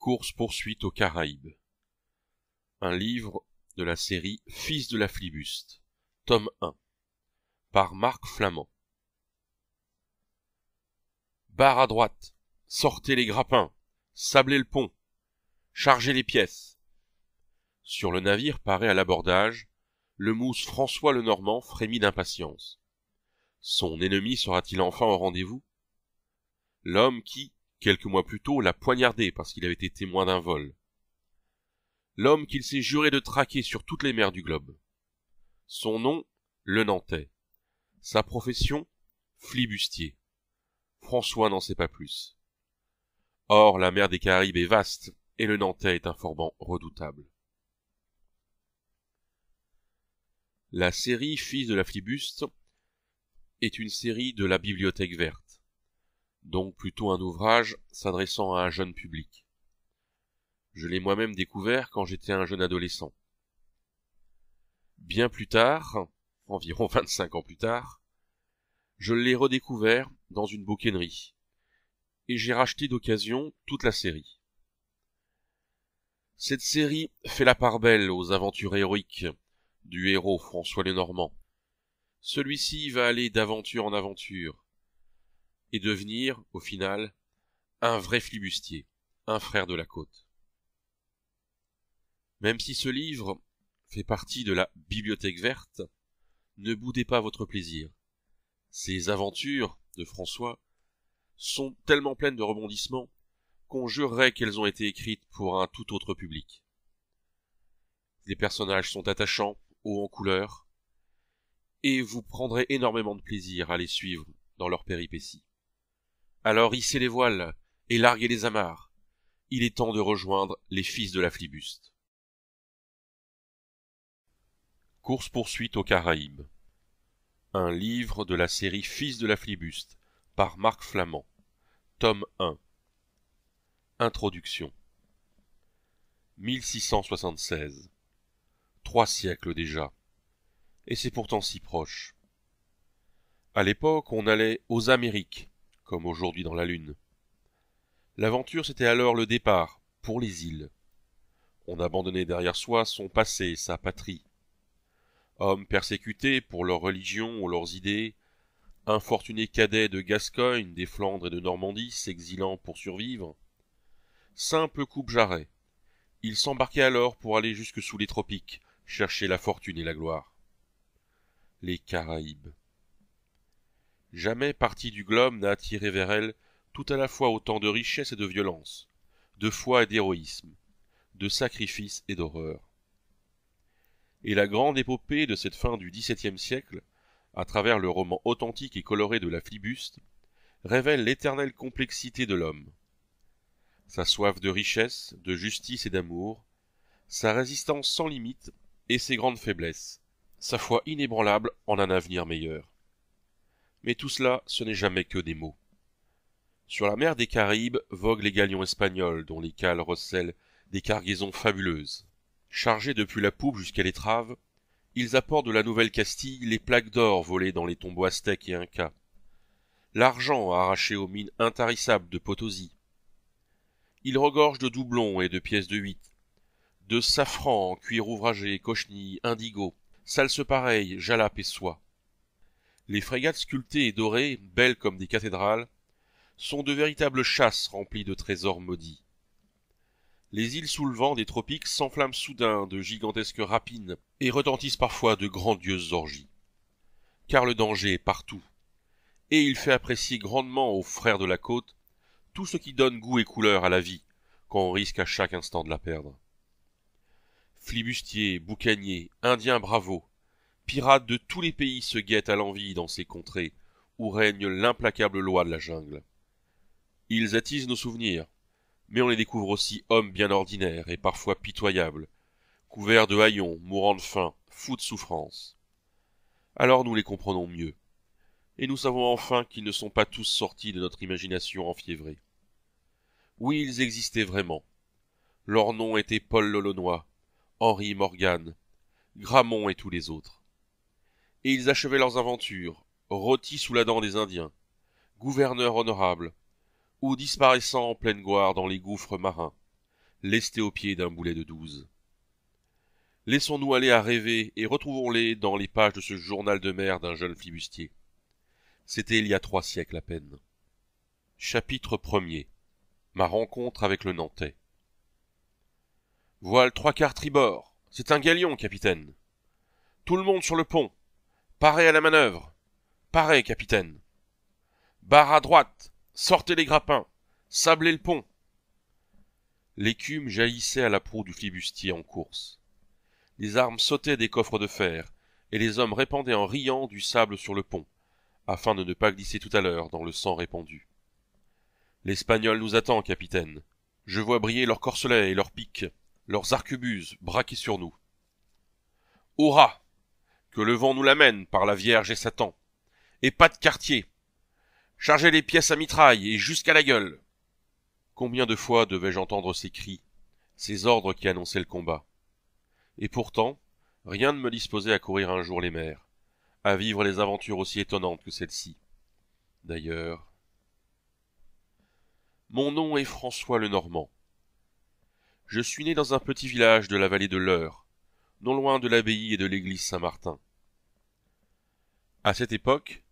Course-poursuite aux Caraïbes. Un livre de la série Fils de la flibuste, tome 1, par Marc Flamand. Barre à droite, sortez les grappins, sablez le pont, chargez les pièces. Sur le navire paré à l'abordage, le mousse François le Normand frémit d'impatience. Son ennemi sera-t-il enfin au rendez-vous L'homme qui, Quelques mois plus tôt, l'a poignardé parce qu'il avait été témoin d'un vol. L'homme qu'il s'est juré de traquer sur toutes les mers du globe. Son nom, le Nantais. Sa profession, flibustier. François n'en sait pas plus. Or, la mer des Caraïbes est vaste, et le Nantais est un forban redoutable. La série Fils de la flibuste est une série de la Bibliothèque verte donc plutôt un ouvrage s'adressant à un jeune public. Je l'ai moi-même découvert quand j'étais un jeune adolescent. Bien plus tard, environ 25 ans plus tard, je l'ai redécouvert dans une bouquinerie, et j'ai racheté d'occasion toute la série. Cette série fait la part belle aux aventures héroïques du héros François Lenormand. Celui-ci va aller d'aventure en aventure, et devenir, au final, un vrai flibustier, un frère de la côte. Même si ce livre fait partie de la bibliothèque verte, ne boudez pas votre plaisir. Ces aventures de François sont tellement pleines de rebondissements qu'on jurerait qu'elles ont été écrites pour un tout autre public. Les personnages sont attachants, hauts en couleur, et vous prendrez énormément de plaisir à les suivre dans leurs péripéties. Alors hissez les voiles et larguez les amarres. Il est temps de rejoindre les fils de la flibuste. Course poursuite aux Caraïbes. Un livre de la série Fils de la flibuste par Marc Flamand. Tome 1. Introduction. 1676. Trois siècles déjà. Et c'est pourtant si proche. À l'époque, on allait aux Amériques comme aujourd'hui dans la Lune. L'aventure c'était alors le départ, pour les îles. On abandonnait derrière soi son passé, sa patrie. Hommes persécutés pour leur religion ou leurs idées, infortunés cadets de Gascogne, des Flandres et de Normandie s'exilant pour survivre, simple coupe-jarret. Ils s'embarquaient alors pour aller jusque sous les tropiques, chercher la fortune et la gloire. Les Caraïbes. Jamais partie du globe n'a attiré vers elle tout à la fois autant de richesses et de violence, de foi et d'héroïsme, de sacrifice et d'horreur. Et la grande épopée de cette fin du XVIIe siècle, à travers le roman authentique et coloré de la flibuste, révèle l'éternelle complexité de l'homme. Sa soif de richesse, de justice et d'amour, sa résistance sans limite et ses grandes faiblesses, sa foi inébranlable en un avenir meilleur. Mais tout cela, ce n'est jamais que des mots. Sur la mer des Caraïbes voguent les galions espagnols, dont les cales recèlent des cargaisons fabuleuses. Chargés depuis la poupe jusqu'à l'étrave, ils apportent de la Nouvelle-Castille les plaques d'or volées dans les tombeaux aztèques et incas, l'argent arraché aux mines intarissables de Potosi. Ils regorgent de doublons et de pièces de huit, de safran, cuir ouvragé, cochenille, indigo, salse pareilles, jalape et soie. Les frégates sculptées et dorées, belles comme des cathédrales, sont de véritables chasses remplies de trésors maudits. Les îles sous le vent des tropiques s'enflamment soudain de gigantesques rapines et retentissent parfois de grandieuses orgies. Car le danger est partout, et il fait apprécier grandement aux frères de la côte tout ce qui donne goût et couleur à la vie, quand on risque à chaque instant de la perdre. Flibustiers, boucaniers, indiens bravos, pirates de tous les pays se guettent à l'envie dans ces contrées où règne l'implacable loi de la jungle. Ils attisent nos souvenirs, mais on les découvre aussi hommes bien ordinaires et parfois pitoyables, couverts de haillons, mourants de faim, fous de souffrance. Alors nous les comprenons mieux, et nous savons enfin qu'ils ne sont pas tous sortis de notre imagination enfiévrée. Oui, ils existaient vraiment. Leurs noms étaient Paul Lolonois, Henri Morgan, Gramont et tous les autres et ils achevaient leurs aventures, rôtis sous la dent des Indiens, gouverneurs honorables, ou disparaissant en pleine gloire dans les gouffres marins, lestés au pied d'un boulet de douze. Laissons-nous aller à rêver et retrouvons-les dans les pages de ce journal de mer d'un jeune flibustier. C'était il y a trois siècles à peine. Chapitre premier. Ma rencontre avec le Nantais. Voile trois quarts tribord. C'est un galion, capitaine. Tout le monde sur le pont. Parez à la manœuvre. Parez, capitaine. Barre à droite. Sortez les grappins. Sablez le pont. L'écume jaillissait à la proue du flibustier en course. Les armes sautaient des coffres de fer, et les hommes répandaient en riant du sable sur le pont, afin de ne pas glisser tout à l'heure dans le sang répandu. L'Espagnol nous attend, capitaine. Je vois briller leurs corselets et leurs piques, leurs arquebuses braqués sur nous. Hurrah! que le vent nous l'amène par la Vierge et Satan. Et pas de quartier. Chargez les pièces à mitraille et jusqu'à la gueule. Combien de fois devais-je entendre ces cris, ces ordres qui annonçaient le combat? Et pourtant, rien ne me disposait à courir un jour les mers, à vivre les aventures aussi étonnantes que celles ci D'ailleurs, mon nom est François le Normand. Je suis né dans un petit village de la vallée de l'Eure, non loin de l'abbaye et de l'église Saint-Martin. À cette époque,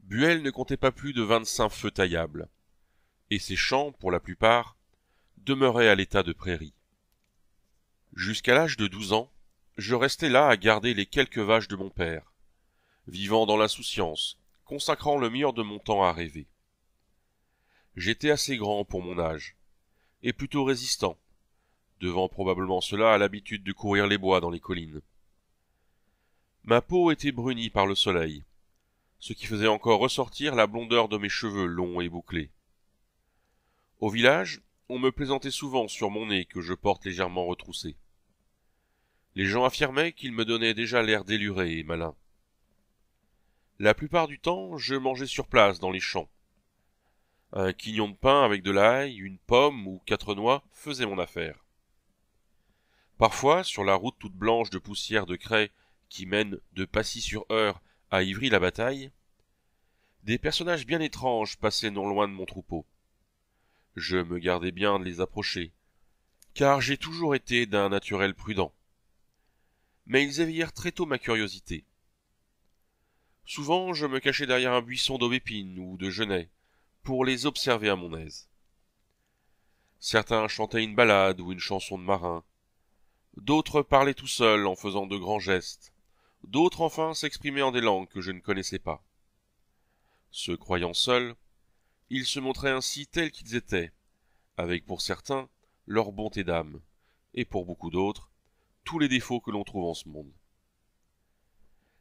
Buel ne comptait pas plus de vingt-cinq feux taillables, et ses champs, pour la plupart, demeuraient à l'état de prairie. Jusqu'à l'âge de douze ans, je restais là à garder les quelques vaches de mon père, vivant dans l'insouciance, consacrant le meilleur de mon temps à rêver. J'étais assez grand pour mon âge, et plutôt résistant, devant probablement cela à l'habitude de courir les bois dans les collines. Ma peau était brunie par le soleil, ce qui faisait encore ressortir la blondeur de mes cheveux longs et bouclés. Au village, on me plaisantait souvent sur mon nez que je porte légèrement retroussé. Les gens affirmaient qu'il me donnait déjà l'air déluré et malin. La plupart du temps, je mangeais sur place dans les champs. Un quignon de pain avec de l'ail, une pomme ou quatre noix faisait mon affaire. Parfois, sur la route toute blanche de poussière de craie qui mène de Passy-sur-Eure à Ivry-la-Bataille, des personnages bien étranges passaient non loin de mon troupeau. Je me gardais bien de les approcher, car j'ai toujours été d'un naturel prudent. Mais ils éveillèrent très tôt ma curiosité. Souvent, je me cachais derrière un buisson d'aubépine ou de genêt pour les observer à mon aise. Certains chantaient une ballade ou une chanson de marin, d'autres parlaient tout seuls en faisant de grands gestes, d'autres enfin s'exprimaient en des langues que je ne connaissais pas. Se croyant seuls, ils se montraient ainsi tels qu'ils étaient, avec pour certains leur bonté d'âme, et pour beaucoup d'autres, tous les défauts que l'on trouve en ce monde.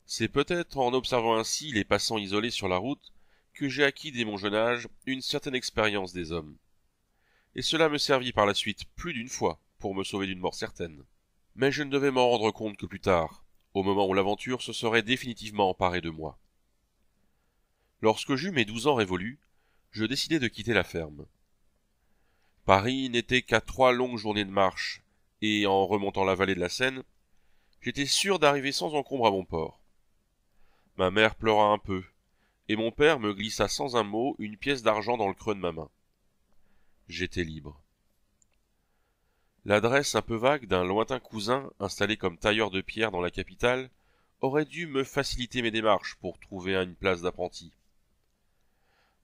C'est peut-être en observant ainsi les passants isolés sur la route que j'ai acquis dès mon jeune âge une certaine expérience des hommes. Et cela me servit par la suite plus d'une fois pour me sauver d'une mort certaine mais je ne devais m'en rendre compte que plus tard, au moment où l'aventure se serait définitivement emparée de moi. Lorsque j'eus mes douze ans révolus, je décidai de quitter la ferme. Paris n'était qu'à trois longues journées de marche, et en remontant la vallée de la Seine, j'étais sûr d'arriver sans encombre à mon port. Ma mère pleura un peu, et mon père me glissa sans un mot une pièce d'argent dans le creux de ma main. J'étais libre l'adresse un peu vague d'un lointain cousin installé comme tailleur de pierre dans la capitale aurait dû me faciliter mes démarches pour trouver une place d'apprenti.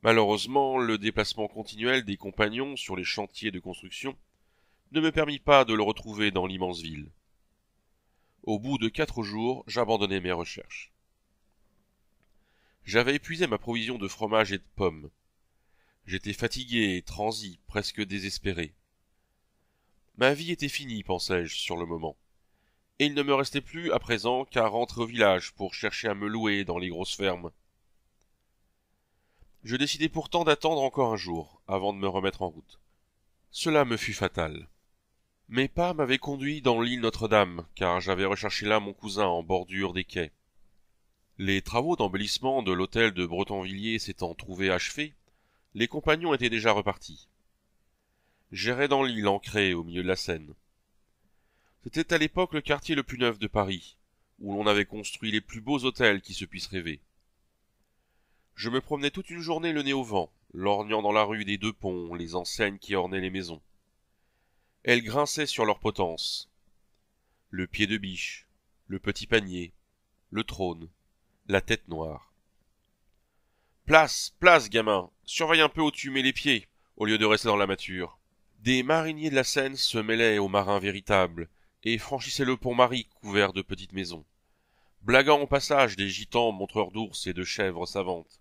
Malheureusement, le déplacement continuel des compagnons sur les chantiers de construction ne me permit pas de le retrouver dans l'immense ville. Au bout de quatre jours, j'abandonnai mes recherches. J'avais épuisé ma provision de fromage et de pommes. J'étais fatigué, transi, presque désespéré. Ma vie était finie, pensai-je sur le moment. Et il ne me restait plus à présent qu'à rentrer au village pour chercher à me louer dans les grosses fermes. Je décidai pourtant d'attendre encore un jour avant de me remettre en route. Cela me fut fatal. Mes pas m'avaient conduit dans l'île Notre-Dame, car j'avais recherché là mon cousin en bordure des quais. Les travaux d'embellissement de l'hôtel de Bretonvilliers s'étant trouvés achevés, les compagnons étaient déjà repartis. J'irai dans l'île ancrée au milieu de la Seine. C'était à l'époque le quartier le plus neuf de Paris, où l'on avait construit les plus beaux hôtels qui se puissent rêver. Je me promenais toute une journée le nez au vent, lorgnant dans la rue des deux ponts les enseignes qui ornaient les maisons. Elles grinçaient sur leur potence. Le pied de biche, le petit panier, le trône, la tête noire. Place, place, gamin, surveille un peu où tu mets les pieds, au lieu de rester dans la mature. Des mariniers de la Seine se mêlaient aux marins véritables, et franchissaient le pont Marie couvert de petites maisons, blaguant au passage des gitans montreurs d'ours et de chèvres savantes.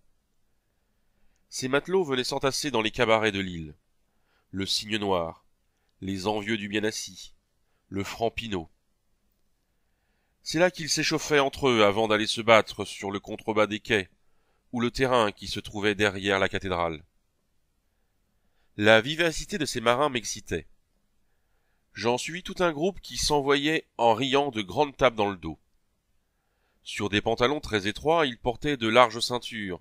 Ces matelots venaient s'entasser dans les cabarets de l'île. Le cygne noir, les envieux du bien assis, le franc pinot. C'est là qu'ils s'échauffaient entre eux avant d'aller se battre sur le contrebas des quais, ou le terrain qui se trouvait derrière la cathédrale. La vivacité de ces marins m'excitait. J'en suivis tout un groupe qui s'envoyait en riant de grandes tables dans le dos. Sur des pantalons très étroits, ils portaient de larges ceintures,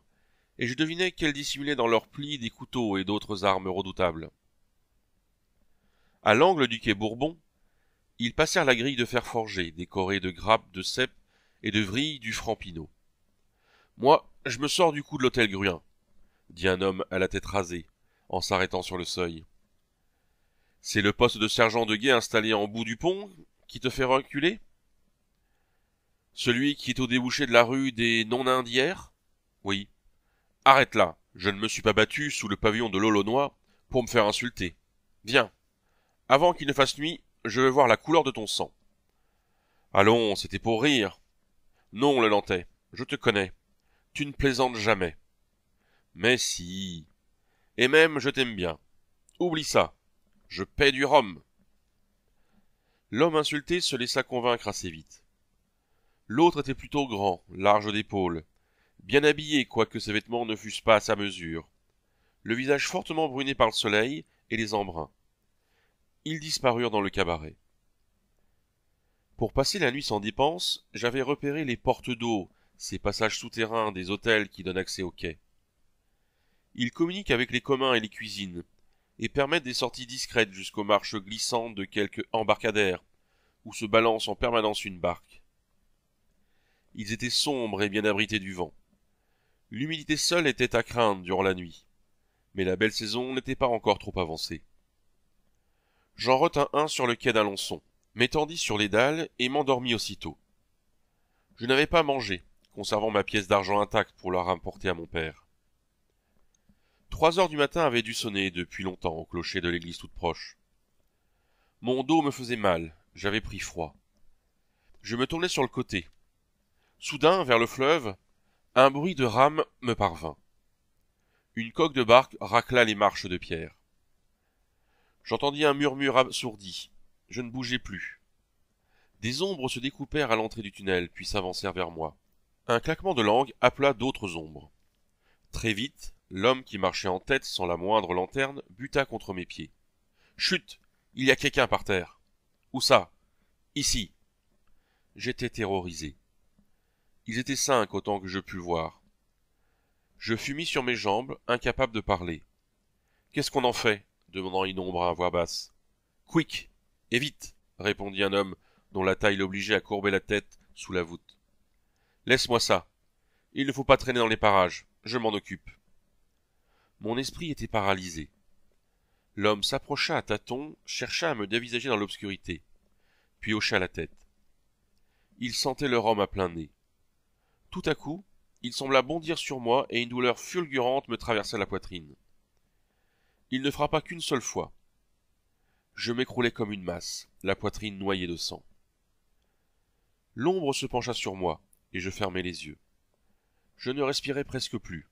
et je devinais qu'elles dissimulaient dans leurs plis des couteaux et d'autres armes redoutables. À l'angle du quai Bourbon, ils passèrent la grille de fer forgé, décorée de grappes, de cèpes et de vrilles du pinot. Moi, je me sors du coup de l'hôtel Gruin, dit un homme à la tête rasée, en s'arrêtant sur le seuil. C'est le poste de sergent de guet installé en bout du pont qui te fait reculer Celui qui est au débouché de la rue des non-indières Oui. Arrête là, je ne me suis pas battu sous le pavillon de l'Olonois pour me faire insulter. Viens. Avant qu'il ne fasse nuit, je veux voir la couleur de ton sang. Allons, c'était pour rire. Non, le Lantais, je te connais. Tu ne plaisantes jamais. Mais si. Et même je t'aime bien. Oublie ça. Je paie du rhum. L'homme insulté se laissa convaincre assez vite. L'autre était plutôt grand, large d'épaules, bien habillé quoique ses vêtements ne fussent pas à sa mesure, le visage fortement bruné par le soleil et les embruns. Ils disparurent dans le cabaret. Pour passer la nuit sans dépense, j'avais repéré les portes d'eau, ces passages souterrains des hôtels qui donnent accès aux quais. Ils communiquent avec les communs et les cuisines, et permettent des sorties discrètes jusqu'aux marches glissantes de quelques embarcadère, où se balance en permanence une barque. Ils étaient sombres et bien abrités du vent. L'humidité seule était à craindre durant la nuit, mais la belle saison n'était pas encore trop avancée. J'en retins un sur le quai d'Alençon, m'étendis sur les dalles et m'endormis aussitôt. Je n'avais pas mangé, conservant ma pièce d'argent intacte pour la rapporter à mon père. Trois heures du matin avaient dû sonner depuis longtemps au clocher de l'église toute proche. Mon dos me faisait mal, j'avais pris froid. Je me tournai sur le côté. Soudain, vers le fleuve, un bruit de rame me parvint. Une coque de barque racla les marches de pierre. J'entendis un murmure assourdi. Je ne bougeais plus. Des ombres se découpèrent à l'entrée du tunnel, puis s'avancèrent vers moi. Un claquement de langue appela d'autres ombres. Très vite, L'homme qui marchait en tête sans la moindre lanterne buta contre mes pieds. Chut Il y a quelqu'un par terre Où ça Ici J'étais terrorisé. Ils étaient cinq autant que je pus voir. Je fus mis sur mes jambes, incapable de parler. Qu'est-ce qu'on en fait demandant une ombre à voix basse. Quick Et vite répondit un homme dont la taille l'obligeait à courber la tête sous la voûte. Laisse-moi ça. Il ne faut pas traîner dans les parages. Je m'en occupe. Mon esprit était paralysé. L'homme s'approcha à tâtons, chercha à me dévisager dans l'obscurité, puis hocha la tête. Il sentait leur homme à plein nez. Tout à coup, il sembla bondir sur moi et une douleur fulgurante me traversa la poitrine. Il ne frappa qu'une seule fois. Je m'écroulai comme une masse, la poitrine noyée de sang. L'ombre se pencha sur moi, et je fermai les yeux. Je ne respirais presque plus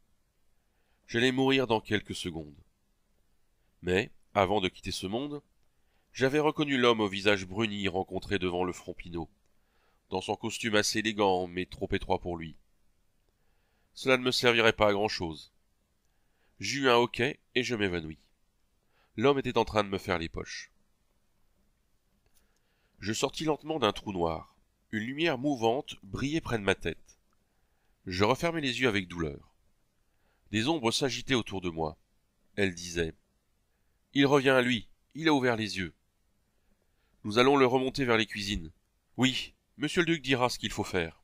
j'allais mourir dans quelques secondes. Mais, avant de quitter ce monde, j'avais reconnu l'homme au visage bruni rencontré devant le front Pinot, dans son costume assez élégant mais trop étroit pour lui. Cela ne me servirait pas à grand chose. J'eus un hoquet et je m'évanouis. L'homme était en train de me faire les poches. Je sortis lentement d'un trou noir. Une lumière mouvante brillait près de ma tête. Je refermai les yeux avec douleur. Des ombres s'agitaient autour de moi. Elle disait Il revient à lui, il a ouvert les yeux. Nous allons le remonter vers les cuisines. Oui, monsieur le duc dira ce qu'il faut faire.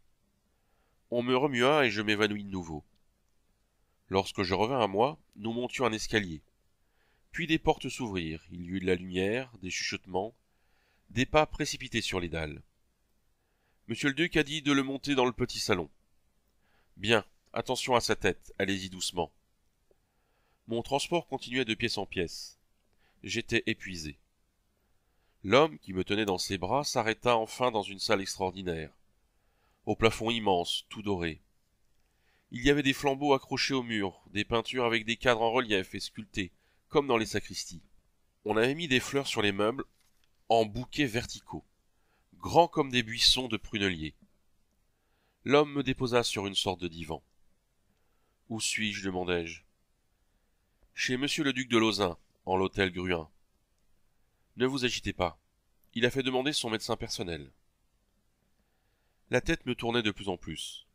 On me remua et je m'évanouis de nouveau. Lorsque je revins à moi, nous montions un escalier. Puis des portes s'ouvrirent, il y eut de la lumière, des chuchotements, des pas précipités sur les dalles. Monsieur le duc a dit de le monter dans le petit salon. Bien, Attention à sa tête, allez-y doucement. Mon transport continuait de pièce en pièce. J'étais épuisé. L'homme qui me tenait dans ses bras s'arrêta enfin dans une salle extraordinaire, au plafond immense, tout doré. Il y avait des flambeaux accrochés au mur, des peintures avec des cadres en relief et sculptés, comme dans les sacristies. On avait mis des fleurs sur les meubles, en bouquets verticaux, grands comme des buissons de pruneliers. L'homme me déposa sur une sorte de divan. Où suis-je demandai-je. Chez monsieur le duc de Lauzun, en l'hôtel Gruin. Ne vous agitez pas. Il a fait demander son médecin personnel. La tête me tournait de plus en plus.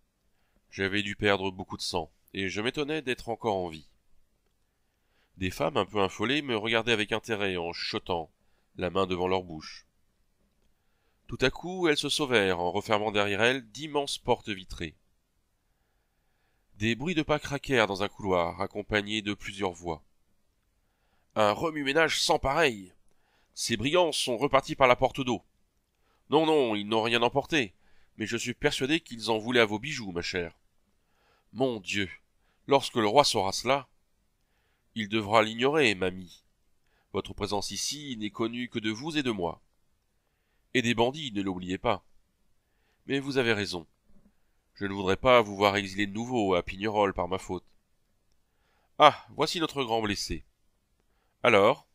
J'avais dû perdre beaucoup de sang, et je m'étonnais d'être encore en vie. Des femmes un peu infolées me regardaient avec intérêt en chuchotant, la main devant leur bouche. Tout à coup, elles se sauvèrent en refermant derrière elles d'immenses portes vitrées. Des bruits de pas craquèrent dans un couloir, accompagnés de plusieurs voix. Un remue-ménage sans pareil. Ces brigands sont repartis par la porte d'eau. Non, non, ils n'ont rien emporté, mais je suis persuadé qu'ils en voulaient à vos bijoux, ma chère. Mon Dieu. Lorsque le roi saura cela. Il devra l'ignorer, mamie. Votre présence ici n'est connue que de vous et de moi. Et des bandits, ne l'oubliez pas. Mais vous avez raison. Je ne voudrais pas vous voir exilé de nouveau à Pignerol par ma faute. Ah, voici notre grand blessé. Alors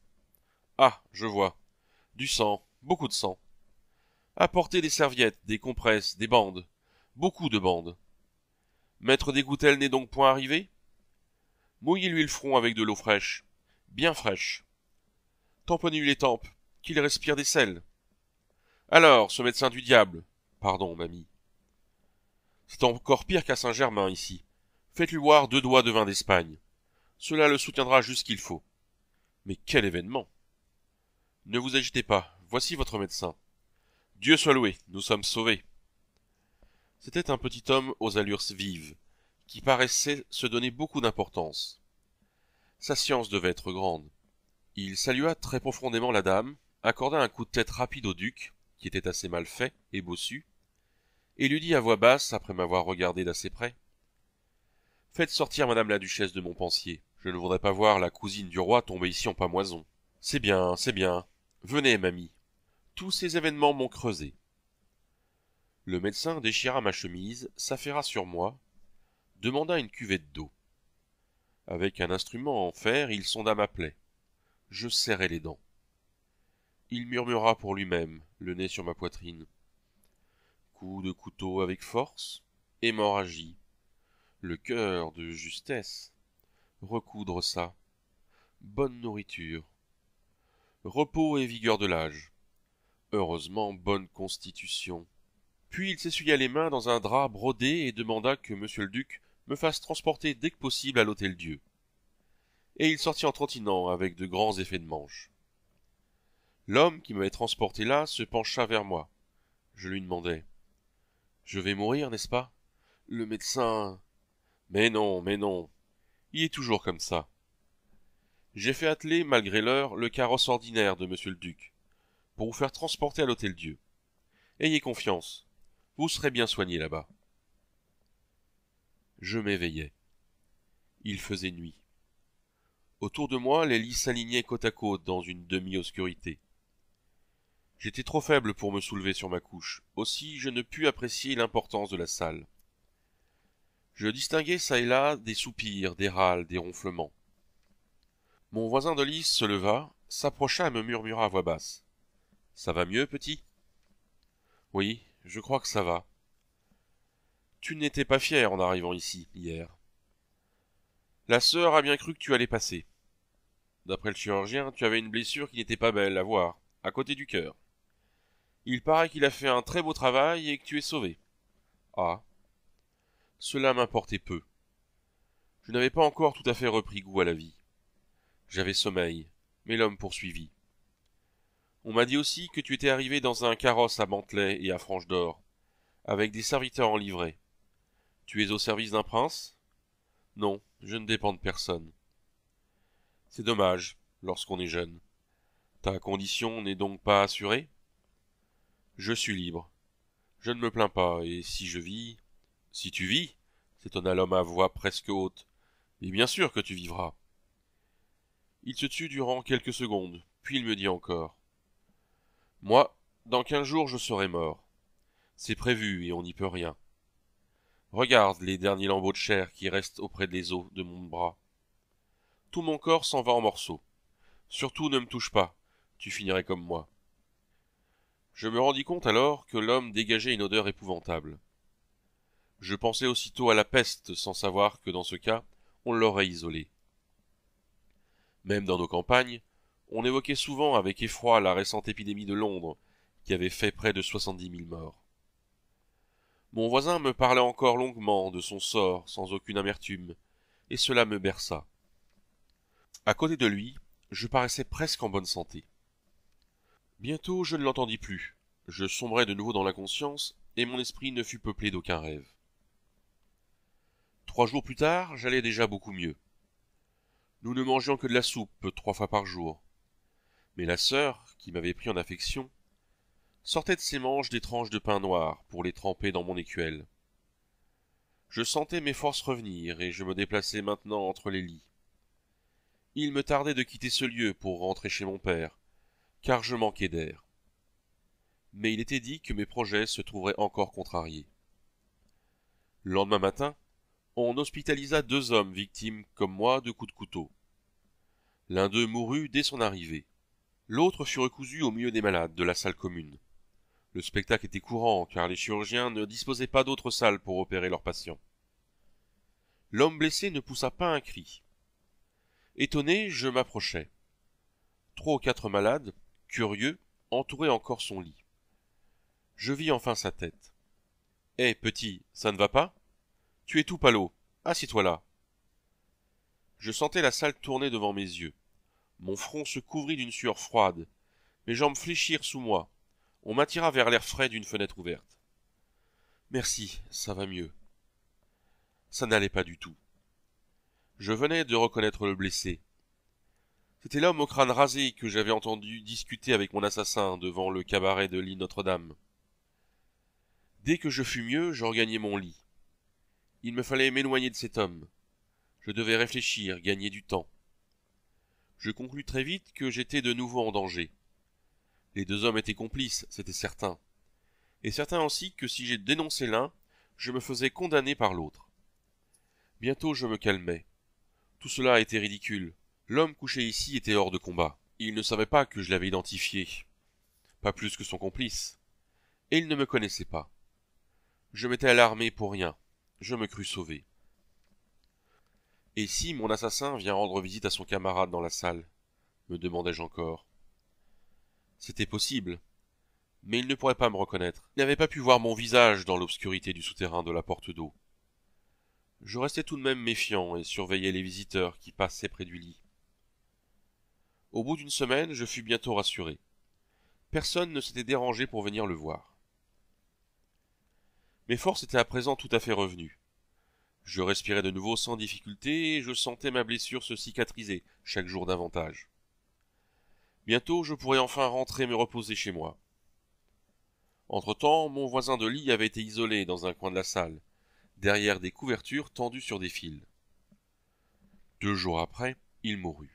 Ah, je vois. Du sang, beaucoup de sang. Apportez des serviettes, des compresses, des bandes. Beaucoup de bandes. Maître goutelles n'est donc point arrivé Mouillez-lui le front avec de l'eau fraîche. Bien fraîche. Tamponnez-lui les tempes, qu'il respire des sels. Alors, ce médecin du diable. Pardon, mamie. C'est encore pire qu'à Saint-Germain ici. Faites-lui boire deux doigts de vin d'Espagne. Cela le soutiendra jusqu'il faut. Mais quel événement Ne vous agitez pas, voici votre médecin. Dieu soit loué, nous sommes sauvés. C'était un petit homme aux allures vives, qui paraissait se donner beaucoup d'importance. Sa science devait être grande. Il salua très profondément la dame, accorda un coup de tête rapide au duc, qui était assez mal fait et bossu, et lui dit à voix basse, après m'avoir regardé d'assez près. Faites sortir madame la duchesse de mon pensier. Je ne voudrais pas voir la cousine du roi tomber ici en pamoison. C'est bien, c'est bien. Venez, mamie. Tous ces événements m'ont creusé. Le médecin déchira ma chemise, s'affaira sur moi, demanda une cuvette d'eau. Avec un instrument en fer, il sonda ma plaie. Je serrai les dents. Il murmura pour lui-même, le nez sur ma poitrine coup de couteau avec force, hémorragie, le cœur de justesse, recoudre ça, bonne nourriture, repos et vigueur de l'âge, heureusement bonne constitution. Puis il s'essuya les mains dans un drap brodé et demanda que monsieur le duc me fasse transporter dès que possible à l'hôtel Dieu. Et il sortit en trottinant avec de grands effets de manche. L'homme qui m'avait transporté là se pencha vers moi. Je lui demandai je vais mourir, n'est-ce pas Le médecin. Mais non, mais non. Il est toujours comme ça. J'ai fait atteler, malgré l'heure, le carrosse ordinaire de monsieur le duc, pour vous faire transporter à l'hôtel Dieu. Ayez confiance. Vous serez bien soigné là-bas. Je m'éveillais. Il faisait nuit. Autour de moi, les lits s'alignaient côte à côte dans une demi-obscurité. J'étais trop faible pour me soulever sur ma couche, aussi je ne pus apprécier l'importance de la salle. Je distinguais çà et là des soupirs, des râles, des ronflements. Mon voisin de lit se leva, s'approcha et me murmura à voix basse. Ça va mieux, petit? Oui, je crois que ça va. Tu n'étais pas fier en arrivant ici, hier. La sœur a bien cru que tu allais passer. D'après le chirurgien, tu avais une blessure qui n'était pas belle à voir, à côté du cœur. Il paraît qu'il a fait un très beau travail et que tu es sauvé. Ah. Cela m'importait peu. Je n'avais pas encore tout à fait repris goût à la vie. J'avais sommeil, mais l'homme poursuivit. On m'a dit aussi que tu étais arrivé dans un carrosse à Mantelet et à Franche d'Or, avec des serviteurs en livrée. Tu es au service d'un prince Non, je ne dépends de personne. C'est dommage, lorsqu'on est jeune. Ta condition n'est donc pas assurée je suis libre. Je ne me plains pas, et si je vis. Si tu vis, s'étonna l'homme à voix presque haute, et bien sûr que tu vivras. Il se tut durant quelques secondes, puis il me dit encore. Moi, dans quinze jours je serai mort. C'est prévu et on n'y peut rien. Regarde les derniers lambeaux de chair qui restent auprès des os de mon bras. Tout mon corps s'en va en morceaux. Surtout ne me touche pas, tu finirais comme moi. Je me rendis compte alors que l'homme dégageait une odeur épouvantable. Je pensai aussitôt à la peste sans savoir que dans ce cas, on l'aurait isolé. Même dans nos campagnes, on évoquait souvent avec effroi la récente épidémie de Londres, qui avait fait près de soixante-dix mille morts. Mon voisin me parlait encore longuement de son sort sans aucune amertume, et cela me berça. À côté de lui, je paraissais presque en bonne santé. Bientôt je ne l'entendis plus. Je sombrai de nouveau dans l'inconscience, et mon esprit ne fut peuplé d'aucun rêve. Trois jours plus tard, j'allais déjà beaucoup mieux. Nous ne mangeions que de la soupe trois fois par jour. Mais la sœur, qui m'avait pris en affection, sortait de ses manches des tranches de pain noir pour les tremper dans mon écuelle. Je sentais mes forces revenir et je me déplaçais maintenant entre les lits. Il me tardait de quitter ce lieu pour rentrer chez mon père, car je manquais d'air. Mais il était dit que mes projets se trouveraient encore contrariés. Le lendemain matin, on hospitalisa deux hommes victimes comme moi de coups de couteau. L'un d'eux mourut dès son arrivée. L'autre fut recousu au milieu des malades de la salle commune. Le spectacle était courant car les chirurgiens ne disposaient pas d'autres salles pour opérer leurs patients. L'homme blessé ne poussa pas un cri. Étonné, je m'approchai. Trois ou quatre malades, curieux, entourait encore son lit. Je vis enfin sa tête. Hé, eh, petit, ça ne va pas Tu es tout pâlot. Assis-toi là. Je sentais la salle tourner devant mes yeux. Mon front se couvrit d'une sueur froide. Mes jambes fléchirent sous moi. On m'attira vers l'air frais d'une fenêtre ouverte. Merci, ça va mieux. Ça n'allait pas du tout. Je venais de reconnaître le blessé, c'était l'homme au crâne rasé que j'avais entendu discuter avec mon assassin devant le cabaret de l'île Notre-Dame. Dès que je fus mieux, je regagnai mon lit. Il me fallait m'éloigner de cet homme. Je devais réfléchir, gagner du temps. Je conclus très vite que j'étais de nouveau en danger. Les deux hommes étaient complices, c'était certain. Et certain aussi que si j'ai dénoncé l'un, je me faisais condamner par l'autre. Bientôt je me calmais. Tout cela était ridicule. L'homme couché ici était hors de combat. Il ne savait pas que je l'avais identifié. Pas plus que son complice. Et il ne me connaissait pas. Je m'étais alarmé pour rien. Je me crus sauvé. Et si mon assassin vient rendre visite à son camarade dans la salle me demandai-je encore. C'était possible. Mais il ne pourrait pas me reconnaître. Il n'avait pas pu voir mon visage dans l'obscurité du souterrain de la porte d'eau. Je restais tout de même méfiant et surveillais les visiteurs qui passaient près du lit. Au bout d'une semaine, je fus bientôt rassuré. Personne ne s'était dérangé pour venir le voir. Mes forces étaient à présent tout à fait revenues. Je respirais de nouveau sans difficulté et je sentais ma blessure se cicatriser chaque jour davantage. Bientôt je pourrais enfin rentrer me reposer chez moi. Entre-temps, mon voisin de lit avait été isolé dans un coin de la salle, derrière des couvertures tendues sur des fils. Deux jours après, il mourut.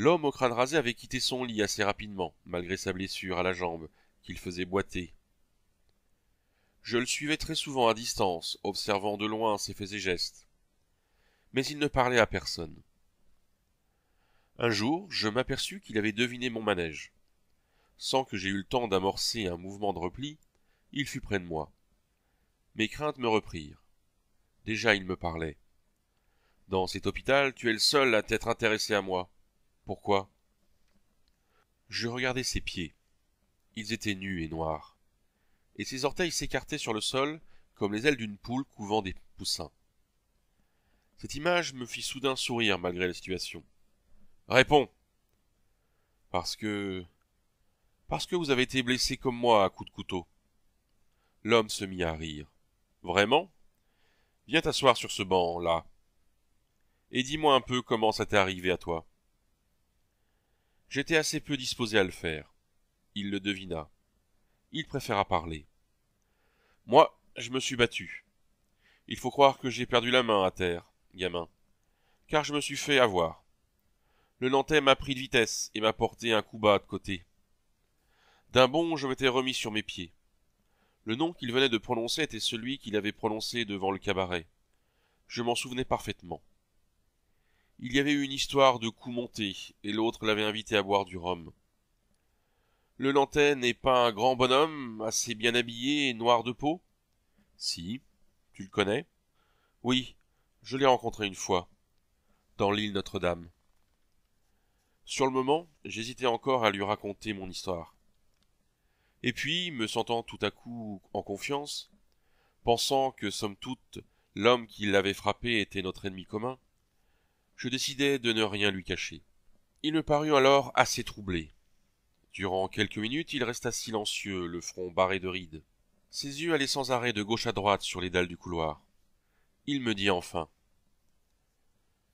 L'homme au crâne rasé avait quitté son lit assez rapidement, malgré sa blessure à la jambe, qu'il faisait boiter. Je le suivais très souvent à distance, observant de loin ses faits et gestes. Mais il ne parlait à personne. Un jour, je m'aperçus qu'il avait deviné mon manège. Sans que j'aie eu le temps d'amorcer un mouvement de repli, il fut près de moi. Mes craintes me reprirent. Déjà il me parlait. Dans cet hôpital, tu es le seul à t'être intéressé à moi. Pourquoi Je regardais ses pieds. Ils étaient nus et noirs, et ses orteils s'écartaient sur le sol comme les ailes d'une poule couvant des poussins. Cette image me fit soudain sourire malgré la situation. Réponds. Parce que. Parce que vous avez été blessé comme moi à coups de couteau. L'homme se mit à rire. Vraiment? Viens t'asseoir sur ce banc là. Et dis moi un peu comment ça t'est arrivé à toi. J'étais assez peu disposé à le faire. Il le devina. Il préféra parler. Moi, je me suis battu. Il faut croire que j'ai perdu la main à terre, gamin, car je me suis fait avoir. Le Nantais m'a pris de vitesse et m'a porté un coup bas de côté. D'un bond, je m'étais remis sur mes pieds. Le nom qu'il venait de prononcer était celui qu'il avait prononcé devant le cabaret. Je m'en souvenais parfaitement. Il y avait eu une histoire de coup monté, et l'autre l'avait invité à boire du rhum. Le Lantais n'est pas un grand bonhomme, assez bien habillé et noir de peau Si. Tu le connais Oui, je l'ai rencontré une fois, dans l'île Notre-Dame. Sur le moment, j'hésitais encore à lui raconter mon histoire. Et puis, me sentant tout à coup en confiance, pensant que, somme toute, l'homme qui l'avait frappé était notre ennemi commun, je décidai de ne rien lui cacher. Il me parut alors assez troublé. Durant quelques minutes, il resta silencieux, le front barré de rides, ses yeux allaient sans arrêt de gauche à droite sur les dalles du couloir. Il me dit enfin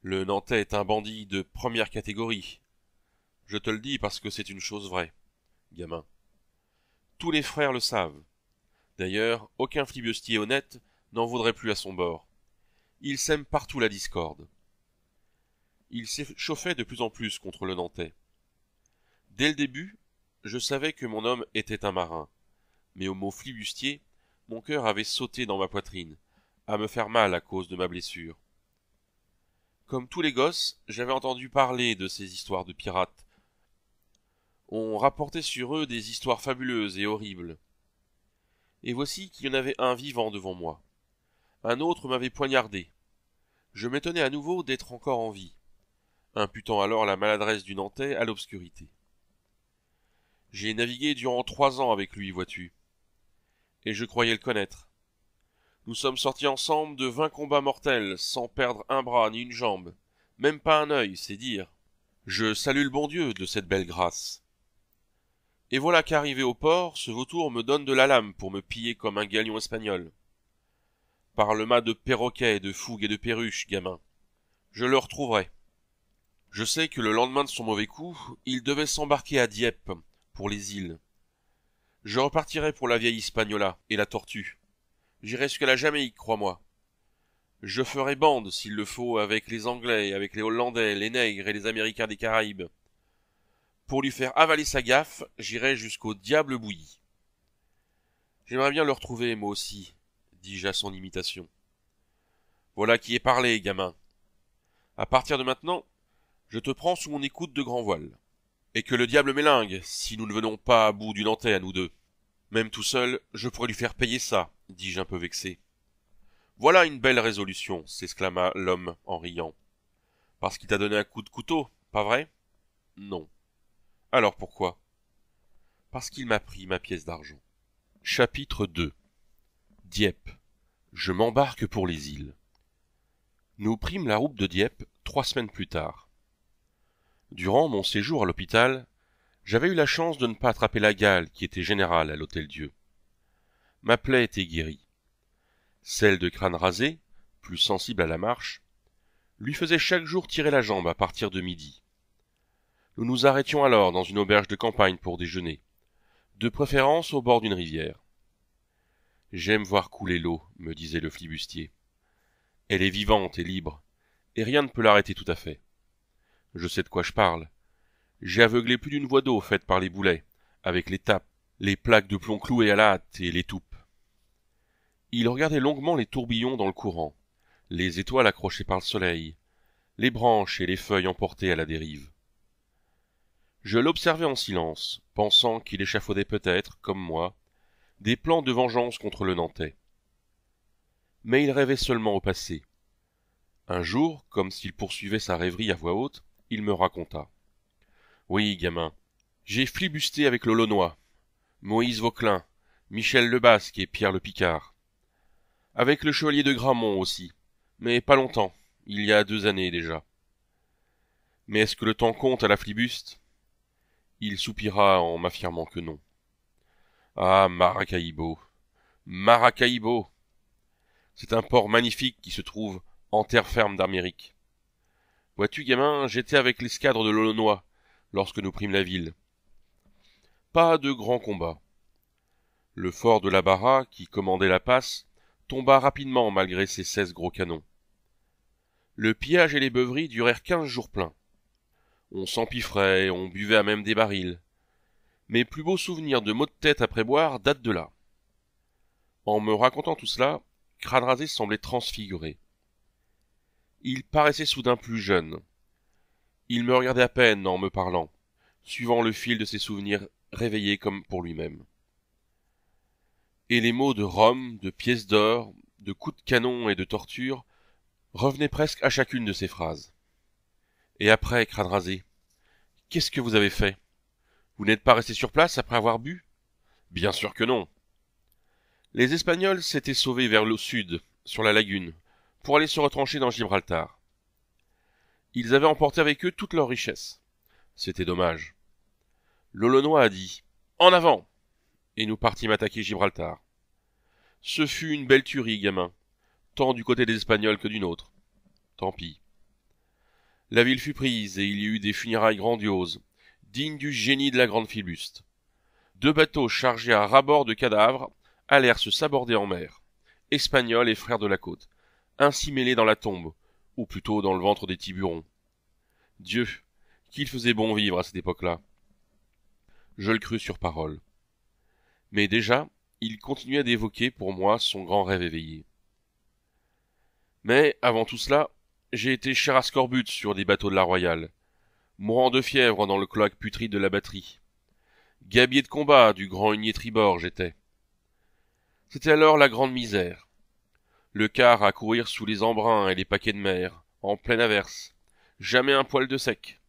Le Nantais est un bandit de première catégorie. Je te le dis parce que c'est une chose vraie, gamin. Tous les frères le savent. D'ailleurs, aucun flibustier honnête n'en voudrait plus à son bord. Il sème partout la discorde il s'échauffait de plus en plus contre le Nantais. Dès le début, je savais que mon homme était un marin, mais au mot flibustier, mon cœur avait sauté dans ma poitrine, à me faire mal à cause de ma blessure. Comme tous les gosses, j'avais entendu parler de ces histoires de pirates. On rapportait sur eux des histoires fabuleuses et horribles. Et voici qu'il y en avait un vivant devant moi. Un autre m'avait poignardé. Je m'étonnais à nouveau d'être encore en vie imputant alors la maladresse du Nantais à l'obscurité. J'ai navigué durant trois ans avec lui, vois-tu. Et je croyais le connaître. Nous sommes sortis ensemble de vingt combats mortels, sans perdre un bras ni une jambe, même pas un œil, c'est dire. Je salue le bon Dieu de cette belle grâce. Et voilà qu'arrivé au port, ce vautour me donne de la lame pour me piller comme un galion espagnol. Par le mât de perroquets, de fougues et de perruches, gamin. Je le retrouverai. Je sais que le lendemain de son mauvais coup, il devait s'embarquer à Dieppe, pour les îles. Je repartirai pour la vieille Hispaniola et la tortue. J'irai jusqu'à la Jamaïque, crois-moi. Je ferai bande, s'il le faut, avec les Anglais, avec les Hollandais, les Nègres et les Américains des Caraïbes. Pour lui faire avaler sa gaffe, j'irai jusqu'au diable bouilli. J'aimerais bien le retrouver, moi aussi, dis-je à son imitation. Voilà qui est parlé, gamin. À partir de maintenant, je te prends sous mon écoute de grand voile. Et que le diable m'élingue, si nous ne venons pas à bout d'une antenne à nous deux. Même tout seul, je pourrais lui faire payer ça, dis-je un peu vexé. Voilà une belle résolution, s'exclama l'homme en riant. Parce qu'il t'a donné un coup de couteau, pas vrai? Non. Alors pourquoi? Parce qu'il m'a pris ma pièce d'argent. Chapitre 2 Dieppe. Je m'embarque pour les îles. Nous prîmes la route de Dieppe trois semaines plus tard. Durant mon séjour à l'hôpital, j'avais eu la chance de ne pas attraper la gale qui était générale à l'Hôtel Dieu. Ma plaie était guérie. Celle de crâne rasé, plus sensible à la marche, lui faisait chaque jour tirer la jambe à partir de midi. Nous nous arrêtions alors dans une auberge de campagne pour déjeuner, de préférence au bord d'une rivière. J'aime voir couler l'eau, me disait le flibustier. Elle est vivante et libre, et rien ne peut l'arrêter tout à fait. Je sais de quoi je parle. J'ai aveuglé plus d'une voie d'eau faite par les boulets, avec les tapes, les plaques de plomb clouées à la hâte et les toupes. Il regardait longuement les tourbillons dans le courant, les étoiles accrochées par le soleil, les branches et les feuilles emportées à la dérive. Je l'observais en silence, pensant qu'il échafaudait peut-être, comme moi, des plans de vengeance contre le Nantais. Mais il rêvait seulement au passé. Un jour, comme s'il poursuivait sa rêverie à voix haute, il me raconta. Oui, gamin. J'ai flibusté avec l'Olonois, Moïse Vauquelin, Michel Lebasque et Pierre le Picard. Avec le chevalier de Grammont aussi, mais pas longtemps, il y a deux années déjà. Mais est-ce que le temps compte à la flibuste Il soupira en m'affirmant que non. Ah, Maracaibo Maracaibo C'est un port magnifique qui se trouve en terre ferme d'Amérique. Vois-tu, gamin, j'étais avec l'escadre de l'Olonois lorsque nous prîmes la ville. Pas de grand combat. Le fort de la Barra, qui commandait la passe, tomba rapidement malgré ses seize gros canons. Le pillage et les beuveries durèrent quinze jours pleins. On s'empiffrait, on buvait à même des barils. Mes plus beaux souvenirs de maux de tête après boire datent de là. En me racontant tout cela, Cradrasé semblait transfiguré. Il paraissait soudain plus jeune. Il me regardait à peine en me parlant, suivant le fil de ses souvenirs réveillés comme pour lui-même. Et les mots de Rome, de pièces d'or, de coups de canon et de torture revenaient presque à chacune de ses phrases. Et après, crâne qu'est-ce que vous avez fait Vous n'êtes pas resté sur place après avoir bu Bien sûr que non. Les Espagnols s'étaient sauvés vers le sud, sur la lagune, pour aller se retrancher dans Gibraltar. Ils avaient emporté avec eux toutes leurs richesses. C'était dommage. L'Olonois a dit En avant et nous partîmes attaquer Gibraltar. Ce fut une belle tuerie, gamin, tant du côté des Espagnols que du nôtre. Tant pis. La ville fut prise et il y eut des funérailles grandioses, dignes du génie de la grande Phibuste. Deux bateaux chargés à ras de cadavres allèrent se saborder en mer, Espagnols et frères de la côte, ainsi mêlés dans la tombe, ou plutôt dans le ventre des tiburons. Dieu, qu'il faisait bon vivre à cette époque-là. Je le crus sur parole. Mais déjà, il continuait d'évoquer pour moi son grand rêve éveillé. Mais, avant tout cela, j'ai été cher à scorbut sur des bateaux de la Royale, mourant de fièvre dans le cloaque putride de la batterie. Gabier de combat du grand hunier tribord j'étais. C'était alors la grande misère, le car à courir sous les embruns et les paquets de mer, en pleine averse. Jamais un poil de sec.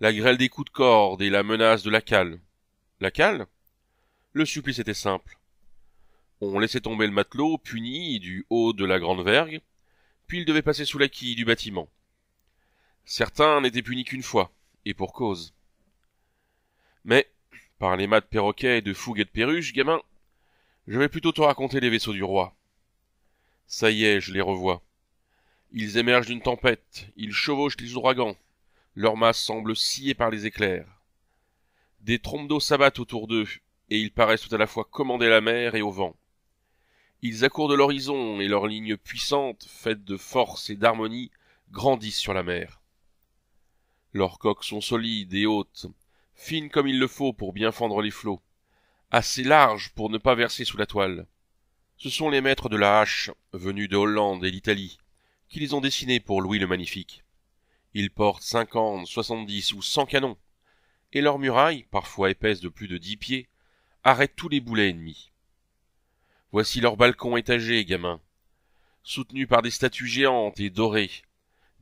La grêle des coups de corde et la menace de la cale. La cale Le supplice était simple. On laissait tomber le matelot, puni du haut de la grande vergue, puis il devait passer sous la quille du bâtiment. Certains n'étaient punis qu'une fois, et pour cause. Mais, par les mâts de perroquets et de fougues et de perruches, gamin, je vais plutôt te raconter les vaisseaux du roi. Ça y est, je les revois. Ils émergent d'une tempête, ils chevauchent les ouragans, leur masse semble sciées par les éclairs. Des trompes d'eau s'abattent autour d'eux, et ils paraissent tout à la fois commander la mer et au vent. Ils accourent de l'horizon, et leurs lignes puissantes, faites de force et d'harmonie, grandissent sur la mer. Leurs coques sont solides et hautes, fines comme il le faut pour bien fendre les flots, assez larges pour ne pas verser sous la toile, ce sont les maîtres de la hache, venus de Hollande et d'Italie, qui les ont dessinés pour Louis le Magnifique. Ils portent cinquante, soixante-dix ou cent canons, et leurs murailles, parfois épaisses de plus de dix pieds, arrêtent tous les boulets ennemis. Voici leurs balcons étagés, gamins, soutenus par des statues géantes et dorées,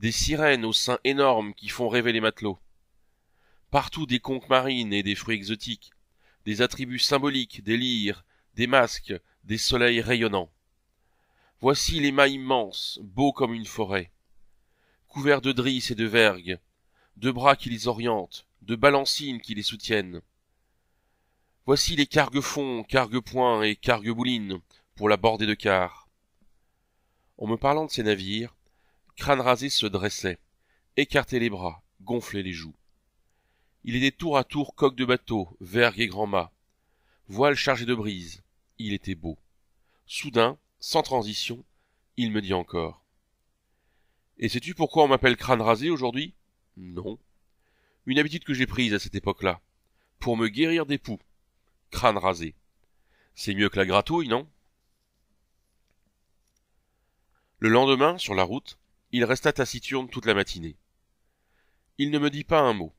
des sirènes aux seins énormes qui font rêver les matelots. Partout des conques marines et des fruits exotiques, des attributs symboliques, des lyres, des masques, des soleils rayonnants. Voici les mâts immenses, beaux comme une forêt, couverts de drisses et de vergues, de bras qui les orientent, de balancines qui les soutiennent. Voici les cargues-fonds, cargues-points et cargues-boulines pour la bordée de car. En me parlant de ces navires, Crâne rasé se dressait, écartait les bras, gonflait les joues. Il était tour à tour coque de bateau, vergue et grand mât, voile chargées de brise, il était beau. Soudain, sans transition, il me dit encore. Et sais-tu pourquoi on m'appelle crâne rasé aujourd'hui Non. Une habitude que j'ai prise à cette époque-là. Pour me guérir des poux. Crâne rasé. C'est mieux que la gratouille, non Le lendemain, sur la route, il resta taciturne toute la matinée. Il ne me dit pas un mot.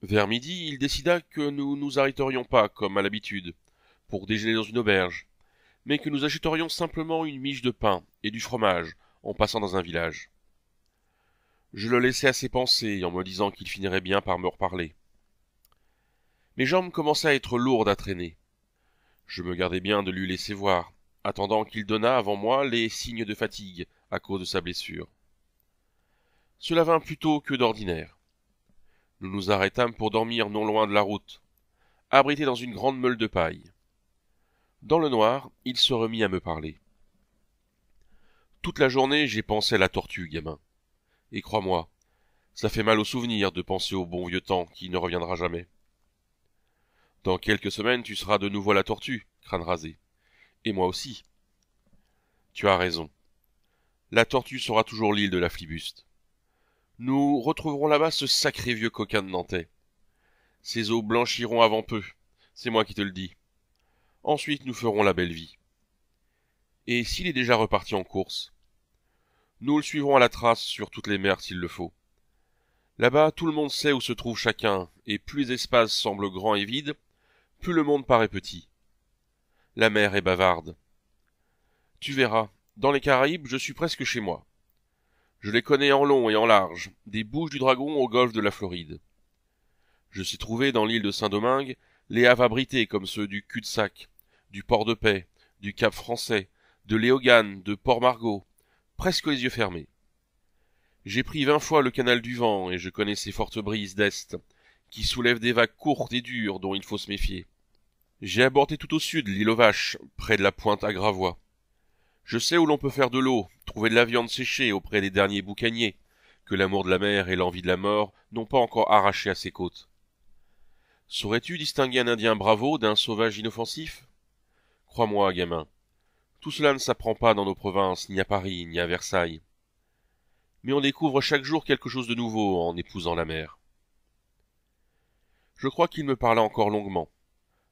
Vers midi, il décida que nous nous arrêterions pas, comme à l'habitude, pour déjeuner dans une auberge, mais que nous achèterions simplement une miche de pain et du fromage en passant dans un village. Je le laissai à ses pensées en me disant qu'il finirait bien par me reparler. Mes jambes commençaient à être lourdes à traîner. Je me gardai bien de lui laisser voir, attendant qu'il donnât avant moi les signes de fatigue à cause de sa blessure. Cela vint plus tôt que d'ordinaire. Nous nous arrêtâmes pour dormir non loin de la route, abrités dans une grande meule de paille. Dans le noir, il se remit à me parler. Toute la journée, j'ai pensé à la tortue, gamin. Et crois-moi, ça fait mal au souvenir de penser au bon vieux temps qui ne reviendra jamais. Dans quelques semaines, tu seras de nouveau la tortue, crâne rasé. Et moi aussi. Tu as raison. La tortue sera toujours l'île de la flibuste. Nous retrouverons là-bas ce sacré vieux coquin de Nantais. Ses eaux blanchiront avant peu. C'est moi qui te le dis. Ensuite, nous ferons la belle vie. Et s'il est déjà reparti en course Nous le suivrons à la trace sur toutes les mers s'il le faut. Là-bas, tout le monde sait où se trouve chacun, et plus l'espace semble grand et vide, plus le monde paraît petit. La mer est bavarde. Tu verras, dans les Caraïbes, je suis presque chez moi. Je les connais en long et en large, des bouches du dragon au golfe de la Floride. Je suis trouvé dans l'île de Saint-Domingue les haves abritées comme ceux du cul-de-sac, du port de paix, du cap français, de Léogane, de Port-Margot, presque les yeux fermés. J'ai pris vingt fois le canal du vent, et je connais ces fortes brises d'Est, qui soulèvent des vagues courtes et dures dont il faut se méfier. J'ai abordé tout au sud l'île aux vaches, près de la pointe à Gravois. Je sais où l'on peut faire de l'eau, trouver de la viande séchée auprès des derniers boucaniers, que l'amour de la mer et l'envie de la mort n'ont pas encore arraché à ses côtes. Saurais-tu distinguer un Indien bravo d'un sauvage inoffensif Crois-moi, gamin. Tout cela ne s'apprend pas dans nos provinces, ni à Paris, ni à Versailles. Mais on découvre chaque jour quelque chose de nouveau en épousant la mer. Je crois qu'il me parla encore longuement,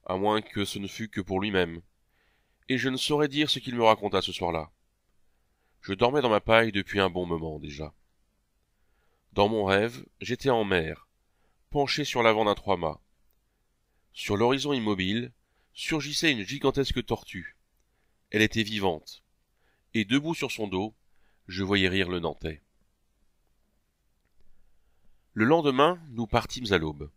à moins que ce ne fût que pour lui-même, et je ne saurais dire ce qu'il me raconta ce soir-là. Je dormais dans ma paille depuis un bon moment déjà. Dans mon rêve, j'étais en mer, penché sur l'avant d'un trois-mâts. Sur l'horizon immobile, surgissait une gigantesque tortue. Elle était vivante. Et debout sur son dos, je voyais rire le Nantais. Le lendemain, nous partîmes à l'aube.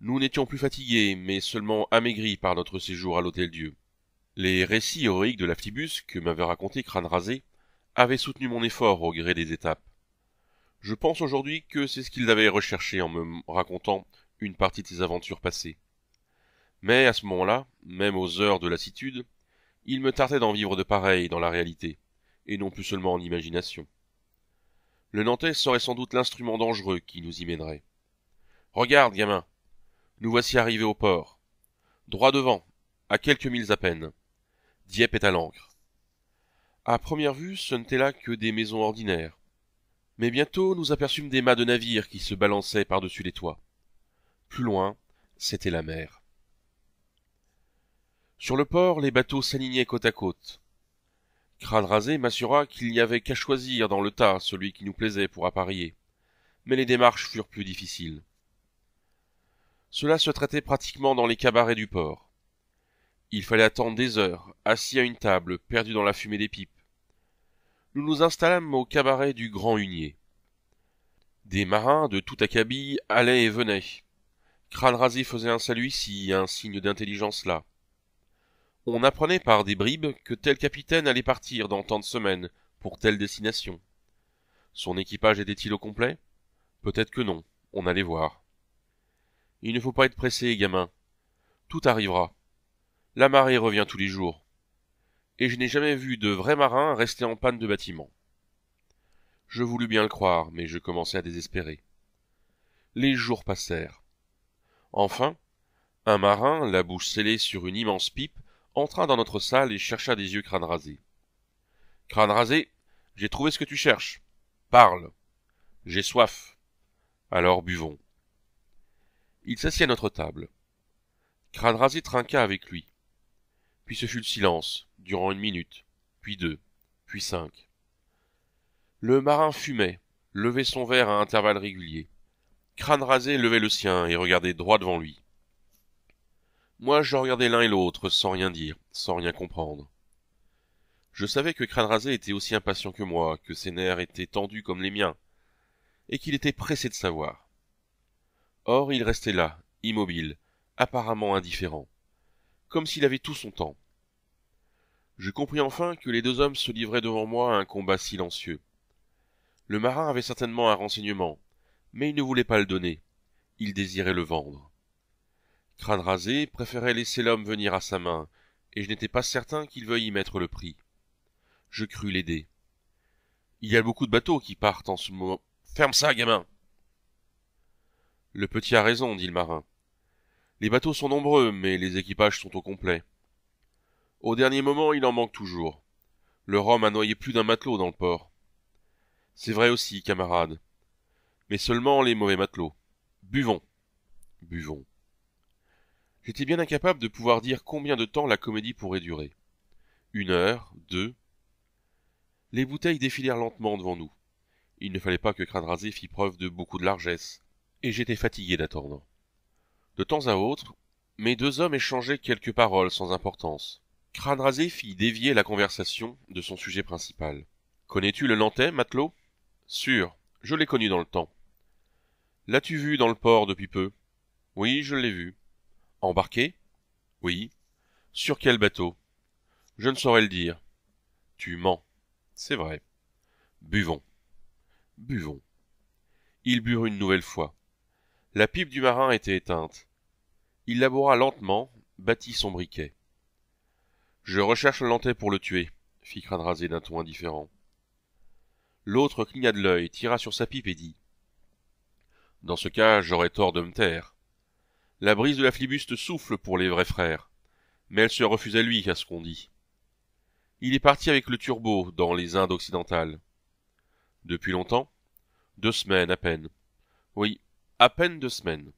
Nous n'étions plus fatigués, mais seulement amaigris par notre séjour à l'Hôtel Dieu. Les récits héroïques de l'Aftibus que m'avait raconté Crâne Rasé avaient soutenu mon effort au gré des étapes. Je pense aujourd'hui que c'est ce qu'ils avaient recherché en me racontant une partie de ses aventures passées. Mais à ce moment-là, même aux heures de lassitude, il me tardait d'en vivre de pareil dans la réalité, et non plus seulement en imagination. Le Nantais serait sans doute l'instrument dangereux qui nous y mènerait. Regarde, gamin. Nous voici arrivés au port. Droit devant, à quelques milles à peine. Dieppe est à l'ancre. À première vue, ce n'était là que des maisons ordinaires. Mais bientôt, nous aperçûmes des mâts de navires qui se balançaient par-dessus les toits. Plus loin, c'était la mer. Sur le port, les bateaux s'alignaient côte à côte. Crâne m'assura qu'il n'y avait qu'à choisir dans le tas celui qui nous plaisait pour apparier. Mais les démarches furent plus difficiles. Cela se traitait pratiquement dans les cabarets du port. Il fallait attendre des heures, assis à une table, perdu dans la fumée des pipes. Nous nous installâmes au cabaret du Grand Hunier. Des marins de tout acabit allaient et venaient. Crâne faisait un salut ici, un signe d'intelligence là. On apprenait par des bribes que tel capitaine allait partir dans tant de semaines pour telle destination. Son équipage était-il au complet Peut-être que non, on allait voir. Il ne faut pas être pressé, gamin. Tout arrivera. La marée revient tous les jours. Et je n'ai jamais vu de vrais marins rester en panne de bâtiment. Je voulus bien le croire, mais je commençais à désespérer. Les jours passèrent. Enfin, un marin, la bouche scellée sur une immense pipe, entra dans notre salle et chercha des yeux crâne rasés. « Crâne rasé, j'ai trouvé ce que tu cherches. Parle. J'ai soif. Alors buvons. Il s'assit à notre table. Crâne rasé trinqua avec lui. Puis ce fut le silence, durant une minute, puis deux, puis cinq. Le marin fumait, levait son verre à intervalles réguliers. Crâne rasé levait le sien et regardait droit devant lui. Moi, je regardais l'un et l'autre, sans rien dire, sans rien comprendre. Je savais que Crâne était aussi impatient que moi, que ses nerfs étaient tendus comme les miens, et qu'il était pressé de savoir. Or, il restait là, immobile, apparemment indifférent, comme s'il avait tout son temps. Je compris enfin que les deux hommes se livraient devant moi à un combat silencieux. Le marin avait certainement un renseignement, mais il ne voulait pas le donner. Il désirait le vendre. Crâne rasé préférait laisser l'homme venir à sa main, et je n'étais pas certain qu'il veuille y mettre le prix. Je crus l'aider. Il y a beaucoup de bateaux qui partent en ce moment. Ferme ça, gamin. Le petit a raison, dit le marin. Les bateaux sont nombreux, mais les équipages sont au complet. Au dernier moment, il en manque toujours. Le rhum a noyé plus d'un matelot dans le port. C'est vrai aussi, camarade. Mais seulement les mauvais matelots. Buvons. Buvons j'étais bien incapable de pouvoir dire combien de temps la comédie pourrait durer. Une heure, deux. Les bouteilles défilèrent lentement devant nous. Il ne fallait pas que Crâne fît preuve de beaucoup de largesse, et j'étais fatigué d'attendre. De temps à autre, mes deux hommes échangeaient quelques paroles sans importance. Crâne fit dévier la conversation de son sujet principal. Connais-tu le Nantais, matelot Sûr, je l'ai connu dans le temps. L'as-tu vu dans le port depuis peu Oui, je l'ai vu. Embarqué Oui. Sur quel bateau Je ne saurais le dire. Tu mens. C'est vrai. Buvons. Buvons. Il burent une nouvelle fois. La pipe du marin était éteinte. Il labora lentement, battit son briquet. Je recherche le Lantais pour le tuer, fit crâne d'un ton indifférent. L'autre cligna de l'œil, tira sur sa pipe et dit Dans ce cas, j'aurais tort de me taire. La brise de la flibuste souffle pour les vrais frères. Mais elle se refuse à lui, à ce qu'on dit. Il est parti avec le turbo dans les Indes occidentales. Depuis longtemps Deux semaines à peine. Oui, à peine deux semaines.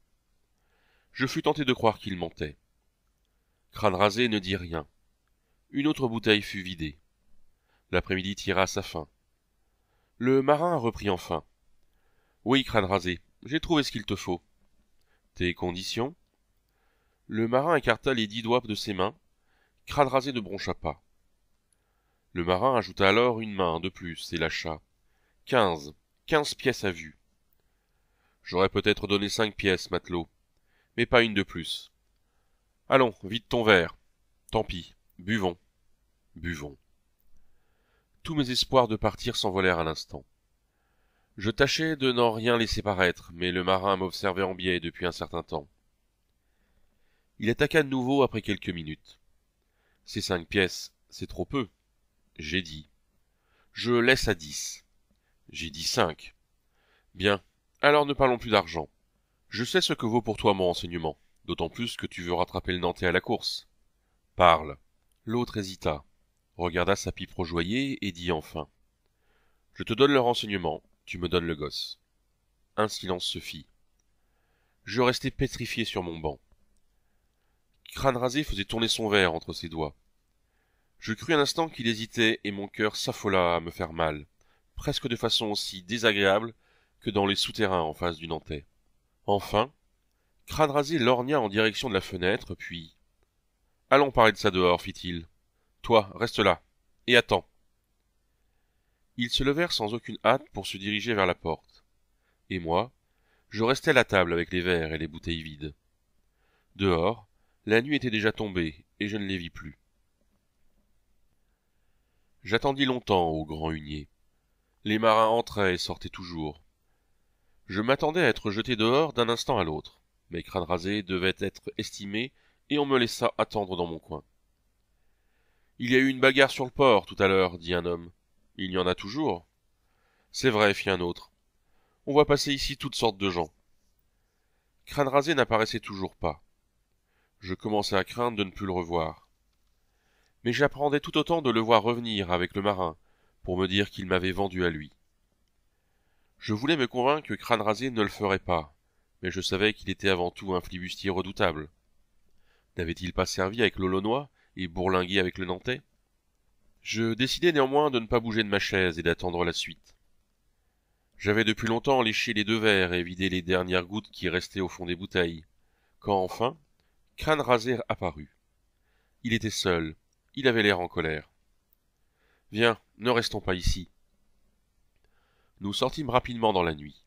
Je fus tenté de croire qu'il mentait. Crâne rasé ne dit rien. Une autre bouteille fut vidée. L'après-midi tira sa fin. Le marin reprit enfin. Oui, crâne rasé, j'ai trouvé ce qu'il te faut. Tes conditions Le marin écarta les dix doigts de ses mains. Crâne rasé de broncha Le marin ajouta alors une main de plus et lâcha. Quinze. Quinze pièces à vue. J'aurais peut-être donné cinq pièces, matelot. Mais pas une de plus. Allons, vide ton verre. Tant pis. Buvons. Buvons. Tous mes espoirs de partir s'envolèrent à l'instant. Je tâchais de n'en rien laisser paraître, mais le marin m'observait en biais depuis un certain temps. Il attaqua de nouveau après quelques minutes. Ces cinq pièces, c'est trop peu. J'ai dit. Je laisse à dix. J'ai dit cinq. Bien, alors ne parlons plus d'argent. Je sais ce que vaut pour toi mon renseignement, d'autant plus que tu veux rattraper le Nantais à la course. Parle. L'autre hésita, regarda sa pipe rejoyée et dit enfin. Je te donne le renseignement, tu me donnes le gosse. Un silence se fit. Je restai pétrifié sur mon banc. Crâne rasé faisait tourner son verre entre ses doigts. Je crus un instant qu'il hésitait et mon cœur s'affola à me faire mal, presque de façon aussi désagréable que dans les souterrains en face du Nantais. Enfin, Crâne rasé lorgna en direction de la fenêtre, puis Allons parler de ça dehors, fit-il. Toi, reste là, et attends. Ils se levèrent sans aucune hâte pour se diriger vers la porte. Et moi, je restai à la table avec les verres et les bouteilles vides. Dehors, la nuit était déjà tombée, et je ne les vis plus. J'attendis longtemps au grand hunier. Les marins entraient et sortaient toujours. Je m'attendais à être jeté dehors d'un instant à l'autre. Mes crânes rasés devaient être estimés, et on me laissa attendre dans mon coin. Il y a eu une bagarre sur le port tout à l'heure, dit un homme. Il y en a toujours. C'est vrai, fit un autre. On voit passer ici toutes sortes de gens. Crâne rasé n'apparaissait toujours pas. Je commençais à craindre de ne plus le revoir. Mais j'apprendais tout autant de le voir revenir avec le marin, pour me dire qu'il m'avait vendu à lui. Je voulais me convaincre que Crâne rasé ne le ferait pas, mais je savais qu'il était avant tout un flibustier redoutable. N'avait-il pas servi avec l'Olonois et bourlingué avec le Nantais je décidai néanmoins de ne pas bouger de ma chaise et d'attendre la suite. J'avais depuis longtemps léché les deux verres et vidé les dernières gouttes qui restaient au fond des bouteilles, quand enfin, crâne rasé apparut. Il était seul, il avait l'air en colère. Viens, ne restons pas ici. Nous sortîmes rapidement dans la nuit.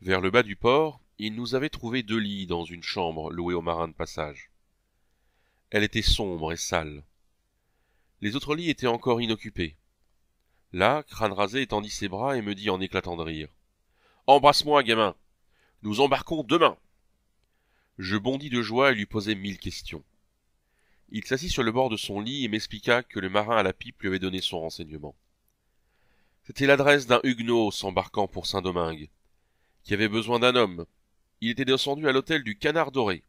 Vers le bas du port, il nous avait trouvé deux lits dans une chambre louée aux marins de passage. Elle était sombre et sale. Les autres lits étaient encore inoccupés. Là, crâne rasé étendit ses bras et me dit en éclatant de rire. Embrasse-moi, gamin. Nous embarquons demain. Je bondis de joie et lui posai mille questions. Il s'assit sur le bord de son lit et m'expliqua que le marin à la pipe lui avait donné son renseignement. C'était l'adresse d'un huguenot s'embarquant pour Saint-Domingue, qui avait besoin d'un homme. Il était descendu à l'hôtel du Canard Doré.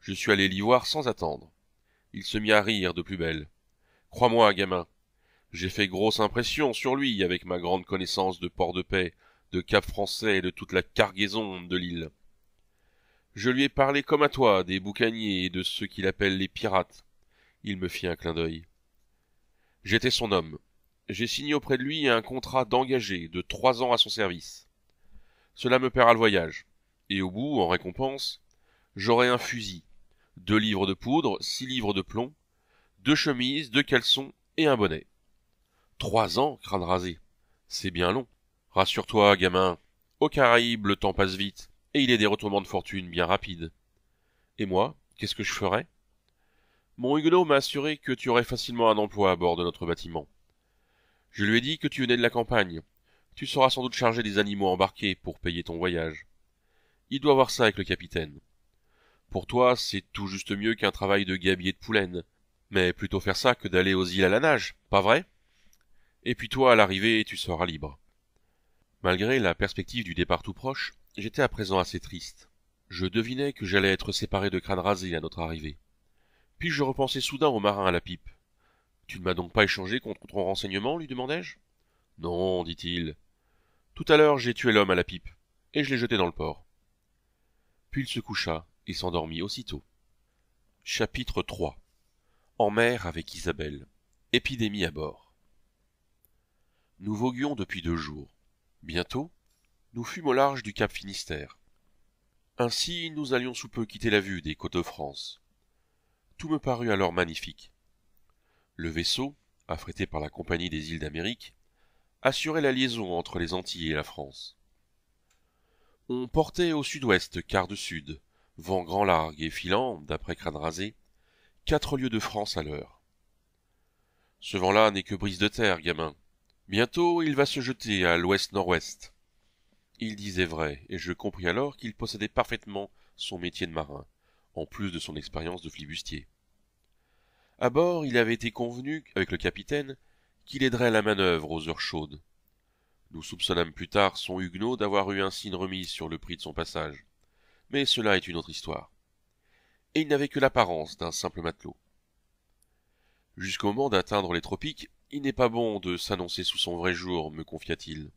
Je suis allé l'y voir sans attendre. Il se mit à rire de plus belle. Crois-moi, gamin. J'ai fait grosse impression sur lui avec ma grande connaissance de port de paix, de cap français et de toute la cargaison de l'île. Je lui ai parlé comme à toi des boucaniers et de ceux qu'il appelle les pirates. Il me fit un clin d'œil. J'étais son homme. J'ai signé auprès de lui un contrat d'engagé de trois ans à son service. Cela me paiera le voyage. Et au bout, en récompense, j'aurai un fusil, deux livres de poudre, six livres de plomb, deux chemises, deux caleçons et un bonnet. Trois ans, crâne rasé. C'est bien long. Rassure-toi, gamin. Au Caraïbe, le temps passe vite, et il est des retournements de fortune bien rapides. Et moi, qu'est-ce que je ferais Mon huguenot m'a assuré que tu aurais facilement un emploi à bord de notre bâtiment. Je lui ai dit que tu venais de la campagne. Tu seras sans doute chargé des animaux embarqués pour payer ton voyage. Il doit voir ça avec le capitaine. Pour toi, c'est tout juste mieux qu'un travail de gabier de poulaine, mais plutôt faire ça que d'aller aux îles à la nage, pas vrai Et puis toi, à l'arrivée, tu seras libre. Malgré la perspective du départ tout proche, j'étais à présent assez triste. Je devinais que j'allais être séparé de crâne rasé à notre arrivée. Puis je repensais soudain au marin à la pipe. Tu ne m'as donc pas échangé contre ton renseignement, lui demandai-je Non, dit-il. Tout à l'heure, j'ai tué l'homme à la pipe, et je l'ai jeté dans le port. Puis il se coucha et s'endormit aussitôt. Chapitre 3 en mer avec Isabelle. Épidémie à bord. Nous voguions depuis deux jours. Bientôt, nous fûmes au large du cap Finistère. Ainsi, nous allions sous peu quitter la vue des côtes de France. Tout me parut alors magnifique. Le vaisseau, affrété par la Compagnie des îles d'Amérique, assurait la liaison entre les Antilles et la France. On portait au sud-ouest quart de sud, vent grand large et filant, d'après crâne rasé, quatre lieues de France à l'heure. Ce vent-là n'est que brise de terre, gamin. Bientôt, il va se jeter à l'ouest-nord-ouest. Il disait vrai, et je compris alors qu'il possédait parfaitement son métier de marin, en plus de son expérience de flibustier. À bord, il avait été convenu, avec le capitaine, qu'il aiderait la manœuvre aux heures chaudes. Nous soupçonnâmes plus tard son huguenot d'avoir eu ainsi une remise sur le prix de son passage. Mais cela est une autre histoire et il n'avait que l'apparence d'un simple matelot. Jusqu'au moment d'atteindre les tropiques, il n'est pas bon de s'annoncer sous son vrai jour, me confia-t-il.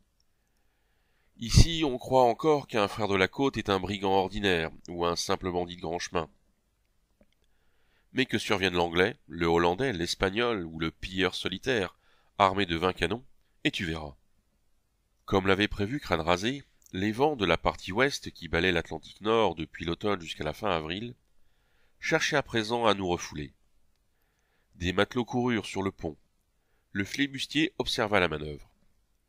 Ici, on croit encore qu'un frère de la côte est un brigand ordinaire ou un simple bandit de grand chemin. Mais que survienne l'anglais, le hollandais, l'espagnol ou le pilleur solitaire, armé de vingt canons, et tu verras. Comme l'avait prévu Crâne Rasé, les vents de la partie ouest qui balaient l'Atlantique Nord depuis l'automne jusqu'à la fin avril Cherchait à présent à nous refouler. Des matelots coururent sur le pont. Le flibustier observa la manœuvre.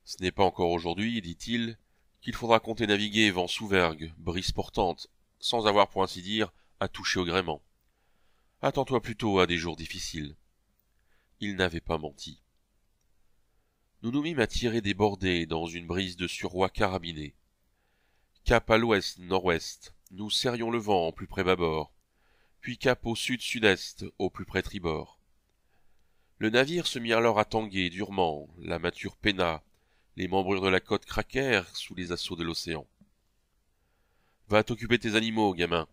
Ce n'est pas encore aujourd'hui, dit-il, qu'il faudra compter naviguer vent sous vergue, brise portante, sans avoir pour ainsi dire à toucher au gréement. Attends-toi plutôt à des jours difficiles. Il n'avait pas menti. Nous nous mîmes à tirer des bordées dans une brise de surroi carabinée. Cap à l'ouest, nord-ouest, nous serrions le vent en plus près bâbord puis cap au sud-sud-est, au plus près tribord. Le navire se mit alors à tanguer durement, la mâture peina, les membrures de la côte craquèrent sous les assauts de l'océan. Va t'occuper tes animaux, gamin.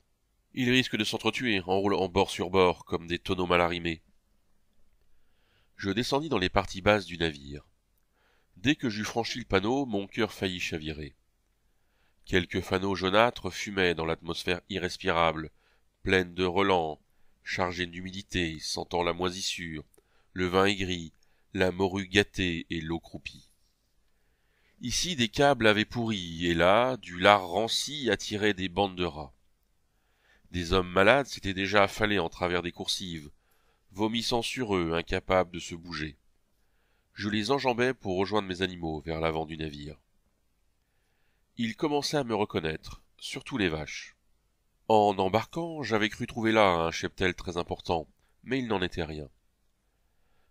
Ils risquent de s'entretuer en roulant bord sur bord comme des tonneaux mal arrimés. Je descendis dans les parties basses du navire. Dès que j'eus franchi le panneau, mon cœur faillit chavirer. Quelques fanaux jaunâtres fumaient dans l'atmosphère irrespirable, pleine de relents, chargée d'humidité, sentant la moisissure, le vin aigri, la morue gâtée et l'eau croupie. Ici des câbles avaient pourri, et là du lard ranci attirait des bandes de rats. Des hommes malades s'étaient déjà affalés en travers des coursives, vomissant sur eux, incapables de se bouger. Je les enjambais pour rejoindre mes animaux vers l'avant du navire. Ils commençaient à me reconnaître, surtout les vaches. En embarquant, j'avais cru trouver là un cheptel très important, mais il n'en était rien.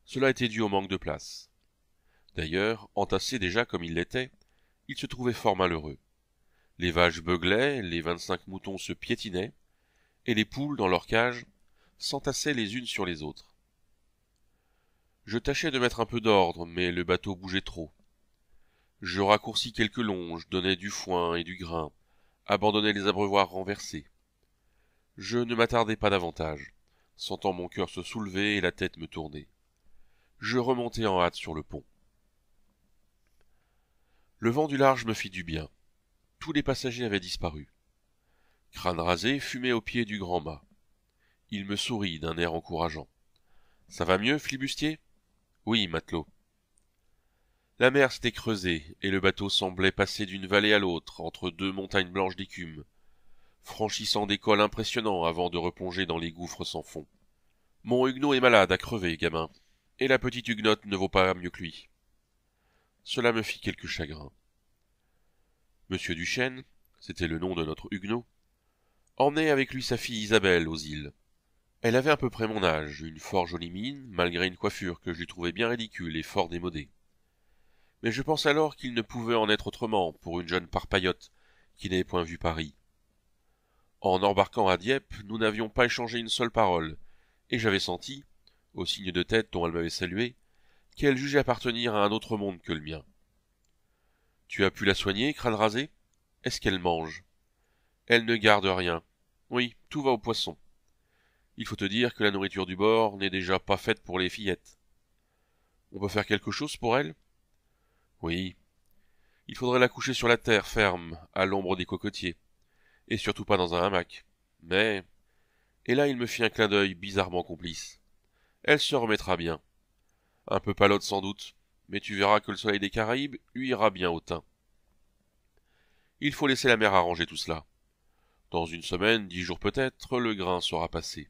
Cela était dû au manque de place. D'ailleurs, entassé déjà comme il l'était, il se trouvait fort malheureux. Les vaches beuglaient, les vingt-cinq moutons se piétinaient, et les poules, dans leurs cages, s'entassaient les unes sur les autres. Je tâchais de mettre un peu d'ordre, mais le bateau bougeait trop. Je raccourcis quelques longes, donnais du foin et du grain, abandonnais les abreuvoirs renversés. Je ne m'attardai pas davantage, sentant mon cœur se soulever et la tête me tourner. Je remontai en hâte sur le pont. Le vent du large me fit du bien. Tous les passagers avaient disparu. Crâne rasé fumait au pied du grand mât. Il me sourit d'un air encourageant. Ça va mieux, flibustier Oui, matelot. La mer s'était creusée, et le bateau semblait passer d'une vallée à l'autre, entre deux montagnes blanches d'écume, franchissant des cols impressionnants avant de replonger dans les gouffres sans fond. Mon Huguenot est malade à crever, gamin, et la petite Huguenote ne vaut pas mieux que lui. Cela me fit quelque chagrin. Monsieur Duchesne, c'était le nom de notre Huguenot, emmenait avec lui sa fille Isabelle aux îles. Elle avait à peu près mon âge, une fort jolie mine, malgré une coiffure que je lui trouvais bien ridicule et fort démodée. Mais je pense alors qu'il ne pouvait en être autrement pour une jeune parpaillotte qui n'avait point vu Paris. En embarquant à Dieppe, nous n'avions pas échangé une seule parole, et j'avais senti, au signe de tête dont elle m'avait salué, qu'elle jugeait appartenir à un autre monde que le mien. Tu as pu la soigner, crâne rasé Est-ce qu'elle mange Elle ne garde rien. Oui, tout va au poisson. Il faut te dire que la nourriture du bord n'est déjà pas faite pour les fillettes. On peut faire quelque chose pour elle Oui. Il faudrait la coucher sur la terre ferme, à l'ombre des cocotiers et surtout pas dans un hamac. Mais. Et là il me fit un clin d'œil bizarrement complice. Elle se remettra bien. Un peu palote sans doute, mais tu verras que le soleil des Caraïbes lui ira bien au teint. Il faut laisser la mer arranger tout cela. Dans une semaine, dix jours peut-être, le grain sera passé.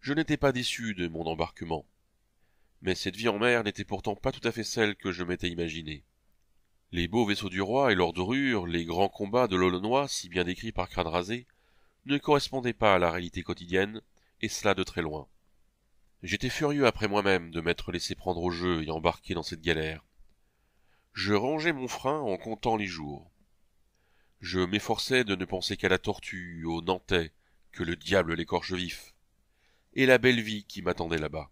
Je n'étais pas déçu de mon embarquement. Mais cette vie en mer n'était pourtant pas tout à fait celle que je m'étais imaginée. Les beaux vaisseaux du roi et leurs dorures, les grands combats de l'Holonois, si bien décrits par crâne rasé, ne correspondaient pas à la réalité quotidienne, et cela de très loin. J'étais furieux après moi-même de m'être laissé prendre au jeu et embarquer dans cette galère. Je rangeais mon frein en comptant les jours. Je m'efforçais de ne penser qu'à la tortue, au Nantais, que le diable l'écorche vif, et la belle vie qui m'attendait là-bas.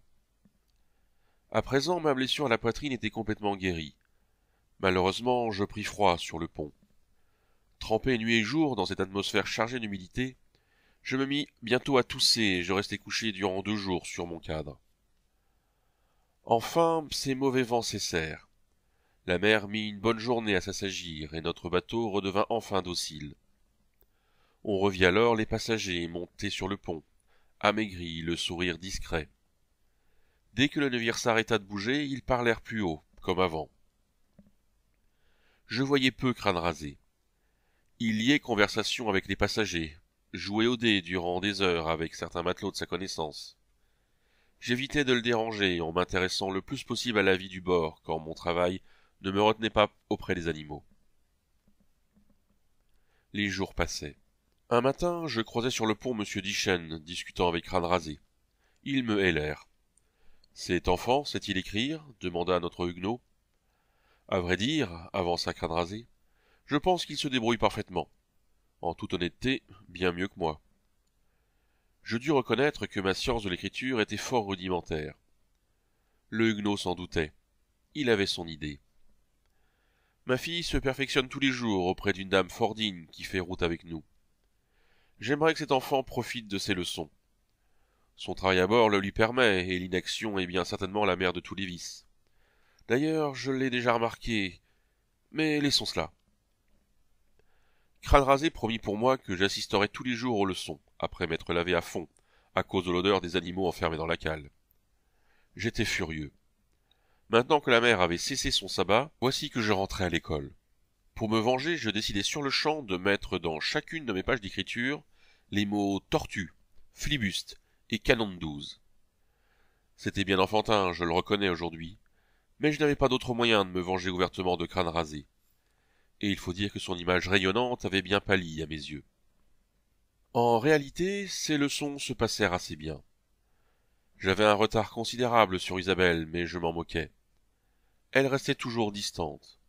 À présent, ma blessure à la poitrine était complètement guérie. Malheureusement, je pris froid sur le pont. Trempé nuit et jour dans cette atmosphère chargée d'humidité, je me mis bientôt à tousser et je restai couché durant deux jours sur mon cadre. Enfin, ces mauvais vents cessèrent. La mer mit une bonne journée à s'assagir et notre bateau redevint enfin docile. On revit alors les passagers montés sur le pont, amaigris, le sourire discret. Dès que le navire s'arrêta de bouger, ils parlèrent plus haut, comme avant. Je voyais peu crâne rasé. Il y conversation avec les passagers, jouait au dé durant des heures avec certains matelots de sa connaissance. J'évitais de le déranger en m'intéressant le plus possible à la vie du bord quand mon travail ne me retenait pas auprès des animaux. Les jours passaient. Un matin, je croisais sur le pont M. Dichen, discutant avec Crâne Rasé. Il me hélèrent. Cet enfant sait-il écrire demanda notre Huguenot. À vrai dire, avant sa crâne rasée, je pense qu'il se débrouille parfaitement. En toute honnêteté, bien mieux que moi. Je dus reconnaître que ma science de l'écriture était fort rudimentaire. Le Huguenot s'en doutait. Il avait son idée. Ma fille se perfectionne tous les jours auprès d'une dame fort digne qui fait route avec nous. J'aimerais que cet enfant profite de ses leçons. Son travail à bord le lui permet, et l'inaction est bien certainement la mère de tous les vices. D'ailleurs, je l'ai déjà remarqué. Mais laissons cela. Crâne promit pour moi que j'assisterai tous les jours aux leçons, après m'être lavé à fond, à cause de l'odeur des animaux enfermés dans la cale. J'étais furieux. Maintenant que la mère avait cessé son sabbat, voici que je rentrais à l'école. Pour me venger, je décidai sur le champ de mettre dans chacune de mes pages d'écriture les mots tortue, flibuste et canon de douze. C'était bien enfantin, je le reconnais aujourd'hui, mais je n'avais pas d'autre moyen de me venger ouvertement de crâne rasé. Et il faut dire que son image rayonnante avait bien pâli à mes yeux. En réalité, ces leçons se passèrent assez bien. J'avais un retard considérable sur Isabelle, mais je m'en moquais. Elle restait toujours distante.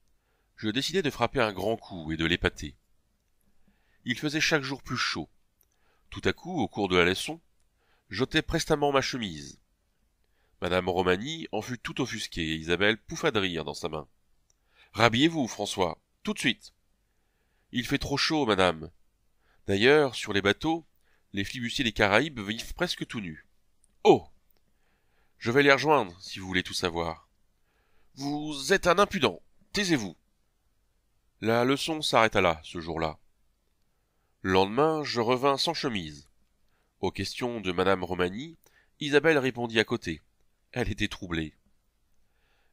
Je décidai de frapper un grand coup et de l'épater. Il faisait chaque jour plus chaud. Tout à coup, au cours de la leçon, j'ôtai prestamment ma chemise. Madame Romagny en fut tout offusquée et Isabelle pouffa de rire dans sa main. Rhabillez-vous, François, tout de suite. Il fait trop chaud, madame. D'ailleurs, sur les bateaux, les flibustiers des Caraïbes vivent presque tout nus. Oh Je vais les rejoindre, si vous voulez tout savoir. Vous êtes un impudent. Taisez-vous. La leçon s'arrêta là, ce jour-là. Le lendemain, je revins sans chemise. Aux questions de madame Romagny, Isabelle répondit à côté. Elle était troublée.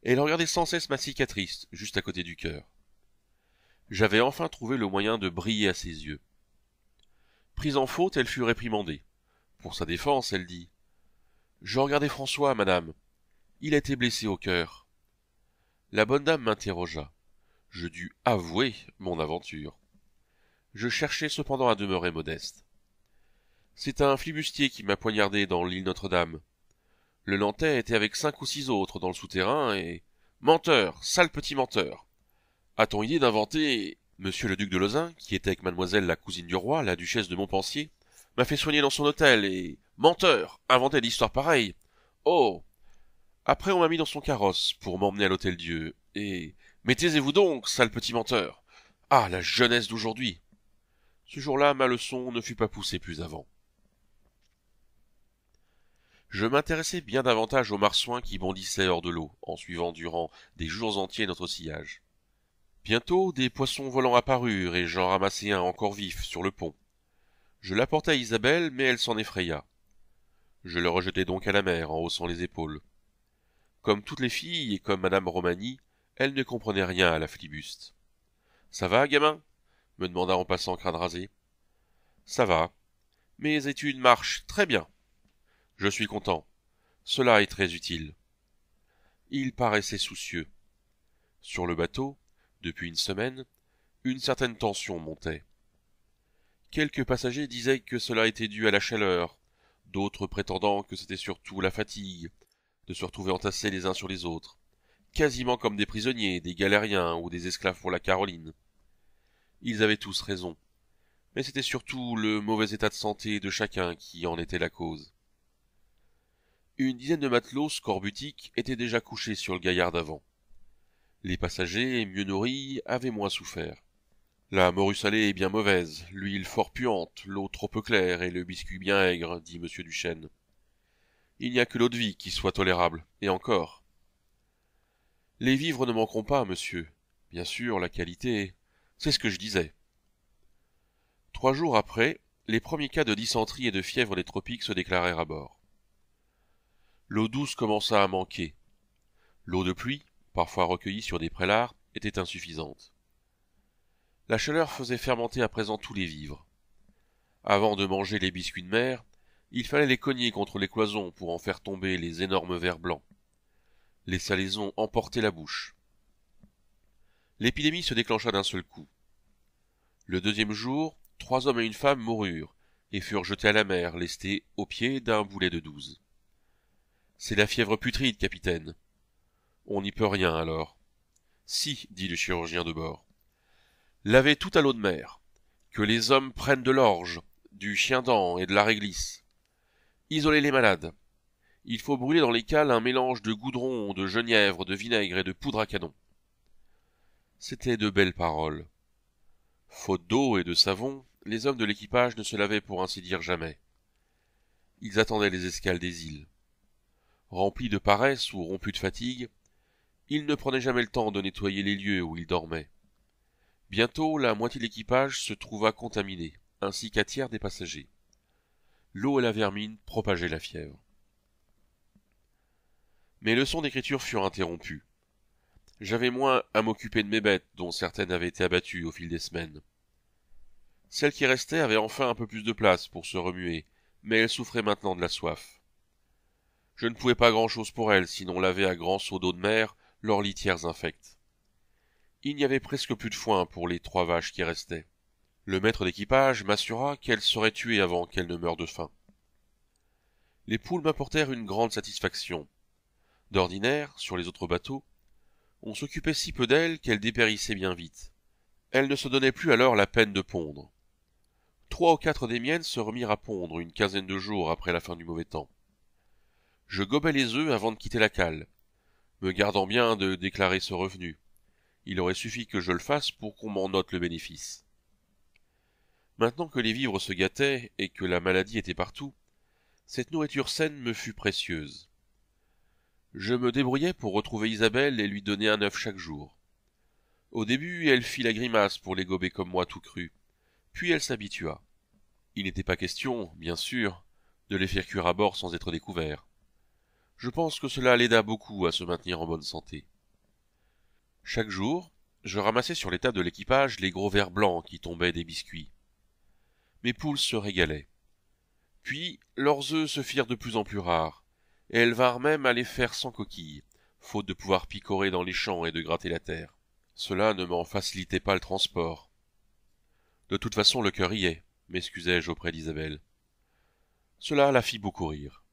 elle regardait sans cesse ma cicatrice, juste à côté du cœur. J'avais enfin trouvé le moyen de briller à ses yeux. Prise en faute, elle fut réprimandée. Pour sa défense, elle dit Je regardais François, madame. Il a été blessé au cœur. La bonne dame m'interrogea. Je dus avouer mon aventure. Je cherchais cependant à demeurer modeste. C'est un flibustier qui m'a poignardé dans l'île Notre-Dame. Le Nantais était avec cinq ou six autres dans le souterrain et. Menteur, sale petit menteur. A-t-on idée d'inventer Monsieur le duc de Lauzun, qui était avec mademoiselle la cousine du roi, la duchesse de Montpensier, m'a fait soigner dans son hôtel et. Menteur Inventer l'histoire pareille Oh Après, on m'a mis dans son carrosse pour m'emmener à l'hôtel Dieu et. mettez vous donc, sale petit menteur Ah, la jeunesse d'aujourd'hui Ce jour-là, ma leçon ne fut pas poussée plus avant. Je m'intéressais bien davantage aux marsouins qui bondissaient hors de l'eau, en suivant durant des jours entiers notre sillage. Bientôt, des poissons volants apparurent et j'en ramassai un encore vif sur le pont. Je l'apportai à Isabelle, mais elle s'en effraya. Je le rejetai donc à la mer en haussant les épaules. Comme toutes les filles et comme Madame Romani, elle ne comprenait rien à la flibuste. Ça va, gamin me demanda en passant crâne rasé. Ça va. Mes études marche très bien. Je suis content. Cela est très utile. Il paraissait soucieux. Sur le bateau, depuis une semaine, une certaine tension montait. Quelques passagers disaient que cela était dû à la chaleur, d'autres prétendant que c'était surtout la fatigue, de se retrouver entassés les uns sur les autres, quasiment comme des prisonniers, des galériens ou des esclaves pour la Caroline. Ils avaient tous raison, mais c'était surtout le mauvais état de santé de chacun qui en était la cause. Une dizaine de matelots scorbutiques étaient déjà couchés sur le gaillard d'avant. Les passagers, mieux nourris, avaient moins souffert. La morue salée est bien mauvaise, l'huile fort puante, l'eau trop peu claire et le biscuit bien aigre, dit monsieur Duchesne. Il n'y a que l'eau de vie qui soit tolérable, et encore. Les vivres ne manqueront pas, monsieur. Bien sûr, la qualité. C'est ce que je disais. Trois jours après, les premiers cas de dysenterie et de fièvre des tropiques se déclarèrent à bord. L'eau douce commença à manquer. L'eau de pluie, parfois recueillie sur des prélards, était insuffisante. La chaleur faisait fermenter à présent tous les vivres. Avant de manger les biscuits de mer, il fallait les cogner contre les cloisons pour en faire tomber les énormes vers blancs. Les salaisons emportaient la bouche. L'épidémie se déclencha d'un seul coup. Le deuxième jour, trois hommes et une femme moururent et furent jetés à la mer, lestés au pied d'un boulet de douze. C'est la fièvre putride, capitaine. On n'y peut rien alors. Si, dit le chirurgien de bord. Lavez tout à l'eau de mer. Que les hommes prennent de l'orge, du chien-dent et de la réglisse. Isolez les malades. Il faut brûler dans les cales un mélange de goudron, de genièvre, de vinaigre et de poudre à canon. C'étaient de belles paroles. Faute d'eau et de savon, les hommes de l'équipage ne se lavaient pour ainsi dire jamais. Ils attendaient les escales des îles rempli de paresse ou rompu de fatigue, il ne prenait jamais le temps de nettoyer les lieux où il dormait. Bientôt la moitié de l'équipage se trouva contaminée, ainsi qu'un tiers des passagers. L'eau et la vermine propageaient la fièvre. Mes leçons d'écriture furent interrompues. J'avais moins à m'occuper de mes bêtes, dont certaines avaient été abattues au fil des semaines. Celles qui restaient avaient enfin un peu plus de place pour se remuer, mais elles souffraient maintenant de la soif. Je ne pouvais pas grand-chose pour elles, sinon laver à grands sauts d'eau de mer leurs litières infectes. Il n'y avait presque plus de foin pour les trois vaches qui restaient. Le maître d'équipage m'assura qu'elles seraient tuées avant qu'elles ne meurent de faim. Les poules m'apportèrent une grande satisfaction. D'ordinaire, sur les autres bateaux, on s'occupait si peu d'elles qu'elles dépérissaient bien vite. Elles ne se donnaient plus alors la peine de pondre. Trois ou quatre des miennes se remirent à pondre une quinzaine de jours après la fin du mauvais temps. Je gobais les œufs avant de quitter la cale, me gardant bien de déclarer ce revenu. Il aurait suffi que je le fasse pour qu'on m'en note le bénéfice. Maintenant que les vivres se gâtaient et que la maladie était partout, cette nourriture saine me fut précieuse. Je me débrouillais pour retrouver Isabelle et lui donner un œuf chaque jour. Au début, elle fit la grimace pour les gober comme moi tout cru, puis elle s'habitua. Il n'était pas question, bien sûr, de les faire cuire à bord sans être découvert. Je pense que cela l'aida beaucoup à se maintenir en bonne santé. Chaque jour, je ramassais sur les de l'équipage les gros verres blancs qui tombaient des biscuits. Mes poules se régalaient. Puis leurs œufs se firent de plus en plus rares, et elles vinrent même à les faire sans coquilles, faute de pouvoir picorer dans les champs et de gratter la terre. Cela ne m'en facilitait pas le transport. De toute façon le cœur y est, m'excusai je auprès d'Isabelle. Cela la fit beaucoup rire.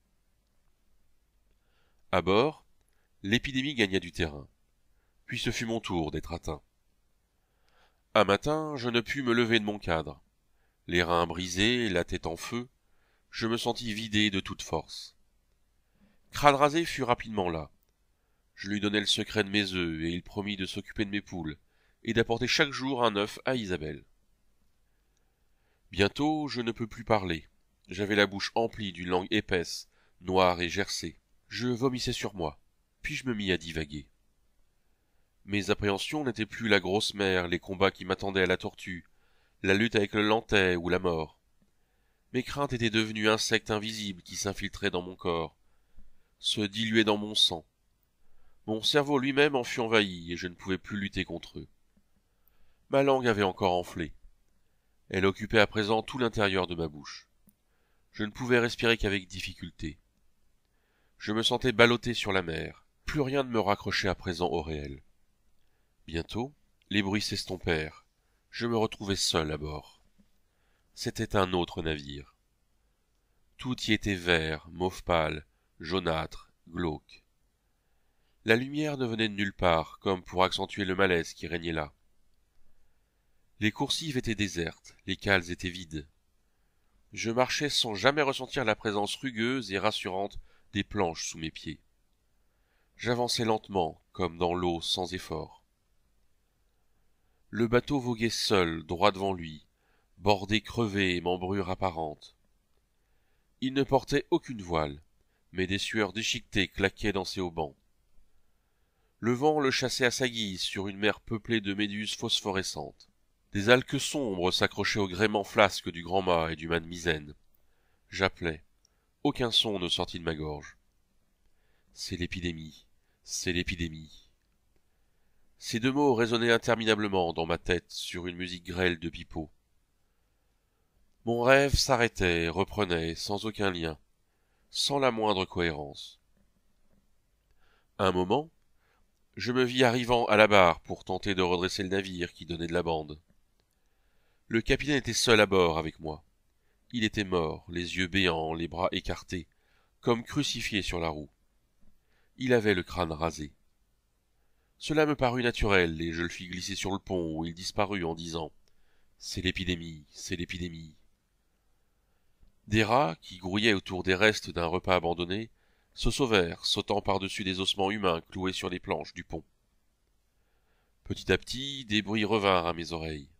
À bord, l'épidémie gagna du terrain. Puis ce fut mon tour d'être atteint. Un matin, je ne pus me lever de mon cadre. Les reins brisés, la tête en feu, je me sentis vidé de toute force. Crâne fut rapidement là. Je lui donnai le secret de mes œufs et il promit de s'occuper de mes poules et d'apporter chaque jour un œuf à Isabelle. Bientôt, je ne peux plus parler. J'avais la bouche emplie d'une langue épaisse, noire et gercée je vomissais sur moi, puis je me mis à divaguer. Mes appréhensions n'étaient plus la grosse mer, les combats qui m'attendaient à la tortue, la lutte avec le Lantais ou la mort. Mes craintes étaient devenues insectes invisibles qui s'infiltraient dans mon corps, se diluaient dans mon sang. Mon cerveau lui-même en fut envahi et je ne pouvais plus lutter contre eux. Ma langue avait encore enflé. Elle occupait à présent tout l'intérieur de ma bouche. Je ne pouvais respirer qu'avec difficulté. Je me sentais ballotté sur la mer. Plus rien ne me raccrochait à présent au réel. Bientôt, les bruits s'estompèrent. Je me retrouvai seul à bord. C'était un autre navire. Tout y était vert, mauve pâle, jaunâtre, glauque. La lumière ne venait de nulle part, comme pour accentuer le malaise qui régnait là. Les coursives étaient désertes, les cales étaient vides. Je marchais sans jamais ressentir la présence rugueuse et rassurante des planches sous mes pieds. J'avançais lentement, comme dans l'eau sans effort. Le bateau voguait seul, droit devant lui, bordé crevé et membrure apparente. Il ne portait aucune voile, mais des sueurs déchiquetées claquaient dans ses haubans. Le vent le chassait à sa guise sur une mer peuplée de méduses phosphorescentes. Des algues sombres s'accrochaient aux gréement flasques du grand mât et du mât de misaine. J'appelais. Aucun son ne sortit de ma gorge. C'est l'épidémie, c'est l'épidémie. Ces deux mots résonnaient interminablement dans ma tête sur une musique grêle de pipeau. Mon rêve s'arrêtait, reprenait, sans aucun lien, sans la moindre cohérence. Un moment, je me vis arrivant à la barre pour tenter de redresser le navire qui donnait de la bande. Le capitaine était seul à bord avec moi. Il était mort, les yeux béants, les bras écartés, comme crucifié sur la roue. Il avait le crâne rasé. Cela me parut naturel, et je le fis glisser sur le pont où il disparut en disant C'est l'épidémie, c'est l'épidémie. Des rats, qui grouillaient autour des restes d'un repas abandonné, se sauvèrent, sautant par-dessus des ossements humains cloués sur les planches du pont. Petit à petit, des bruits revinrent à mes oreilles.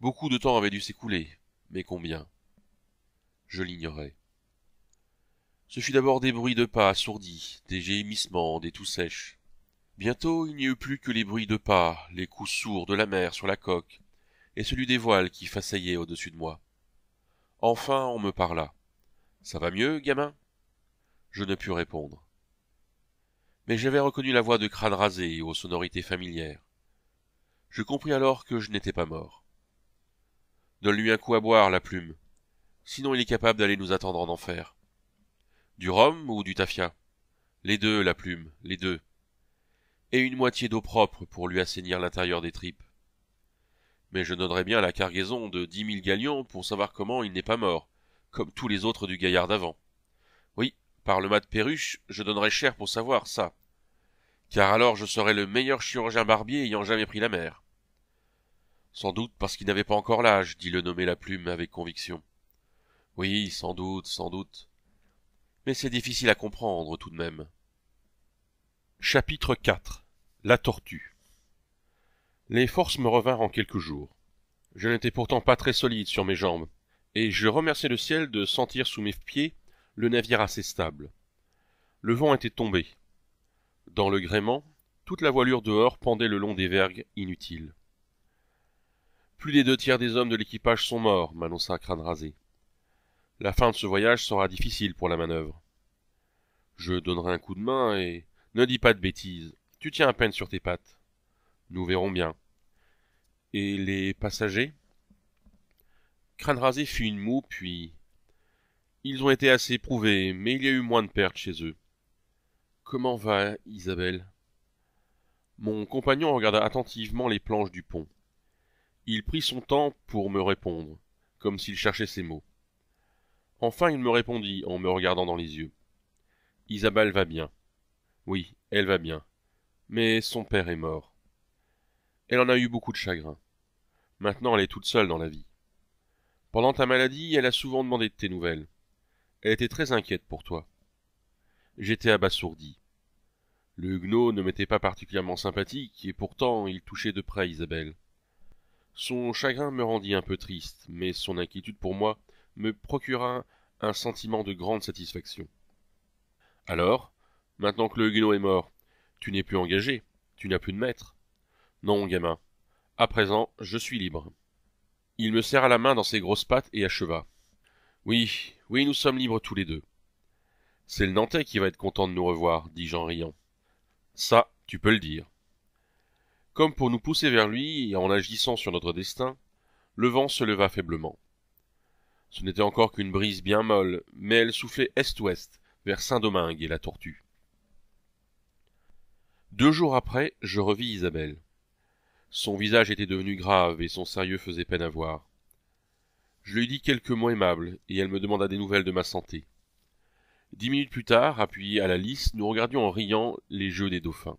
Beaucoup de temps avait dû s'écouler, mais combien Je l'ignorais. Ce fut d'abord des bruits de pas assourdis, des gémissements, des toux sèches. Bientôt il n'y eut plus que les bruits de pas, les coups sourds de la mer sur la coque, et celui des voiles qui façaillaient au-dessus de moi. Enfin on me parla. Ça va mieux, gamin? Je ne pus répondre. Mais j'avais reconnu la voix de crâne rasé aux sonorités familières. Je compris alors que je n'étais pas mort. Donne-lui un coup à boire, la plume. Sinon il est capable d'aller nous attendre en enfer. Du rhum ou du tafia Les deux, la plume, les deux. Et une moitié d'eau propre pour lui assainir l'intérieur des tripes. Mais je donnerais bien la cargaison de dix mille galions pour savoir comment il n'est pas mort, comme tous les autres du gaillard d'avant. Oui, par le mât de perruche, je donnerais cher pour savoir ça. Car alors je serais le meilleur chirurgien barbier ayant jamais pris la mer. Sans doute parce qu'il n'avait pas encore l'âge, dit le nommé la plume avec conviction. Oui, sans doute, sans doute. Mais c'est difficile à comprendre tout de même. Chapitre 4 La tortue Les forces me revinrent en quelques jours. Je n'étais pourtant pas très solide sur mes jambes, et je remerciais le ciel de sentir sous mes pieds le navire assez stable. Le vent était tombé. Dans le gréement, toute la voilure dehors pendait le long des vergues inutiles. Plus des deux tiers des hommes de l'équipage sont morts, m'annonça Crâne Rasé. La fin de ce voyage sera difficile pour la manœuvre. Je donnerai un coup de main et. Ne dis pas de bêtises. Tu tiens à peine sur tes pattes. Nous verrons bien. Et les passagers Crâne rasé fit une moue, puis. Ils ont été assez éprouvés, mais il y a eu moins de pertes chez eux. Comment va Isabelle Mon compagnon regarda attentivement les planches du pont. Il prit son temps pour me répondre, comme s'il cherchait ses mots. Enfin il me répondit en me regardant dans les yeux. Isabelle va bien. Oui, elle va bien. Mais son père est mort. Elle en a eu beaucoup de chagrin. Maintenant elle est toute seule dans la vie. Pendant ta maladie, elle a souvent demandé de tes nouvelles. Elle était très inquiète pour toi. J'étais abasourdi. Le huguenot ne m'était pas particulièrement sympathique, et pourtant il touchait de près Isabelle. Son chagrin me rendit un peu triste, mais son inquiétude pour moi me procura un sentiment de grande satisfaction. Alors, maintenant que le Huguenot est mort, tu n'es plus engagé, tu n'as plus de maître. Non, gamin, à présent, je suis libre. Il me serra la main dans ses grosses pattes et acheva. Oui, oui, nous sommes libres tous les deux. C'est le Nantais qui va être content de nous revoir, dis-je en riant. Ça, tu peux le dire. Comme pour nous pousser vers lui, et en agissant sur notre destin, le vent se leva faiblement. Ce n'était encore qu'une brise bien molle, mais elle soufflait est-ouest, vers Saint-Domingue et la Tortue. Deux jours après, je revis Isabelle. Son visage était devenu grave et son sérieux faisait peine à voir. Je lui dis quelques mots aimables et elle me demanda des nouvelles de ma santé. Dix minutes plus tard, appuyés à la lisse, nous regardions en riant les jeux des dauphins.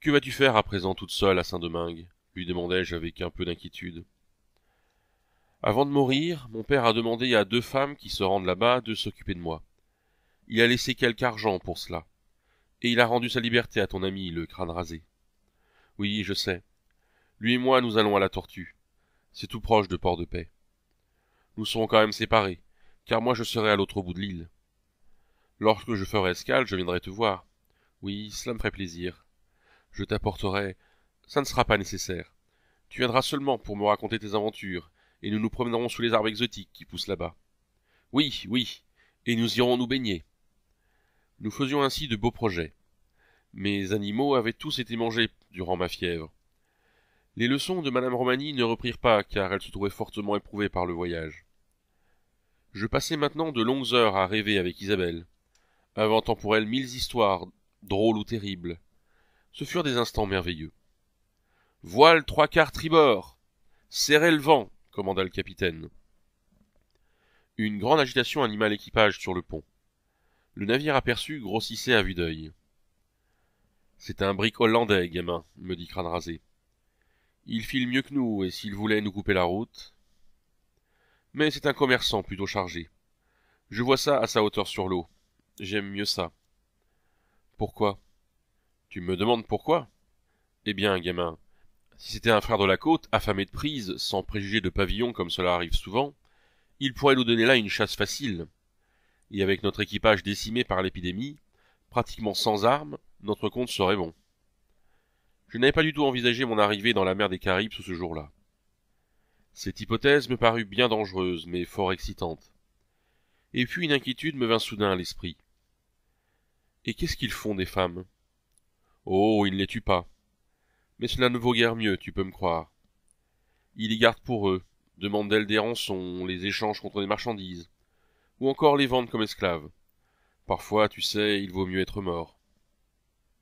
Que vas-tu faire à présent toute seule à Saint-Domingue lui demandai-je avec un peu d'inquiétude. Avant de mourir, mon père a demandé à deux femmes qui se rendent là-bas de s'occuper de moi. Il a laissé quelque argent pour cela. Et il a rendu sa liberté à ton ami, le crâne rasé. Oui, je sais. Lui et moi, nous allons à la Tortue. C'est tout proche de Port-de-Paix. Nous serons quand même séparés, car moi je serai à l'autre bout de l'île. Lorsque je ferai escale, je viendrai te voir. Oui, cela me ferait plaisir je t'apporterai. Ça ne sera pas nécessaire. Tu viendras seulement pour me raconter tes aventures, et nous nous promènerons sous les arbres exotiques qui poussent là-bas. Oui, oui, et nous irons nous baigner. Nous faisions ainsi de beaux projets. Mes animaux avaient tous été mangés durant ma fièvre. Les leçons de madame Romani ne reprirent pas, car elle se trouvait fortement éprouvée par le voyage. Je passais maintenant de longues heures à rêver avec Isabelle, inventant pour elle mille histoires, drôles ou terribles, ce furent des instants merveilleux. Voile trois quarts tribord. Serrez le vent, commanda le capitaine. Une grande agitation anima l'équipage sur le pont. Le navire aperçu grossissait à vue d'œil. C'est un brick hollandais, gamin, me dit crâne rasé. Il file mieux que nous, et s'il voulait nous couper la route. Mais c'est un commerçant plutôt chargé. Je vois ça à sa hauteur sur l'eau. J'aime mieux ça. Pourquoi? Tu me demandes pourquoi Eh bien, gamin, si c'était un frère de la côte, affamé de prise, sans préjugé de pavillon comme cela arrive souvent, il pourrait nous donner là une chasse facile. Et avec notre équipage décimé par l'épidémie, pratiquement sans armes, notre compte serait bon. Je n'avais pas du tout envisagé mon arrivée dans la mer des Caraïbes ce jour-là. Cette hypothèse me parut bien dangereuse, mais fort excitante. Et puis une inquiétude me vint soudain à l'esprit. Et qu'est-ce qu'ils font des femmes Oh, il ne les tue pas. Mais cela ne vaut guère mieux, tu peux me croire. Il y garde pour eux, demande d'elles des rançons, les échange contre des marchandises, ou encore les vendent comme esclaves. Parfois, tu sais, il vaut mieux être mort.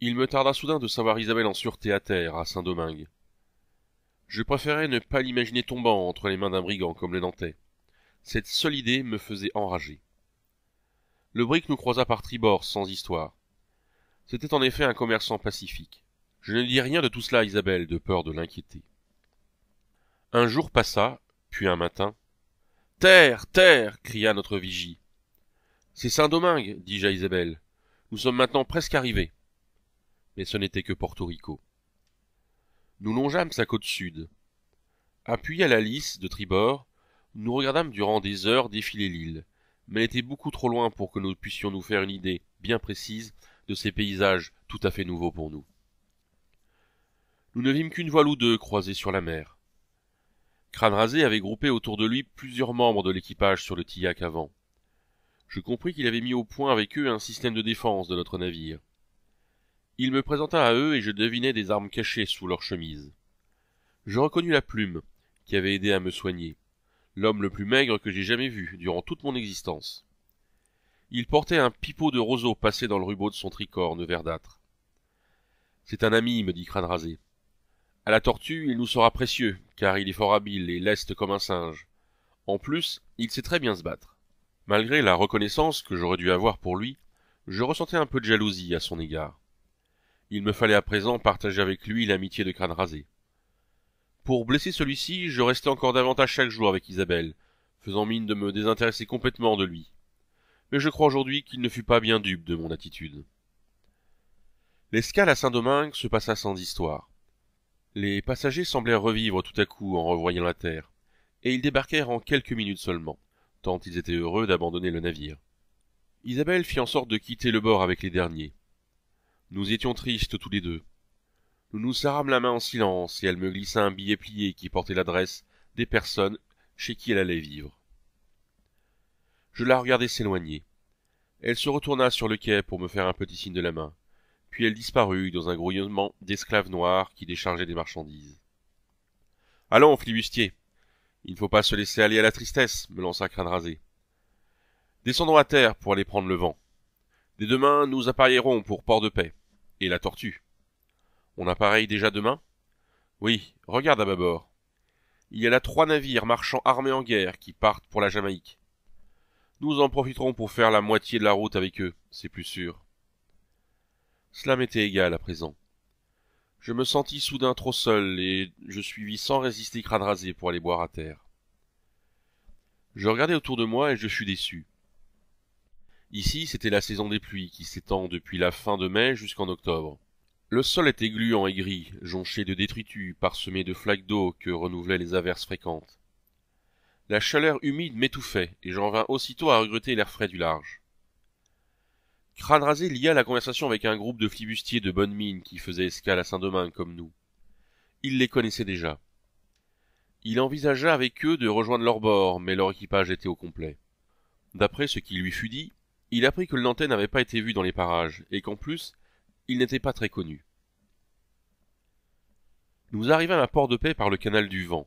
Il me tarda soudain de savoir Isabelle en sûreté à terre, à Saint-Domingue. Je préférais ne pas l'imaginer tombant entre les mains d'un brigand comme le Nantais. Cette seule idée me faisait enrager. Le brick nous croisa par tribord sans histoire. C'était en effet un commerçant pacifique. Je ne dis rien de tout cela à Isabelle, de peur de l'inquiéter. Un jour passa, puis un matin. Terre, terre cria notre vigie. C'est Saint-Domingue, dis-je à Isabelle. Nous sommes maintenant presque arrivés. Mais ce n'était que Porto Rico. Nous longeâmes sa côte sud. Appuyés à la lisse de tribord, nous regardâmes durant des heures défiler l'île, mais elle était beaucoup trop loin pour que nous puissions nous faire une idée bien précise de ces paysages tout à fait nouveaux pour nous. Nous ne vîmes qu'une voile ou deux croisées sur la mer. Crâne avait groupé autour de lui plusieurs membres de l'équipage sur le tillac avant. Je compris qu'il avait mis au point avec eux un système de défense de notre navire. Il me présenta à eux et je devinai des armes cachées sous leurs chemises. Je reconnus la plume, qui avait aidé à me soigner, l'homme le plus maigre que j'ai jamais vu durant toute mon existence. Il portait un pipeau de roseau passé dans le ruban de son tricorne verdâtre. C'est un ami, me dit Crâne Rasé. À la tortue, il nous sera précieux, car il est fort habile et leste comme un singe. En plus, il sait très bien se battre. Malgré la reconnaissance que j'aurais dû avoir pour lui, je ressentais un peu de jalousie à son égard. Il me fallait à présent partager avec lui l'amitié de Crâne Rasé. Pour blesser celui-ci, je restais encore davantage chaque jour avec Isabelle, faisant mine de me désintéresser complètement de lui mais je crois aujourd'hui qu'il ne fut pas bien dupe de mon attitude. L'escale à Saint-Domingue se passa sans histoire. Les passagers semblèrent revivre tout à coup en revoyant la terre, et ils débarquèrent en quelques minutes seulement, tant ils étaient heureux d'abandonner le navire. Isabelle fit en sorte de quitter le bord avec les derniers. Nous étions tristes tous les deux. Nous nous serrâmes la main en silence, et elle me glissa un billet plié qui portait l'adresse des personnes chez qui elle allait vivre. Je la regardai s'éloigner. Elle se retourna sur le quai pour me faire un petit signe de la main, puis elle disparut dans un grouillonnement d'esclaves noirs qui déchargeaient des marchandises. Allons, flibustier. Il ne faut pas se laisser aller à la tristesse, me lança crâne rasé. Descendons à terre pour aller prendre le vent. Dès demain, nous appareillerons pour Port de Paix. Et la tortue. On appareille déjà demain? Oui, regarde à bâbord. Il y a là trois navires marchands armés en guerre qui partent pour la Jamaïque. Nous en profiterons pour faire la moitié de la route avec eux, c'est plus sûr. Cela m'était égal à présent. Je me sentis soudain trop seul et je suivis sans résister crâne rasé pour aller boire à terre. Je regardai autour de moi et je fus déçu. Ici, c'était la saison des pluies qui s'étend depuis la fin de mai jusqu'en octobre. Le sol était gluant et gris, jonché de détritus, parsemé de flaques d'eau que renouvelaient les averses fréquentes. La chaleur humide m'étouffait, et j'en vins aussitôt à regretter l'air frais du large. Crâne rasé lia la conversation avec un groupe de flibustiers de bonne mine qui faisaient escale à Saint-Domingue comme nous. Il les connaissait déjà. Il envisagea avec eux de rejoindre leur bord, mais leur équipage était au complet. D'après ce qui lui fut dit, il apprit que le Nantais n'avait pas été vu dans les parages, et qu'en plus, il n'était pas très connu. Nous arrivâmes à Port-de-Paix par le canal du Vent.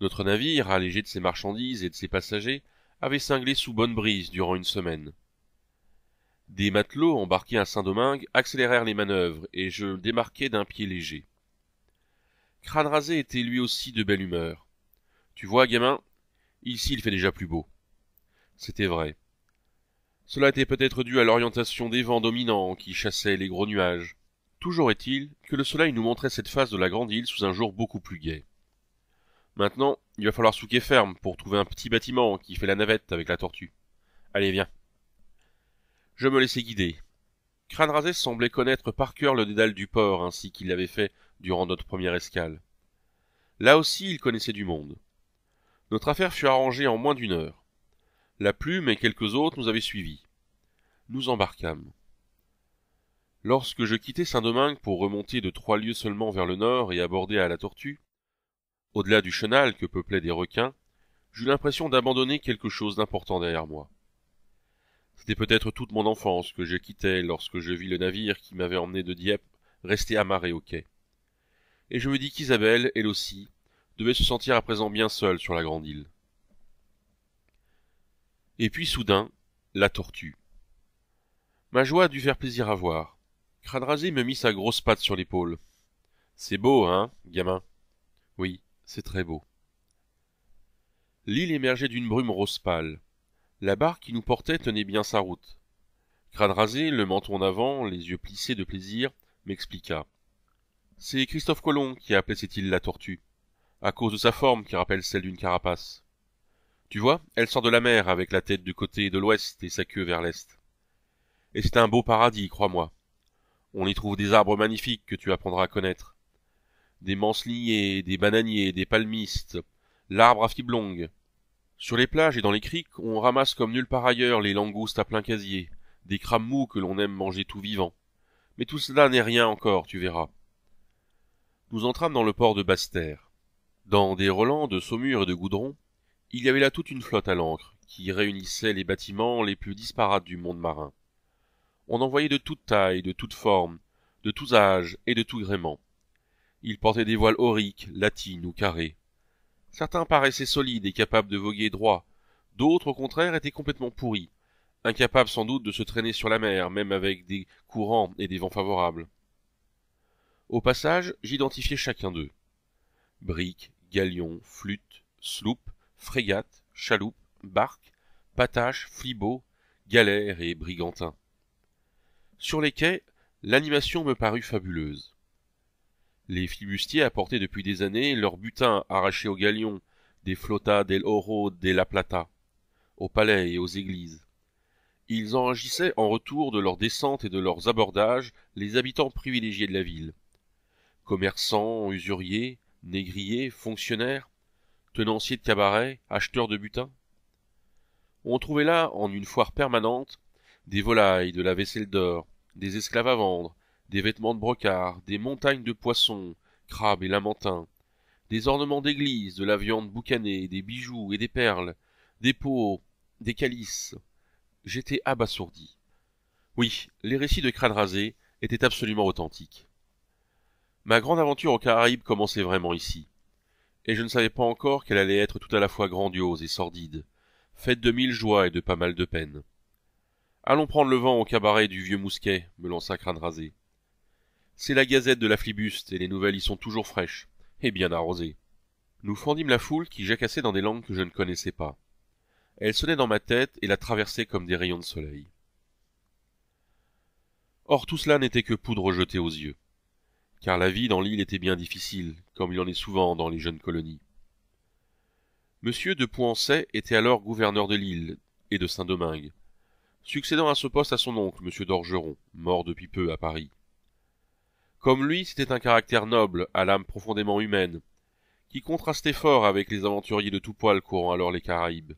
Notre navire, allégé de ses marchandises et de ses passagers, avait cinglé sous bonne brise durant une semaine. Des matelots embarqués à Saint-Domingue accélérèrent les manœuvres et je le démarquai d'un pied léger. Crâne rasé était lui aussi de belle humeur. Tu vois, gamin, ici il fait déjà plus beau. C'était vrai. Cela était peut-être dû à l'orientation des vents dominants qui chassaient les gros nuages. Toujours est-il que le soleil nous montrait cette face de la grande île sous un jour beaucoup plus gai. Maintenant, il va falloir souquer ferme pour trouver un petit bâtiment qui fait la navette avec la tortue. Allez, viens. Je me laissai guider. Crâne semblait connaître par cœur le dédale du port ainsi qu'il l'avait fait durant notre première escale. Là aussi, il connaissait du monde. Notre affaire fut arrangée en moins d'une heure. La plume et quelques autres nous avaient suivis. Nous embarquâmes. Lorsque je quittai Saint-Domingue pour remonter de trois lieues seulement vers le nord et aborder à la Tortue, au-delà du chenal que peuplaient des requins, j'eus l'impression d'abandonner quelque chose d'important derrière moi. C'était peut-être toute mon enfance que je quittais lorsque je vis le navire qui m'avait emmené de Dieppe rester amarré au quai. Et je me dis qu'Isabelle, elle aussi, devait se sentir à présent bien seule sur la grande île. Et puis soudain, la tortue. Ma joie dut faire plaisir à voir. Cradrasé me mit sa grosse patte sur l'épaule. C'est beau, hein, gamin Oui. C'est très beau. L'île émergeait d'une brume rose pâle. La barque qui nous portait tenait bien sa route. Crâne rasé, le menton en avant, les yeux plissés de plaisir, m'expliqua. C'est Christophe Colomb qui a appelé cette île la Tortue, à cause de sa forme qui rappelle celle d'une carapace. Tu vois, elle sort de la mer avec la tête du côté de l'ouest et sa queue vers l'est. Et c'est un beau paradis, crois-moi. On y trouve des arbres magnifiques que tu apprendras à connaître des manceliers, des bananiers, des palmistes, l'arbre à fiblongue. Sur les plages et dans les criques, on ramasse comme nulle part ailleurs les langoustes à plein casier, des crames que l'on aime manger tout vivant. Mais tout cela n'est rien encore, tu verras. Nous entrâmes dans le port de Basse-Terre. Dans des relents de saumure et de goudron, il y avait là toute une flotte à l'ancre, qui réunissait les bâtiments les plus disparates du monde marin. On en voyait de toutes tailles, de toutes formes, de tous âges et de tout gréement. Ils portaient des voiles auriques, latines ou carrées. Certains paraissaient solides et capables de voguer droit, d'autres au contraire étaient complètement pourris, incapables sans doute de se traîner sur la mer, même avec des courants et des vents favorables. Au passage, j'identifiais chacun d'eux. Briques, galions, flûtes, sloops, frégates, chaloupes, barques, pataches, flibots, galères et brigantins. Sur les quais, l'animation me parut fabuleuse. Les flibustiers apportaient depuis des années leur butin arraché aux galions, des flotas del Oro de la Plata, aux palais et aux églises. Ils agissaient en retour de leurs descentes et de leurs abordages les habitants privilégiés de la ville. Commerçants, usuriers, négriers, fonctionnaires, tenanciers de cabarets, acheteurs de butins. On trouvait là, en une foire permanente, des volailles, de la vaisselle d'or, des esclaves à vendre, des vêtements de brocart, des montagnes de poissons, crabes et lamantins, des ornements d'église, de la viande boucanée, des bijoux et des perles, des peaux, des calices. J'étais abasourdi. Oui, les récits de crâne rasé étaient absolument authentiques. Ma grande aventure aux Caraïbes commençait vraiment ici. Et je ne savais pas encore qu'elle allait être tout à la fois grandiose et sordide, faite de mille joies et de pas mal de peines. Allons prendre le vent au cabaret du vieux Mousquet, me lança crâne c'est la gazette de la flibuste, et les nouvelles y sont toujours fraîches, et eh bien arrosées. Nous fendîmes la foule qui jacassait dans des langues que je ne connaissais pas. Elle sonnait dans ma tête et la traversait comme des rayons de soleil. Or tout cela n'était que poudre jetée aux yeux, car la vie dans l'île était bien difficile, comme il en est souvent dans les jeunes colonies. Monsieur de Poincet était alors gouverneur de l'île et de Saint-Domingue, succédant à ce poste à son oncle, M. d'Orgeron, mort depuis peu à Paris. Comme lui, c'était un caractère noble, à l'âme profondément humaine, qui contrastait fort avec les aventuriers de tout poil courant alors les Caraïbes.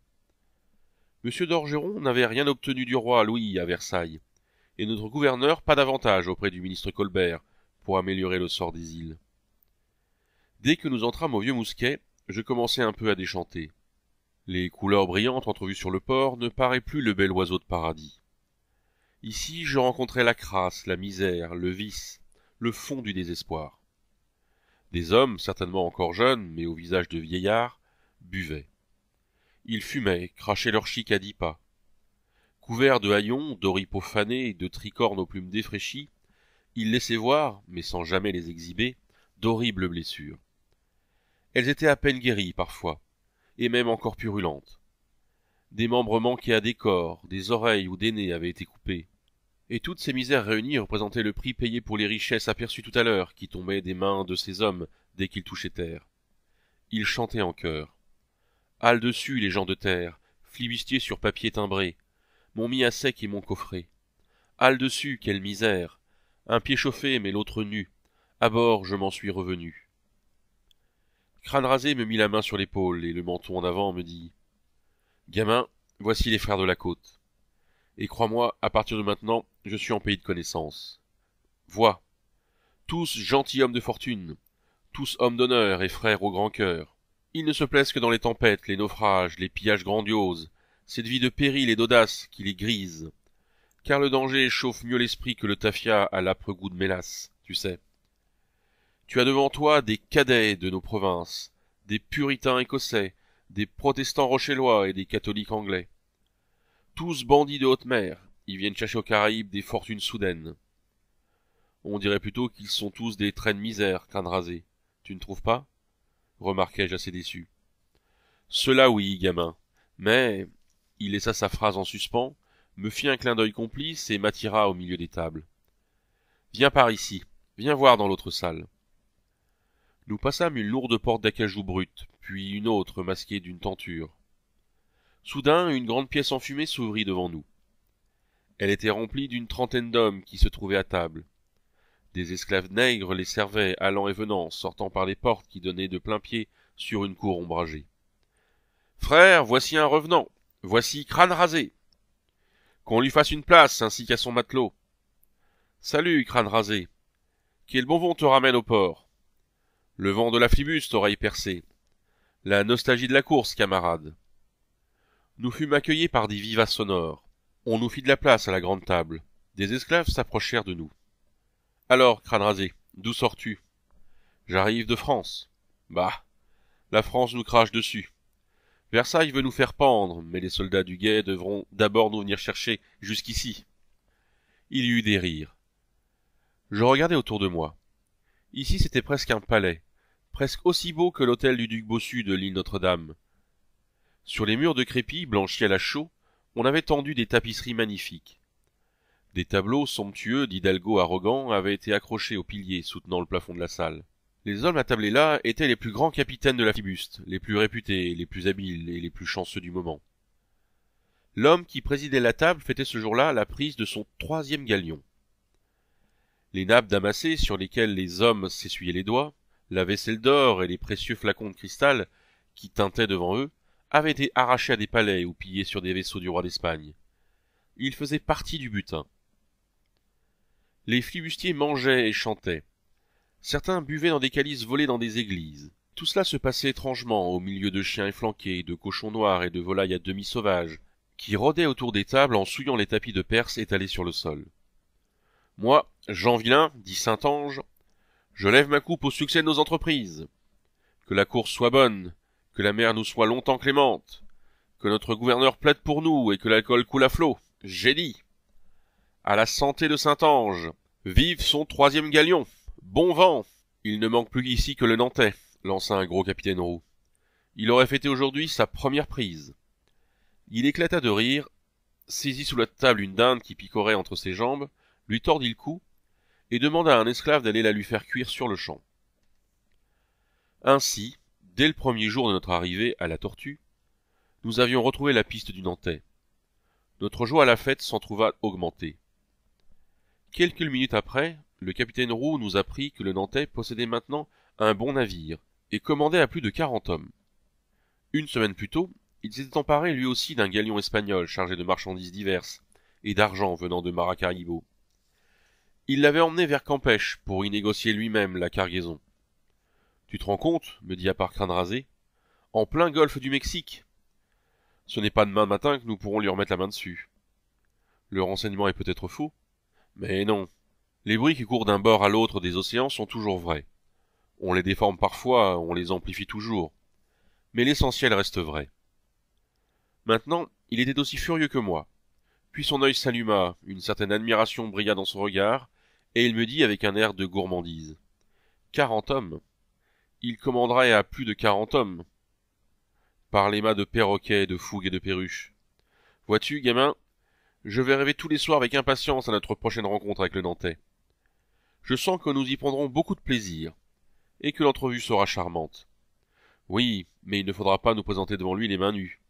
M. d'Orgeron n'avait rien obtenu du roi Louis à Versailles, et notre gouverneur pas davantage auprès du ministre Colbert pour améliorer le sort des îles. Dès que nous entrâmes au vieux mousquet, je commençai un peu à déchanter. Les couleurs brillantes entrevues sur le port ne paraient plus le bel oiseau de paradis. Ici je rencontrais la crasse, la misère, le vice, le fond du désespoir. Des hommes, certainement encore jeunes, mais au visage de vieillards, buvaient. Ils fumaient, crachaient leur chic à dix pas. Couverts de haillons, d'oripeaux fanés et de tricornes aux plumes défraîchies, ils laissaient voir, mais sans jamais les exhiber, d'horribles blessures. Elles étaient à peine guéries parfois, et même encore purulentes. Des membres manqués à des corps, des oreilles ou des nez avaient été coupés, et toutes ces misères réunies représentaient le prix payé pour les richesses aperçues tout à l'heure, qui tombaient des mains de ces hommes dès qu'ils touchaient terre. Ils chantaient en chœur. Al dessus, les gens de terre, flibustiers sur papier timbré. mon mis à sec et mon coffret. Al dessus, quelle misère. Un pied chauffé, mais l'autre nu. À bord, je m'en suis revenu. Crâne rasé me mit la main sur l'épaule et le menton en avant me dit Gamin, voici les frères de la côte et crois-moi, à partir de maintenant, je suis en pays de connaissance. Vois, tous gentilshommes de fortune, tous hommes d'honneur et frères au grand cœur. Ils ne se plaisent que dans les tempêtes, les naufrages, les pillages grandioses, cette vie de péril et d'audace qui les grise. Car le danger chauffe mieux l'esprit que le tafia à l'âpre goût de mélasse, tu sais. Tu as devant toi des cadets de nos provinces, des puritains écossais, des protestants rochelois et des catholiques anglais tous bandits de haute mer. Ils viennent chercher aux Caraïbes des fortunes soudaines. On dirait plutôt qu'ils sont tous des traînes misères, crâne rasé. Tu ne trouves pas remarquai-je assez déçu. Cela oui, gamin. Mais il laissa sa phrase en suspens, me fit un clin d'œil complice et m'attira au milieu des tables. Viens par ici, viens voir dans l'autre salle. Nous passâmes une lourde porte d'acajou brute, puis une autre masquée d'une tenture. Soudain, une grande pièce en fumée s'ouvrit devant nous. Elle était remplie d'une trentaine d'hommes qui se trouvaient à table. Des esclaves nègres les servaient, allant et venant, sortant par les portes qui donnaient de plein pied sur une cour ombragée. Frère, voici un revenant. Voici crâne rasé. Qu'on lui fasse une place, ainsi qu'à son matelot. Salut, crâne rasé. Quel bon vent te ramène au port. Le vent de la flibuste, oreille percée. La nostalgie de la course, camarade nous fûmes accueillis par des vivas sonores. On nous fit de la place à la grande table. Des esclaves s'approchèrent de nous. Alors, crâne rasé, d'où sors-tu J'arrive de France. Bah, la France nous crache dessus. Versailles veut nous faire pendre, mais les soldats du guet devront d'abord nous venir chercher jusqu'ici. Il y eut des rires. Je regardai autour de moi. Ici c'était presque un palais, presque aussi beau que l'hôtel du duc Bossu de l'île Notre-Dame. Sur les murs de crépi blanchis à la chaux, on avait tendu des tapisseries magnifiques. Des tableaux somptueux d'hidalgo arrogants avaient été accrochés aux piliers soutenant le plafond de la salle. Les hommes attablés là étaient les plus grands capitaines de la fibuste, les plus réputés, les plus habiles et les plus chanceux du moment. L'homme qui présidait la table fêtait ce jour-là la prise de son troisième galion. Les nappes damassées sur lesquelles les hommes s'essuyaient les doigts, la vaisselle d'or et les précieux flacons de cristal qui tintaient devant eux avaient été arrachés à des palais ou pillés sur des vaisseaux du roi d'Espagne. Ils faisaient partie du butin. Les flibustiers mangeaient et chantaient. Certains buvaient dans des calices volés dans des églises. Tout cela se passait étrangement au milieu de chiens efflanqués, de cochons noirs et de volailles à demi sauvages, qui rôdaient autour des tables en souillant les tapis de Perse étalés sur le sol. Moi, Jean Vilain, dit Saint-Ange, je lève ma coupe au succès de nos entreprises. Que la course soit bonne, que la mer nous soit longtemps clémente, que notre gouverneur plaide pour nous et que l'alcool coule à flot. J'ai dit. À la santé de Saint-Ange. Vive son troisième galion. Bon vent. Il ne manque plus ici que le Nantais, lança un gros capitaine roux. Il aurait fêté aujourd'hui sa première prise. Il éclata de rire, saisit sous la table une dinde qui picorait entre ses jambes, lui tordit le cou, et demanda à un esclave d'aller la lui faire cuire sur le champ. Ainsi, Dès le premier jour de notre arrivée à la Tortue, nous avions retrouvé la piste du Nantais. Notre joie à la fête s'en trouva augmentée. Quelques minutes après, le capitaine Roux nous apprit que le Nantais possédait maintenant un bon navire et commandait à plus de quarante hommes. Une semaine plus tôt, il s'était emparé lui aussi d'un galion espagnol chargé de marchandises diverses et d'argent venant de Maracaibo. Il l'avait emmené vers Campeche pour y négocier lui-même la cargaison. Tu te rends compte me dit à part crâne rasé. En plein golfe du Mexique Ce n'est pas demain matin que nous pourrons lui remettre la main dessus. Le renseignement est peut-être faux, mais non. Les bruits qui courent d'un bord à l'autre des océans sont toujours vrais. On les déforme parfois, on les amplifie toujours. Mais l'essentiel reste vrai. Maintenant, il était aussi furieux que moi. Puis son œil s'alluma, une certaine admiration brilla dans son regard, et il me dit avec un air de gourmandise. Quarante hommes il commanderait à plus de quarante hommes. Par les de perroquets, de fougues et de perruches. Vois-tu, gamin, je vais rêver tous les soirs avec impatience à notre prochaine rencontre avec le Nantais. Je sens que nous y prendrons beaucoup de plaisir, et que l'entrevue sera charmante. Oui, mais il ne faudra pas nous présenter devant lui les mains nues.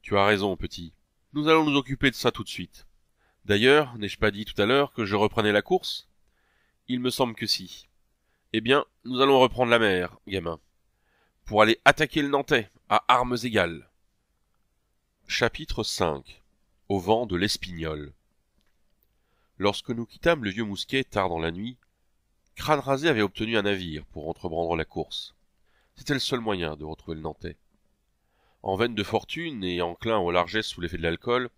Tu as raison, petit. Nous allons nous occuper de ça tout de suite. D'ailleurs, n'ai-je pas dit tout à l'heure que je reprenais la course Il me semble que si. Eh bien, nous allons reprendre la mer, gamin, pour aller attaquer le Nantais à armes égales. Chapitre V. Au vent de l'Espignol Lorsque nous quittâmes le vieux mousquet tard dans la nuit, Crâne Rasé avait obtenu un navire pour entreprendre la course. C'était le seul moyen de retrouver le Nantais. En veine de fortune et enclin aux largesses sous l'effet de l'alcool,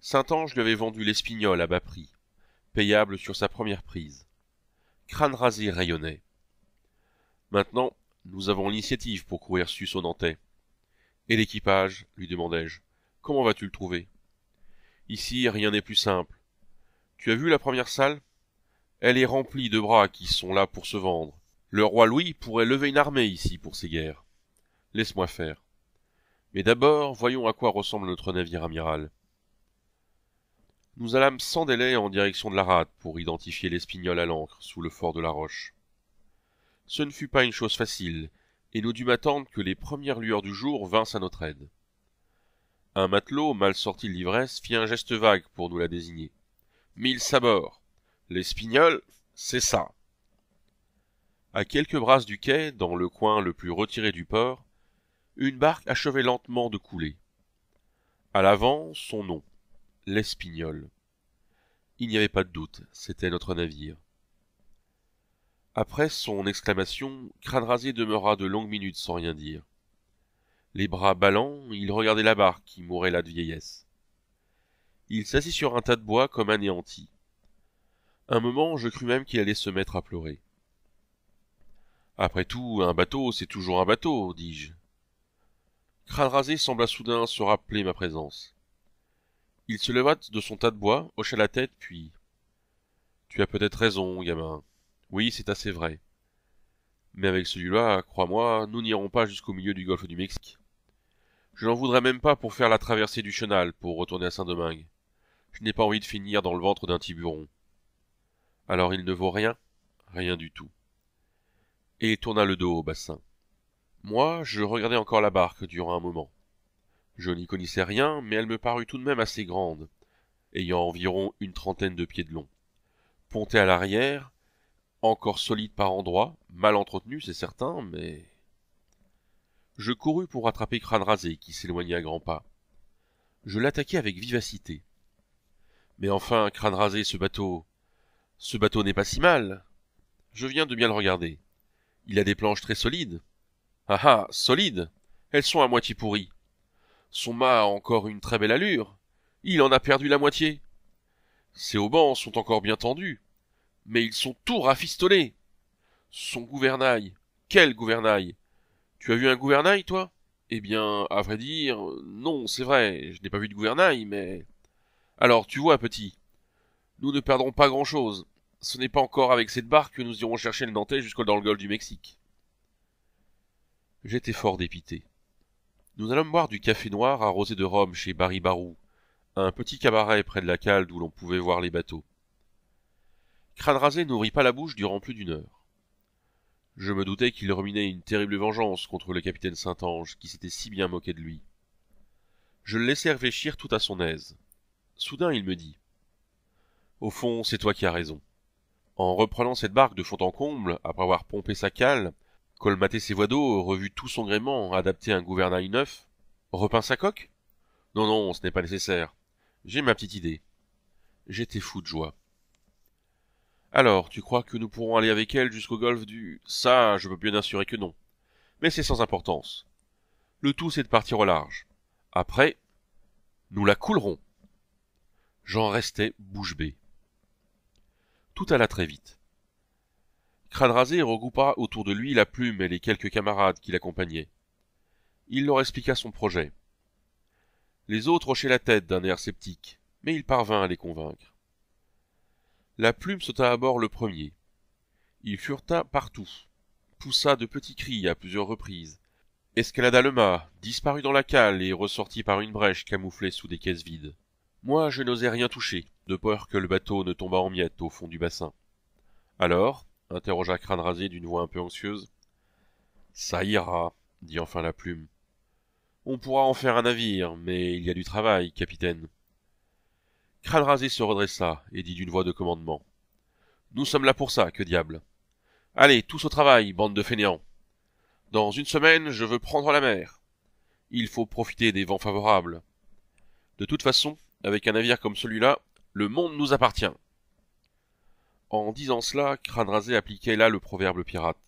Saint-Ange lui avait vendu l'Espignol à bas prix, payable sur sa première prise crâne rasé rayonnait. Maintenant, nous avons l'initiative pour courir sus au Nantais. Et l'équipage lui demandai-je. Comment vas-tu le trouver Ici, rien n'est plus simple. Tu as vu la première salle Elle est remplie de bras qui sont là pour se vendre. Le roi Louis pourrait lever une armée ici pour ses guerres. Laisse-moi faire. Mais d'abord, voyons à quoi ressemble notre navire amiral. Nous allâmes sans délai en direction de la rade pour identifier l'espignol à l'ancre sous le fort de la roche. Ce ne fut pas une chose facile, et nous dûmes attendre que les premières lueurs du jour vinssent à notre aide. Un matelot, mal sorti de l'ivresse, fit un geste vague pour nous la désigner. Mille sabords. L'espignol, c'est ça. À quelques brasses du quai, dans le coin le plus retiré du port, une barque achevait lentement de couler. À l'avant, son nom « L'Espignol. »« Il n'y avait pas de doute, c'était notre navire. Après son exclamation, Crane demeura de longues minutes sans rien dire. Les bras ballants, il regardait la barque qui mourait là de vieillesse. Il s'assit sur un tas de bois comme anéanti. Un moment, je crus même qu'il allait se mettre à pleurer. Après tout, un bateau, c'est toujours un bateau, dis-je. Crane sembla soudain se rappeler ma présence. Il se leva de son tas de bois, hocha la tête, puis. Tu as peut-être raison, gamin. Oui, c'est assez vrai. Mais avec celui-là, crois-moi, nous n'irons pas jusqu'au milieu du golfe du Mexique. Je n'en voudrais même pas pour faire la traversée du chenal pour retourner à Saint-Domingue. Je n'ai pas envie de finir dans le ventre d'un tiburon. Alors il ne vaut rien, rien du tout. Et tourna le dos au bassin. Moi, je regardais encore la barque durant un moment. Je n'y connaissais rien, mais elle me parut tout de même assez grande, ayant environ une trentaine de pieds de long. Pontée à l'arrière, encore solide par endroits, mal entretenue c'est certain, mais... Je courus pour rattraper Crâne Rasé, qui s'éloignait à grands pas. Je l'attaquai avec vivacité. Mais enfin, Crâne Rasé, ce bateau... Ce bateau n'est pas si mal. Je viens de bien le regarder. Il a des planches très solides. Ah ah, solides Elles sont à moitié pourries. Son mât a encore une très belle allure. Il en a perdu la moitié. Ses haubans sont encore bien tendus, mais ils sont tout rafistolés. Son gouvernail, quel gouvernail Tu as vu un gouvernail, toi Eh bien, à vrai dire, non, c'est vrai, je n'ai pas vu de gouvernail, mais... Alors, tu vois, petit, nous ne perdrons pas grand-chose. Ce n'est pas encore avec cette barque que nous irons chercher le Nantais jusqu'au dans le golfe du Mexique. J'étais fort dépité. Nous allâmes boire du café noir arrosé de rhum chez Barry Barou, un petit cabaret près de la cale d'où l'on pouvait voir les bateaux. Crâne rasé n'ouvrit pas la bouche durant plus d'une heure. Je me doutais qu'il ruminait une terrible vengeance contre le capitaine Saint-Ange qui s'était si bien moqué de lui. Je le laissai réfléchir tout à son aise. Soudain, il me dit Au fond, c'est toi qui as raison. En reprenant cette barque de fond en comble, après avoir pompé sa cale, colmater ses voies d'eau, revu tout son gréement, adapté un gouvernail neuf, repeint sa coque Non, non, ce n'est pas nécessaire. J'ai ma petite idée. J'étais fou de joie. Alors, tu crois que nous pourrons aller avec elle jusqu'au golfe du... Ça, je peux bien assurer que non. Mais c'est sans importance. Le tout, c'est de partir au large. Après, nous la coulerons. J'en restais bouche bée. Tout alla très vite. Crâne rasé regroupa autour de lui la plume et les quelques camarades qui l'accompagnaient. Il leur expliqua son projet. Les autres hochaient la tête d'un air sceptique, mais il parvint à les convaincre. La plume sauta à bord le premier. Il fureta partout, poussa de petits cris à plusieurs reprises, escalada le mât, disparut dans la cale et ressortit par une brèche camouflée sous des caisses vides. Moi, je n'osais rien toucher, de peur que le bateau ne tombât en miettes au fond du bassin. Alors, interrogea Crâne Rasé d'une voix un peu anxieuse. Ça ira, dit enfin la plume. On pourra en faire un navire, mais il y a du travail, capitaine. Crâne se redressa et dit d'une voix de commandement. Nous sommes là pour ça, que diable. Allez, tous au travail, bande de fainéants. Dans une semaine, je veux prendre la mer. Il faut profiter des vents favorables. De toute façon, avec un navire comme celui-là, le monde nous appartient. En disant cela, Crâne appliquait là le proverbe pirate.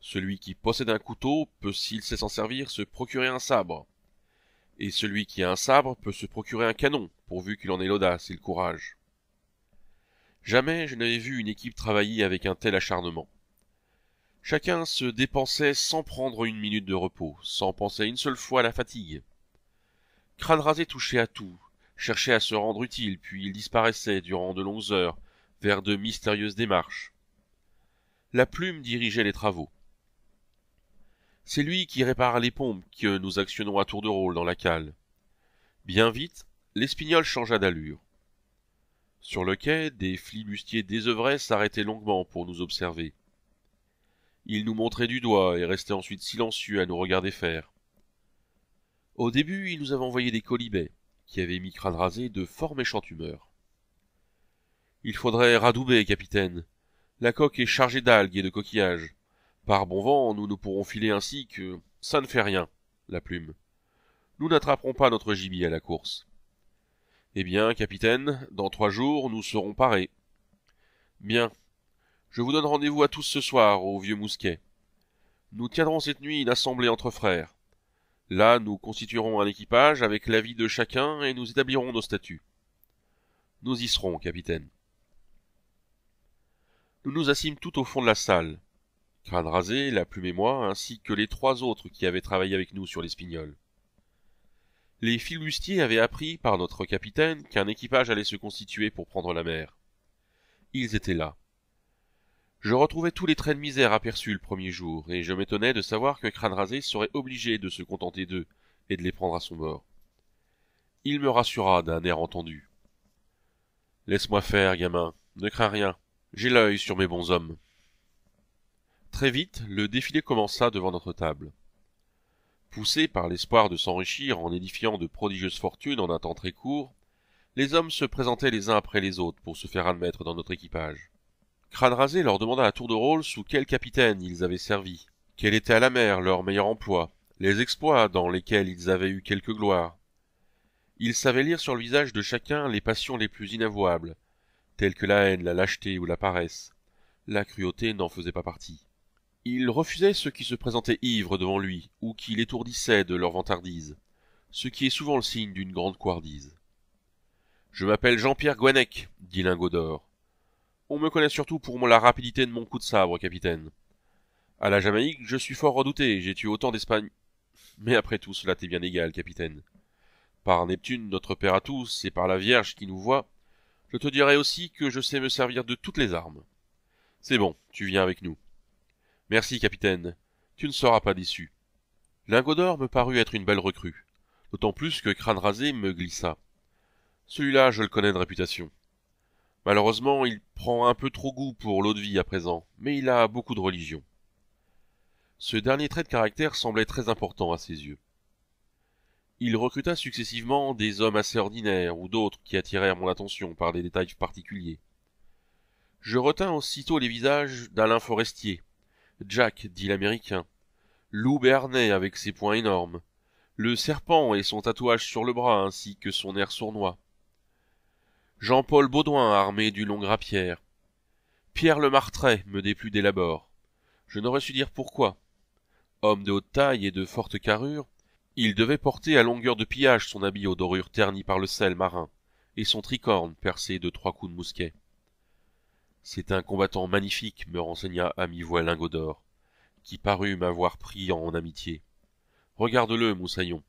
Celui qui possède un couteau peut, s'il sait s'en servir, se procurer un sabre. Et celui qui a un sabre peut se procurer un canon, pourvu qu'il en ait l'audace et le courage. Jamais je n'avais vu une équipe travailler avec un tel acharnement. Chacun se dépensait sans prendre une minute de repos, sans penser une seule fois à la fatigue. Crâne touchait à tout, cherchait à se rendre utile, puis il disparaissait durant de longues heures, vers de mystérieuses démarches. La plume dirigeait les travaux. C'est lui qui répare les pompes que nous actionnons à tour de rôle dans la cale. Bien vite, l'espignol changea d'allure. Sur le quai, des flibustiers désœuvrés s'arrêtaient longuement pour nous observer. Ils nous montraient du doigt et restaient ensuite silencieux à nous regarder faire. Au début, ils nous avaient envoyé des colibets, qui avaient mis Crâne Rasé de fort méchante humeur. Il faudrait radouber, capitaine. La coque est chargée d'algues et de coquillages. Par bon vent, nous ne pourrons filer ainsi que ça ne fait rien, la plume. Nous n'attraperons pas notre gibier à la course. Eh bien, capitaine, dans trois jours, nous serons parés. Bien. Je vous donne rendez-vous à tous ce soir, au vieux mousquet. Nous tiendrons cette nuit une assemblée entre frères. Là, nous constituerons un équipage avec l'avis de chacun et nous établirons nos statuts. Nous y serons, capitaine nous nous assîmes tout au fond de la salle. Crâne rasé, la plume et moi, ainsi que les trois autres qui avaient travaillé avec nous sur l'espignol. Les filbustiers avaient appris par notre capitaine qu'un équipage allait se constituer pour prendre la mer. Ils étaient là. Je retrouvais tous les traits de misère aperçus le premier jour, et je m'étonnais de savoir que Crâne rasé serait obligé de se contenter d'eux et de les prendre à son bord. Il me rassura d'un air entendu. Laisse-moi faire, gamin, ne crains rien. J'ai l'œil sur mes bons hommes. Très vite, le défilé commença devant notre table. Poussés par l'espoir de s'enrichir en édifiant de prodigieuses fortunes en un temps très court, les hommes se présentaient les uns après les autres pour se faire admettre dans notre équipage. Crâne rasé leur demanda à tour de rôle sous quel capitaine ils avaient servi, quel était à la mer leur meilleur emploi, les exploits dans lesquels ils avaient eu quelque gloire. Ils savaient lire sur le visage de chacun les passions les plus inavouables, que la haine, la lâcheté ou la paresse. La cruauté n'en faisait pas partie. Il refusait ceux qui se présentaient ivres devant lui, ou qui l'étourdissaient de leur vantardise, ce qui est souvent le signe d'une grande couardise. Je m'appelle Jean-Pierre Gouanec, dit Lingot d'Or. On me connaît surtout pour la rapidité de mon coup de sabre, capitaine. À la Jamaïque, je suis fort redouté, j'ai tué autant d'Espagne. Mais après tout, cela t'est bien égal, capitaine. Par Neptune, notre père à tous, et par la Vierge qui nous voit, je te dirai aussi que je sais me servir de toutes les armes. C'est bon, tu viens avec nous. Merci, capitaine. Tu ne seras pas déçu. Lingot d'or me parut être une belle recrue, d'autant plus que crâne rasé me glissa. Celui-là, je le connais de réputation. Malheureusement, il prend un peu trop goût pour l'eau de vie à présent, mais il a beaucoup de religion. Ce dernier trait de caractère semblait très important à ses yeux. Il recruta successivement des hommes assez ordinaires ou d'autres qui attirèrent mon attention par des détails particuliers. Je retins aussitôt les visages d'Alain Forestier, Jack, dit l'Américain, Lou Bernet avec ses poings énormes, le serpent et son tatouage sur le bras ainsi que son air sournois, Jean-Paul Baudouin armé du long rapière, Pierre Le Martray me déplut dès l'abord. Je n'aurais su dire pourquoi. Homme de haute taille et de forte carrure, il devait porter à longueur de pillage son habit aux dorures ternies par le sel marin, et son tricorne percé de trois coups de mousquet. C'est un combattant magnifique, me renseigna à mi-voix Lingodor, qui parut m'avoir pris en amitié. Regarde-le, Moussaillon.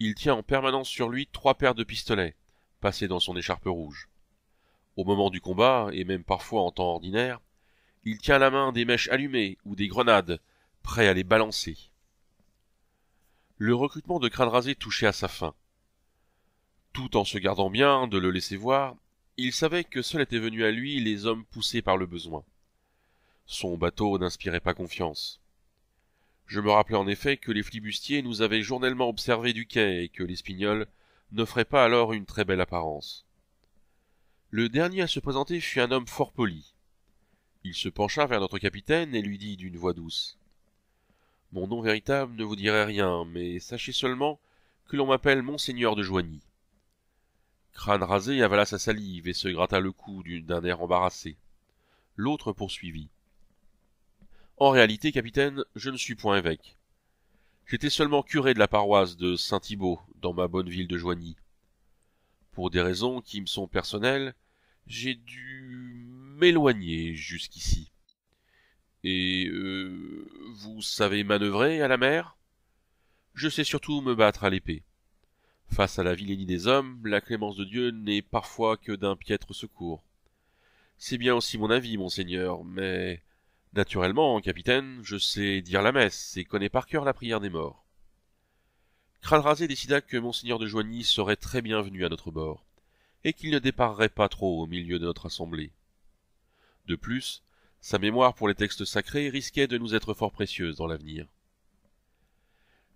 Il tient en permanence sur lui trois paires de pistolets, passés dans son écharpe rouge. Au moment du combat, et même parfois en temps ordinaire, il tient à la main des mèches allumées ou des grenades, prêts à les balancer le recrutement de crâne rasé touchait à sa fin. Tout en se gardant bien de le laisser voir, il savait que seuls étaient venus à lui les hommes poussés par le besoin. Son bateau n'inspirait pas confiance. Je me rappelais en effet que les flibustiers nous avaient journellement observés du quai et que l'espignol n'offrait pas alors une très belle apparence. Le dernier à se présenter fut un homme fort poli. Il se pencha vers notre capitaine et lui dit d'une voix douce. Mon nom véritable ne vous dirait rien, mais sachez seulement que l'on m'appelle Monseigneur de Joigny. Crâne rasé avala sa salive et se gratta le cou d'un air embarrassé. L'autre poursuivit. En réalité, capitaine, je ne suis point évêque. J'étais seulement curé de la paroisse de Saint-Thibault, dans ma bonne ville de Joigny. Pour des raisons qui me sont personnelles, j'ai dû m'éloigner jusqu'ici. Et euh, vous savez manœuvrer à la mer Je sais surtout me battre à l'épée. Face à la vilainie des hommes, la clémence de Dieu n'est parfois que d'un piètre secours. C'est bien aussi mon avis, monseigneur, mais naturellement, capitaine, je sais dire la messe et connais par cœur la prière des morts. Cralrasé décida que monseigneur de Joigny serait très bienvenu à notre bord, et qu'il ne déparerait pas trop au milieu de notre assemblée. De plus, sa mémoire pour les textes sacrés risquait de nous être fort précieuse dans l'avenir.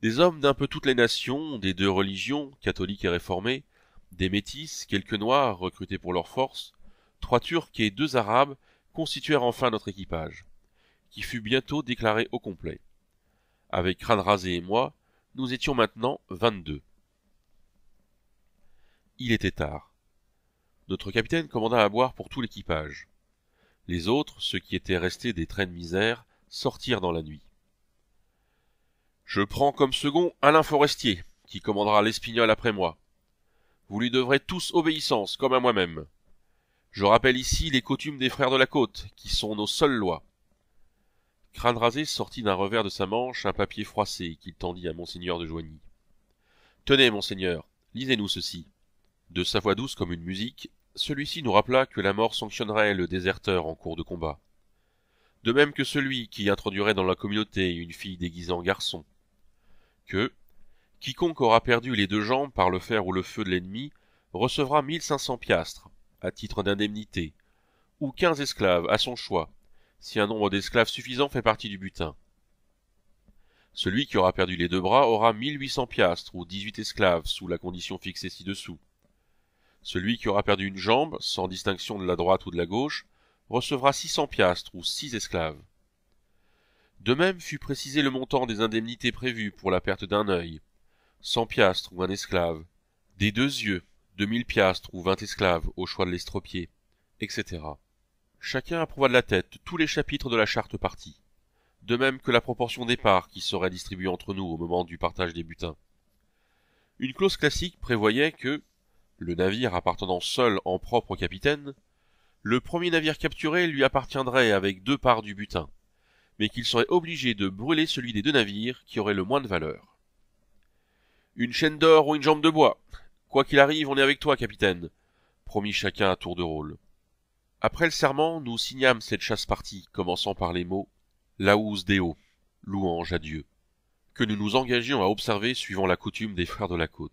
Des hommes d'un peu toutes les nations, des deux religions, catholiques et réformées, des métis, quelques noirs recrutés pour leur force, trois turcs et deux arabes constituèrent enfin notre équipage, qui fut bientôt déclaré au complet. Avec Crâne Rasé et moi, nous étions maintenant vingt-deux. Il était tard. Notre capitaine commanda à boire pour tout l'équipage. Les autres, ceux qui étaient restés des trains de misère, sortirent dans la nuit. Je prends comme second Alain Forestier, qui commandera l'Espignol après moi. Vous lui devrez tous obéissance, comme à moi-même. Je rappelle ici les coutumes des frères de la côte, qui sont nos seules lois. Crâne rasé sortit d'un revers de sa manche un papier froissé qu'il tendit à monseigneur de Joigny. Tenez, monseigneur, lisez-nous ceci. De sa voix douce comme une musique, celui-ci nous rappela que la mort sanctionnerait le déserteur en cours de combat. De même que celui qui introduirait dans la communauté une fille déguisée en garçon. Que quiconque aura perdu les deux jambes par le fer ou le feu de l'ennemi recevra 1500 piastres, à titre d'indemnité, ou 15 esclaves à son choix, si un nombre d'esclaves suffisant fait partie du butin. Celui qui aura perdu les deux bras aura cents piastres ou dix-huit esclaves sous la condition fixée ci-dessous. Celui qui aura perdu une jambe, sans distinction de la droite ou de la gauche, recevra six cents piastres ou six esclaves. De même fut précisé le montant des indemnités prévues pour la perte d'un œil, cent piastres ou un esclave, des deux yeux, deux mille piastres ou vingt esclaves au choix de l'estropié, etc. Chacun approuva de la tête tous les chapitres de la charte partie, de même que la proportion des parts qui seraient distribuée entre nous au moment du partage des butins. Une clause classique prévoyait que, le navire appartenant seul en propre au capitaine, le premier navire capturé lui appartiendrait avec deux parts du butin, mais qu'il serait obligé de brûler celui des deux navires qui aurait le moins de valeur. Une chaîne d'or ou une jambe de bois. Quoi qu'il arrive, on est avec toi, capitaine, promit chacun à tour de rôle. Après le serment, nous signâmes cette chasse partie, commençant par les mots Laus Deo, louange à Dieu, que nous nous engagions à observer suivant la coutume des frères de la côte.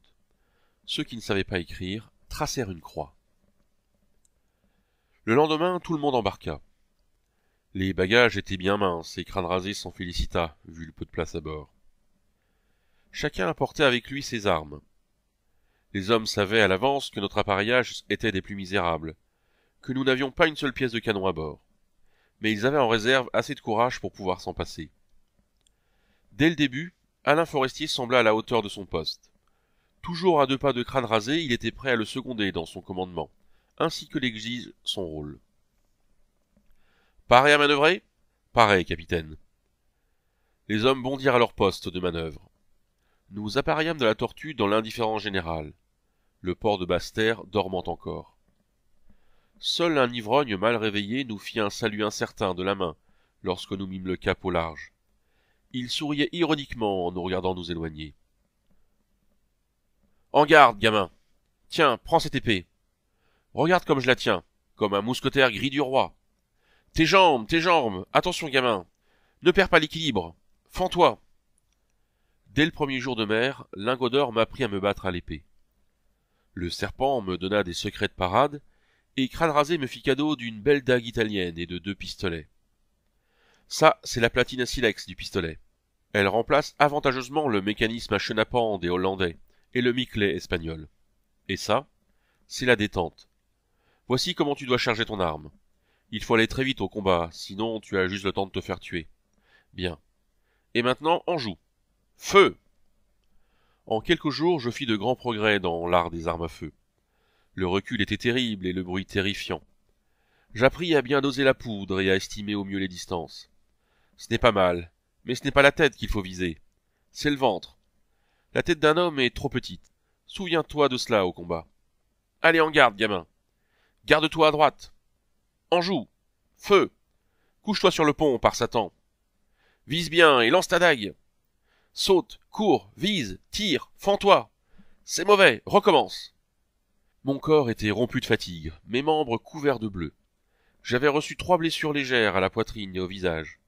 Ceux qui ne savaient pas écrire tracèrent une croix. Le lendemain, tout le monde embarqua. Les bagages étaient bien minces et Crâne Rasé s'en félicita, vu le peu de place à bord. Chacun apportait avec lui ses armes. Les hommes savaient à l'avance que notre appareillage était des plus misérables, que nous n'avions pas une seule pièce de canon à bord. Mais ils avaient en réserve assez de courage pour pouvoir s'en passer. Dès le début, Alain Forestier sembla à la hauteur de son poste. Toujours à deux pas de crâne rasé, il était prêt à le seconder dans son commandement, ainsi que l'exige son rôle. Pareil à manœuvrer pareil capitaine. Les hommes bondirent à leur poste de manœuvre. Nous appareillâmes de la tortue dans l'indifférent général. le port de Basse-Terre dormant encore. Seul un ivrogne mal réveillé nous fit un salut incertain de la main lorsque nous mîmes le cap au large. Il souriait ironiquement en nous regardant nous éloigner. En garde, gamin. Tiens, prends cette épée. Regarde comme je la tiens, comme un mousquetaire gris du roi. Tes jambes, tes jambes, attention, gamin. Ne perds pas l'équilibre. Fends-toi. Dès le premier jour de mer, m'a m'apprit à me battre à l'épée. Le serpent me donna des secrets de parade, et Crâne me fit cadeau d'une belle dague italienne et de deux pistolets. Ça, c'est la platine à silex du pistolet. Elle remplace avantageusement le mécanisme à chenapan des Hollandais et le miclet espagnol. Et ça, c'est la détente. Voici comment tu dois charger ton arme. Il faut aller très vite au combat, sinon tu as juste le temps de te faire tuer. Bien. Et maintenant, on joue. Feu En quelques jours, je fis de grands progrès dans l'art des armes à feu. Le recul était terrible et le bruit terrifiant. J'appris à bien doser la poudre et à estimer au mieux les distances. Ce n'est pas mal, mais ce n'est pas la tête qu'il faut viser. C'est le ventre. La tête d'un homme est trop petite. Souviens-toi de cela au combat. Allez en garde, gamin. Garde-toi à droite. En joue. Feu. Couche-toi sur le pont, par Satan. Vise bien et lance ta dague. Saute, cours, vise, tire, fends-toi. C'est mauvais, recommence. Mon corps était rompu de fatigue, mes membres couverts de bleu. J'avais reçu trois blessures légères à la poitrine et au visage.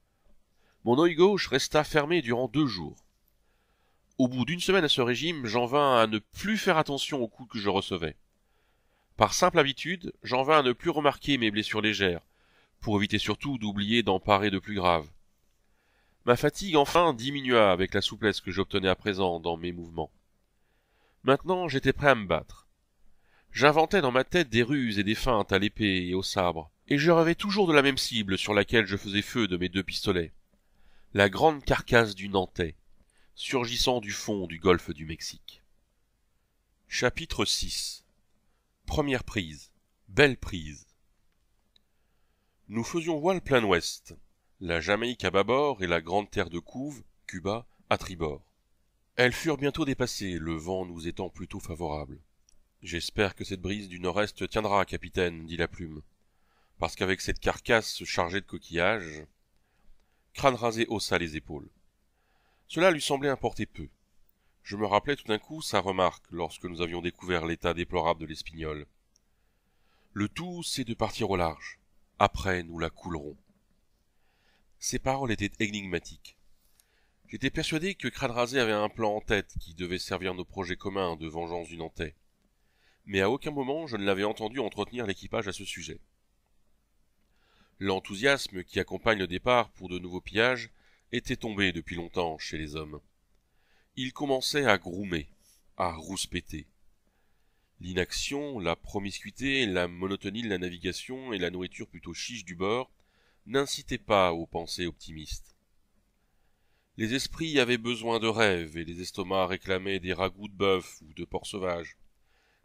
Mon œil gauche resta fermé durant deux jours. Au bout d'une semaine à ce régime, j'en vins à ne plus faire attention aux coups que je recevais. Par simple habitude, j'en vins à ne plus remarquer mes blessures légères, pour éviter surtout d'oublier d'en parer de plus graves. Ma fatigue enfin diminua avec la souplesse que j'obtenais à présent dans mes mouvements. Maintenant j'étais prêt à me battre. J'inventais dans ma tête des ruses et des feintes à l'épée et au sabre, et je rêvais toujours de la même cible sur laquelle je faisais feu de mes deux pistolets. La grande carcasse du Nantais, surgissant du fond du golfe du Mexique. Chapitre 6 Première prise. Belle prise. Nous faisions voile plein ouest, la Jamaïque à bâbord et la grande terre de Couve, Cuba, à tribord. Elles furent bientôt dépassées, le vent nous étant plutôt favorable. J'espère que cette brise du nord-est tiendra, capitaine, dit la plume, parce qu'avec cette carcasse chargée de coquillages, crâne rasé haussa les épaules. Cela lui semblait importer peu. Je me rappelais tout d'un coup sa remarque lorsque nous avions découvert l'état déplorable de l'Espignol. « Le tout, c'est de partir au large. Après, nous la coulerons. Ces paroles étaient énigmatiques. J'étais persuadé que Cradrasé avait un plan en tête qui devait servir nos projets communs de vengeance du Nantais. Mais à aucun moment je ne l'avais entendu entretenir l'équipage à ce sujet. L'enthousiasme qui accompagne le départ pour de nouveaux pillages était tombé depuis longtemps chez les hommes. Ils commençait à groumer, à rouspéter. L'inaction, la promiscuité, la monotonie de la navigation et la nourriture plutôt chiche du bord n'incitaient pas aux pensées optimistes. Les esprits avaient besoin de rêves et les estomacs réclamaient des ragoûts de bœuf ou de porc sauvage,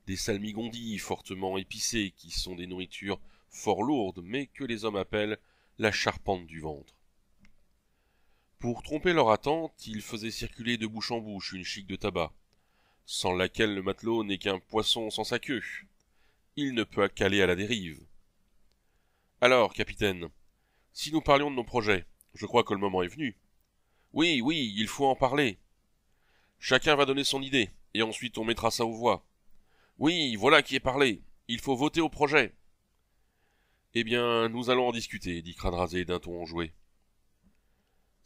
des salmigondis fortement épicés qui sont des nourritures fort lourdes mais que les hommes appellent la charpente du ventre. Pour tromper leur attente, ils faisaient circuler de bouche en bouche une chic de tabac, sans laquelle le matelot n'est qu'un poisson sans sa queue. Il ne peut accaler à la dérive. Alors, capitaine, si nous parlions de nos projets, je crois que le moment est venu. Oui, oui, il faut en parler. Chacun va donner son idée, et ensuite on mettra ça aux voix. Oui, voilà qui est parlé. Il faut voter au projet. Eh bien, nous allons en discuter, dit Crane d'un ton enjoué.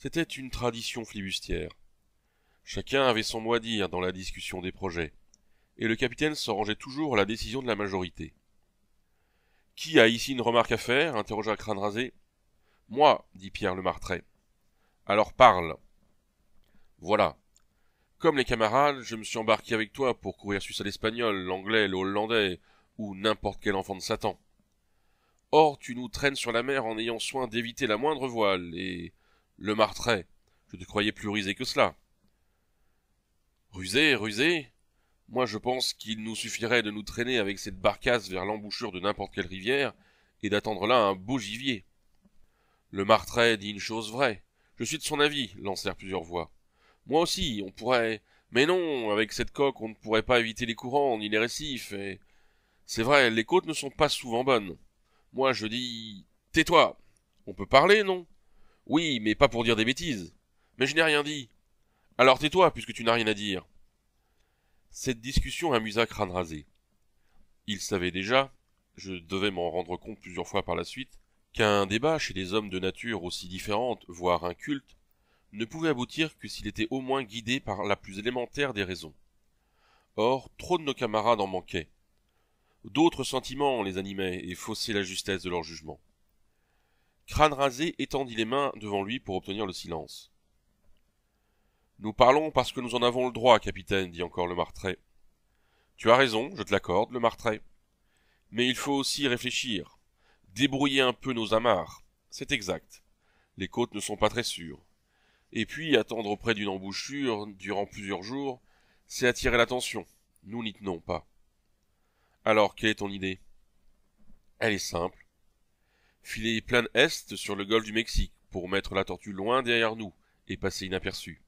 C'était une tradition flibustière. Chacun avait son mot à dire dans la discussion des projets, et le capitaine se rangeait toujours à la décision de la majorité. Qui a ici une remarque à faire interrogea Crâne rasé. Moi, dit Pierre le Martret. Alors parle. Voilà. Comme les camarades, je me suis embarqué avec toi pour courir suce à l'espagnol, l'anglais, le hollandais, ou n'importe quel enfant de Satan. Or, tu nous traînes sur la mer en ayant soin d'éviter la moindre voile, et le martrait, je te croyais plus rusé que cela. Rusé, rusé Moi je pense qu'il nous suffirait de nous traîner avec cette barcasse vers l'embouchure de n'importe quelle rivière et d'attendre là un beau givier. Le martrait dit une chose vraie. Je suis de son avis, lancèrent plusieurs voix. Moi aussi, on pourrait. Mais non, avec cette coque, on ne pourrait pas éviter les courants, ni les récifs, et. C'est vrai, les côtes ne sont pas souvent bonnes. Moi, je dis. Tais-toi On peut parler, non oui, mais pas pour dire des bêtises. Mais je n'ai rien dit. Alors tais-toi, puisque tu n'as rien à dire. Cette discussion amusa Crâne Rasé. Il savait déjà, je devais m'en rendre compte plusieurs fois par la suite, qu'un débat chez des hommes de nature aussi différente, voire inculte, ne pouvait aboutir que s'il était au moins guidé par la plus élémentaire des raisons. Or, trop de nos camarades en manquaient. D'autres sentiments les animaient et faussaient la justesse de leur jugement. Crâne rasé étendit les mains devant lui pour obtenir le silence. Nous parlons parce que nous en avons le droit, capitaine, dit encore le martrait. Tu as raison, je te l'accorde, le martrait. Mais il faut aussi réfléchir, débrouiller un peu nos amarres. C'est exact. Les côtes ne sont pas très sûres. Et puis, attendre auprès d'une embouchure durant plusieurs jours, c'est attirer l'attention. Nous n'y tenons pas. Alors, quelle est ton idée Elle est simple filer plein est sur le golfe du Mexique pour mettre la tortue loin derrière nous et passer inaperçu.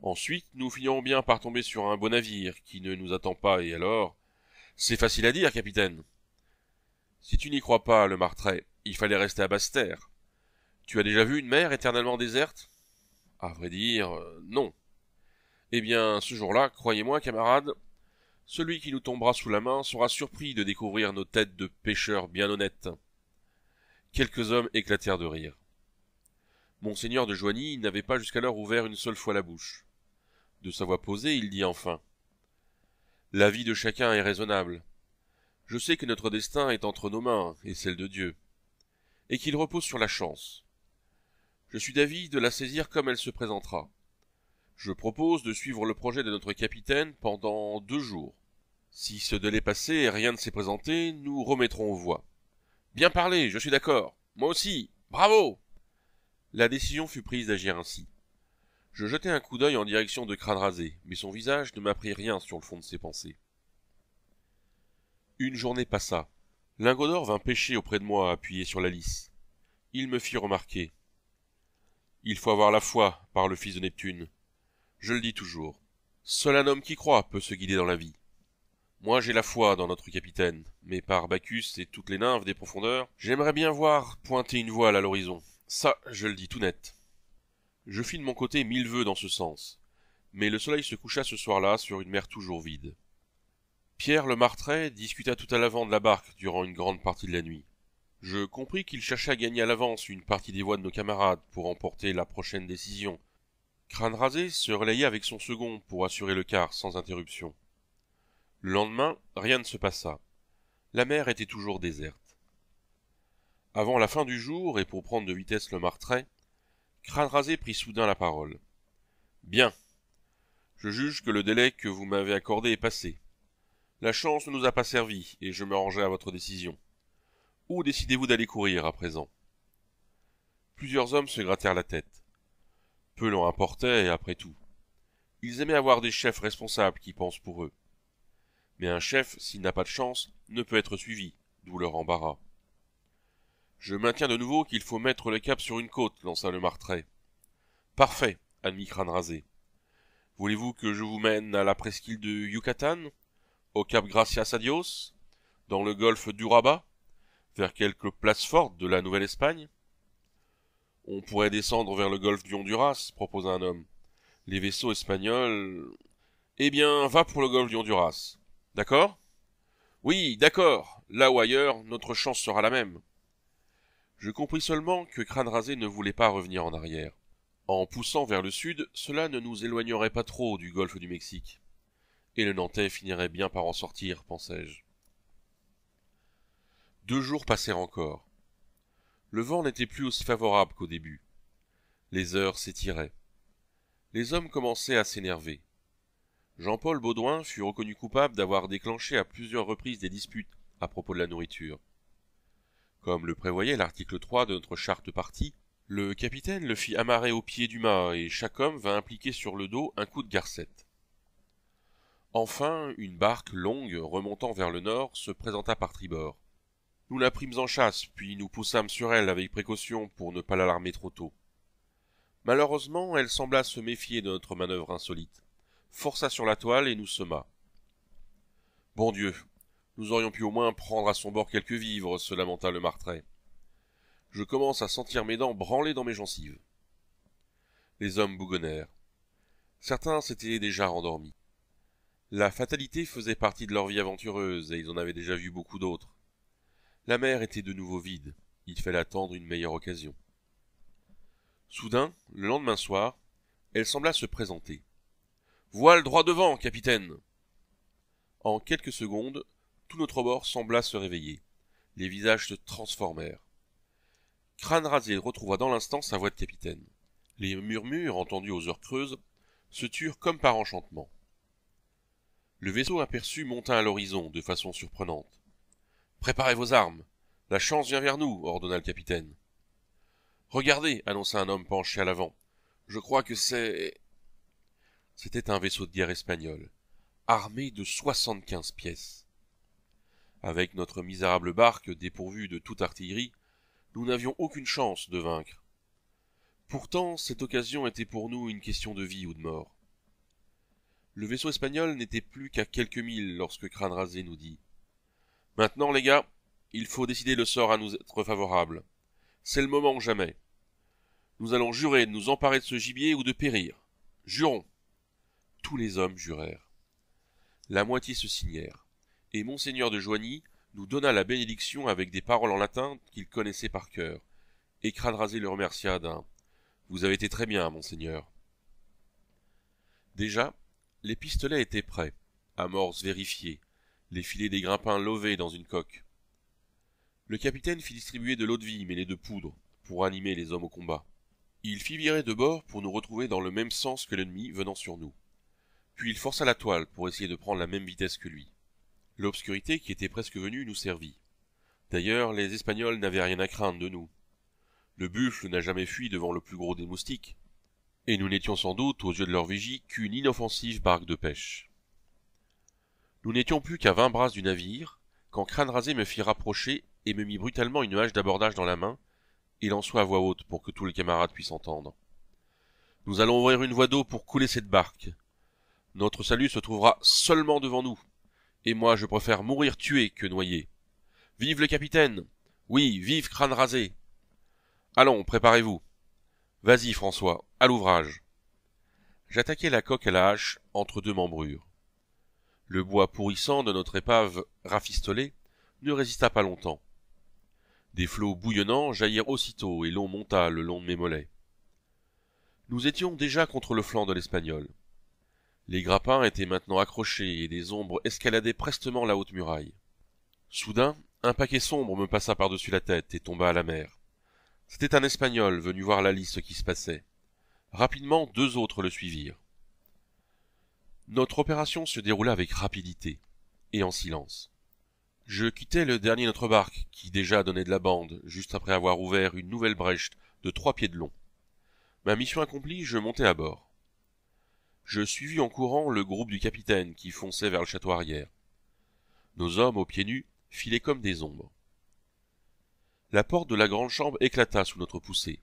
Ensuite, nous finirons bien par tomber sur un beau navire qui ne nous attend pas et alors. C'est facile à dire, capitaine. Si tu n'y crois pas, le Martrait, il fallait rester à basse terre. Tu as déjà vu une mer éternellement déserte À vrai dire, euh, non. Eh bien, ce jour-là, croyez-moi, camarade, celui qui nous tombera sous la main sera surpris de découvrir nos têtes de pêcheurs bien honnêtes. Quelques hommes éclatèrent de rire. Monseigneur de Joigny n'avait pas jusqu'alors ouvert une seule fois la bouche. De sa voix posée, il dit enfin L'avis de chacun est raisonnable. Je sais que notre destin est entre nos mains et celle de Dieu, et qu'il repose sur la chance. Je suis d'avis de la saisir comme elle se présentera. Je propose de suivre le projet de notre capitaine pendant deux jours. Si ce délai passé et rien ne s'est présenté, nous remettrons aux voix. Bien parlé, je suis d'accord. Moi aussi. Bravo. La décision fut prise d'agir ainsi. Je jetai un coup d'œil en direction de crâne rasé, mais son visage ne m'apprit rien sur le fond de ses pensées. Une journée passa. Lingodor vint pêcher auprès de moi, appuyé sur la lisse. Il me fit remarquer. Il faut avoir la foi, par le fils de Neptune. Je le dis toujours. Seul un homme qui croit peut se guider dans la vie. Moi j'ai la foi dans notre capitaine, mais par Bacchus et toutes les nymphes des profondeurs, j'aimerais bien voir pointer une voile à l'horizon. Ça, je le dis tout net. Je fis de mon côté mille vœux dans ce sens, mais le soleil se coucha ce soir-là sur une mer toujours vide. Pierre le martrait discuta tout à l'avant de la barque durant une grande partie de la nuit. Je compris qu'il cherchait à gagner à l'avance une partie des voix de nos camarades pour emporter la prochaine décision. Crâne rasé se relayait avec son second pour assurer le quart sans interruption. Le lendemain, rien ne se passa. La mer était toujours déserte. Avant la fin du jour, et pour prendre de vitesse le martrait, Crâne prit soudain la parole. Bien. Je juge que le délai que vous m'avez accordé est passé. La chance ne nous a pas servi, et je me rangeai à votre décision. Où décidez-vous d'aller courir à présent Plusieurs hommes se grattèrent la tête. Peu l'en importait, après tout. Ils aimaient avoir des chefs responsables qui pensent pour eux mais un chef, s'il n'a pas de chance, ne peut être suivi, d'où leur embarras. Je maintiens de nouveau qu'il faut mettre le cap sur une côte, lança le martrait. Parfait, admit crâne rasé. Voulez-vous que je vous mène à la presqu'île de Yucatan, au cap Gracias a Dios, dans le golfe d'Uraba, vers quelques places fortes de la Nouvelle-Espagne On pourrait descendre vers le golfe du Honduras, proposa un homme. Les vaisseaux espagnols. Eh bien, va pour le golfe du Honduras. D'accord Oui, d'accord. Là ou ailleurs, notre chance sera la même. Je compris seulement que Crâne Rasé ne voulait pas revenir en arrière. En poussant vers le sud, cela ne nous éloignerait pas trop du golfe du Mexique. Et le Nantais finirait bien par en sortir, pensais-je. Deux jours passèrent encore. Le vent n'était plus aussi favorable qu'au début. Les heures s'étiraient. Les hommes commençaient à s'énerver. Jean-Paul Baudouin fut reconnu coupable d'avoir déclenché à plusieurs reprises des disputes à propos de la nourriture. Comme le prévoyait l'article 3 de notre charte partie, le capitaine le fit amarrer au pied du mât et chaque homme vint impliquer sur le dos un coup de garcette. Enfin, une barque longue remontant vers le nord se présenta par tribord. Nous la prîmes en chasse, puis nous poussâmes sur elle avec précaution pour ne pas l'alarmer trop tôt. Malheureusement, elle sembla se méfier de notre manœuvre insolite força sur la toile et nous sema. « Bon Dieu, nous aurions pu au moins prendre à son bord quelques vivres, se lamenta le martrait. Je commence à sentir mes dents branler dans mes gencives. Les hommes bougonnèrent. Certains s'étaient déjà rendormis. La fatalité faisait partie de leur vie aventureuse et ils en avaient déjà vu beaucoup d'autres. La mer était de nouveau vide. Il fallait attendre une meilleure occasion. Soudain, le lendemain soir, elle sembla se présenter. Voile droit devant, capitaine. En quelques secondes, tout notre bord sembla se réveiller. Les visages se transformèrent. Crâne rasé retrouva dans l'instant sa voix de capitaine. Les murmures entendus aux heures creuses se turent comme par enchantement. Le vaisseau aperçu monta à l'horizon de façon surprenante. Préparez vos armes. La chance vient vers nous, ordonna le capitaine. Regardez, annonça un homme penché à l'avant. Je crois que c'est c'était un vaisseau de guerre espagnol, armé de soixante-quinze pièces. Avec notre misérable barque dépourvue de toute artillerie, nous n'avions aucune chance de vaincre. Pourtant, cette occasion était pour nous une question de vie ou de mort. Le vaisseau espagnol n'était plus qu'à quelques milles lorsque Crâne nous dit Maintenant, les gars, il faut décider le sort à nous être favorable. C'est le moment ou jamais. Nous allons jurer de nous emparer de ce gibier ou de périr. Jurons. Tous les hommes jurèrent. La moitié se signèrent, et monseigneur de Joigny nous donna la bénédiction avec des paroles en latin qu'il connaissait par cœur, et Cradrasé le remercia d'un Vous avez été très bien, monseigneur. Déjà, les pistolets étaient prêts, amorces vérifiées, les filets des grimpins lovés dans une coque. Le capitaine fit distribuer de l'eau de vie mêlée de poudre pour animer les hommes au combat. Il fit virer de bord pour nous retrouver dans le même sens que l'ennemi venant sur nous. Puis il força la toile pour essayer de prendre la même vitesse que lui. L'obscurité qui était presque venue nous servit. D'ailleurs, les Espagnols n'avaient rien à craindre de nous. Le buffle n'a jamais fui devant le plus gros des moustiques. Et nous n'étions sans doute, aux yeux de leur vigie, qu'une inoffensive barque de pêche. Nous n'étions plus qu'à vingt brasses du navire, quand Crâne Rasé me fit rapprocher et me mit brutalement une hache d'abordage dans la main, et lançoit à voix haute pour que tous les camarades puissent entendre. Nous allons ouvrir une voie d'eau pour couler cette barque. Notre salut se trouvera seulement devant nous. Et moi, je préfère mourir tué que noyé. Vive le capitaine! Oui, vive crâne rasé! Allons, préparez-vous. Vas-y, François, à l'ouvrage. J'attaquai la coque à la hache entre deux membrures. Le bois pourrissant de notre épave rafistolée ne résista pas longtemps. Des flots bouillonnants jaillirent aussitôt et l'on monta le long de mes mollets. Nous étions déjà contre le flanc de l'Espagnol. Les grappins étaient maintenant accrochés et des ombres escaladaient prestement la haute muraille. Soudain, un paquet sombre me passa par-dessus la tête et tomba à la mer. C'était un Espagnol venu voir la liste qui se passait. Rapidement, deux autres le suivirent. Notre opération se déroula avec rapidité et en silence. Je quittai le dernier notre barque, qui déjà donnait de la bande, juste après avoir ouvert une nouvelle brèche de trois pieds de long. Ma mission accomplie, je montai à bord je suivis en courant le groupe du capitaine qui fonçait vers le château arrière. Nos hommes, aux pieds nus, filaient comme des ombres. La porte de la grande chambre éclata sous notre poussée.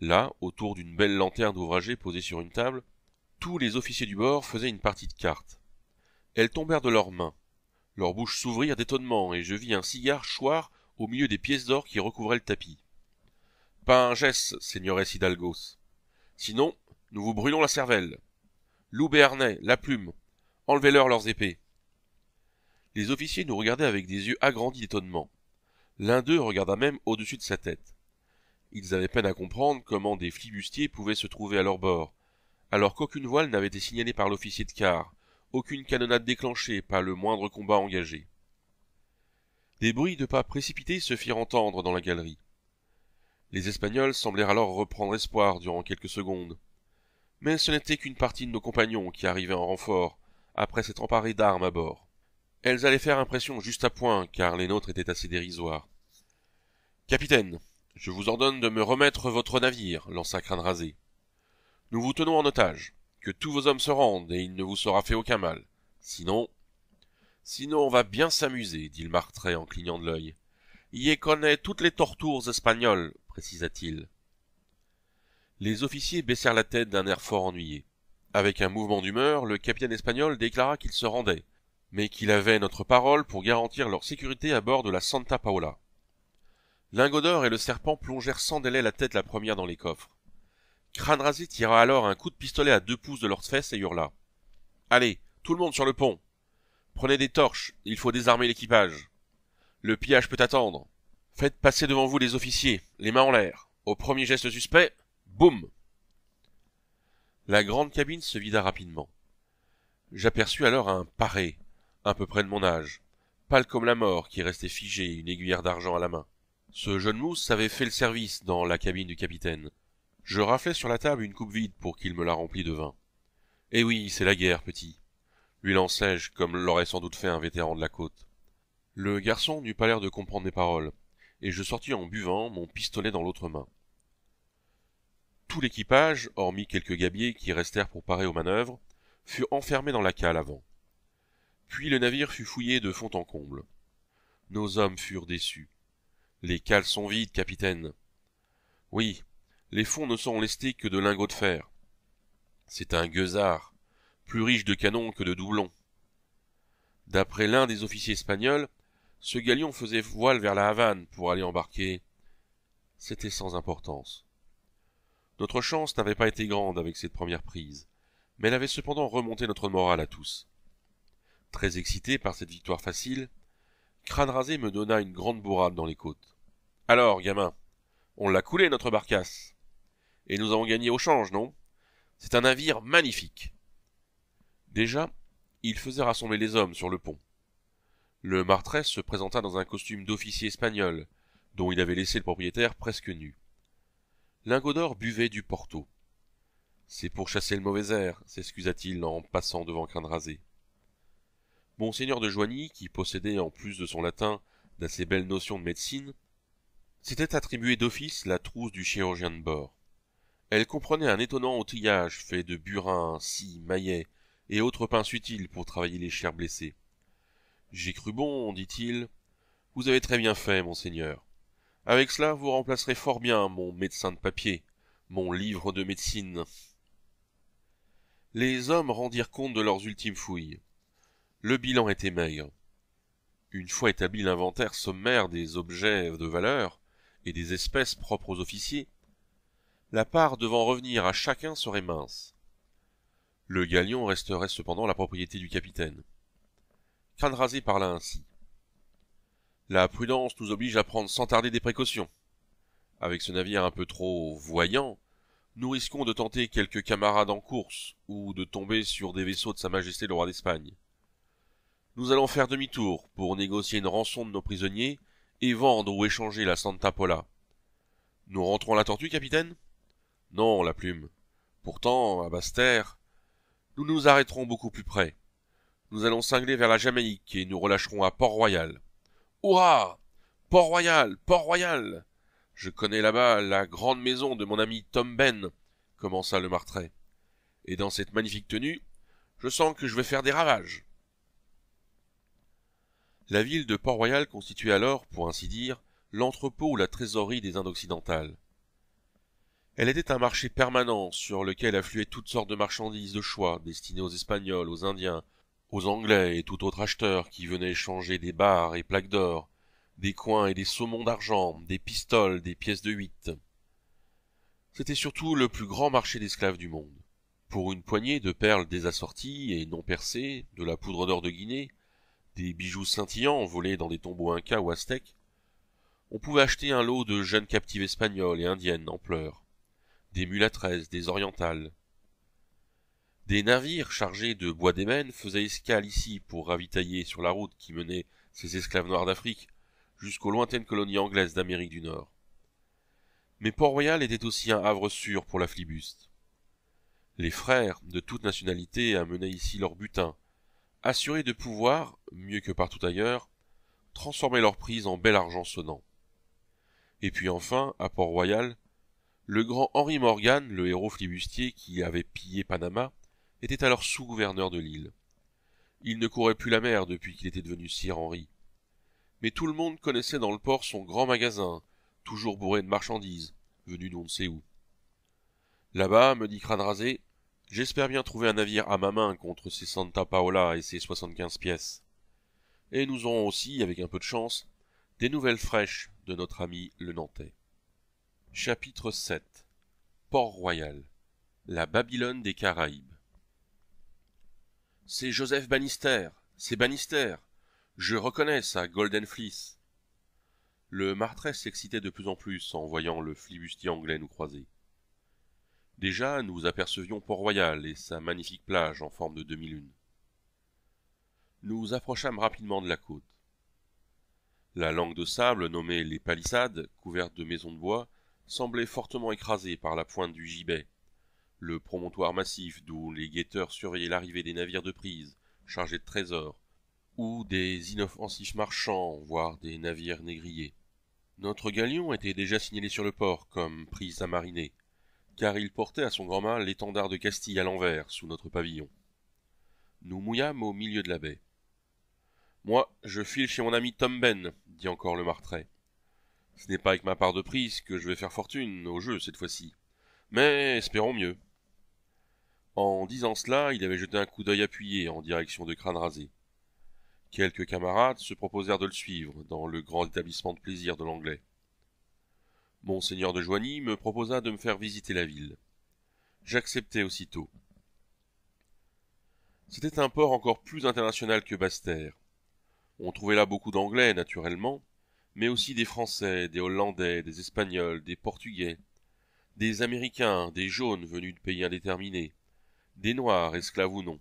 Là, autour d'une belle lanterne ouvragée posée sur une table, tous les officiers du bord faisaient une partie de cartes. Elles tombèrent de leurs mains. Leurs bouches s'ouvrirent d'étonnement, et je vis un cigare choir au milieu des pièces d'or qui recouvraient le tapis. Pas un geste, seigneuresse Hidalgos. Sinon, nous vous brûlons la cervelle. Lou la plume. Enlevez-leur leurs épées. Les officiers nous regardaient avec des yeux agrandis d'étonnement. L'un d'eux regarda même au-dessus de sa tête. Ils avaient peine à comprendre comment des flibustiers pouvaient se trouver à leur bord, alors qu'aucune voile n'avait été signalée par l'officier de quart, aucune canonnade déclenchée, pas le moindre combat engagé. Des bruits de pas précipités se firent entendre dans la galerie. Les Espagnols semblèrent alors reprendre espoir durant quelques secondes. Mais ce n'était qu'une partie de nos compagnons qui arrivaient en renfort, après s'être emparés d'armes à bord. Elles allaient faire impression juste à point, car les nôtres étaient assez dérisoires. Capitaine, je vous ordonne de me remettre votre navire, lança Crâne Rasé. Nous vous tenons en otage. Que tous vos hommes se rendent, et il ne vous sera fait aucun mal. Sinon. Sinon, on va bien s'amuser, dit le martrait en clignant de l'œil. « Y connaît toutes les tortures espagnoles, précisa-t-il. Les officiers baissèrent la tête d'un air fort ennuyé. Avec un mouvement d'humeur, le capitaine espagnol déclara qu'il se rendait, mais qu'il avait notre parole pour garantir leur sécurité à bord de la Santa Paola. Lingodor et le serpent plongèrent sans délai la tête la première dans les coffres. Cranrasi tira alors un coup de pistolet à deux pouces de leurs fesses et hurla. Allez, tout le monde sur le pont. Prenez des torches, il faut désarmer l'équipage. Le pillage peut attendre. Faites passer devant vous les officiers, les mains en l'air. Au premier geste suspect, Boum La grande cabine se vida rapidement. J'aperçus alors un paré, à peu près de mon âge, pâle comme la mort, qui restait figé, une aiguillère d'argent à la main. Ce jeune mousse avait fait le service dans la cabine du capitaine. Je raflai sur la table une coupe vide pour qu'il me la remplît de vin. Eh oui, c'est la guerre, petit. Lui lançai-je, comme l'aurait sans doute fait un vétéran de la côte. Le garçon n'eut pas l'air de comprendre mes paroles, et je sortis en buvant, mon pistolet dans l'autre main tout l'équipage, hormis quelques gabiers qui restèrent pour parer aux manœuvres, fut enfermé dans la cale avant. Puis le navire fut fouillé de fond en comble. Nos hommes furent déçus. Les cales sont vides, capitaine. Oui, les fonds ne sont lestés que de lingots de fer. C'est un gueusard, plus riche de canons que de doublons. D'après l'un des officiers espagnols, ce galion faisait voile vers la Havane pour aller embarquer. C'était sans importance. Notre chance n'avait pas été grande avec cette première prise, mais elle avait cependant remonté notre morale à tous. Très excité par cette victoire facile, Crâne rasé me donna une grande bourrade dans les côtes. Alors, gamin, on l'a coulé notre barcasse. Et nous avons gagné au change, non C'est un navire magnifique. Déjà, il faisait rassembler les hommes sur le pont. Le martresse se présenta dans un costume d'officier espagnol, dont il avait laissé le propriétaire presque nu d'or buvait du Porto. C'est pour chasser le mauvais air, s'excusa-t-il en passant devant crâne rasé. Monseigneur de Joigny, qui possédait en plus de son latin d'assez belles notions de médecine, s'était attribué d'office la trousse du chirurgien de bord. Elle comprenait un étonnant outillage fait de burins, scie, maillets et autres pinces utiles pour travailler les chairs blessées. J'ai cru bon, dit-il. Vous avez très bien fait, monseigneur. Avec cela, vous remplacerez fort bien mon médecin de papier, mon livre de médecine. Les hommes rendirent compte de leurs ultimes fouilles. Le bilan était maigre. Une fois établi l'inventaire sommaire des objets de valeur et des espèces propres aux officiers, la part devant revenir à chacun serait mince. Le galion resterait cependant la propriété du capitaine. Crâne parla ainsi. La prudence nous oblige à prendre sans tarder des précautions. Avec ce navire un peu trop voyant, nous risquons de tenter quelques camarades en course, ou de tomber sur des vaisseaux de Sa Majesté le Roi d'Espagne. Nous allons faire demi-tour pour négocier une rançon de nos prisonniers et vendre ou échanger la Santa Pola. Nous rentrons la tortue, capitaine Non, la plume. Pourtant, à Basse-Terre, nous nous arrêterons beaucoup plus près. Nous allons cingler vers la Jamaïque et nous relâcherons à Port-Royal. Port-Royal Port-Royal Je connais là-bas la grande maison de mon ami Tom Ben, commença le martrait. Et dans cette magnifique tenue, je sens que je vais faire des ravages. La ville de Port-Royal constituait alors, pour ainsi dire, l'entrepôt ou la trésorerie des Indes occidentales. Elle était un marché permanent sur lequel affluaient toutes sortes de marchandises de choix destinées aux Espagnols, aux Indiens, aux Anglais et tout autre acheteur qui venait échanger des barres et plaques d'or, des coins et des saumons d'argent, des pistoles, des pièces de huit. C'était surtout le plus grand marché d'esclaves du monde. Pour une poignée de perles désassorties et non percées, de la poudre d'or de Guinée, des bijoux scintillants volés dans des tombeaux incas ou aztèques, on pouvait acheter un lot de jeunes captives espagnoles et indiennes en pleurs, des mulâtresses, des orientales, des navires chargés de bois d'ébène faisaient escale ici pour ravitailler sur la route qui menait ces esclaves noirs d'Afrique jusqu'aux lointaines colonies anglaises d'Amérique du Nord. Mais Port-Royal était aussi un havre sûr pour la flibuste. Les frères, de toute nationalité, amenaient ici leur butin, assurés de pouvoir, mieux que partout ailleurs, transformer leur prise en bel argent sonnant. Et puis enfin, à Port-Royal, le grand Henri Morgan, le héros flibustier qui avait pillé Panama, était alors sous-gouverneur de l'île. Il ne courait plus la mer depuis qu'il était devenu Sir Henri. Mais tout le monde connaissait dans le port son grand magasin, toujours bourré de marchandises, venu d'on ne sait où. Là-bas, me dit Crâne j'espère bien trouver un navire à ma main contre ces Santa Paola et ces soixante-quinze pièces. Et nous aurons aussi, avec un peu de chance, des nouvelles fraîches de notre ami le Nantais. Chapitre 7 Port-Royal La Babylone des Caraïbes c'est Joseph Bannister. C'est Bannister. Je reconnais sa Golden Fleece. Le martre s'excitait de plus en plus en voyant le flibustier anglais nous croiser. Déjà, nous apercevions Port-Royal et sa magnifique plage en forme de demi-lune. Nous approchâmes rapidement de la côte. La langue de sable, nommée les palissades, couverte de maisons de bois, semblait fortement écrasée par la pointe du gibet, le promontoire massif d'où les guetteurs surveillaient l'arrivée des navires de prise chargés de trésors, ou des inoffensifs marchands, voire des navires négriers. Notre galion était déjà signalé sur le port comme prise à mariner, car il portait à son grand mât l'étendard de Castille à l'envers sous notre pavillon. Nous mouillâmes au milieu de la baie. Moi, je file chez mon ami Tom Ben, dit encore le martrait. Ce n'est pas avec ma part de prise que je vais faire fortune au jeu cette fois-ci mais espérons mieux. En disant cela, il avait jeté un coup d'œil appuyé en direction de Crâne Rasé. Quelques camarades se proposèrent de le suivre dans le grand établissement de plaisir de l'anglais. Monseigneur de Joigny me proposa de me faire visiter la ville. J'acceptai aussitôt. C'était un port encore plus international que Basse-Terre. On trouvait là beaucoup d'Anglais, naturellement, mais aussi des Français, des Hollandais, des Espagnols, des Portugais, des Américains, des jaunes venus de pays indéterminés, des Noirs, esclaves ou non.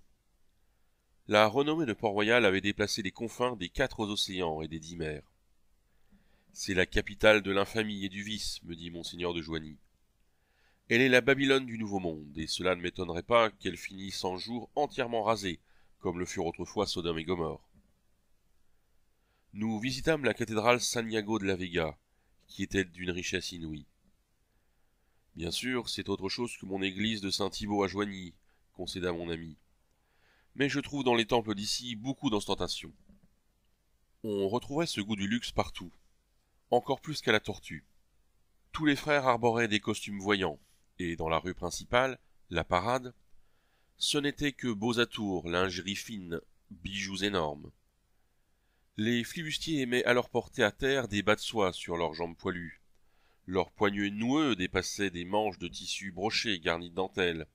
La renommée de Port-Royal avait déplacé les confins des quatre océans et des dix mers. C'est la capitale de l'infamie et du vice, me dit monseigneur de Joigny. Elle est la Babylone du Nouveau Monde, et cela ne m'étonnerait pas qu'elle finisse en jour entièrement rasée, comme le furent autrefois Sodome et Gomorre. Nous visitâmes la cathédrale San Diego de la Vega, qui était d'une richesse inouïe. Bien sûr, c'est autre chose que mon église de Saint-Thibault à Joigny, concéda mon ami. Mais je trouve dans les temples d'ici beaucoup d'ostentation. On retrouvait ce goût du luxe partout, encore plus qu'à la tortue. Tous les frères arboraient des costumes voyants, et dans la rue principale, la parade, ce n'était que beaux atours, lingerie fine, bijoux énormes. Les flibustiers aimaient alors porter à terre des bas de soie sur leurs jambes poilues, leurs poignets noueux dépassaient des manches de tissu broché garnis de dentelles,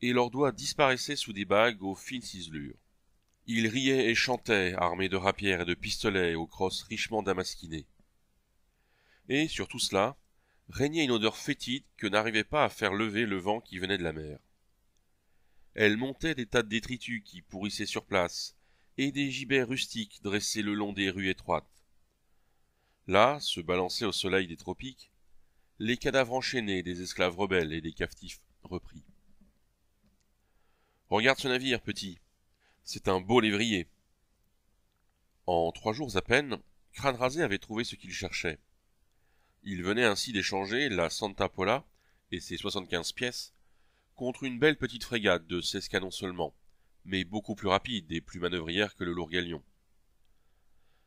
et leurs doigts disparaissaient sous des bagues aux fines ciselures. Ils riaient et chantaient, armés de rapières et de pistolets aux crosses richement damasquinées. Et, sur tout cela, régnait une odeur fétide que n'arrivait pas à faire lever le vent qui venait de la mer. Elle montait des tas de détritus qui pourrissaient sur place, et des gibets rustiques dressés le long des rues étroites. Là, se balançaient au soleil des tropiques, les cadavres enchaînés des esclaves rebelles et des captifs repris. Regarde ce navire, petit. C'est un beau lévrier. En trois jours à peine, Crâne Rasé avait trouvé ce qu'il cherchait. Il venait ainsi d'échanger la Santa Pola et ses soixante-quinze pièces contre une belle petite frégate de seize canons seulement, mais beaucoup plus rapide et plus manœuvrière que le lourd galion.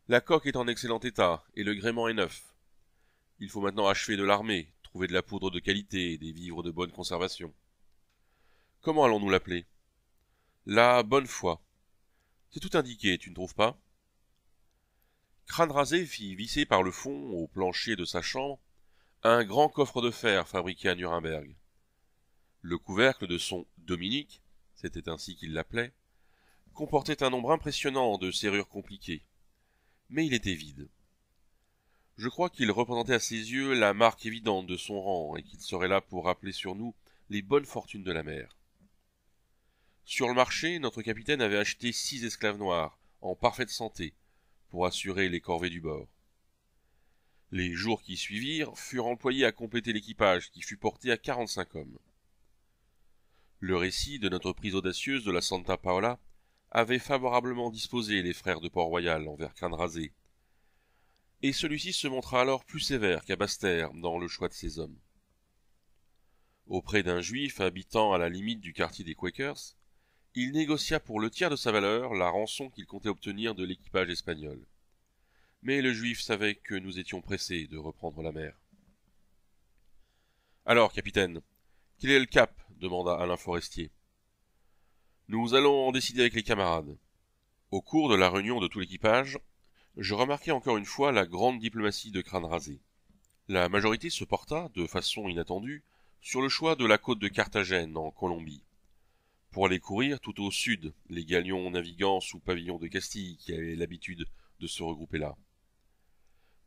La coque est en excellent état, et le gréement est neuf. Il faut maintenant achever de l'armée, trouver de la poudre de qualité et des vivres de bonne conservation. Comment allons-nous l'appeler La bonne foi. C'est tout indiqué, tu ne trouves pas Crâne rasé fit visser par le fond, au plancher de sa chambre, un grand coffre de fer fabriqué à Nuremberg. Le couvercle de son Dominique, c'était ainsi qu'il l'appelait, comportait un nombre impressionnant de serrures compliquées mais il était vide. Je crois qu'il représentait à ses yeux la marque évidente de son rang et qu'il serait là pour rappeler sur nous les bonnes fortunes de la mer. Sur le marché, notre capitaine avait acheté six esclaves noirs, en parfaite santé, pour assurer les corvées du bord. Les jours qui suivirent furent employés à compléter l'équipage qui fut porté à quarante-cinq hommes. Le récit de notre prise audacieuse de la Santa Paola avaient favorablement disposé les frères de Port-Royal envers crâne Et celui-ci se montra alors plus sévère qu'à Bastère dans le choix de ses hommes. Auprès d'un juif habitant à la limite du quartier des Quakers, il négocia pour le tiers de sa valeur la rançon qu'il comptait obtenir de l'équipage espagnol. Mais le juif savait que nous étions pressés de reprendre la mer. Alors, capitaine, quel est le cap demanda Alain Forestier. Nous allons en décider avec les camarades. Au cours de la réunion de tout l'équipage, je remarquai encore une fois la grande diplomatie de crâne rasé. La majorité se porta, de façon inattendue, sur le choix de la côte de Carthagène, en Colombie. Pour aller courir tout au sud, les galions naviguant sous pavillon de Castille qui avaient l'habitude de se regrouper là.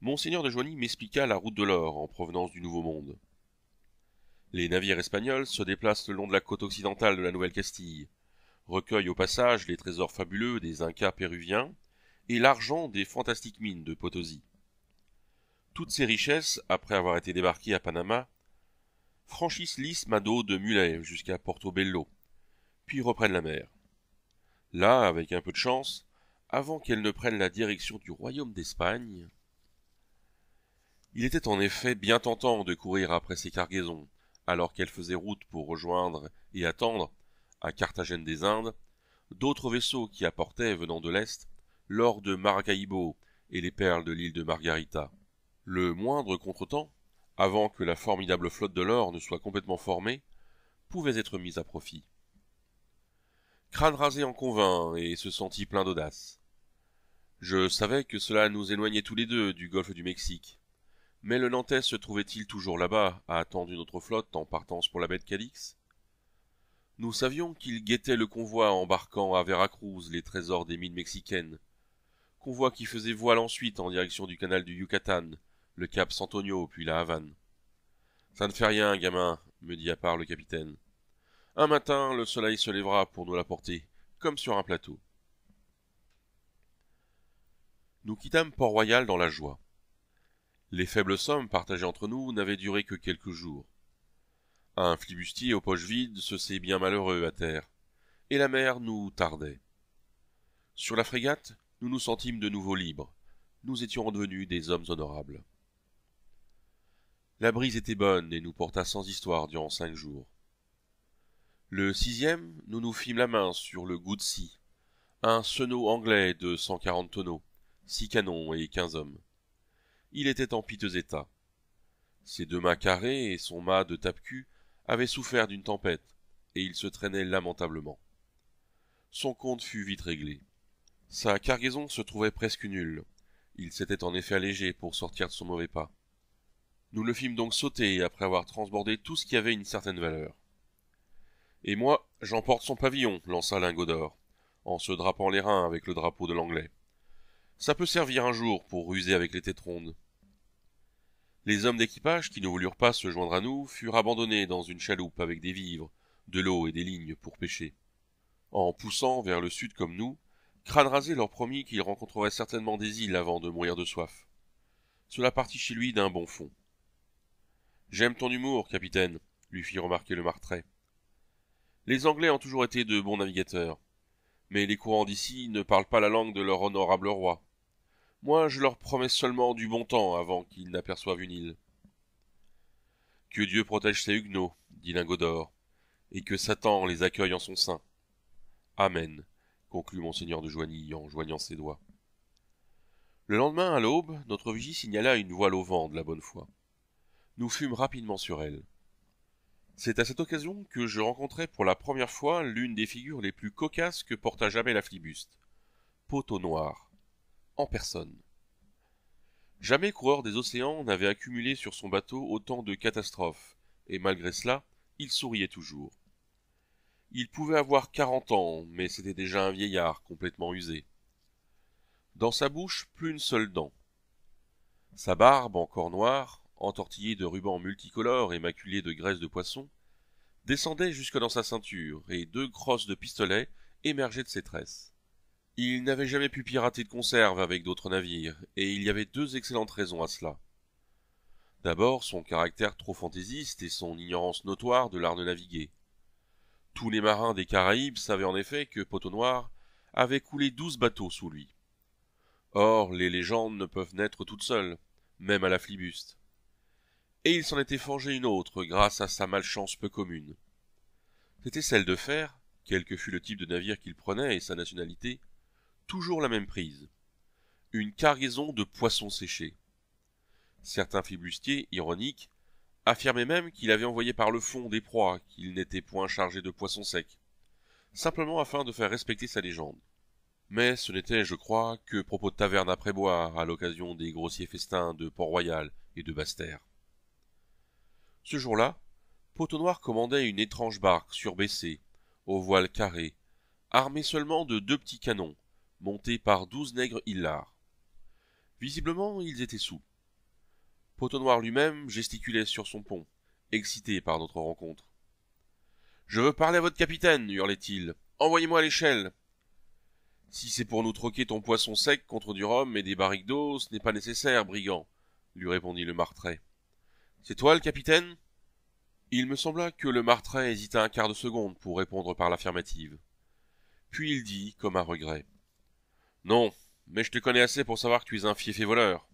Monseigneur de Joigny m'expliqua la route de l'or en provenance du Nouveau Monde. Les navires espagnols se déplacent le long de la côte occidentale de la Nouvelle-Castille, recueille au passage les trésors fabuleux des Incas péruviens et l'argent des fantastiques mines de Potosi. Toutes ces richesses, après avoir été débarquées à Panama, franchissent l'isthme à dos de Muley jusqu'à Portobello, puis reprennent la mer. Là, avec un peu de chance, avant qu'elles ne prennent la direction du royaume d'Espagne, il était en effet bien tentant de courir après ces cargaisons, alors qu'elles faisaient route pour rejoindre et attendre à Carthagène des Indes, d'autres vaisseaux qui apportaient, venant de l'Est, l'or de Maracaibo et les perles de l'île de Margarita. Le moindre contretemps, avant que la formidable flotte de l'or ne soit complètement formée, pouvait être mise à profit. Crâne rasé en convint et se sentit plein d'audace. Je savais que cela nous éloignait tous les deux du golfe du Mexique. Mais le Nantais se trouvait-il toujours là-bas à attendre une autre flotte en partance pour la baie de Calix nous savions qu'il guettait le convoi embarquant à Veracruz les trésors des mines mexicaines. Convoi qui faisait voile ensuite en direction du canal du Yucatan, le cap Santonio puis la Havane. Ça ne fait rien, gamin, me dit à part le capitaine. Un matin, le soleil se lèvera pour nous l'apporter, comme sur un plateau. Nous quittâmes Port-Royal dans la joie. Les faibles sommes partagées entre nous n'avaient duré que quelques jours. Un flibustier aux poches vides, se sait bien malheureux à terre. Et la mer nous tardait. Sur la frégate, nous nous sentîmes de nouveau libres. Nous étions devenus des hommes honorables. La brise était bonne et nous porta sans histoire durant cinq jours. Le sixième, nous nous fîmes la main sur le Goodsea, un senot anglais de cent quarante tonneaux, six canons et quinze hommes. Il était en piteux état. Ses deux mâts carrés et son mât de tape-cul avait souffert d'une tempête, et il se traînait lamentablement. Son compte fut vite réglé. Sa cargaison se trouvait presque nulle. Il s'était en effet allégé pour sortir de son mauvais pas. Nous le fîmes donc sauter après avoir transbordé tout ce qui avait une certaine valeur. Et moi, j'emporte son pavillon, lança Lingot d'Or, en se drapant les reins avec le drapeau de l'anglais. Ça peut servir un jour pour ruser avec les tétrondes. Les hommes d'équipage qui ne voulurent pas se joindre à nous furent abandonnés dans une chaloupe avec des vivres, de l'eau et des lignes pour pêcher. En poussant vers le sud comme nous, Crâne rasé leur promit qu'ils rencontreraient certainement des îles avant de mourir de soif. Cela partit chez lui d'un bon fond. J'aime ton humour, capitaine, lui fit remarquer le martrait. Les Anglais ont toujours été de bons navigateurs, mais les courants d'ici ne parlent pas la langue de leur honorable roi. Moi, je leur promets seulement du bon temps avant qu'ils n'aperçoivent une île. Que Dieu protège ces huguenots, dit Lingodor, et que Satan les accueille en son sein. Amen, conclut monseigneur de Joigny en joignant ses doigts. Le lendemain, à l'aube, notre vigie signala une voile au vent de la bonne foi. Nous fûmes rapidement sur elle. C'est à cette occasion que je rencontrai pour la première fois l'une des figures les plus cocasses que porta jamais la flibuste. Poteau noir en personne. Jamais coureur des océans n'avait accumulé sur son bateau autant de catastrophes, et malgré cela, il souriait toujours. Il pouvait avoir quarante ans, mais c'était déjà un vieillard complètement usé. Dans sa bouche, plus une seule dent. Sa barbe, encore noire, entortillée de rubans multicolores et maculée de graisse de poisson, descendait jusque dans sa ceinture, et deux grosses de pistolets émergeaient de ses tresses. Il n'avait jamais pu pirater de conserve avec d'autres navires, et il y avait deux excellentes raisons à cela. D'abord, son caractère trop fantaisiste et son ignorance notoire de l'art de naviguer. Tous les marins des Caraïbes savaient en effet que Poteau Noir avait coulé douze bateaux sous lui. Or, les légendes ne peuvent naître toutes seules, même à la flibuste. Et il s'en était forgé une autre grâce à sa malchance peu commune. C'était celle de faire, quel que fût le type de navire qu'il prenait et sa nationalité, toujours la même prise. Une cargaison de poissons séchés. Certains fibustiers, ironiques, affirmaient même qu'il avait envoyé par le fond des proies, qu'il n'était point chargé de poissons secs, simplement afin de faire respecter sa légende. Mais ce n'était, je crois, que propos de taverne après boire à l'occasion des grossiers festins de Port-Royal et de Bastère. Ce jour-là, Pot-au-Noir commandait une étrange barque surbaissée, aux voiles carrées, armée seulement de deux petits canons, montés par douze nègres hillards. Visiblement, ils étaient sous. Potenoir lui-même gesticulait sur son pont, excité par notre rencontre. Je veux parler à votre capitaine, hurlait-il. Envoyez-moi à l'échelle. Si c'est pour nous troquer ton poisson sec contre du rhum et des barriques d'eau, ce n'est pas nécessaire, brigand, lui répondit le martrait. C'est toi le capitaine Il me sembla que le martrait hésita un quart de seconde pour répondre par l'affirmative. Puis il dit, comme un regret non, mais je te connais assez pour savoir que tu es un fief voleur.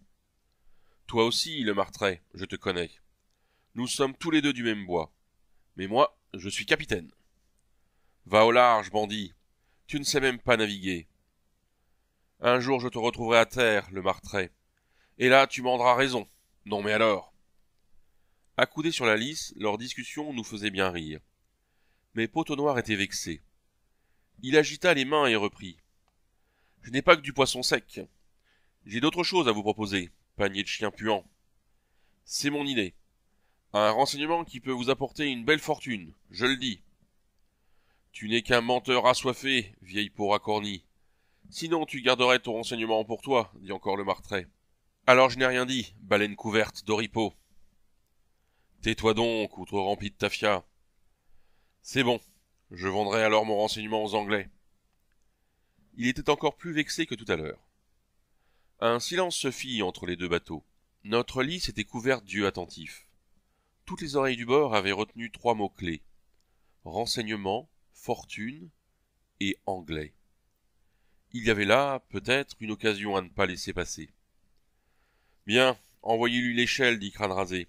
Toi aussi, le martrait, je te connais. Nous sommes tous les deux du même bois. Mais moi, je suis capitaine. Va au large, bandit. Tu ne sais même pas naviguer. Un jour je te retrouverai à terre, le martrait. Et là tu m'endras raison. Non mais alors. Accoudés sur la lisse, leur discussion nous faisait bien rire. Mais Noir était vexé. Il agita les mains et reprit. Je n'ai pas que du poisson sec. J'ai d'autres choses à vous proposer, panier de chiens puants. C'est mon idée. Un renseignement qui peut vous apporter une belle fortune, je le dis. Tu n'es qu'un menteur assoiffé, vieille peau racornie. Sinon tu garderais ton renseignement pour toi, dit encore le martrait. Alors je n'ai rien dit, baleine couverte d'oripeau. Tais-toi donc, outre rempli de tafia. C'est bon, je vendrai alors mon renseignement aux Anglais il était encore plus vexé que tout à l'heure. Un silence se fit entre les deux bateaux. Notre lit s'était couvert d'yeux attentifs. Toutes les oreilles du bord avaient retenu trois mots clés renseignement, fortune et anglais. Il y avait là, peut-être, une occasion à ne pas laisser passer. Bien, envoyez-lui l'échelle, dit Crâne Rasé.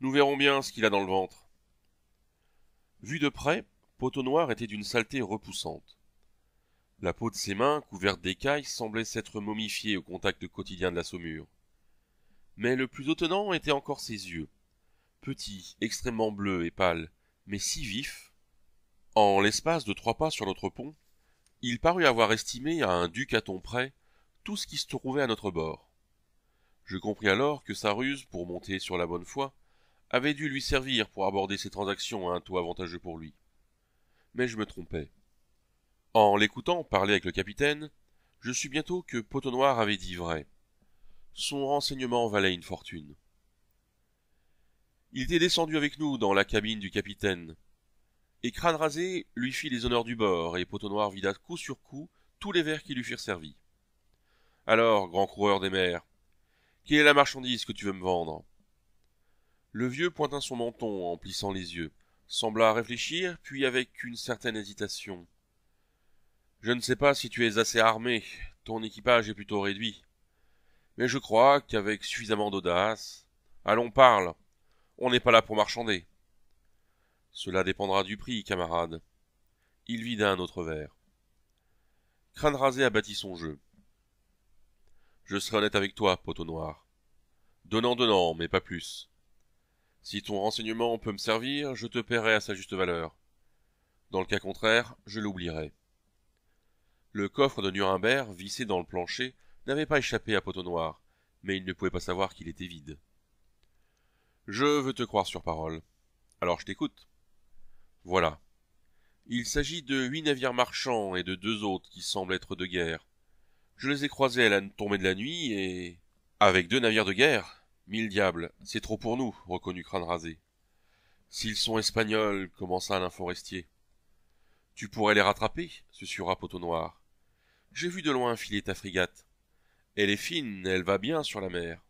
Nous verrons bien ce qu'il a dans le ventre. Vu de près, Poteau Noir était d'une saleté repoussante. La peau de ses mains, couverte d'écailles, semblait s'être momifiée au contact quotidien de la saumure. Mais le plus étonnant était encore ses yeux. Petits, extrêmement bleus et pâles, mais si vifs. En l'espace de trois pas sur notre pont, il parut avoir estimé à un duc à ton près tout ce qui se trouvait à notre bord. Je compris alors que sa ruse pour monter sur la bonne foi avait dû lui servir pour aborder ses transactions à un taux avantageux pour lui. Mais je me trompais. En l'écoutant parler avec le capitaine, je sus bientôt que Potonnoir avait dit vrai. Son renseignement valait une fortune. Il était descendu avec nous dans la cabine du capitaine, et Crâne Rasé lui fit les honneurs du bord, et Pot-au-Noir vida coup sur coup tous les verres qui lui furent servis. Alors, grand coureur des mers, quelle est la marchandise que tu veux me vendre Le vieux pointa son menton en plissant les yeux, sembla réfléchir, puis avec une certaine hésitation. Je ne sais pas si tu es assez armé, ton équipage est plutôt réduit. Mais je crois qu'avec suffisamment d'audace. Allons parle. On n'est pas là pour marchander. Cela dépendra du prix, camarade. Il vida un autre verre. Crâne rasé abattit son jeu. Je serai honnête avec toi, poteau noir. Donnant, donnant, mais pas plus. Si ton renseignement peut me servir, je te paierai à sa juste valeur. Dans le cas contraire, je l'oublierai. Le coffre de Nuremberg, vissé dans le plancher, n'avait pas échappé à Poteau Noir, mais il ne pouvait pas savoir qu'il était vide. Je veux te croire sur parole. Alors je t'écoute. Voilà. Il s'agit de huit navires marchands et de deux autres qui semblent être de guerre. Je les ai croisés à la tombée de la nuit et. Avec deux navires de guerre Mille diables, c'est trop pour nous, reconnut Crâne Rasé. S'ils sont espagnols, commença l'un forestier. Tu pourrais les rattraper, pot Poteau Noir. J'ai vu de loin filer ta frégate. Elle est fine, elle va bien sur la mer.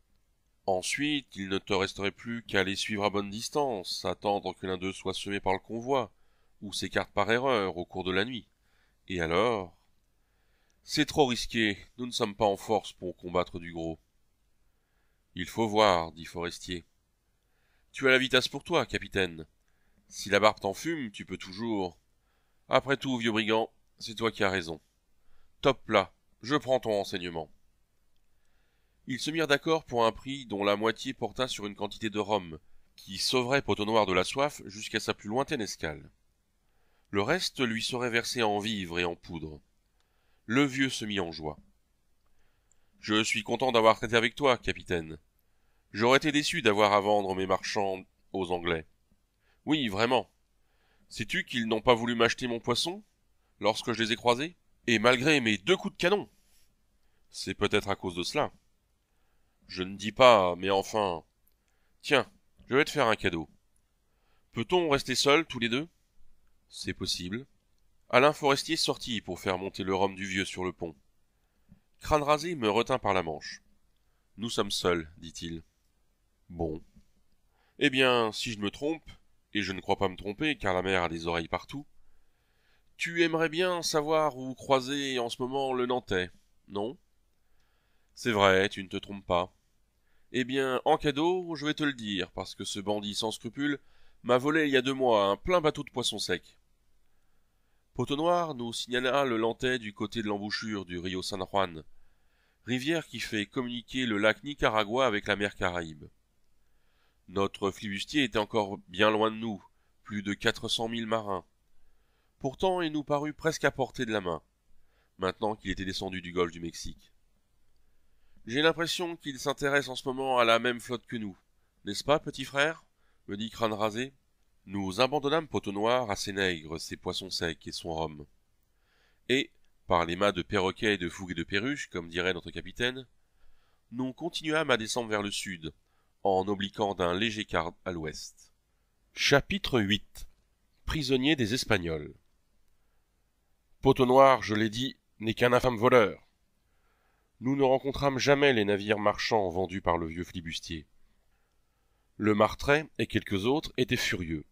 Ensuite, il ne te resterait plus qu'à les suivre à bonne distance, attendre que l'un d'eux soit semé par le convoi, ou s'écarte par erreur au cours de la nuit. Et alors? C'est trop risqué, nous ne sommes pas en force pour combattre du gros. Il faut voir, dit Forestier. Tu as la vitesse pour toi, capitaine. Si la barbe t'en fume, tu peux toujours. Après tout, vieux brigand, c'est toi qui as raison. Top là, je prends ton renseignement. Ils se mirent d'accord pour un prix dont la moitié porta sur une quantité de rhum, qui sauverait Noir de la soif jusqu'à sa plus lointaine escale. Le reste lui serait versé en vivres et en poudre. Le vieux se mit en joie. Je suis content d'avoir traité avec toi, capitaine. J'aurais été déçu d'avoir à vendre mes marchands aux Anglais. Oui, vraiment. Sais-tu qu'ils n'ont pas voulu m'acheter mon poisson lorsque je les ai croisés et malgré mes deux coups de canon. C'est peut-être à cause de cela. Je ne dis pas, mais enfin. Tiens, je vais te faire un cadeau. Peut-on rester seuls tous les deux C'est possible. Alain Forestier sortit pour faire monter le rhum du vieux sur le pont. Crâne rasé me retint par la manche. Nous sommes seuls, dit-il. Bon. Eh bien, si je me trompe, et je ne crois pas me tromper car la mer a des oreilles partout, tu aimerais bien savoir où croiser en ce moment le Nantais, non C'est vrai, tu ne te trompes pas. Eh bien, en cadeau, je vais te le dire, parce que ce bandit sans scrupules m'a volé il y a deux mois un plein bateau de poissons secs. Noir nous signala le Nantais du côté de l'embouchure du Rio San Juan, rivière qui fait communiquer le lac Nicaragua avec la mer Caraïbe. Notre flibustier était encore bien loin de nous, plus de quatre cent mille marins, Pourtant, il nous parut presque à portée de la main, maintenant qu'il était descendu du golfe du Mexique. J'ai l'impression qu'il s'intéresse en ce moment à la même flotte que nous, n'est-ce pas, petit frère me dit Crâne rasé. Nous abandonnâmes Poteau-Noir à ses nègres, ses poissons secs et son rhum. Et, par les mâts de perroquets et de fougues et de perruches, comme dirait notre capitaine, nous continuâmes à descendre vers le sud, en obliquant d'un léger quart à l'ouest. Chapitre 8 Prisonnier des Espagnols Poteau Noir, je l'ai dit, n'est qu'un infâme voleur. Nous ne rencontrâmes jamais les navires marchands vendus par le vieux flibustier. Le martrait et quelques autres étaient furieux.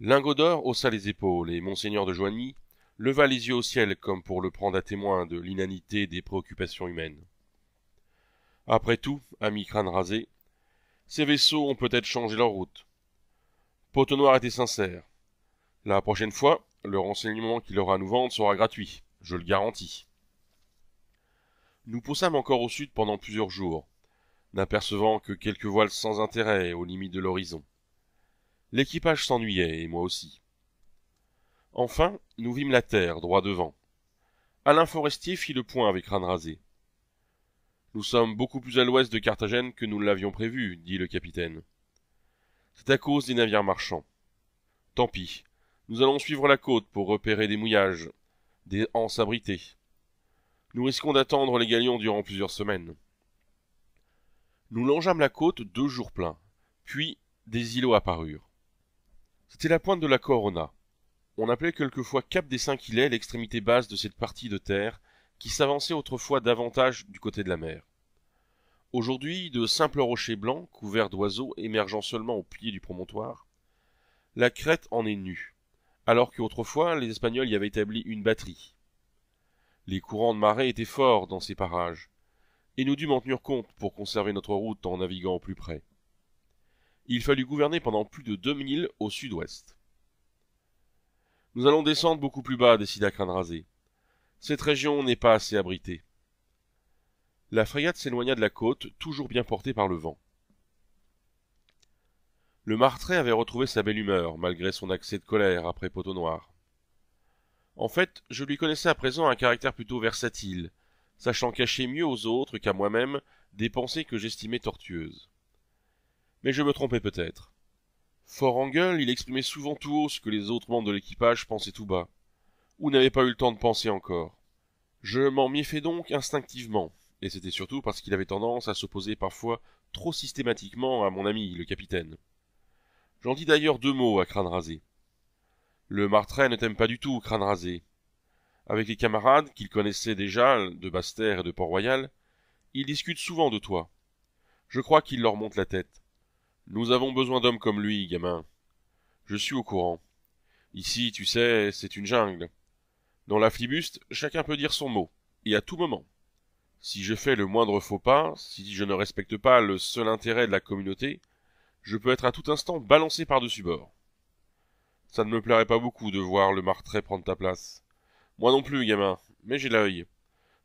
Lingot haussa les épaules et Monseigneur de Joigny leva les yeux au ciel comme pour le prendre à témoin de l'inanité des préoccupations humaines. Après tout, ami crâne rasé, ces vaisseaux ont peut-être changé leur route. Poteau Noir était sincère. La prochaine fois, le renseignement qu'il aura à nous vendre sera gratuit, je le garantis. Nous poussâmes encore au sud pendant plusieurs jours, n'apercevant que quelques voiles sans intérêt aux limites de l'horizon. L'équipage s'ennuyait, et moi aussi. Enfin, nous vîmes la terre, droit devant. Alain Forestier fit le point avec râne rasé. Nous sommes beaucoup plus à l'ouest de Carthagène que nous l'avions prévu, dit le capitaine. C'est à cause des navires marchands. Tant pis, nous allons suivre la côte pour repérer des mouillages, des anses abritées. Nous risquons d'attendre les galions durant plusieurs semaines. Nous longeâmes la côte deux jours pleins, puis des îlots apparurent. C'était la pointe de la Corona. On appelait quelquefois Cap des Cinq Îlets l'extrémité basse de cette partie de terre qui s'avançait autrefois davantage du côté de la mer. Aujourd'hui, de simples rochers blancs couverts d'oiseaux émergeant seulement au pied du promontoire, la crête en est nue alors qu'autrefois les Espagnols y avaient établi une batterie. Les courants de marée étaient forts dans ces parages, et nous dûmes en tenir compte pour conserver notre route en naviguant au plus près. Il fallut gouverner pendant plus de deux milles au sud-ouest. Nous allons descendre beaucoup plus bas, décida crane Rasé. Cette région n'est pas assez abritée. La frégate s'éloigna de la côte, toujours bien portée par le vent. Le martrait avait retrouvé sa belle humeur, malgré son accès de colère après Poteau Noir. En fait, je lui connaissais à présent un caractère plutôt versatile, sachant cacher mieux aux autres qu'à moi-même des pensées que j'estimais tortueuses. Mais je me trompais peut-être. Fort en gueule, il exprimait souvent tout haut ce que les autres membres de l'équipage pensaient tout bas, ou n'avaient pas eu le temps de penser encore. Je m'en méfiais donc instinctivement, et c'était surtout parce qu'il avait tendance à s'opposer parfois trop systématiquement à mon ami, le capitaine. J'en dis d'ailleurs deux mots à crâne rasé. Le Martray ne t'aime pas du tout, crâne rasé. Avec les camarades qu'il connaissait déjà, de Basse-Terre et de Port-Royal, il discute souvent de toi. Je crois qu'il leur monte la tête. Nous avons besoin d'hommes comme lui, gamin. Je suis au courant. Ici, tu sais, c'est une jungle. Dans la flibuste, chacun peut dire son mot, et à tout moment. Si je fais le moindre faux pas, si je ne respecte pas le seul intérêt de la communauté, je peux être à tout instant balancé par-dessus bord. Ça ne me plairait pas beaucoup de voir le martrait prendre ta place. Moi non plus, gamin, mais j'ai l'œil.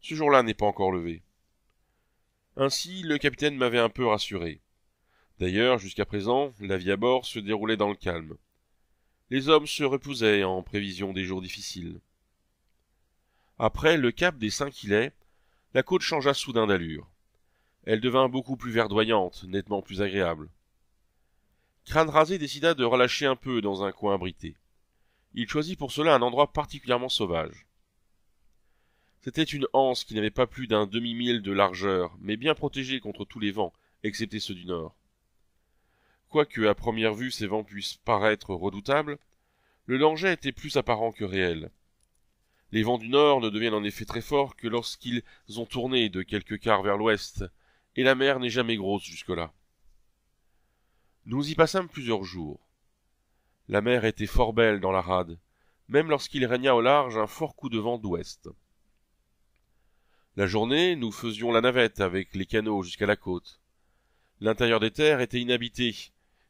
Ce jour-là n'est pas encore levé. Ainsi, le capitaine m'avait un peu rassuré. D'ailleurs, jusqu'à présent, la vie à bord se déroulait dans le calme. Les hommes se reposaient en prévision des jours difficiles. Après le cap des cinq îlets, la côte changea soudain d'allure. Elle devint beaucoup plus verdoyante, nettement plus agréable. Crâne rasé décida de relâcher un peu dans un coin abrité. Il choisit pour cela un endroit particulièrement sauvage. C'était une anse qui n'avait pas plus d'un demi-mille de largeur, mais bien protégée contre tous les vents, excepté ceux du nord. Quoique à première vue ces vents puissent paraître redoutables, le danger était plus apparent que réel. Les vents du nord ne deviennent en effet très forts que lorsqu'ils ont tourné de quelques quarts vers l'ouest, et la mer n'est jamais grosse jusque-là. Nous y passâmes plusieurs jours. La mer était fort belle dans la rade, même lorsqu'il régna au large un fort coup de vent d'ouest. La journée, nous faisions la navette avec les canots jusqu'à la côte. L'intérieur des terres était inhabité,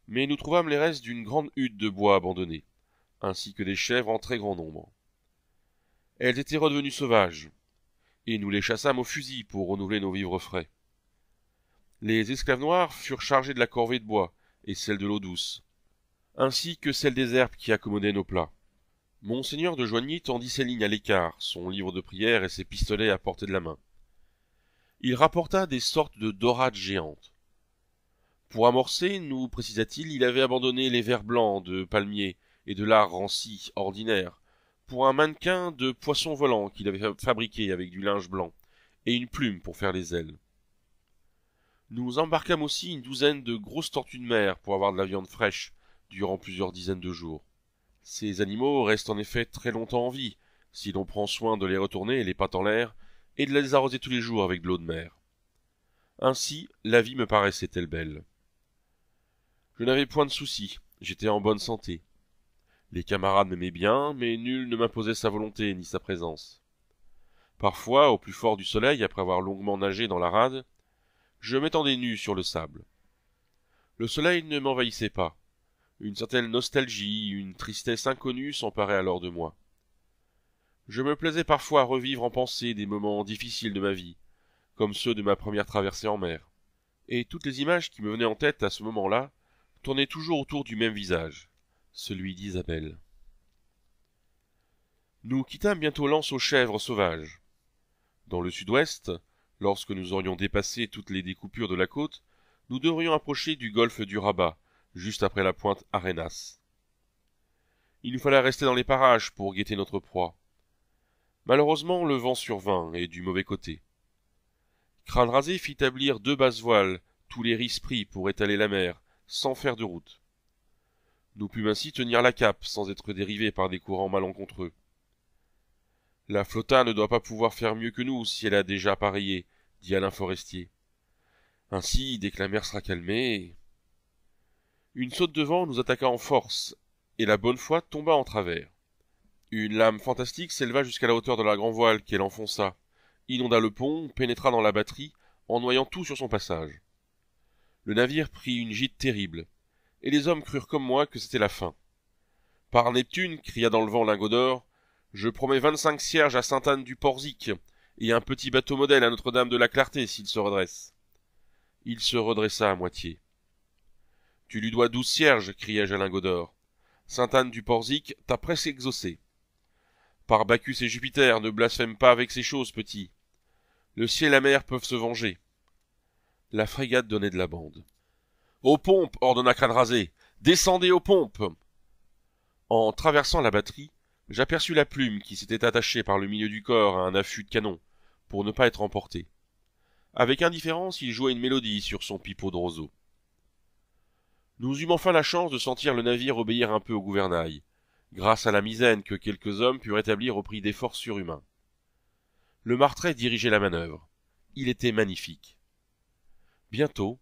mais nous trouvâmes les restes d'une grande hutte de bois abandonnée, ainsi que des chèvres en très grand nombre. Elles étaient redevenues sauvages, et nous les chassâmes au fusil pour renouveler nos vivres frais. Les esclaves noirs furent chargés de la corvée de bois, et celle de l'eau douce, ainsi que celle des herbes qui accommodaient nos plats. Monseigneur de Joigny tendit ses lignes à l'écart, son livre de prière et ses pistolets à portée de la main. Il rapporta des sortes de dorades géantes. Pour amorcer, nous précisa-t-il, il avait abandonné les vers blancs de palmiers et de lard ranci ordinaire, pour un mannequin de poisson volant qu'il avait fabriqué avec du linge blanc, et une plume pour faire les ailes. Nous embarquâmes aussi une douzaine de grosses tortues de mer pour avoir de la viande fraîche durant plusieurs dizaines de jours. Ces animaux restent en effet très longtemps en vie, si l'on prend soin de les retourner et les pattes en l'air, et de les arroser tous les jours avec de l'eau de mer. Ainsi, la vie me paraissait-elle belle. Je n'avais point de soucis, j'étais en bonne santé. Les camarades m'aimaient bien, mais nul ne m'imposait sa volonté ni sa présence. Parfois, au plus fort du soleil, après avoir longuement nagé dans la rade, je m'étendais nu sur le sable. Le soleil ne m'envahissait pas. Une certaine nostalgie, une tristesse inconnue s'emparait alors de moi. Je me plaisais parfois à revivre en pensée des moments difficiles de ma vie, comme ceux de ma première traversée en mer. Et toutes les images qui me venaient en tête à ce moment-là tournaient toujours autour du même visage, celui d'Isabelle. Nous quittâmes bientôt l'anse aux chèvres sauvages. Dans le sud-ouest, Lorsque nous aurions dépassé toutes les découpures de la côte, nous devrions approcher du golfe du Rabat, juste après la pointe Arenas. Il nous fallait rester dans les parages pour guetter notre proie. Malheureusement, le vent survint, et du mauvais côté. Crâne fit établir deux basses voiles, tous les ris pris pour étaler la mer, sans faire de route. Nous pûmes ainsi tenir la cape sans être dérivés par des courants malencontreux. La flotta ne doit pas pouvoir faire mieux que nous si elle a déjà parié, dit Alain Forestier. Ainsi, dès que la mer sera calmée. Une saute de vent nous attaqua en force, et la bonne foi tomba en travers. Une lame fantastique s'éleva jusqu'à la hauteur de la grand voile qu'elle enfonça, inonda le pont, pénétra dans la batterie, en noyant tout sur son passage. Le navire prit une gîte terrible, et les hommes crurent comme moi que c'était la fin. Par Neptune, cria dans le vent Lingot je promets vingt-cinq cierges à Sainte-Anne du Porzic, et un petit bateau modèle à Notre-Dame de la Clarté s'il se redresse. Il se redressa à moitié. Tu lui dois douze cierges, criai-je à d'or Sainte-Anne du Porzic t'a presque exaucé. Par Bacchus et Jupiter, ne blasphème pas avec ces choses, petit. Le ciel et la mer peuvent se venger. La frégate donnait de la bande. Aux pompes ordonna Crâne Descendez aux pompes En traversant la batterie, J'aperçus la plume qui s'était attachée par le milieu du corps à un affût de canon, pour ne pas être emportée. Avec indifférence, il jouait une mélodie sur son pipeau de roseau. Nous eûmes enfin la chance de sentir le navire obéir un peu au gouvernail, grâce à la misaine que quelques hommes purent établir au prix d'efforts surhumains. Le martrait dirigeait la manœuvre. Il était magnifique. Bientôt,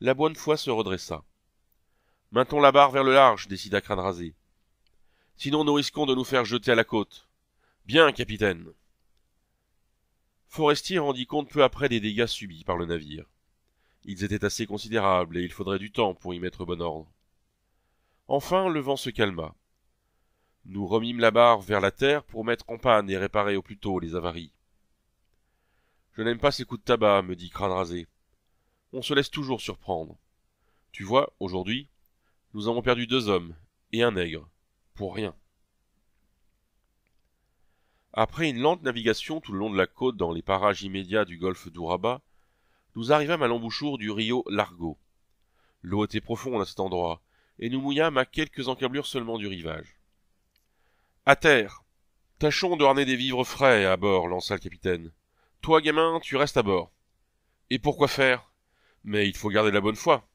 la bonne foi se redressa. Maintons la barre vers le large, décida Crâne sinon nous risquons de nous faire jeter à la côte. Bien, capitaine. Forestier rendit compte peu après des dégâts subis par le navire. Ils étaient assez considérables et il faudrait du temps pour y mettre bon ordre. Enfin, le vent se calma. Nous remîmes la barre vers la terre pour mettre en panne et réparer au plus tôt les avaries. Je n'aime pas ces coups de tabac, me dit Crâne Rasé. On se laisse toujours surprendre. Tu vois, aujourd'hui, nous avons perdu deux hommes et un nègre pour rien. Après une lente navigation tout le long de la côte dans les parages immédiats du golfe d'Ouraba, nous arrivâmes à l'embouchure du rio Largo. L'eau était profonde à cet endroit, et nous mouillâmes à quelques encablures seulement du rivage. À terre Tâchons de ramener des vivres frais à bord, lança le capitaine. Toi, gamin, tu restes à bord. Et pourquoi faire Mais il faut garder la bonne foi.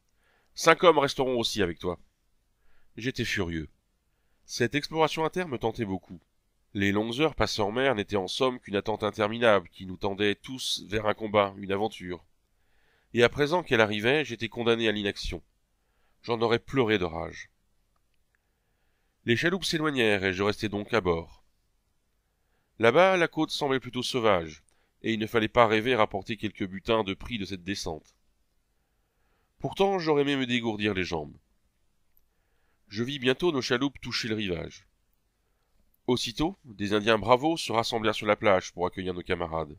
Cinq hommes resteront aussi avec toi. J'étais furieux. Cette exploration interne me tentait beaucoup. Les longues heures passées en mer n'étaient en somme qu'une attente interminable qui nous tendait tous vers un combat, une aventure. Et à présent qu'elle arrivait, j'étais condamné à l'inaction. J'en aurais pleuré de rage. Les chaloupes s'éloignèrent et je restai donc à bord. Là-bas, la côte semblait plutôt sauvage, et il ne fallait pas rêver à porter quelques butins de prix de cette descente. Pourtant, j'aurais aimé me dégourdir les jambes. Je vis bientôt nos chaloupes toucher le rivage. Aussitôt, des Indiens bravos se rassemblèrent sur la plage pour accueillir nos camarades.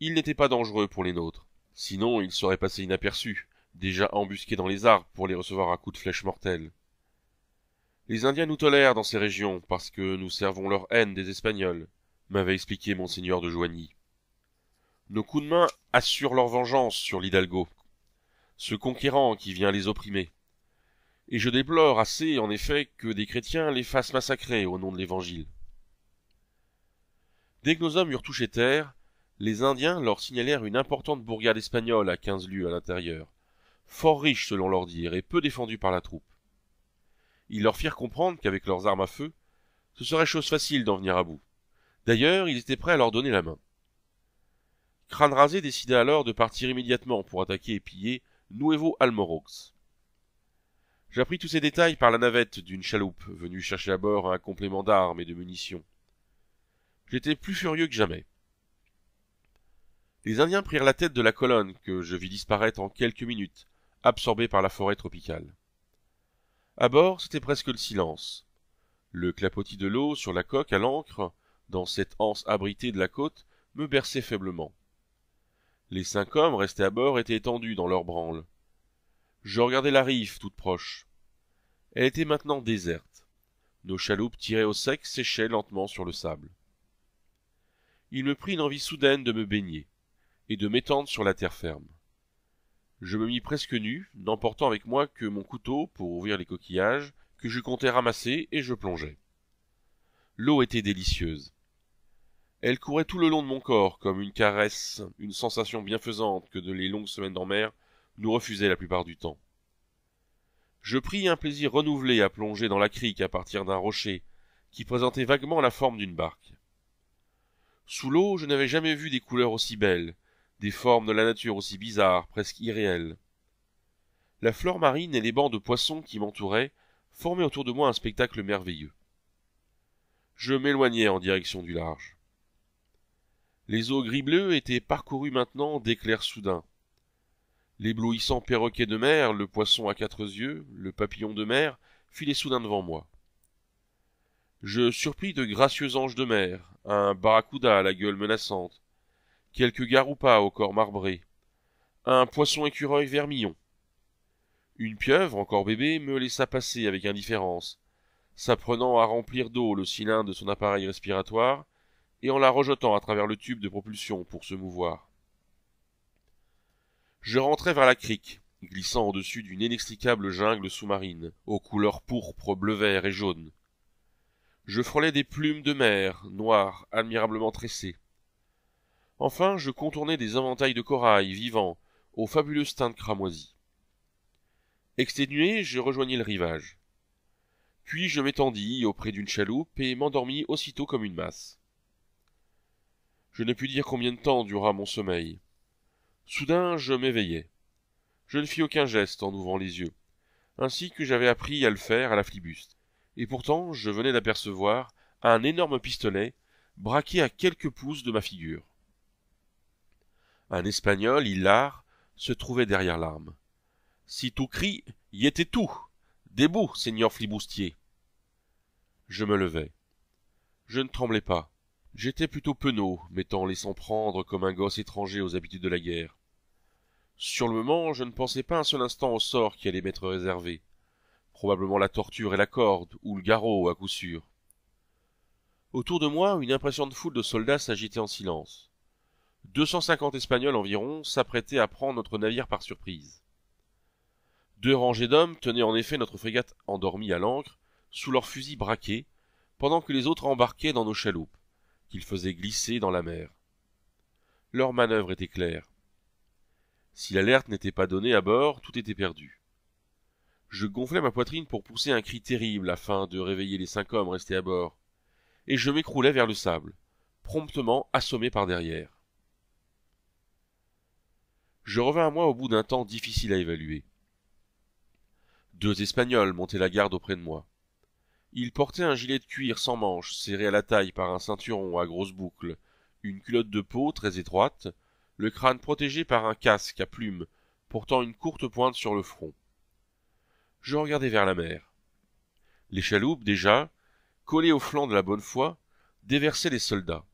Ils n'étaient pas dangereux pour les nôtres, sinon ils seraient passés inaperçus, déjà embusqués dans les arbres pour les recevoir à coups de flèche mortelles. Les Indiens nous tolèrent dans ces régions parce que nous servons leur haine des Espagnols, m'avait expliqué monseigneur de Joigny. Nos coups de main assurent leur vengeance sur l'hidalgo, ce conquérant qui vient les opprimer et je déplore assez en effet que des chrétiens les fassent massacrer au nom de l'Évangile. Dès que nos hommes eurent touché terre, les Indiens leur signalèrent une importante bourgade espagnole à quinze lieues à l'intérieur, fort riche selon leur dire et peu défendue par la troupe. Ils leur firent comprendre qu'avec leurs armes à feu, ce serait chose facile d'en venir à bout. D'ailleurs, ils étaient prêts à leur donner la main. Crâne rasé décida alors de partir immédiatement pour attaquer et piller Nuevo Almorox. J'appris tous ces détails par la navette d'une chaloupe venue chercher à bord un complément d'armes et de munitions. J'étais plus furieux que jamais. Les Indiens prirent la tête de la colonne que je vis disparaître en quelques minutes, absorbée par la forêt tropicale. À bord, c'était presque le silence. Le clapotis de l'eau sur la coque à l'ancre, dans cette anse abritée de la côte, me berçait faiblement. Les cinq hommes restés à bord étaient étendus dans leurs branles. Je regardais la rive toute proche. Elle était maintenant déserte. Nos chaloupes tirées au sec séchaient lentement sur le sable. Il me prit une envie soudaine de me baigner et de m'étendre sur la terre ferme. Je me mis presque nu, n'emportant avec moi que mon couteau pour ouvrir les coquillages, que je comptais ramasser, et je plongeai. L'eau était délicieuse. Elle courait tout le long de mon corps comme une caresse, une sensation bienfaisante que de les longues semaines en mer nous refusait la plupart du temps. Je pris un plaisir renouvelé à plonger dans la crique à partir d'un rocher, qui présentait vaguement la forme d'une barque. Sous l'eau, je n'avais jamais vu des couleurs aussi belles, des formes de la nature aussi bizarres, presque irréelles. La flore marine et les bancs de poissons qui m'entouraient formaient autour de moi un spectacle merveilleux. Je m'éloignais en direction du large. Les eaux gris-bleues étaient parcourues maintenant d'éclairs soudains, l'éblouissant perroquet de mer, le poisson à quatre yeux, le papillon de mer, filaient soudain devant moi. Je surpris de gracieux anges de mer, un barracuda à la gueule menaçante, quelques garoupas au corps marbré, un poisson écureuil vermillon. Une pieuvre, encore bébé, me laissa passer avec indifférence, s'apprenant à remplir d'eau le cylindre de son appareil respiratoire et en la rejetant à travers le tube de propulsion pour se mouvoir. Je rentrais vers la crique, glissant au-dessus d'une inextricable jungle sous-marine, aux couleurs pourpre, bleu-vert et jaune. Je frôlais des plumes de mer, noires, admirablement tressées. Enfin, je contournais des inventails de corail vivants, aux fabuleuses teintes cramoisies. Exténué, je rejoignis le rivage. Puis je m'étendis auprès d'une chaloupe et m'endormis aussitôt comme une masse. Je ne puis dire combien de temps dura mon sommeil. Soudain je m'éveillai. Je ne fis aucun geste en ouvrant les yeux, ainsi que j'avais appris à le faire à la flibuste, et pourtant je venais d'apercevoir un énorme pistolet braqué à quelques pouces de ma figure. Un Espagnol, hilar, se trouvait derrière l'arme. Si tout crie, y était tout. Debout, seigneur flibustier. Je me levai. Je ne tremblais pas. J'étais plutôt penaud, m'étant laissant prendre comme un gosse étranger aux habitudes de la guerre. Sur le moment, je ne pensais pas un seul instant au sort qui allait m'être réservé. Probablement la torture et la corde, ou le garrot, à coup sûr. Autour de moi, une impression de foule de soldats s'agitait en silence. Deux cent cinquante Espagnols environ s'apprêtaient à prendre notre navire par surprise. Deux rangées d'hommes tenaient en effet notre frégate endormie à l'ancre, sous leurs fusils braqués, pendant que les autres embarquaient dans nos chaloupes, qu'ils faisaient glisser dans la mer. Leur manœuvre était claire. Si l'alerte n'était pas donnée à bord, tout était perdu. Je gonflais ma poitrine pour pousser un cri terrible afin de réveiller les cinq hommes restés à bord, et je m'écroulais vers le sable, promptement assommé par derrière. Je revins à moi au bout d'un temps difficile à évaluer. Deux Espagnols montaient la garde auprès de moi. Ils portaient un gilet de cuir sans manches, serré à la taille par un ceinturon à grosses boucles, une culotte de peau très étroite, le crâne protégé par un casque à plumes, portant une courte pointe sur le front. Je regardais vers la mer. Les chaloupes, déjà, collées au flanc de la bonne foi, déversaient les soldats.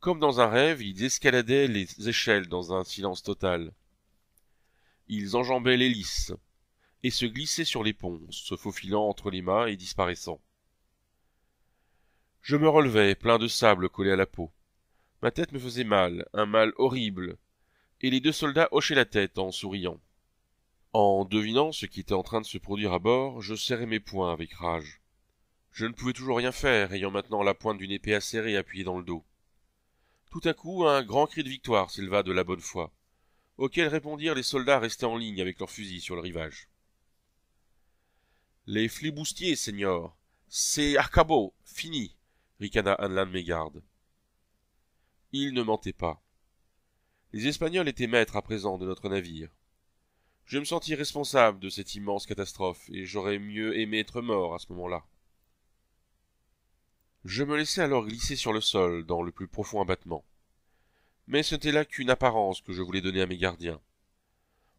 Comme dans un rêve, ils escaladaient les échelles dans un silence total. Ils enjambaient l'hélice et se glissaient sur les ponts, se faufilant entre les mâts et disparaissant. Je me relevais, plein de sable collé à la peau. Ma tête me faisait mal, un mal horrible, et les deux soldats hochaient la tête en souriant. En devinant ce qui était en train de se produire à bord, je serrai mes poings avec rage. Je ne pouvais toujours rien faire, ayant maintenant la pointe d'une épée acérée appuyée dans le dos. Tout à coup, un grand cri de victoire s'éleva de la bonne foi, auquel répondirent les soldats restés en ligne avec leurs fusils sur le rivage. Les flibustiers, seigneur. C'est Arcabo. Fini. ricana un mes gardes. Il ne mentait pas. Les Espagnols étaient maîtres à présent de notre navire. Je me sentis responsable de cette immense catastrophe, et j'aurais mieux aimé être mort à ce moment-là. Je me laissai alors glisser sur le sol, dans le plus profond abattement. Mais ce n'était là qu'une apparence que je voulais donner à mes gardiens.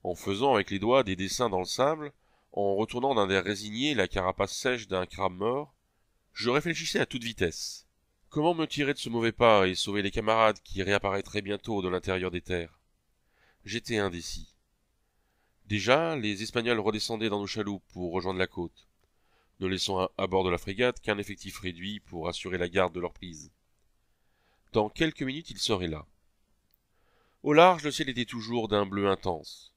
En faisant avec les doigts des dessins dans le sable, en retournant d'un air résigné la carapace sèche d'un crabe mort, je réfléchissais à toute vitesse. Comment me tirer de ce mauvais pas et sauver les camarades qui réapparaîtraient bientôt de l'intérieur des terres J'étais indécis. Déjà, les Espagnols redescendaient dans nos chaloupes pour rejoindre la côte, ne laissant à bord de la frégate qu'un effectif réduit pour assurer la garde de leur prise. Dans quelques minutes, ils seraient là. Au large, le ciel était toujours d'un bleu intense.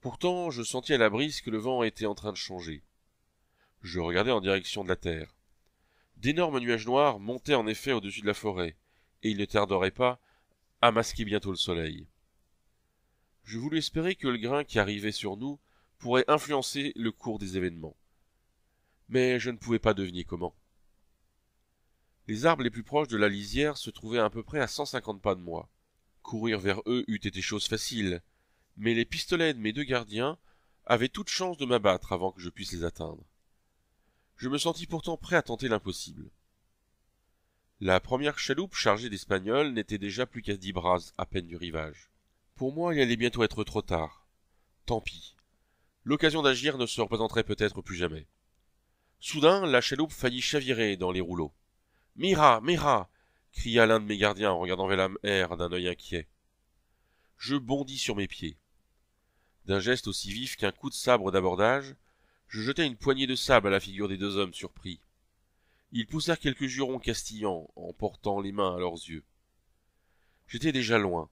Pourtant, je sentis à la brise que le vent était en train de changer. Je regardais en direction de la terre. D'énormes nuages noirs montaient en effet au-dessus de la forêt, et ils ne tarderaient pas à masquer bientôt le soleil. Je voulus espérer que le grain qui arrivait sur nous pourrait influencer le cours des événements. Mais je ne pouvais pas deviner comment. Les arbres les plus proches de la lisière se trouvaient à peu près à 150 pas de moi. Courir vers eux eût été chose facile, mais les pistolets de mes deux gardiens avaient toute chance de m'abattre avant que je puisse les atteindre je me sentis pourtant prêt à tenter l'impossible. La première chaloupe chargée d'Espagnols n'était déjà plus qu'à dix bras à peine du rivage. Pour moi, il allait bientôt être trop tard. Tant pis. L'occasion d'agir ne se représenterait peut-être plus jamais. Soudain, la chaloupe faillit chavirer dans les rouleaux. Mira, Mira cria l'un de mes gardiens en regardant vers la d'un œil inquiet. Je bondis sur mes pieds. D'un geste aussi vif qu'un coup de sabre d'abordage, je jetai une poignée de sable à la figure des deux hommes surpris. Ils poussèrent quelques jurons castillants en portant les mains à leurs yeux. J'étais déjà loin.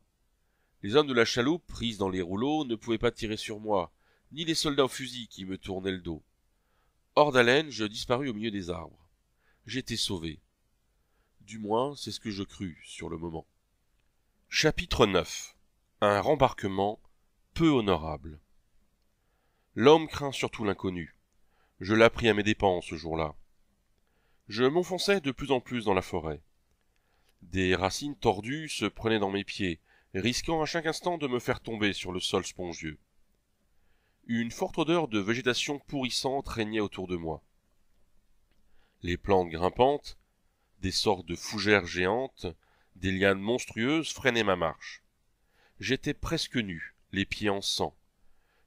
Les hommes de la chaloupe, prises dans les rouleaux, ne pouvaient pas tirer sur moi, ni les soldats au fusil qui me tournaient le dos. Hors d'haleine, je disparus au milieu des arbres. J'étais sauvé. Du moins, c'est ce que je crus sur le moment. Chapitre 9 Un rembarquement peu honorable. L'homme craint surtout l'inconnu. Je l'appris à mes dépens ce jour-là. Je m'enfonçais de plus en plus dans la forêt. Des racines tordues se prenaient dans mes pieds, risquant à chaque instant de me faire tomber sur le sol spongieux. Une forte odeur de végétation pourrissante régnait autour de moi. Les plantes grimpantes, des sortes de fougères géantes, des lianes monstrueuses freinaient ma marche. J'étais presque nu, les pieds en sang,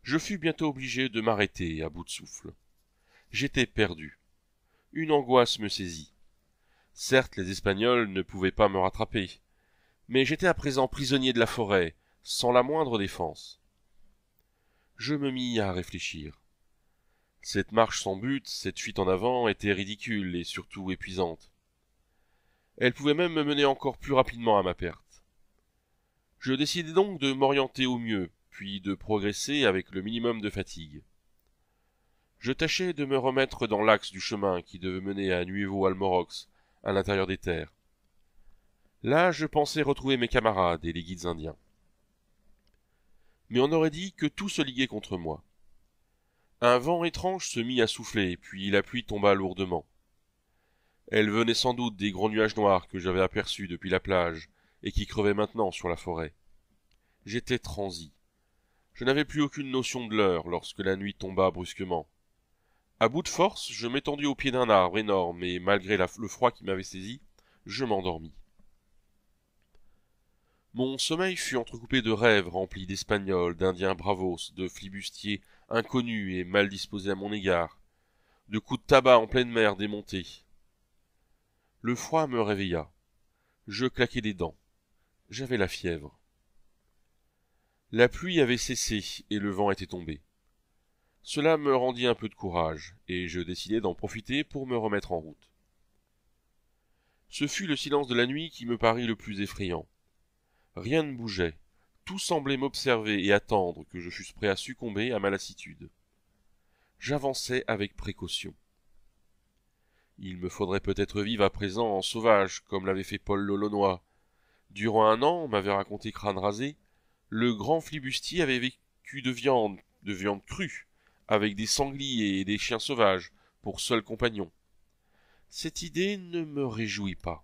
je fus bientôt obligé de m'arrêter à bout de souffle. J'étais perdu. Une angoisse me saisit. Certes, les Espagnols ne pouvaient pas me rattraper, mais j'étais à présent prisonnier de la forêt, sans la moindre défense. Je me mis à réfléchir. Cette marche sans but, cette fuite en avant était ridicule et surtout épuisante. Elle pouvait même me mener encore plus rapidement à ma perte. Je décidai donc de m'orienter au mieux puis de progresser avec le minimum de fatigue. Je tâchais de me remettre dans l'axe du chemin qui devait mener à Nuevo-Almorox, à l'intérieur des terres. Là, je pensais retrouver mes camarades et les guides indiens. Mais on aurait dit que tout se liguait contre moi. Un vent étrange se mit à souffler, puis la pluie tomba lourdement. Elle venait sans doute des grands nuages noirs que j'avais aperçus depuis la plage et qui crevaient maintenant sur la forêt. J'étais transi. Je n'avais plus aucune notion de l'heure lorsque la nuit tomba brusquement. À bout de force, je m'étendis au pied d'un arbre énorme et, malgré le froid qui m'avait saisi, je m'endormis. Mon sommeil fut entrecoupé de rêves remplis d'espagnols, d'indiens bravos, de flibustiers inconnus et mal disposés à mon égard, de coups de tabac en pleine mer démontés. Le froid me réveilla. Je claquai des dents. J'avais la fièvre. La pluie avait cessé et le vent était tombé. Cela me rendit un peu de courage, et je décidai d'en profiter pour me remettre en route. Ce fut le silence de la nuit qui me parut le plus effrayant. Rien ne bougeait, tout semblait m'observer et attendre que je fusse prêt à succomber à ma lassitude. J'avançais avec précaution. Il me faudrait peut-être vivre à présent en sauvage, comme l'avait fait Paul l'Olonois. Durant un an, on m'avait raconté crâne rasé, le grand flibustier avait vécu de viande, de viande crue, avec des sangliers et des chiens sauvages, pour seuls compagnons. Cette idée ne me réjouit pas.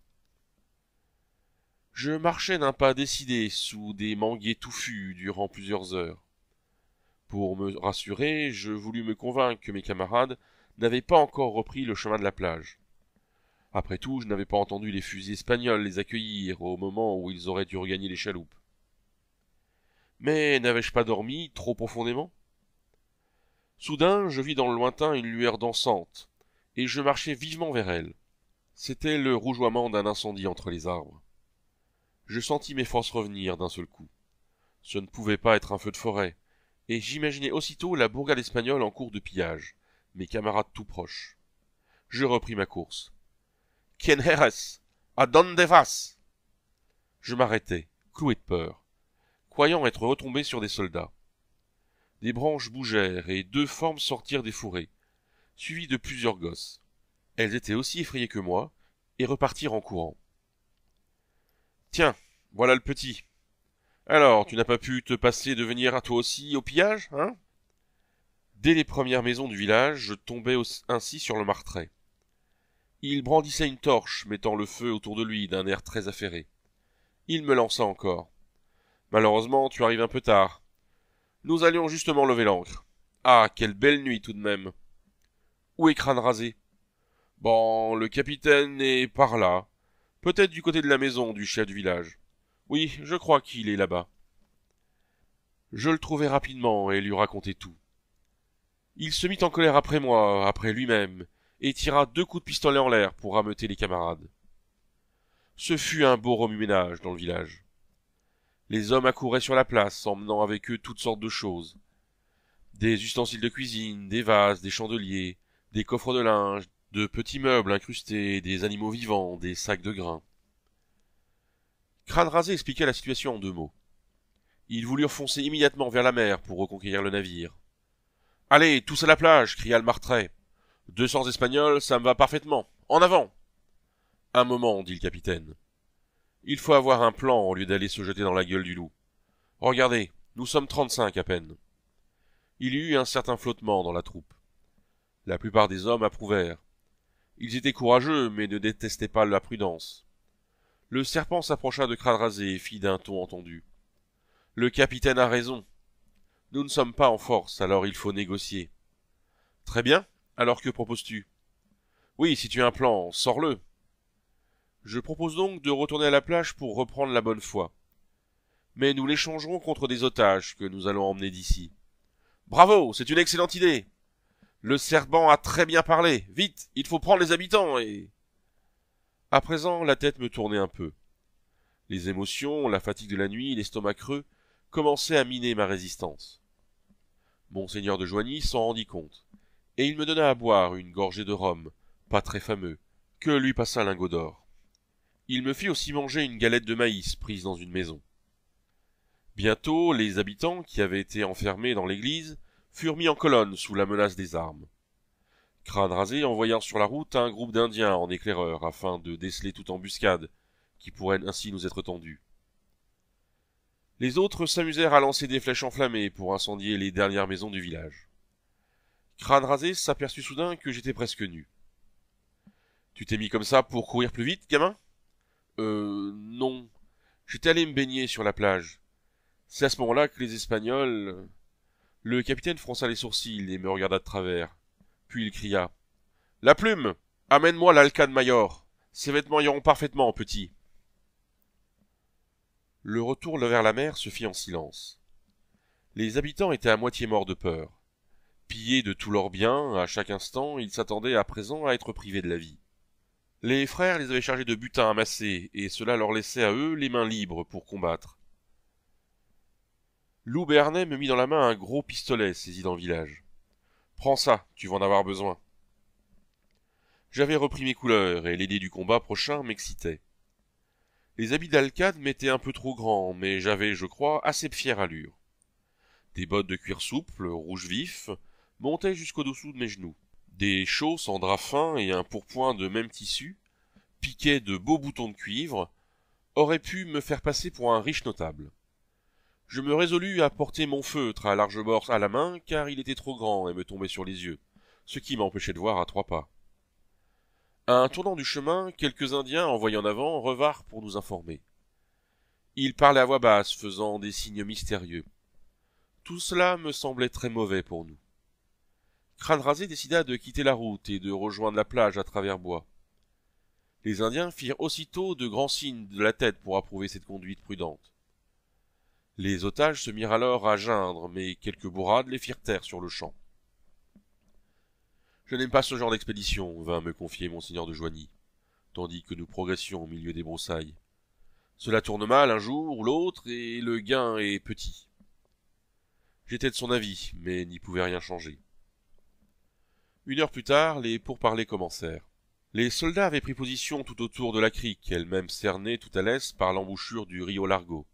Je marchais d'un pas décidé sous des manguiers touffus durant plusieurs heures. Pour me rassurer, je voulus me convaincre que mes camarades n'avaient pas encore repris le chemin de la plage. Après tout, je n'avais pas entendu les fusils espagnols les accueillir au moment où ils auraient dû regagner les chaloupes. Mais n'avais-je pas dormi trop profondément Soudain, je vis dans le lointain une lueur dansante, et je marchai vivement vers elle. C'était le rougeoiement d'un incendie entre les arbres. Je sentis mes forces revenir d'un seul coup. Ce ne pouvait pas être un feu de forêt, et j'imaginais aussitôt la bourgade espagnole en cours de pillage, mes camarades tout proches. Je repris ma course. Quien eres? A vas? Je m'arrêtai, cloué de peur croyant être retombé sur des soldats. Des branches bougèrent et deux formes sortirent des fourrés, suivies de plusieurs gosses. Elles étaient aussi effrayées que moi et repartirent en courant. Tiens, voilà le petit. Alors, tu n'as pas pu te passer de venir à toi aussi au pillage, hein Dès les premières maisons du village, je tombai ainsi sur le martrait. Il brandissait une torche, mettant le feu autour de lui d'un air très affairé. Il me lança encore. Malheureusement, tu arrives un peu tard. Nous allions justement lever l'ancre. Ah, quelle belle nuit tout de même. Où est crâne rasé Bon, le capitaine est par là. Peut-être du côté de la maison du chef du village. Oui, je crois qu'il est là-bas. Je le trouvai rapidement et lui racontai tout. Il se mit en colère après moi, après lui-même, et tira deux coups de pistolet en l'air pour rameuter les camarades. Ce fut un beau remue-ménage dans le village. Les hommes accouraient sur la place, emmenant avec eux toutes sortes de choses. Des ustensiles de cuisine, des vases, des chandeliers, des coffres de linge, de petits meubles incrustés, des animaux vivants, des sacs de grains. Crâne rasé expliqua la situation en deux mots. Ils voulurent foncer immédiatement vers la mer pour reconquérir le navire. Allez, tous à la plage, cria le martrait. Deux cents Espagnols, ça me va parfaitement. En avant. Un moment, dit le capitaine. Il faut avoir un plan au lieu d'aller se jeter dans la gueule du loup. Regardez, nous sommes trente-cinq à peine. Il y eut un certain flottement dans la troupe. La plupart des hommes approuvèrent. Ils étaient courageux, mais ne détestaient pas la prudence. Le serpent s'approcha de crâne et fit d'un ton entendu. Le capitaine a raison. Nous ne sommes pas en force, alors il faut négocier. Très bien. Alors que proposes-tu? Oui, si tu as un plan, sors-le. Je propose donc de retourner à la plage pour reprendre la bonne foi. Mais nous l'échangerons contre des otages que nous allons emmener d'ici. Bravo, c'est une excellente idée. Le serpent a très bien parlé. Vite, il faut prendre les habitants et... À présent, la tête me tournait un peu. Les émotions, la fatigue de la nuit, l'estomac creux commençaient à miner ma résistance. Monseigneur de Joigny s'en rendit compte, et il me donna à boire une gorgée de rhum, pas très fameux, que lui passa lingot d'or. Il me fit aussi manger une galette de maïs prise dans une maison. Bientôt, les habitants qui avaient été enfermés dans l'église furent mis en colonne sous la menace des armes. Crâne rasé envoya sur la route un groupe d'Indiens en éclaireur afin de déceler toute embuscade qui pourrait ainsi nous être tendue. Les autres s'amusèrent à lancer des flèches enflammées pour incendier les dernières maisons du village. Crâne rasé s'aperçut soudain que j'étais presque nu. Tu t'es mis comme ça pour courir plus vite, gamin euh, non. J'étais allé me baigner sur la plage. C'est à ce moment-là que les Espagnols. Le capitaine fronça les sourcils et me regarda de travers. Puis il cria. La plume! Amène-moi l'alcade mayor. Ces vêtements iront parfaitement, petit. Le retour vers la mer se fit en silence. Les habitants étaient à moitié morts de peur. Pillés de tous leurs biens, à chaque instant, ils s'attendaient à présent à être privés de la vie. Les frères les avaient chargés de butin amassés, et cela leur laissait à eux les mains libres pour combattre. Lou Bernet me mit dans la main un gros pistolet saisi dans le village. Prends ça, tu vas en avoir besoin. J'avais repris mes couleurs, et l'idée du combat prochain m'excitait. Les habits d'Alcade m'étaient un peu trop grands, mais j'avais, je crois, assez fière allure. Des bottes de cuir souple, rouge vif, montaient jusqu'au-dessous de mes genoux. Des chausses en drap fin et un pourpoint de même tissu, piqués de beaux boutons de cuivre, auraient pu me faire passer pour un riche notable. Je me résolus à porter mon feutre à large bord à la main, car il était trop grand et me tombait sur les yeux, ce qui m'empêchait de voir à trois pas. À un tournant du chemin, quelques Indiens en en avant revinrent pour nous informer. Ils parlaient à voix basse, faisant des signes mystérieux. Tout cela me semblait très mauvais pour nous. Crâne Rasé décida de quitter la route et de rejoindre la plage à travers bois. Les Indiens firent aussitôt de grands signes de la tête pour approuver cette conduite prudente. Les otages se mirent alors à geindre, mais quelques bourrades les firent taire sur le champ. Je n'aime pas ce genre d'expédition, vint me confier monseigneur de Joigny, tandis que nous progressions au milieu des broussailles. Cela tourne mal un jour ou l'autre, et le gain est petit. J'étais de son avis, mais n'y pouvais rien changer. Une heure plus tard, les pourparlers commencèrent. Les soldats avaient pris position tout autour de la crique, elle-même cernée tout à l'est par l'embouchure du Rio Largo.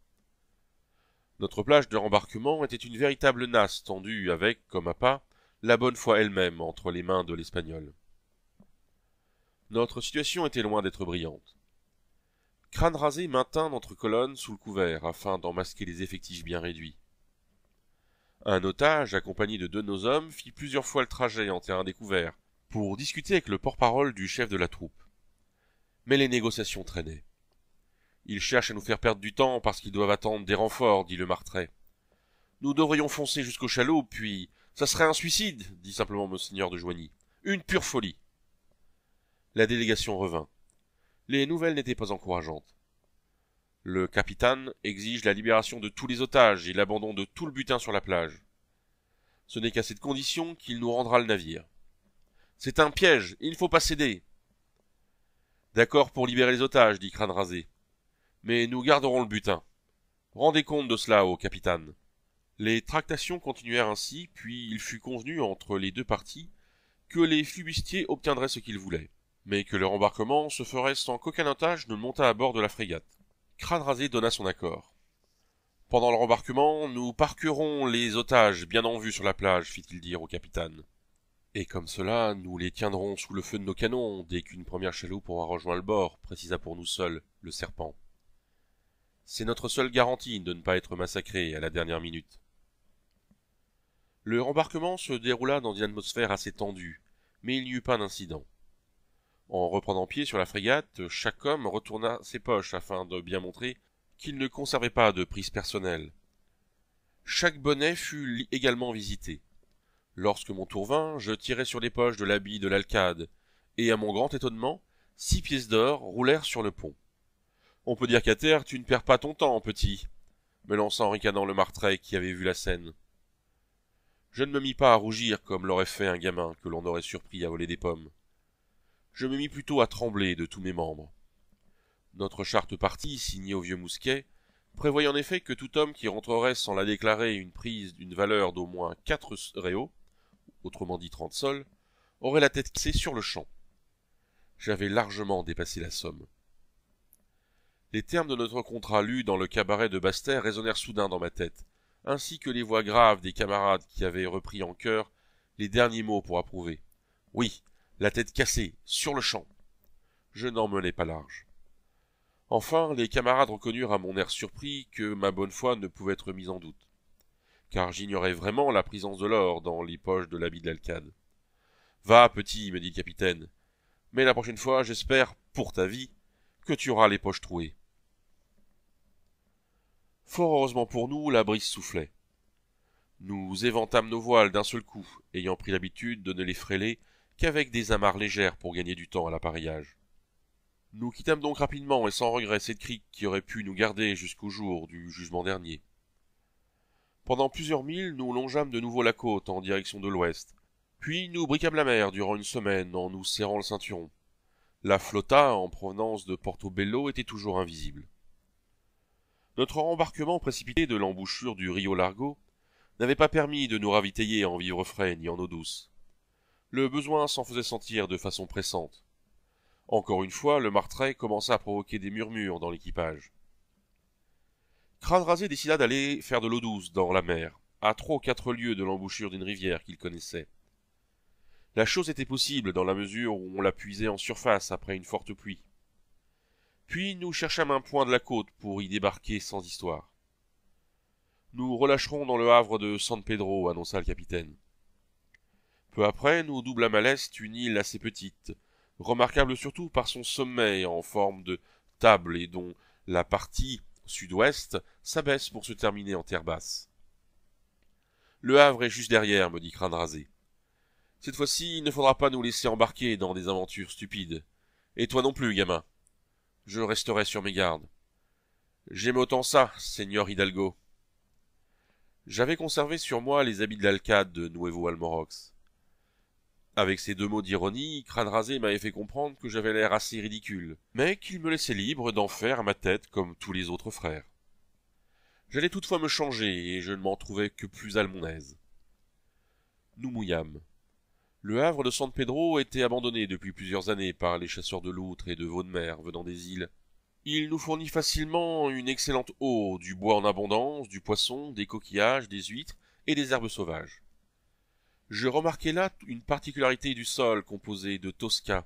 Notre plage de rembarquement était une véritable nasse tendue avec, comme à pas, la bonne foi elle-même entre les mains de l'Espagnol. Notre situation était loin d'être brillante. Crâne rasé maintint notre colonne sous le couvert afin d'en masquer les effectifs bien réduits. Un otage, accompagné de deux de nos hommes, fit plusieurs fois le trajet en terrain découvert, pour discuter avec le porte-parole du chef de la troupe. Mais les négociations traînaient. Ils cherchent à nous faire perdre du temps parce qu'ils doivent attendre des renforts, dit le martrait. « Nous devrions foncer jusqu'au chalot, puis ça serait un suicide, dit simplement monseigneur de Joigny. Une pure folie. La délégation revint. Les nouvelles n'étaient pas encourageantes. Le capitaine exige la libération de tous les otages et l'abandon de tout le butin sur la plage. Ce n'est qu'à cette condition qu'il nous rendra le navire. C'est un piège, il ne faut pas céder. D'accord pour libérer les otages, dit Crâne Rasé. Mais nous garderons le butin. Rendez compte de cela au capitaine. Les tractations continuèrent ainsi, puis il fut convenu entre les deux parties que les flibustiers obtiendraient ce qu'ils voulaient, mais que leur embarquement se ferait sans qu'aucun otage ne montât à bord de la frégate. Crâne donna son accord. Pendant le rembarquement, nous parquerons les otages bien en vue sur la plage, fit-il dire au capitaine. Et comme cela, nous les tiendrons sous le feu de nos canons dès qu'une première chaloupe aura rejoint le bord, précisa pour nous seuls le serpent. C'est notre seule garantie de ne pas être massacrés à la dernière minute. Le rembarquement se déroula dans une atmosphère assez tendue, mais il n'y eut pas d'incident. En reprenant pied sur la frégate, chaque homme retourna ses poches afin de bien montrer qu'il ne conservait pas de prise personnelle. Chaque bonnet fut également visité. Lorsque mon tour vint, je tirai sur les poches de l'habit de l'alcade, et à mon grand étonnement, six pièces d'or roulèrent sur le pont. On peut dire qu'à terre, tu ne perds pas ton temps, petit, me lança en ricanant le martrait qui avait vu la scène. Je ne me mis pas à rougir comme l'aurait fait un gamin que l'on aurait surpris à voler des pommes je me mis plutôt à trembler de tous mes membres. Notre charte partie, signée au vieux Mousquet, prévoyait en effet que tout homme qui rentrerait sans la déclarer une prise d'une valeur d'au moins quatre réaux, autrement dit trente sols, aurait la tête cassée sur le champ. J'avais largement dépassé la somme. Les termes de notre contrat lus dans le cabaret de Bastère résonnèrent soudain dans ma tête, ainsi que les voix graves des camarades qui avaient repris en chœur les derniers mots pour approuver. Oui, la tête cassée, sur le champ. Je n'en menais pas large. Enfin, les camarades reconnurent à mon air surpris que ma bonne foi ne pouvait être mise en doute, car j'ignorais vraiment la présence de l'or dans les poches de l'habit de l'alcade. Va, petit, me dit le capitaine, mais la prochaine fois, j'espère, pour ta vie, que tu auras les poches trouées. Fort heureusement pour nous, la brise soufflait. Nous éventâmes nos voiles d'un seul coup, ayant pris l'habitude de ne les frêler qu'avec des amarres légères pour gagner du temps à l'appareillage. Nous quittâmes donc rapidement et sans regret cette crique qui aurait pu nous garder jusqu'au jour du jugement dernier. Pendant plusieurs milles, nous longeâmes de nouveau la côte en direction de l'ouest. Puis nous briquâmes la mer durant une semaine en nous serrant le ceinturon. La flotta en provenance de Portobello était toujours invisible. Notre embarquement précipité de l'embouchure du Rio Largo n'avait pas permis de nous ravitailler en vivres frais ni en eau douce le besoin s'en faisait sentir de façon pressante. Encore une fois, le martrait commença à provoquer des murmures dans l'équipage. Crâne rasé décida d'aller faire de l'eau douce dans la mer, à trois ou quatre lieues de l'embouchure d'une rivière qu'il connaissait. La chose était possible dans la mesure où on la puisait en surface après une forte pluie. Puis nous cherchâmes un point de la côte pour y débarquer sans histoire. Nous relâcherons dans le havre de San Pedro, annonça le capitaine. Peu après, nous double à l'est une île assez petite, remarquable surtout par son sommet en forme de table et dont la partie sud-ouest s'abaisse pour se terminer en terre basse. Le Havre est juste derrière, me dit Crâne Rasé. Cette fois-ci, il ne faudra pas nous laisser embarquer dans des aventures stupides. Et toi non plus, gamin. Je resterai sur mes gardes. J'aime autant ça, seigneur Hidalgo. J'avais conservé sur moi les habits de l'alcade de Nuevo Almorox. Avec ces deux mots d'ironie, Crâne Rasé m'avait fait comprendre que j'avais l'air assez ridicule, mais qu'il me laissait libre d'en faire ma tête comme tous les autres frères. J'allais toutefois me changer, et je ne m'en trouvais que plus à mon aise. Nous mouillâmes. Le havre de San Pedro était abandonné depuis plusieurs années par les chasseurs de loutres et de veaux de mer venant des îles. Il nous fournit facilement une excellente eau, du bois en abondance, du poisson, des coquillages, des huîtres et des herbes sauvages. Je remarquai là une particularité du sol composé de tosca,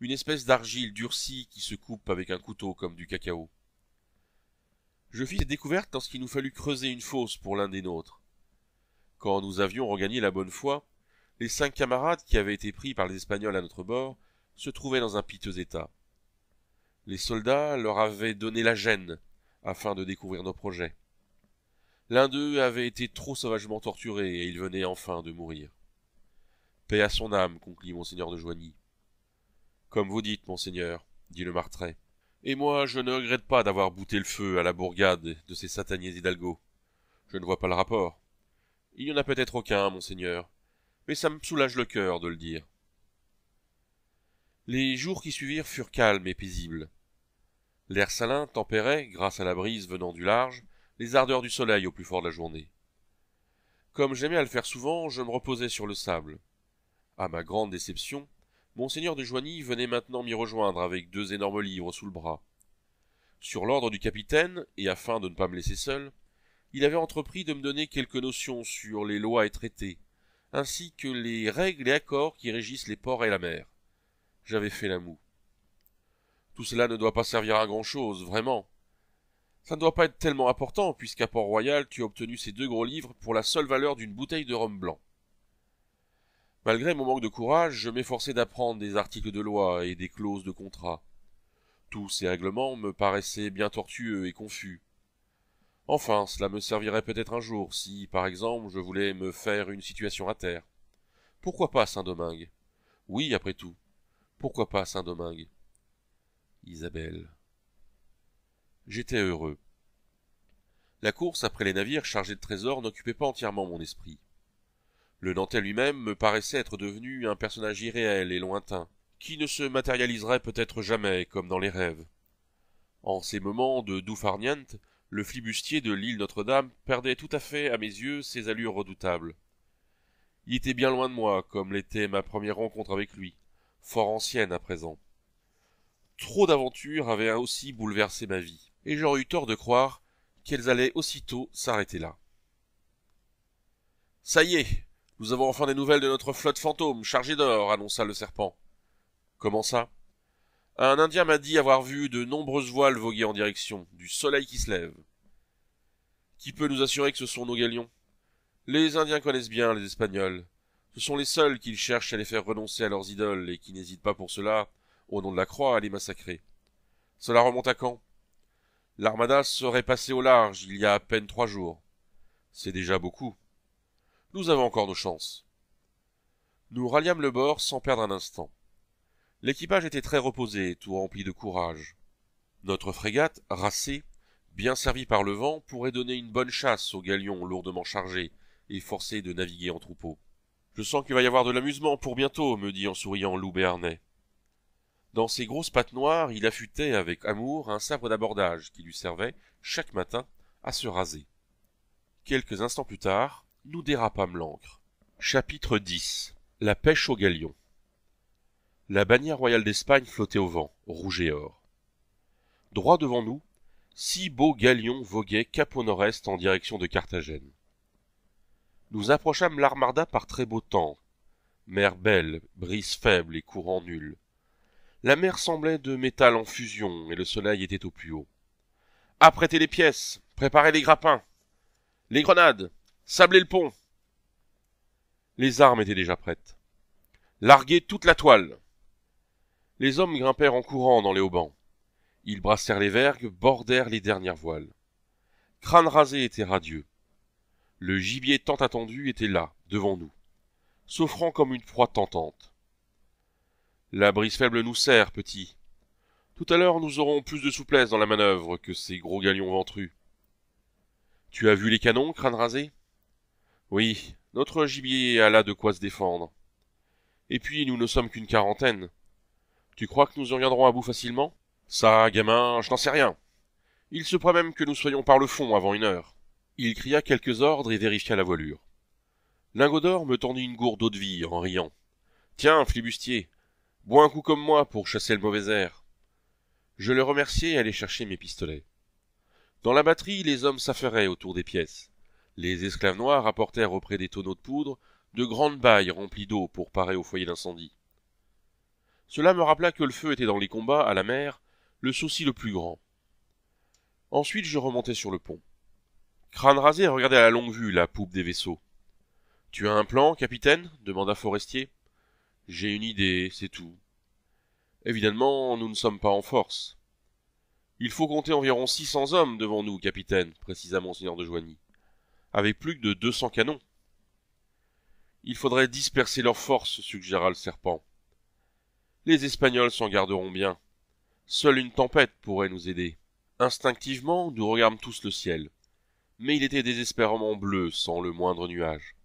une espèce d'argile durcie qui se coupe avec un couteau comme du cacao. Je fis cette découverte lorsqu'il nous fallut creuser une fosse pour l'un des nôtres. Quand nous avions regagné la bonne foi, les cinq camarades qui avaient été pris par les Espagnols à notre bord se trouvaient dans un piteux état. Les soldats leur avaient donné la gêne afin de découvrir nos projets. L'un d'eux avait été trop sauvagement torturé, et il venait enfin de mourir. Paix à son âme, conclut monseigneur de Joigny. Comme vous dites, monseigneur, dit le martrait. »« Et moi, je ne regrette pas d'avoir bouté le feu à la bourgade de ces sataniers hidalgos. Je ne vois pas le rapport. Il n'y en a peut-être aucun, monseigneur, mais ça me soulage le cœur de le dire. Les jours qui suivirent furent calmes et paisibles. L'air salin tempérait, grâce à la brise venant du large, les ardeurs du soleil au plus fort de la journée. Comme j'aimais à le faire souvent, je me reposais sur le sable. À ma grande déception, monseigneur de Joigny venait maintenant m'y rejoindre avec deux énormes livres sous le bras. Sur l'ordre du capitaine, et afin de ne pas me laisser seul, il avait entrepris de me donner quelques notions sur les lois et traités, ainsi que les règles et accords qui régissent les ports et la mer. J'avais fait la moue. Tout cela ne doit pas servir à grand chose, vraiment, ça ne doit pas être tellement important, puisqu'à Port-Royal, tu as obtenu ces deux gros livres pour la seule valeur d'une bouteille de rhum blanc. Malgré mon manque de courage, je m'efforçais d'apprendre des articles de loi et des clauses de contrat. Tous ces règlements me paraissaient bien tortueux et confus. Enfin, cela me servirait peut-être un jour si, par exemple, je voulais me faire une situation à terre. Pourquoi pas Saint-Domingue Oui, après tout. Pourquoi pas Saint-Domingue Isabelle. J'étais heureux. La course après les navires chargés de trésors n'occupait pas entièrement mon esprit. Le Nantais lui-même me paraissait être devenu un personnage irréel et lointain, qui ne se matérialiserait peut-être jamais comme dans les rêves. En ces moments de farniente, le flibustier de l'île Notre-Dame perdait tout à fait, à mes yeux, ses allures redoutables. Il était bien loin de moi, comme l'était ma première rencontre avec lui, fort ancienne à présent. Trop d'aventures avaient aussi bouleversé ma vie et j'aurais eu tort de croire qu'elles allaient aussitôt s'arrêter là. Ça y est, nous avons enfin des nouvelles de notre flotte fantôme chargée d'or, annonça le serpent. Comment ça Un Indien m'a dit avoir vu de nombreuses voiles voguer en direction du soleil qui se lève. Qui peut nous assurer que ce sont nos galions Les Indiens connaissent bien les Espagnols. Ce sont les seuls qu'ils cherchent à les faire renoncer à leurs idoles et qui n'hésitent pas pour cela, au nom de la croix, à les massacrer. Cela remonte à quand L'armada serait passée au large il y a à peine trois jours. C'est déjà beaucoup. Nous avons encore nos chances. Nous ralliâmes le bord sans perdre un instant. L'équipage était très reposé, tout rempli de courage. Notre frégate, rassée, bien servie par le vent, pourrait donner une bonne chasse aux galions lourdement chargés et forcés de naviguer en troupeau. Je sens qu'il va y avoir de l'amusement pour bientôt, me dit en souriant Lou Béarnais. Dans ses grosses pattes noires, il affûtait avec amour un sabre d'abordage qui lui servait, chaque matin, à se raser. Quelques instants plus tard, nous dérapâmes l'ancre. Chapitre X. La pêche au galion La bannière royale d'Espagne flottait au vent, rouge et or. Droit devant nous, six beaux galions voguaient cap au nord-est en direction de Carthagène. Nous approchâmes l'Armada par très beau temps. Mer belle, brise faible et courant nul. La mer semblait de métal en fusion, et le soleil était au plus haut. Apprêtez les pièces, préparez les grappins, les grenades, sablez le pont. Les armes étaient déjà prêtes. Larguez toute la toile. Les hommes grimpèrent en courant dans les haubans. Ils brassèrent les vergues, bordèrent les dernières voiles. Crâne rasé était radieux. Le gibier tant attendu était là, devant nous, s'offrant comme une proie tentante. La brise faible nous sert, petit. Tout à l'heure, nous aurons plus de souplesse dans la manœuvre que ces gros galions ventrus. Tu as vu les canons, crâne rasé Oui, notre gibier a là de quoi se défendre. Et puis, nous ne sommes qu'une quarantaine. Tu crois que nous en viendrons à bout facilement Ça, gamin, je n'en sais rien. Il se pourrait même que nous soyons par le fond avant une heure. Il cria quelques ordres et vérifia la voilure. d'or me tendit une gourde d'eau de vie en riant. Tiens, flibustier, Bois un coup comme moi pour chasser le mauvais air. Je le remerciai et allai chercher mes pistolets. Dans la batterie, les hommes s'affairaient autour des pièces. Les esclaves noirs apportèrent auprès des tonneaux de poudre de grandes bailles remplies d'eau pour parer au foyer d'incendie. Cela me rappela que le feu était dans les combats à la mer le souci le plus grand. Ensuite, je remontai sur le pont. Crâne rasé regardait à la longue vue la poupe des vaisseaux. Tu as un plan, capitaine demanda Forestier. J'ai une idée, c'est tout. Évidemment, nous ne sommes pas en force. Il faut compter environ six cents hommes devant nous, capitaine, précisa Monseigneur de Joigny, avec plus de deux cents canons. Il faudrait disperser leurs forces, suggéra le serpent. Les Espagnols s'en garderont bien. Seule une tempête pourrait nous aider. Instinctivement, nous regardons tous le ciel. Mais il était désespérément bleu, sans le moindre nuage.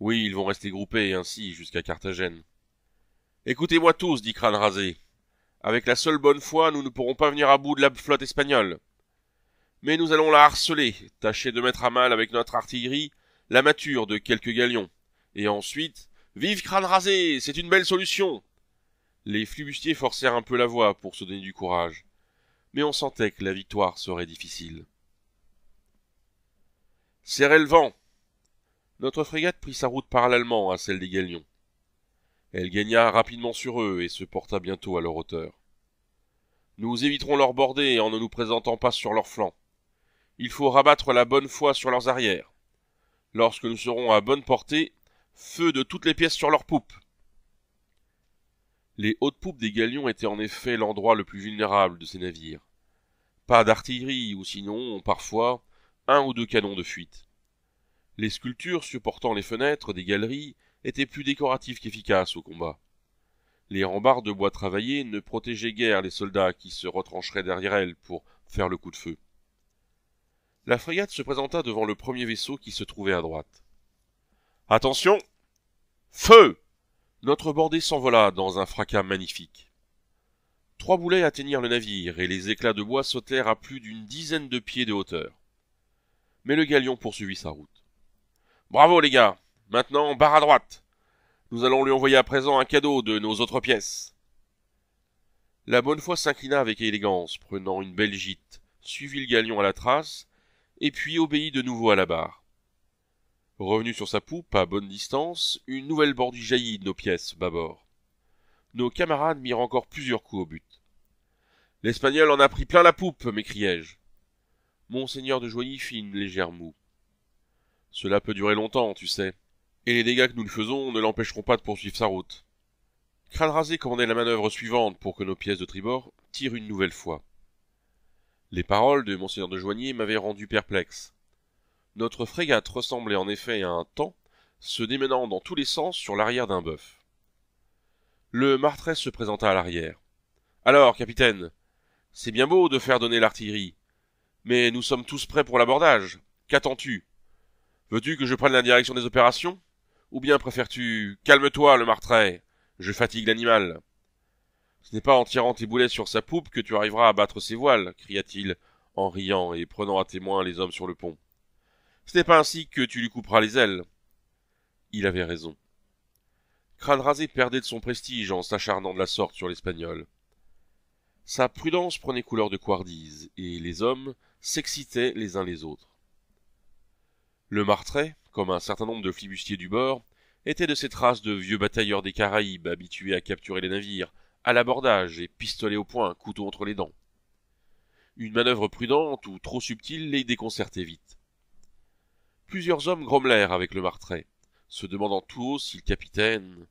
Oui, ils vont rester groupés ainsi jusqu'à Carthagène. Écoutez-moi tous, dit Crâne Rasé. Avec la seule bonne foi, nous ne pourrons pas venir à bout de la flotte espagnole. Mais nous allons la harceler, tâcher de mettre à mal avec notre artillerie la mature de quelques galions. Et ensuite, vive Crâne Rasé, c'est une belle solution. Les flibustiers forcèrent un peu la voie pour se donner du courage. Mais on sentait que la victoire serait difficile. Serrez le vent. Notre frégate prit sa route parallèlement à celle des galions. Elle gagna rapidement sur eux et se porta bientôt à leur hauteur. Nous éviterons leur bordée en ne nous présentant pas sur leurs flancs. Il faut rabattre la bonne foi sur leurs arrières. Lorsque nous serons à bonne portée, feu de toutes les pièces sur leurs poupes. Les hautes poupes des galions étaient en effet l'endroit le plus vulnérable de ces navires. Pas d'artillerie, ou sinon, parfois, un ou deux canons de fuite. Les sculptures supportant les fenêtres des galeries était plus décoratif qu'efficace au combat. Les remparts de bois travaillés ne protégeaient guère les soldats qui se retrancheraient derrière elles pour faire le coup de feu. La frégate se présenta devant le premier vaisseau qui se trouvait à droite. Attention Feu Notre bordée s'envola dans un fracas magnifique. Trois boulets atteignirent le navire et les éclats de bois sautèrent à plus d'une dizaine de pieds de hauteur. Mais le galion poursuivit sa route. Bravo les gars Maintenant, barre à droite. Nous allons lui envoyer à présent un cadeau de nos autres pièces. La bonne foi s'inclina avec élégance, prenant une belle gîte, suivit le galion à la trace, et puis obéit de nouveau à la barre. Revenu sur sa poupe, à bonne distance, une nouvelle bordue jaillit de nos pièces bâbord. Nos camarades mirent encore plusieurs coups au but. L'Espagnol en a pris plein la poupe, m'écriai-je. Monseigneur de Joigny fit une légère moue. Cela peut durer longtemps, tu sais et les dégâts que nous lui faisons ne l'empêcheront pas de poursuivre sa route. Crâne rasé commandait la manœuvre suivante pour que nos pièces de tribord tirent une nouvelle fois. Les paroles de monseigneur de Joigny m'avaient rendu perplexe. Notre frégate ressemblait en effet à un temps, se démenant dans tous les sens sur l'arrière d'un bœuf. Le maréchal se présenta à l'arrière. Alors, capitaine, c'est bien beau de faire donner l'artillerie, mais nous sommes tous prêts pour l'abordage. Qu'attends-tu Veux-tu que je prenne la direction des opérations ou bien préfères-tu Calme-toi, le martrait Je fatigue l'animal. Ce n'est pas en tirant tes boulets sur sa poupe que tu arriveras à battre ses voiles, cria-t-il, en riant et prenant à témoin les hommes sur le pont. Ce n'est pas ainsi que tu lui couperas les ailes. Il avait raison. Crâne rasé perdait de son prestige en s'acharnant de la sorte sur l'espagnol. Sa prudence prenait couleur de couardise, et les hommes s'excitaient les uns les autres. Le martrait, comme un certain nombre de flibustiers du bord, étaient de cette race de vieux batailleurs des Caraïbes habitués à capturer les navires, à l'abordage et pistolet au poing, couteau entre les dents. Une manœuvre prudente ou trop subtile les déconcertait vite. Plusieurs hommes grommelèrent avec le martrait, se demandant tout haut si le capitaine.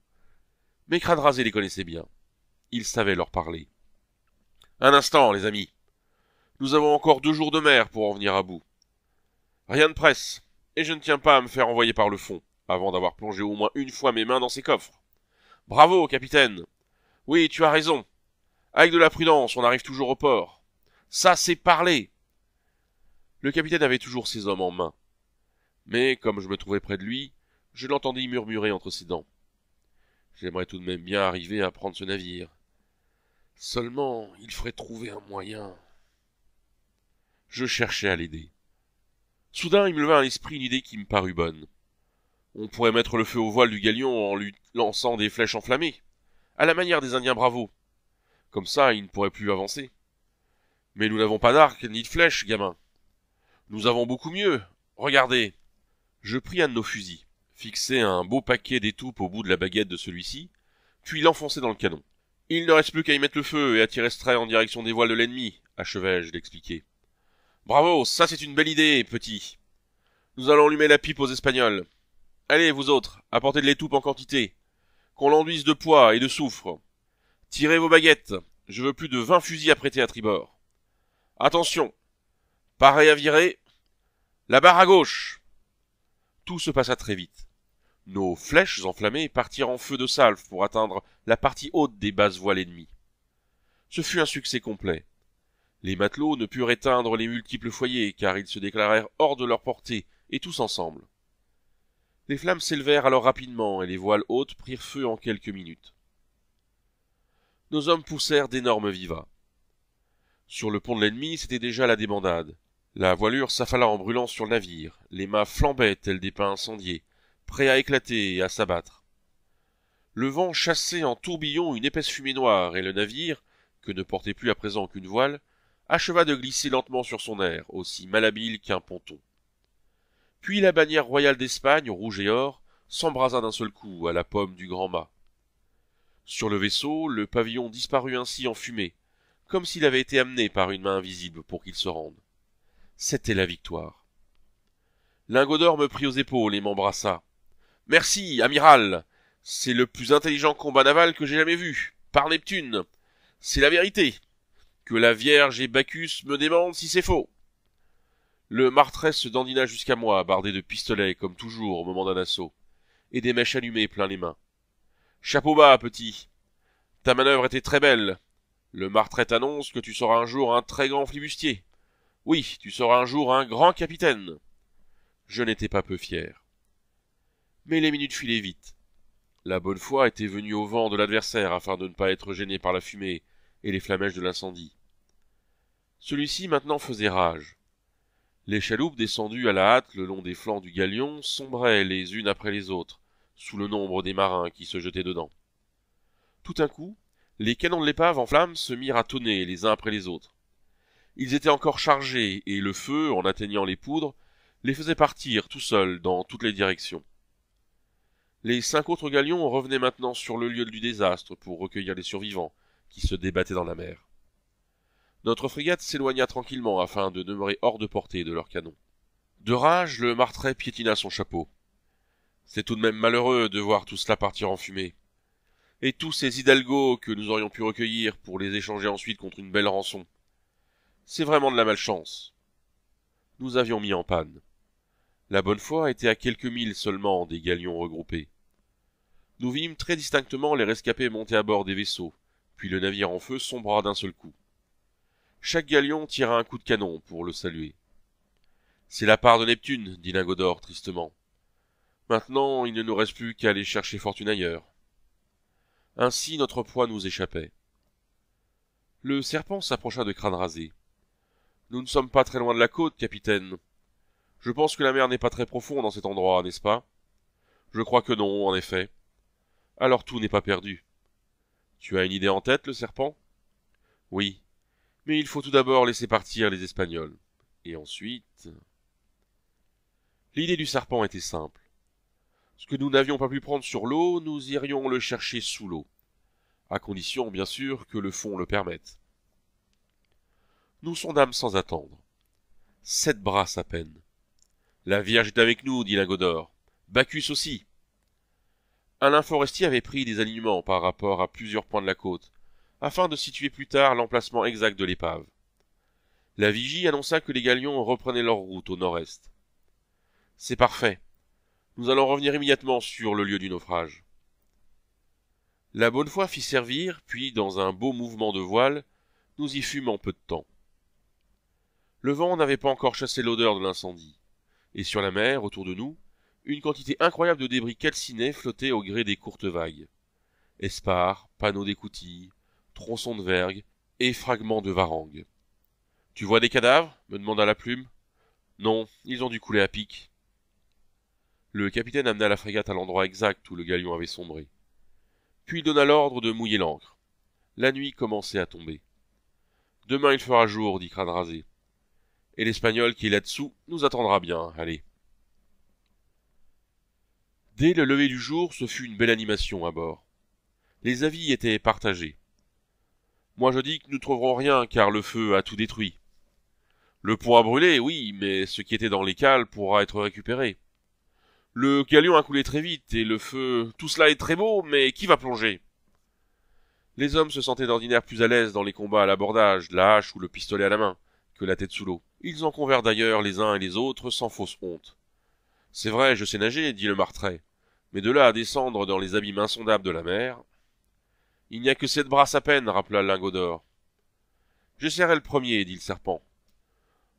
Mais Cradrasé les connaissait bien. Il savait leur parler. Un instant, les amis. Nous avons encore deux jours de mer pour en venir à bout. Rien de presse et je ne tiens pas à me faire envoyer par le fond, avant d'avoir plongé au moins une fois mes mains dans ses coffres. Bravo, capitaine. Oui, tu as raison. Avec de la prudence, on arrive toujours au port. Ça, c'est parler. Le capitaine avait toujours ses hommes en main. Mais, comme je me trouvais près de lui, je l'entendis murmurer entre ses dents. J'aimerais tout de même bien arriver à prendre ce navire. Seulement, il ferait trouver un moyen. Je cherchais à l'aider. Soudain, il me leva à l'esprit une idée qui me parut bonne. On pourrait mettre le feu au voile du galion en lui lançant des flèches enflammées, à la manière des Indiens bravos. Comme ça, il ne pourrait plus avancer. Mais nous n'avons pas d'arc ni de flèche, gamin. Nous avons beaucoup mieux. Regardez. Je pris un de nos fusils, fixai un beau paquet d'étoupes au bout de la baguette de celui-ci, puis l'enfonçai dans le canon. Il ne reste plus qu'à y mettre le feu et à tirer ce trait en direction des voiles de l'ennemi, achevai-je d'expliquer. Bravo, ça c'est une belle idée, petit. Nous allons allumer la pipe aux Espagnols. Allez, vous autres, apportez de l'étoupe en quantité. Qu'on l'enduise de poids et de soufre. Tirez vos baguettes. Je veux plus de vingt fusils à prêter à tribord. Attention. Pareil à virer. La barre à gauche. Tout se passa très vite. Nos flèches enflammées partirent en feu de salve pour atteindre la partie haute des basses voiles ennemies. Ce fut un succès complet. Les matelots ne purent éteindre les multiples foyers, car ils se déclarèrent hors de leur portée, et tous ensemble. Les flammes s'élevèrent alors rapidement, et les voiles hautes prirent feu en quelques minutes. Nos hommes poussèrent d'énormes vivas. Sur le pont de l'ennemi, c'était déjà la débandade. La voilure s'affala en brûlant sur le navire, les mâts flambaient tels des pins incendiés, prêts à éclater et à s'abattre. Le vent chassait en tourbillon une épaisse fumée noire, et le navire, que ne portait plus à présent qu'une voile, acheva de glisser lentement sur son air, aussi malhabile qu'un ponton. Puis la bannière royale d'Espagne, rouge et or, s'embrasa d'un seul coup à la pomme du grand mât. Sur le vaisseau, le pavillon disparut ainsi en fumée, comme s'il avait été amené par une main invisible pour qu'il se rende. C'était la victoire. d'or me prit aux épaules et m'embrassa. Merci, amiral. C'est le plus intelligent combat naval que j'ai jamais vu. Par Neptune. C'est la vérité que la Vierge et Bacchus me demandent si c'est faux. Le martresse se dandina jusqu'à moi, bardé de pistolets, comme toujours au moment d'un assaut, et des mèches allumées plein les mains. Chapeau bas, petit. Ta manœuvre était très belle. Le martrait annonce que tu seras un jour un très grand flibustier. Oui, tu seras un jour un grand capitaine. Je n'étais pas peu fier. Mais les minutes filaient vite. La bonne foi était venue au vent de l'adversaire afin de ne pas être gêné par la fumée et les flammèches de l'incendie. Celui-ci maintenant faisait rage. Les chaloupes descendues à la hâte le long des flancs du galion sombraient les unes après les autres, sous le nombre des marins qui se jetaient dedans. Tout à coup, les canons de l'épave en flammes se mirent à tonner les uns après les autres. Ils étaient encore chargés, et le feu, en atteignant les poudres, les faisait partir tout seuls dans toutes les directions. Les cinq autres galions revenaient maintenant sur le lieu du désastre pour recueillir les survivants qui se débattaient dans la mer notre frégate s'éloigna tranquillement afin de demeurer hors de portée de leurs canons. De rage, le martrait piétina son chapeau. C'est tout de même malheureux de voir tout cela partir en fumée. Et tous ces hidalgos que nous aurions pu recueillir pour les échanger ensuite contre une belle rançon. C'est vraiment de la malchance. Nous avions mis en panne. La bonne foi était à quelques milles seulement des galions regroupés. Nous vîmes très distinctement les rescapés monter à bord des vaisseaux, puis le navire en feu sombra d'un seul coup chaque galion tira un coup de canon pour le saluer. C'est la part de Neptune, dit Lingodore tristement. Maintenant, il ne nous reste plus qu'à aller chercher fortune ailleurs. Ainsi notre poids nous échappait. Le serpent s'approcha de crâne rasé. Nous ne sommes pas très loin de la côte, capitaine. Je pense que la mer n'est pas très profonde en cet endroit, n'est-ce pas Je crois que non, en effet. Alors tout n'est pas perdu. Tu as une idée en tête, le serpent Oui, mais il faut tout d'abord laisser partir les Espagnols. Et ensuite. L'idée du serpent était simple. Ce que nous n'avions pas pu prendre sur l'eau, nous irions le chercher sous l'eau, à condition bien sûr que le fond le permette. Nous sondâmes sans attendre. Sept brasses à peine. La Vierge est avec nous, dit Lingodor. Bacchus aussi. Alain Forestier avait pris des alignements par rapport à plusieurs points de la côte, afin de situer plus tard l'emplacement exact de l'épave. La vigie annonça que les galions reprenaient leur route au nord-est. C'est parfait. Nous allons revenir immédiatement sur le lieu du naufrage. La bonne foi fit servir, puis, dans un beau mouvement de voile, nous y fûmes en peu de temps. Le vent n'avait pas encore chassé l'odeur de l'incendie, et sur la mer, autour de nous, une quantité incroyable de débris calcinés flottait au gré des courtes vagues. Espars, panneaux d'écoutilles tronçons de vergue et fragments de varangues. Tu vois des cadavres me demanda la plume. Non, ils ont dû couler à pic. Le capitaine amena la frégate à l'endroit exact où le galion avait sombré. Puis il donna l'ordre de mouiller l'ancre. La nuit commençait à tomber. Demain il fera jour, dit Crâne Et l'Espagnol qui est là-dessous nous attendra bien, allez. Dès le lever du jour, ce fut une belle animation à bord. Les avis étaient partagés. Moi je dis que nous trouverons rien car le feu a tout détruit. Le pont a brûlé, oui, mais ce qui était dans les cales pourra être récupéré. Le galion a coulé très vite, et le feu, tout cela est très beau, mais qui va plonger? Les hommes se sentaient d'ordinaire plus à l'aise dans les combats à l'abordage, la hache ou le pistolet à la main, que la tête sous l'eau. Ils en convinrent d'ailleurs les uns et les autres sans fausse honte. C'est vrai, je sais nager, dit le martrait, mais de là à descendre dans les abîmes insondables de la mer, il n'y a que sept brasses à peine, rappela Lingot d'Or. Je serai le premier, dit le serpent.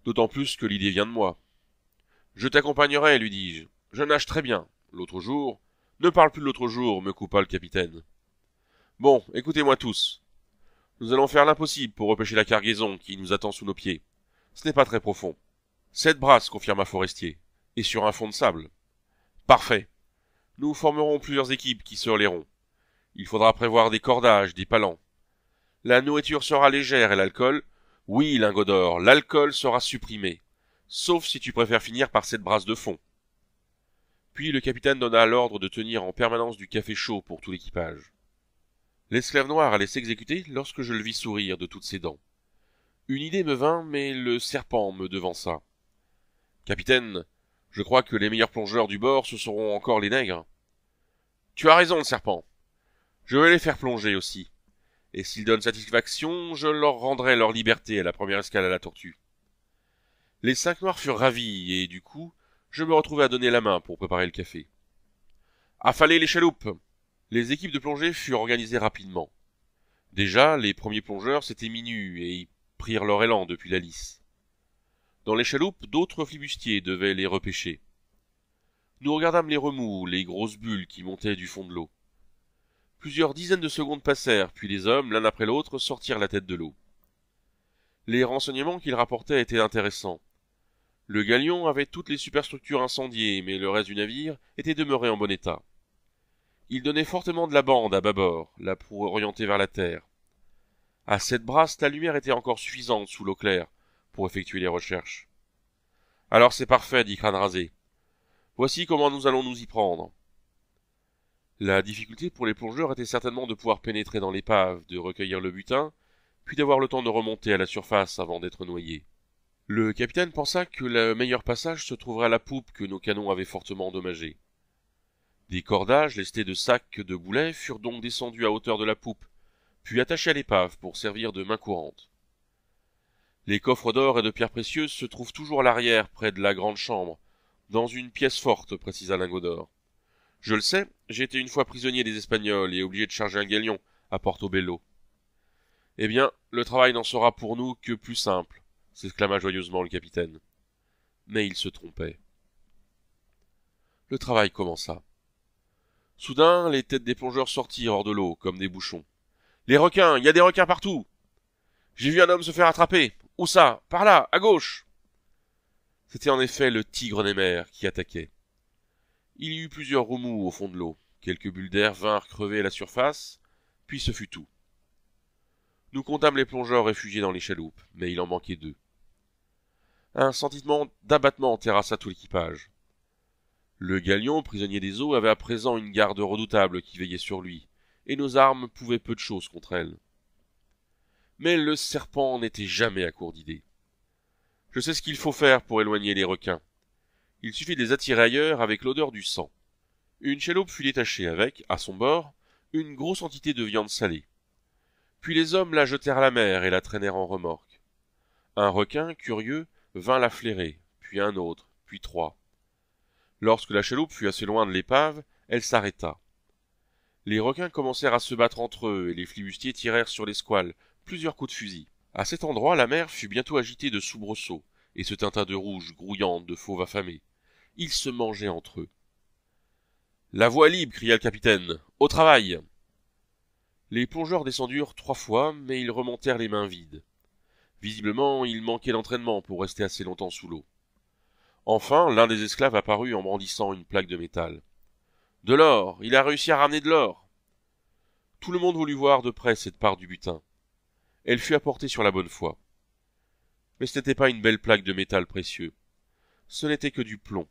D'autant plus que l'idée vient de moi. Je t'accompagnerai, lui dis-je. Je nage très bien. L'autre jour. Ne parle plus de l'autre jour, me coupa le capitaine. Bon, écoutez-moi tous. Nous allons faire l'impossible pour repêcher la cargaison qui nous attend sous nos pieds. Ce n'est pas très profond. Sept brasses, confirma Forestier, et sur un fond de sable. Parfait. Nous formerons plusieurs équipes qui se il faudra prévoir des cordages, des palans. La nourriture sera légère et l'alcool Oui, lingot d'or, l'alcool sera supprimé. Sauf si tu préfères finir par cette brasse de fond. Puis le capitaine donna l'ordre de tenir en permanence du café chaud pour tout l'équipage. L'esclave noir allait s'exécuter lorsque je le vis sourire de toutes ses dents. Une idée me vint, mais le serpent me devança. Capitaine, je crois que les meilleurs plongeurs du bord, ce seront encore les nègres. Tu as raison, le serpent. Je vais les faire plonger aussi. Et s'ils donnent satisfaction, je leur rendrai leur liberté à la première escale à la tortue. Les cinq noirs furent ravis, et du coup, je me retrouvai à donner la main pour préparer le café. Affaler les chaloupes. Les équipes de plongée furent organisées rapidement. Déjà, les premiers plongeurs s'étaient minus et prirent leur élan depuis la lisse. Dans les chaloupes, d'autres flibustiers devaient les repêcher. Nous regardâmes les remous, les grosses bulles qui montaient du fond de l'eau. Plusieurs dizaines de secondes passèrent, puis les hommes, l'un après l'autre, sortirent la tête de l'eau. Les renseignements qu'ils rapportaient étaient intéressants. Le galion avait toutes les superstructures incendiées, mais le reste du navire était demeuré en bon état. Il donnait fortement de la bande à bâbord, la pour orientée vers la terre. À cette brasse, la lumière était encore suffisante sous l'eau claire pour effectuer les recherches. Alors c'est parfait, dit Crâne Voici comment nous allons nous y prendre. La difficulté pour les plongeurs était certainement de pouvoir pénétrer dans l'épave, de recueillir le butin, puis d'avoir le temps de remonter à la surface avant d'être noyé. Le capitaine pensa que le meilleur passage se trouverait à la poupe que nos canons avaient fortement endommagée. Des cordages lestés de sacs de boulets furent donc descendus à hauteur de la poupe, puis attachés à l'épave pour servir de main courante. Les coffres d'or et de pierres précieuses se trouvent toujours à l'arrière, près de la grande chambre, dans une pièce forte, précisa Lingot d'Or. Je le sais, j'ai été une fois prisonnier des Espagnols et obligé de charger un galion à Porto Bello. »« Eh bien, le travail n'en sera pour nous que plus simple, s'exclama joyeusement le capitaine. Mais il se trompait. Le travail commença. Soudain, les têtes des plongeurs sortirent hors de l'eau, comme des bouchons. Les requins, il y a des requins partout. J'ai vu un homme se faire attraper. Où ça? Par là, à gauche. C'était en effet le tigre des mers qui attaquait. Il y eut plusieurs remous au fond de l'eau. Quelques bulles d'air vinrent crever à la surface, puis ce fut tout. Nous comptâmes les plongeurs réfugiés dans les chaloupes, mais il en manquait deux. Un sentiment d'abattement terrassa tout l'équipage. Le galion, prisonnier des eaux, avait à présent une garde redoutable qui veillait sur lui, et nos armes pouvaient peu de choses contre elle. Mais le serpent n'était jamais à court d'idées. Je sais ce qu'il faut faire pour éloigner les requins. Il suffit de les attirer ailleurs avec l'odeur du sang. Une chaloupe fut détachée avec, à son bord, une grosse quantité de viande salée. Puis les hommes la jetèrent à la mer et la traînèrent en remorque. Un requin, curieux, vint la flairer, puis un autre, puis trois. Lorsque la chaloupe fut assez loin de l'épave, elle s'arrêta. Les requins commencèrent à se battre entre eux, et les flibustiers tirèrent sur les squales plusieurs coups de fusil. À cet endroit, la mer fut bientôt agitée de soubresauts, et se tinta de rouge, grouillante, de fauves affamés ils se mangeaient entre eux. La voie libre, cria le capitaine. Au travail. Les plongeurs descendurent trois fois, mais ils remontèrent les mains vides. Visiblement, ils manquaient d'entraînement pour rester assez longtemps sous l'eau. Enfin, l'un des esclaves apparut en brandissant une plaque de métal. De l'or. Il a réussi à ramener de l'or. Tout le monde voulut voir de près cette part du butin. Elle fut apportée sur la bonne foi. Mais ce n'était pas une belle plaque de métal précieux. Ce n'était que du plomb.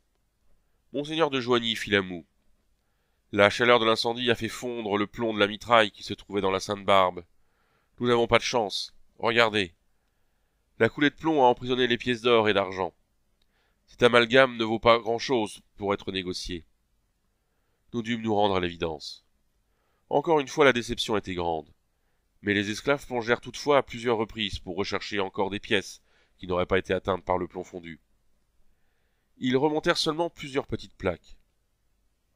Monseigneur de Joigny fit la moue. La chaleur de l'incendie a fait fondre le plomb de la mitraille qui se trouvait dans la Sainte-Barbe. Nous n'avons pas de chance. Regardez. La coulée de plomb a emprisonné les pièces d'or et d'argent. Cet amalgame ne vaut pas grand-chose pour être négocié. Nous dûmes nous rendre à l'évidence. Encore une fois, la déception était grande. Mais les esclaves plongèrent toutefois à plusieurs reprises pour rechercher encore des pièces qui n'auraient pas été atteintes par le plomb fondu ils remontèrent seulement plusieurs petites plaques.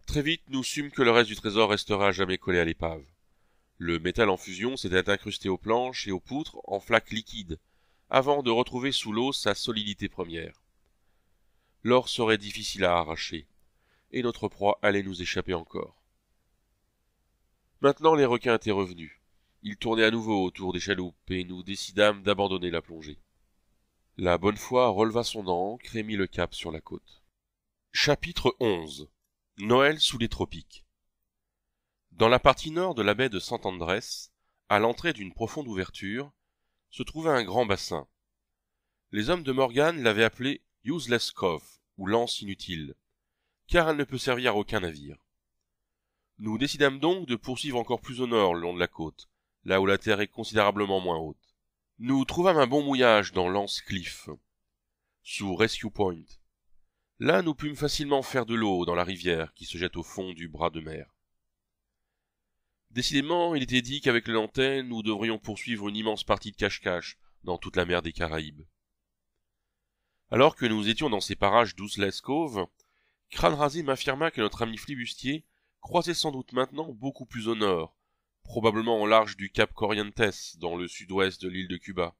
Très vite, nous sûmes que le reste du trésor restera à jamais collé à l'épave. Le métal en fusion s'était incrusté aux planches et aux poutres en flaques liquides, avant de retrouver sous l'eau sa solidité première. L'or serait difficile à arracher, et notre proie allait nous échapper encore. Maintenant les requins étaient revenus. Ils tournaient à nouveau autour des chaloupes, et nous décidâmes d'abandonner la plongée. La bonne foi releva son ancre et mit le cap sur la côte. Chapitre XI. Noël sous les tropiques Dans la partie nord de la baie de Saint-Andrés, à l'entrée d'une profonde ouverture, se trouvait un grand bassin. Les hommes de Morgan l'avaient appelé Useless Cove, ou lance inutile, car elle ne peut servir à aucun navire. Nous décidâmes donc de poursuivre encore plus au nord le long de la côte, là où la terre est considérablement moins haute. Nous trouvâmes un bon mouillage dans Lance Cliff, sous Rescue Point. Là, nous pûmes facilement faire de l'eau dans la rivière qui se jette au fond du bras de mer. Décidément, il était dit qu'avec les nous devrions poursuivre une immense partie de cache-cache dans toute la mer des Caraïbes. Alors que nous étions dans ces parages d'Ousles Cove, Crâne m'affirma que notre ami flibustier croisait sans doute maintenant beaucoup plus au nord, probablement en large du cap Corrientes, dans le sud-ouest de l'île de Cuba.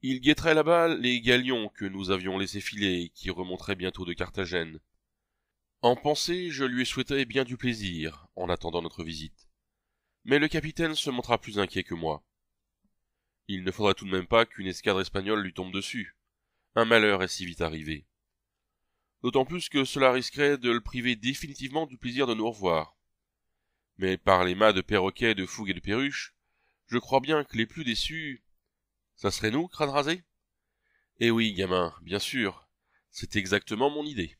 Il guetterait là-bas les galions que nous avions laissés filer et qui remonteraient bientôt de Carthagène. En pensée, je lui souhaité bien du plaisir, en attendant notre visite. Mais le capitaine se montra plus inquiet que moi. Il ne faudrait tout de même pas qu'une escadre espagnole lui tombe dessus. Un malheur est si vite arrivé. D'autant plus que cela risquerait de le priver définitivement du plaisir de nous revoir mais par les mâts de perroquets, de fougues et de perruches, je crois bien que les plus déçus. Ça serait nous, crâne rasé Eh oui, gamin, bien sûr, c'est exactement mon idée.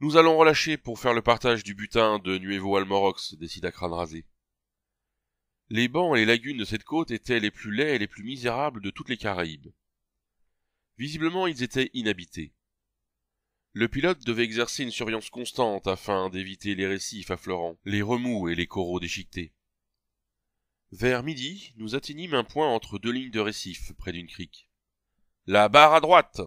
Nous allons relâcher pour faire le partage du butin de Nuevo Almorox, décida crâne rasé. Les bancs et les lagunes de cette côte étaient les plus laids et les plus misérables de toutes les Caraïbes. Visiblement, ils étaient inhabités. Le pilote devait exercer une surveillance constante afin d'éviter les récifs affleurants, les remous et les coraux déchiquetés. Vers midi, nous atteignîmes un point entre deux lignes de récifs près d'une crique. La barre à droite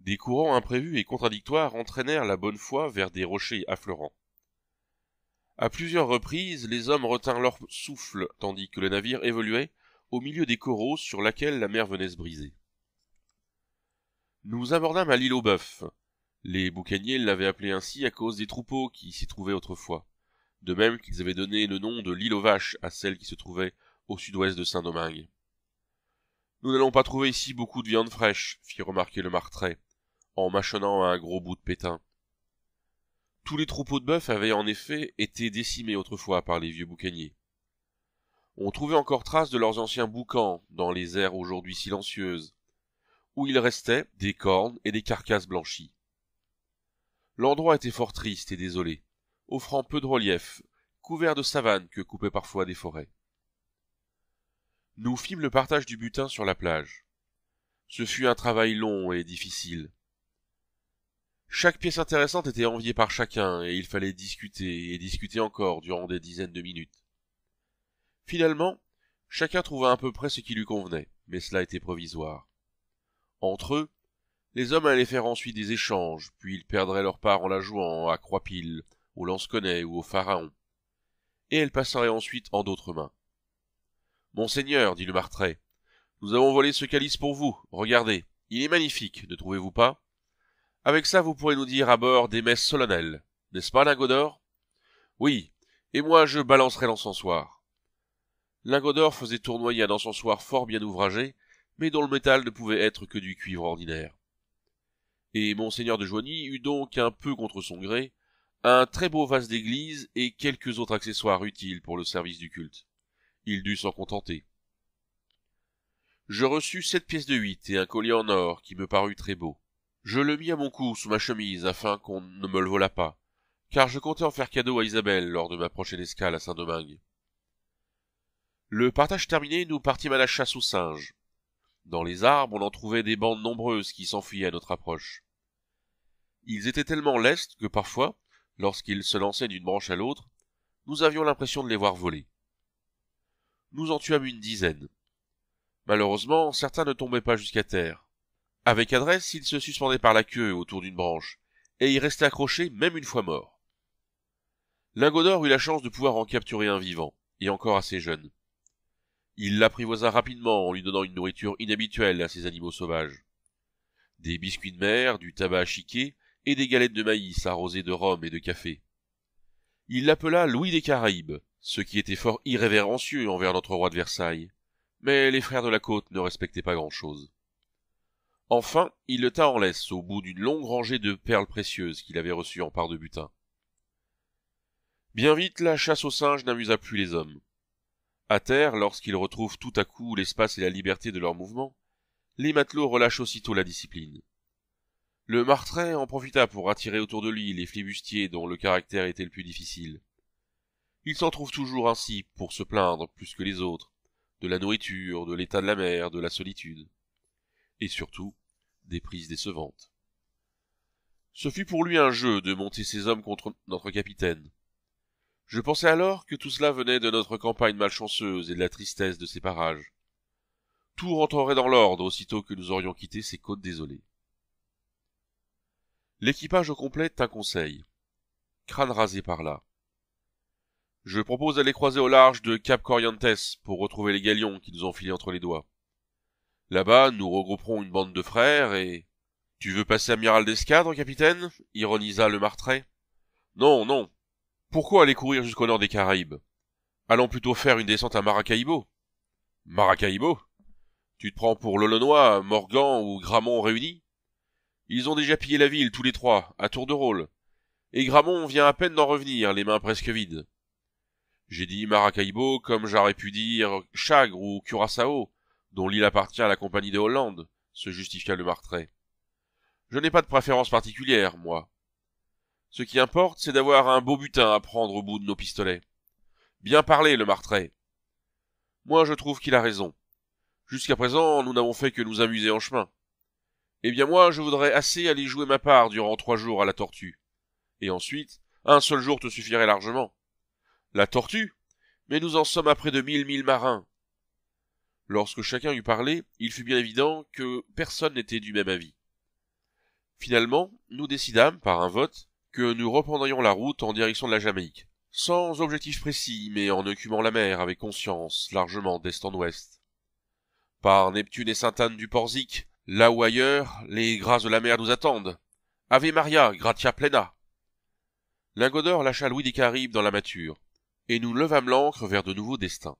Des courants imprévus et contradictoires entraînèrent la bonne foi vers des rochers affleurants. À plusieurs reprises, les hommes retinrent leur souffle tandis que le navire évoluait au milieu des coraux sur lesquels la mer venait se briser. Nous abordâmes à l'île aux bœufs, les boucaniers l'avaient appelé ainsi à cause des troupeaux qui s'y trouvaient autrefois, de même qu'ils avaient donné le nom de l'île aux vaches à celle qui se trouvait au sud-ouest de Saint-Domingue. Nous n'allons pas trouver ici beaucoup de viande fraîche, fit remarquer le martrait, en mâchonnant un gros bout de pétain. Tous les troupeaux de bœufs avaient en effet été décimés autrefois par les vieux boucaniers. On trouvait encore traces de leurs anciens boucans dans les aires aujourd'hui silencieuses, où il restait des cornes et des carcasses blanchies. L'endroit était fort triste et désolé, offrant peu de relief, couvert de savanes que coupaient parfois des forêts. Nous fîmes le partage du butin sur la plage. Ce fut un travail long et difficile. Chaque pièce intéressante était enviée par chacun, et il fallait discuter et discuter encore durant des dizaines de minutes. Finalement, chacun trouva à peu près ce qui lui convenait, mais cela était provisoire. Entre eux, les hommes allaient faire ensuite des échanges, puis ils perdraient leur part en la jouant à Croix-Pile, au Lansquenet ou au Pharaon. Et elle passerait ensuite en d'autres mains. Monseigneur, dit le Martray, nous avons volé ce calice pour vous. Regardez, il est magnifique, ne trouvez-vous pas Avec ça, vous pourrez nous dire à bord des messes solennelles, n'est-ce pas, Lingodor Oui, et moi, je balancerai l'encensoir. Lingodor faisait tournoyer un encensoir fort bien ouvragé, mais dont le métal ne pouvait être que du cuivre ordinaire et monseigneur de Joigny eut donc un peu contre son gré un très beau vase d'église et quelques autres accessoires utiles pour le service du culte. Il dut s'en contenter. Je reçus sept pièces de huit et un collier en or qui me parut très beau. Je le mis à mon cou sous ma chemise afin qu'on ne me le volât pas, car je comptais en faire cadeau à Isabelle lors de ma prochaine escale à Saint-Domingue. Le partage terminé, nous partîmes à la chasse aux singes. Dans les arbres, on en trouvait des bandes nombreuses qui s'enfuyaient à notre approche. Ils étaient tellement lestes que parfois, lorsqu'ils se lançaient d'une branche à l'autre, nous avions l'impression de les voir voler. Nous en tuâmes une dizaine. Malheureusement, certains ne tombaient pas jusqu'à terre. Avec adresse, ils se suspendaient par la queue autour d'une branche, et y restaient accrochés même une fois morts. Lingodor eut la chance de pouvoir en capturer un vivant, et encore assez jeune. Il l'apprivoisa rapidement en lui donnant une nourriture inhabituelle à ces animaux sauvages. Des biscuits de mer, du tabac chiqué, et des galettes de maïs arrosées de rhum et de café. Il l'appela Louis des Caraïbes, ce qui était fort irrévérencieux envers notre roi de Versailles, mais les frères de la côte ne respectaient pas grand-chose. Enfin, il le tint en laisse au bout d'une longue rangée de perles précieuses qu'il avait reçues en part de butin. Bien vite, la chasse aux singes n'amusa plus les hommes. À terre, lorsqu'ils retrouvent tout à coup l'espace et la liberté de leurs mouvements, les matelots relâchent aussitôt la discipline. Le Martret en profita pour attirer autour de lui les flibustiers dont le caractère était le plus difficile. Il s'en trouve toujours ainsi pour se plaindre plus que les autres, de la nourriture, de l'état de la mer, de la solitude, et surtout des prises décevantes. Ce fut pour lui un jeu de monter ses hommes contre notre capitaine. Je pensais alors que tout cela venait de notre campagne malchanceuse et de la tristesse de ces parages. Tout rentrerait dans l'ordre aussitôt que nous aurions quitté ces côtes désolées. L'équipage au complet conseil. Crâne rasé par là. Je propose d'aller croiser au large de Cap Corrientes pour retrouver les galions qui nous ont filés entre les doigts. Là-bas, nous regrouperons une bande de frères et... Tu veux passer amiral d'escadre, capitaine ironisa le martrait. Non, non. Pourquoi aller courir jusqu'au nord des Caraïbes Allons plutôt faire une descente à Maracaibo. Maracaibo Tu te prends pour l'Olonois, Morgan ou Gramont réunis ils ont déjà pillé la ville, tous les trois, à tour de rôle. Et Gramont vient à peine d'en revenir, les mains presque vides. J'ai dit Maracaibo comme j'aurais pu dire Chagre ou Curaçao, dont l'île appartient à la compagnie de Hollande, se justifia le martrait. Je n'ai pas de préférence particulière, moi. Ce qui importe, c'est d'avoir un beau butin à prendre au bout de nos pistolets. Bien parlé, le martrait. Moi, je trouve qu'il a raison. Jusqu'à présent, nous n'avons fait que nous amuser en chemin. Eh bien moi, je voudrais assez aller jouer ma part durant trois jours à la tortue. Et ensuite, un seul jour te suffirait largement. La tortue? Mais nous en sommes à près de mille mille marins. Lorsque chacun eut parlé, il fut bien évident que personne n'était du même avis. Finalement, nous décidâmes, par un vote, que nous reprendrions la route en direction de la Jamaïque, sans objectif précis, mais en occupant la mer avec conscience, largement d'est en ouest. Par Neptune et Sainte-Anne du Porzic, Là ou ailleurs, les grâces de la mer nous attendent. Ave Maria, gratia plena. Lingodor lâcha Louis des Caribes dans la mature, et nous levâmes l'ancre vers de nouveaux destins.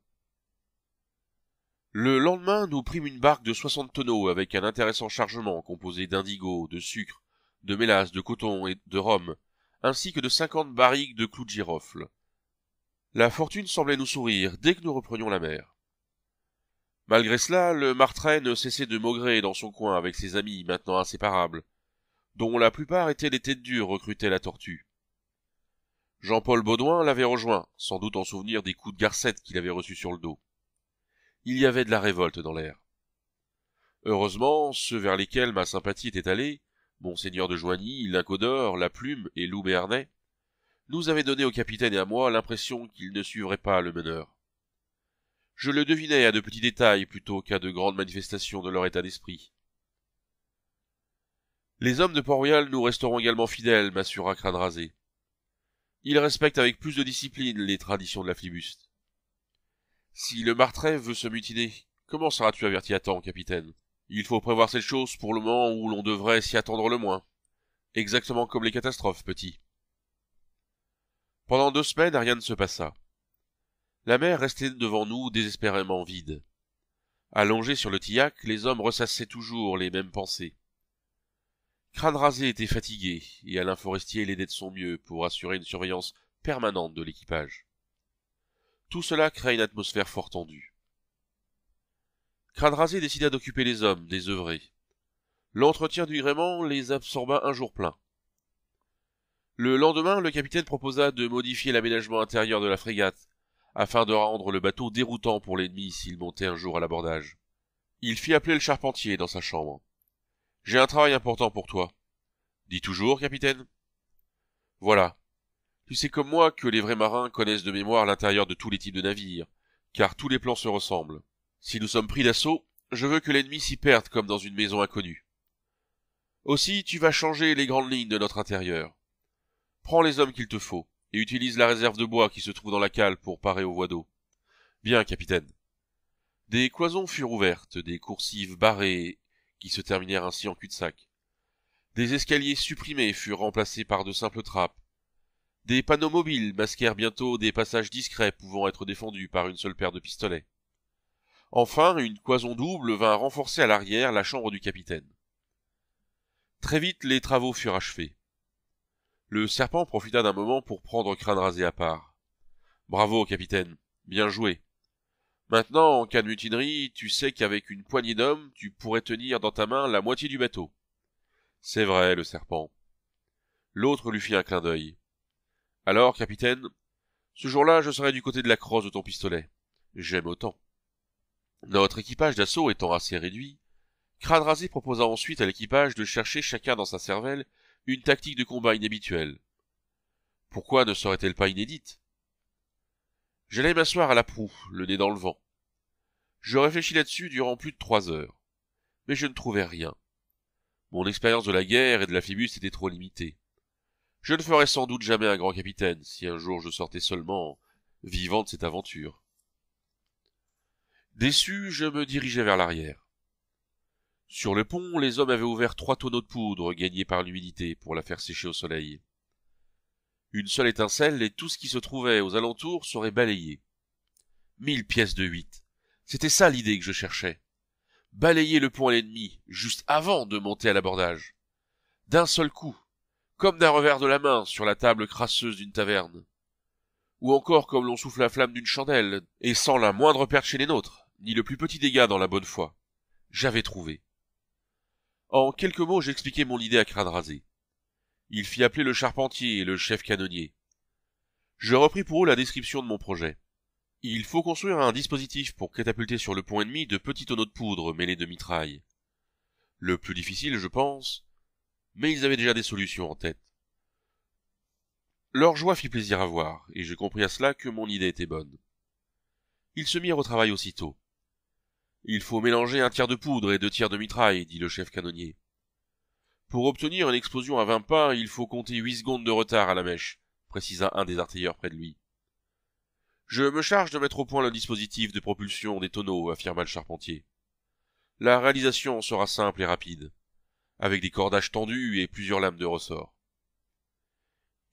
Le lendemain, nous prîmes une barque de soixante tonneaux avec un intéressant chargement composé d'indigo, de sucre, de mélasse, de coton et de rhum, ainsi que de cinquante barriques de clous de girofle. La fortune semblait nous sourire dès que nous reprenions la mer. Malgré cela, le martrain ne cessait de maugréer dans son coin avec ses amis maintenant inséparables, dont la plupart étaient des têtes dures recrutées la tortue. Jean-Paul Baudouin l'avait rejoint, sans doute en souvenir des coups de garcette qu'il avait reçus sur le dos. Il y avait de la révolte dans l'air. Heureusement, ceux vers lesquels ma sympathie était allée, Monseigneur de Joigny, l'incodore, La Plume et Loup Béarnais, nous avaient donné au capitaine et à moi l'impression qu'ils ne suivraient pas le meneur. Je le devinais à de petits détails plutôt qu'à de grandes manifestations de leur état d'esprit. Les hommes de Port-Royal nous resteront également fidèles, m'assura Crâne Rasé. Ils respectent avec plus de discipline les traditions de la flibuste. Si le Martret veut se mutiner, comment seras-tu averti à temps, capitaine Il faut prévoir cette chose pour le moment où l'on devrait s'y attendre le moins. Exactement comme les catastrophes, petit. Pendant deux semaines, rien ne se passa. La mer restait devant nous désespérément vide. Allongés sur le tillac, les hommes ressassaient toujours les mêmes pensées. Crâne rasé était fatigué, et Alain Forestier l'aidait de son mieux pour assurer une surveillance permanente de l'équipage. Tout cela crée une atmosphère fort tendue. Crâne rasé décida d'occuper les hommes, des œuvrés. L'entretien du gréement les absorba un jour plein. Le lendemain, le capitaine proposa de modifier l'aménagement intérieur de la frégate afin de rendre le bateau déroutant pour l'ennemi s'il montait un jour à l'abordage. Il fit appeler le charpentier dans sa chambre. J'ai un travail important pour toi. Dis toujours, capitaine. Voilà. Tu sais comme moi que les vrais marins connaissent de mémoire l'intérieur de tous les types de navires, car tous les plans se ressemblent. Si nous sommes pris d'assaut, je veux que l'ennemi s'y perde comme dans une maison inconnue. Aussi, tu vas changer les grandes lignes de notre intérieur. Prends les hommes qu'il te faut et utilise la réserve de bois qui se trouve dans la cale pour parer aux voies d'eau. Bien, capitaine. Des cloisons furent ouvertes, des coursives barrées qui se terminèrent ainsi en cul-de-sac. Des escaliers supprimés furent remplacés par de simples trappes. Des panneaux mobiles masquèrent bientôt des passages discrets pouvant être défendus par une seule paire de pistolets. Enfin, une cloison double vint renforcer à l'arrière la chambre du capitaine. Très vite les travaux furent achevés. Le serpent profita d'un moment pour prendre crâne rasé à part. Bravo, capitaine. Bien joué. Maintenant, en cas de mutinerie, tu sais qu'avec une poignée d'hommes, tu pourrais tenir dans ta main la moitié du bateau. C'est vrai, le serpent. L'autre lui fit un clin d'œil. Alors, capitaine, ce jour-là, je serai du côté de la crosse de ton pistolet. J'aime autant. Notre équipage d'assaut étant assez réduit, Crâne Rasé proposa ensuite à l'équipage de chercher chacun dans sa cervelle une tactique de combat inhabituelle. Pourquoi ne serait-elle pas inédite J'allais m'asseoir à la proue, le nez dans le vent. Je réfléchis là-dessus durant plus de trois heures, mais je ne trouvais rien. Mon expérience de la guerre et de la Phébus était trop limitée. Je ne ferais sans doute jamais un grand capitaine si un jour je sortais seulement vivant de cette aventure. Déçu, je me dirigeais vers l'arrière. Sur le pont, les hommes avaient ouvert trois tonneaux de poudre gagnés par l'humidité pour la faire sécher au soleil. Une seule étincelle et tout ce qui se trouvait aux alentours serait balayé. Mille pièces de huit. C'était ça l'idée que je cherchais. Balayer le pont à l'ennemi, juste avant de monter à l'abordage. D'un seul coup, comme d'un revers de la main sur la table crasseuse d'une taverne. Ou encore comme l'on souffle la flamme d'une chandelle, et sans la moindre perte chez les nôtres, ni le plus petit dégât dans la bonne foi. J'avais trouvé. En quelques mots, j'expliquai mon idée à crâne Il fit appeler le charpentier et le chef canonnier. Je repris pour eux la description de mon projet. Il faut construire un dispositif pour catapulter sur le pont ennemi de petits tonneaux de poudre mêlés de mitraille. Le plus difficile, je pense, mais ils avaient déjà des solutions en tête. Leur joie fit plaisir à voir, et je compris à cela que mon idée était bonne. Ils se mirent au travail aussitôt. Il faut mélanger un tiers de poudre et deux tiers de mitraille, dit le chef canonnier. Pour obtenir une explosion à vingt pas, il faut compter huit secondes de retard à la mèche, précisa un des artilleurs près de lui. Je me charge de mettre au point le dispositif de propulsion des tonneaux, affirma le charpentier. La réalisation sera simple et rapide, avec des cordages tendus et plusieurs lames de ressort.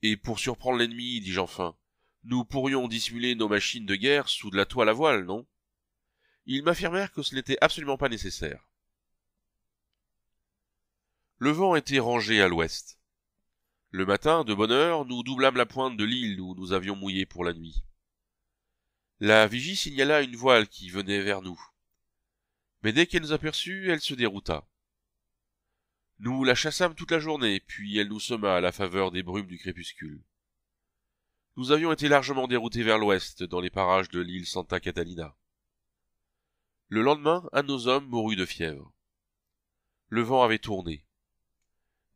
Et pour surprendre l'ennemi, dis-je enfin, nous pourrions dissimuler nos machines de guerre sous de la toile à voile, non? ils m'affirmèrent que ce n'était absolument pas nécessaire. Le vent était rangé à l'ouest. Le matin, de bonne heure, nous doublâmes la pointe de l'île où nous avions mouillé pour la nuit. La vigie signala une voile qui venait vers nous. Mais dès qu'elle nous aperçut, elle se dérouta. Nous la chassâmes toute la journée, puis elle nous sema à la faveur des brumes du crépuscule. Nous avions été largement déroutés vers l'ouest, dans les parages de l'île Santa Catalina. Le lendemain, un de nos hommes mourut de fièvre. Le vent avait tourné.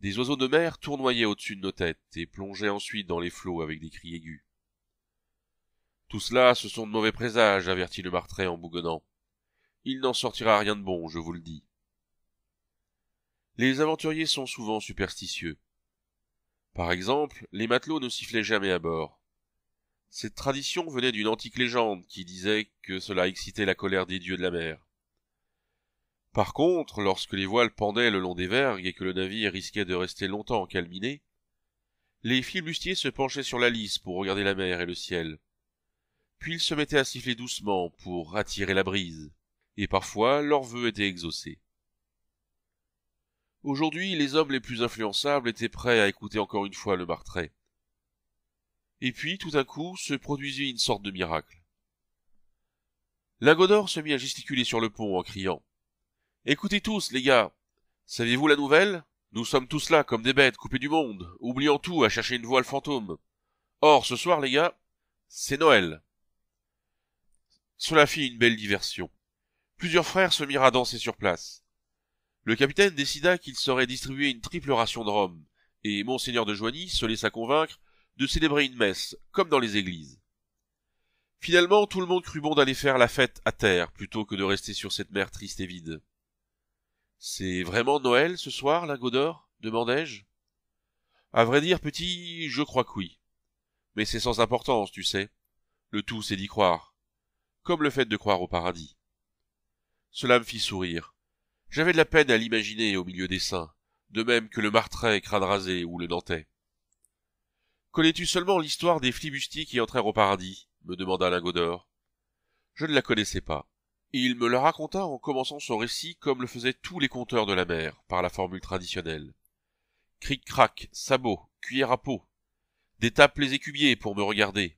Des oiseaux de mer tournoyaient au-dessus de nos têtes et plongeaient ensuite dans les flots avec des cris aigus. Tout cela, ce sont de mauvais présages, avertit le martrait en bougonnant. Il n'en sortira rien de bon, je vous le dis. Les aventuriers sont souvent superstitieux. Par exemple, les matelots ne sifflaient jamais à bord. Cette tradition venait d'une antique légende qui disait que cela excitait la colère des dieux de la mer. Par contre, lorsque les voiles pendaient le long des vergues et que le navire risquait de rester longtemps calminé, les filibustiers se penchaient sur la lisse pour regarder la mer et le ciel. Puis ils se mettaient à siffler doucement pour attirer la brise, et parfois leurs vœux étaient exaucés. Aujourd'hui, les hommes les plus influençables étaient prêts à écouter encore une fois le martrait et puis, tout à coup, se produisit une sorte de miracle. Lagodor se mit à gesticuler sur le pont en criant. Écoutez tous, les gars. Savez-vous la nouvelle? Nous sommes tous là comme des bêtes coupées du monde, oubliant tout à chercher une voile fantôme. Or, ce soir, les gars, c'est Noël. Cela fit une belle diversion. Plusieurs frères se mirent à danser sur place. Le capitaine décida qu'il serait distribué une triple ration de rhum, et monseigneur de Joigny se laissa convaincre de célébrer une messe, comme dans les églises. Finalement, tout le monde crut bon d'aller faire la fête à terre, plutôt que de rester sur cette mer triste et vide. C'est vraiment Noël ce soir, lingot d'or? demandai-je. À vrai dire, petit, je crois que oui. Mais c'est sans importance, tu sais. Le tout, c'est d'y croire. Comme le fait de croire au paradis. Cela me fit sourire. J'avais de la peine à l'imaginer au milieu des saints, de même que le Martrais crâne rasé ou le Nantais. Connais-tu seulement l'histoire des flibustiers qui entrèrent au paradis? me demanda Lingodor. Je ne la connaissais pas. Il me la raconta en commençant son récit comme le faisaient tous les conteurs de la mer, par la formule traditionnelle. Cric-crac, sabot, cuillère à peau. Détape les écubiers pour me regarder.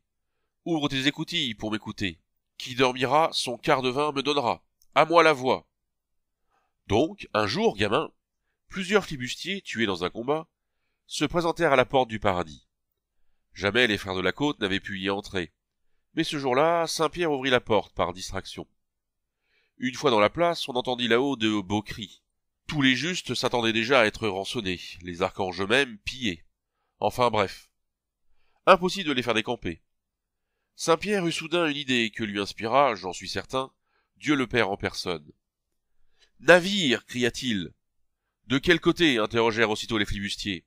Ouvre tes écoutilles pour m'écouter. Qui dormira, son quart de vin me donnera. À moi la voix. Donc, un jour, gamin, plusieurs flibustiers, tués dans un combat, se présentèrent à la porte du paradis. Jamais les frères de la côte n'avaient pu y entrer. Mais ce jour-là, Saint-Pierre ouvrit la porte par distraction. Une fois dans la place, on entendit là-haut de beaux cris. Tous les justes s'attendaient déjà à être rançonnés, les archanges eux-mêmes pillés. Enfin bref. Impossible de les faire décamper. Saint-Pierre eut soudain une idée que lui inspira, j'en suis certain, Dieu le Père en personne. Navire cria-t-il. De quel côté interrogèrent aussitôt les flibustiers.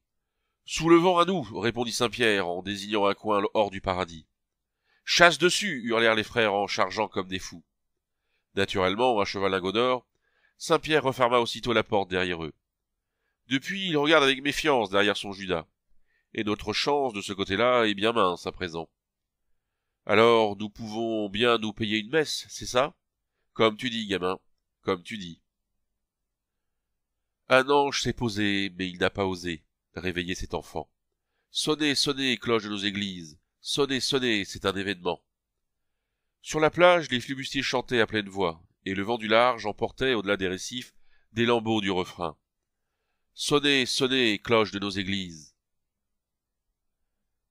Soulevant à nous, répondit Saint-Pierre en désignant un coin hors du paradis. Chasse dessus, hurlèrent les frères en chargeant comme des fous. Naturellement, à cheval d'or, Saint-Pierre referma aussitôt la porte derrière eux. Depuis, il regarde avec méfiance derrière son Judas. Et notre chance de ce côté-là est bien mince à présent. Alors, nous pouvons bien nous payer une messe, c'est ça? Comme tu dis, gamin, comme tu dis. Un ange s'est posé, mais il n'a pas osé réveiller cet enfant. Sonnez, sonnez, cloche de nos églises. Sonnez, sonnez, c'est un événement. Sur la plage, les flibustiers chantaient à pleine voix, et le vent du large emportait, au-delà des récifs, des lambeaux du refrain. Sonnez, sonnez, cloche de nos églises.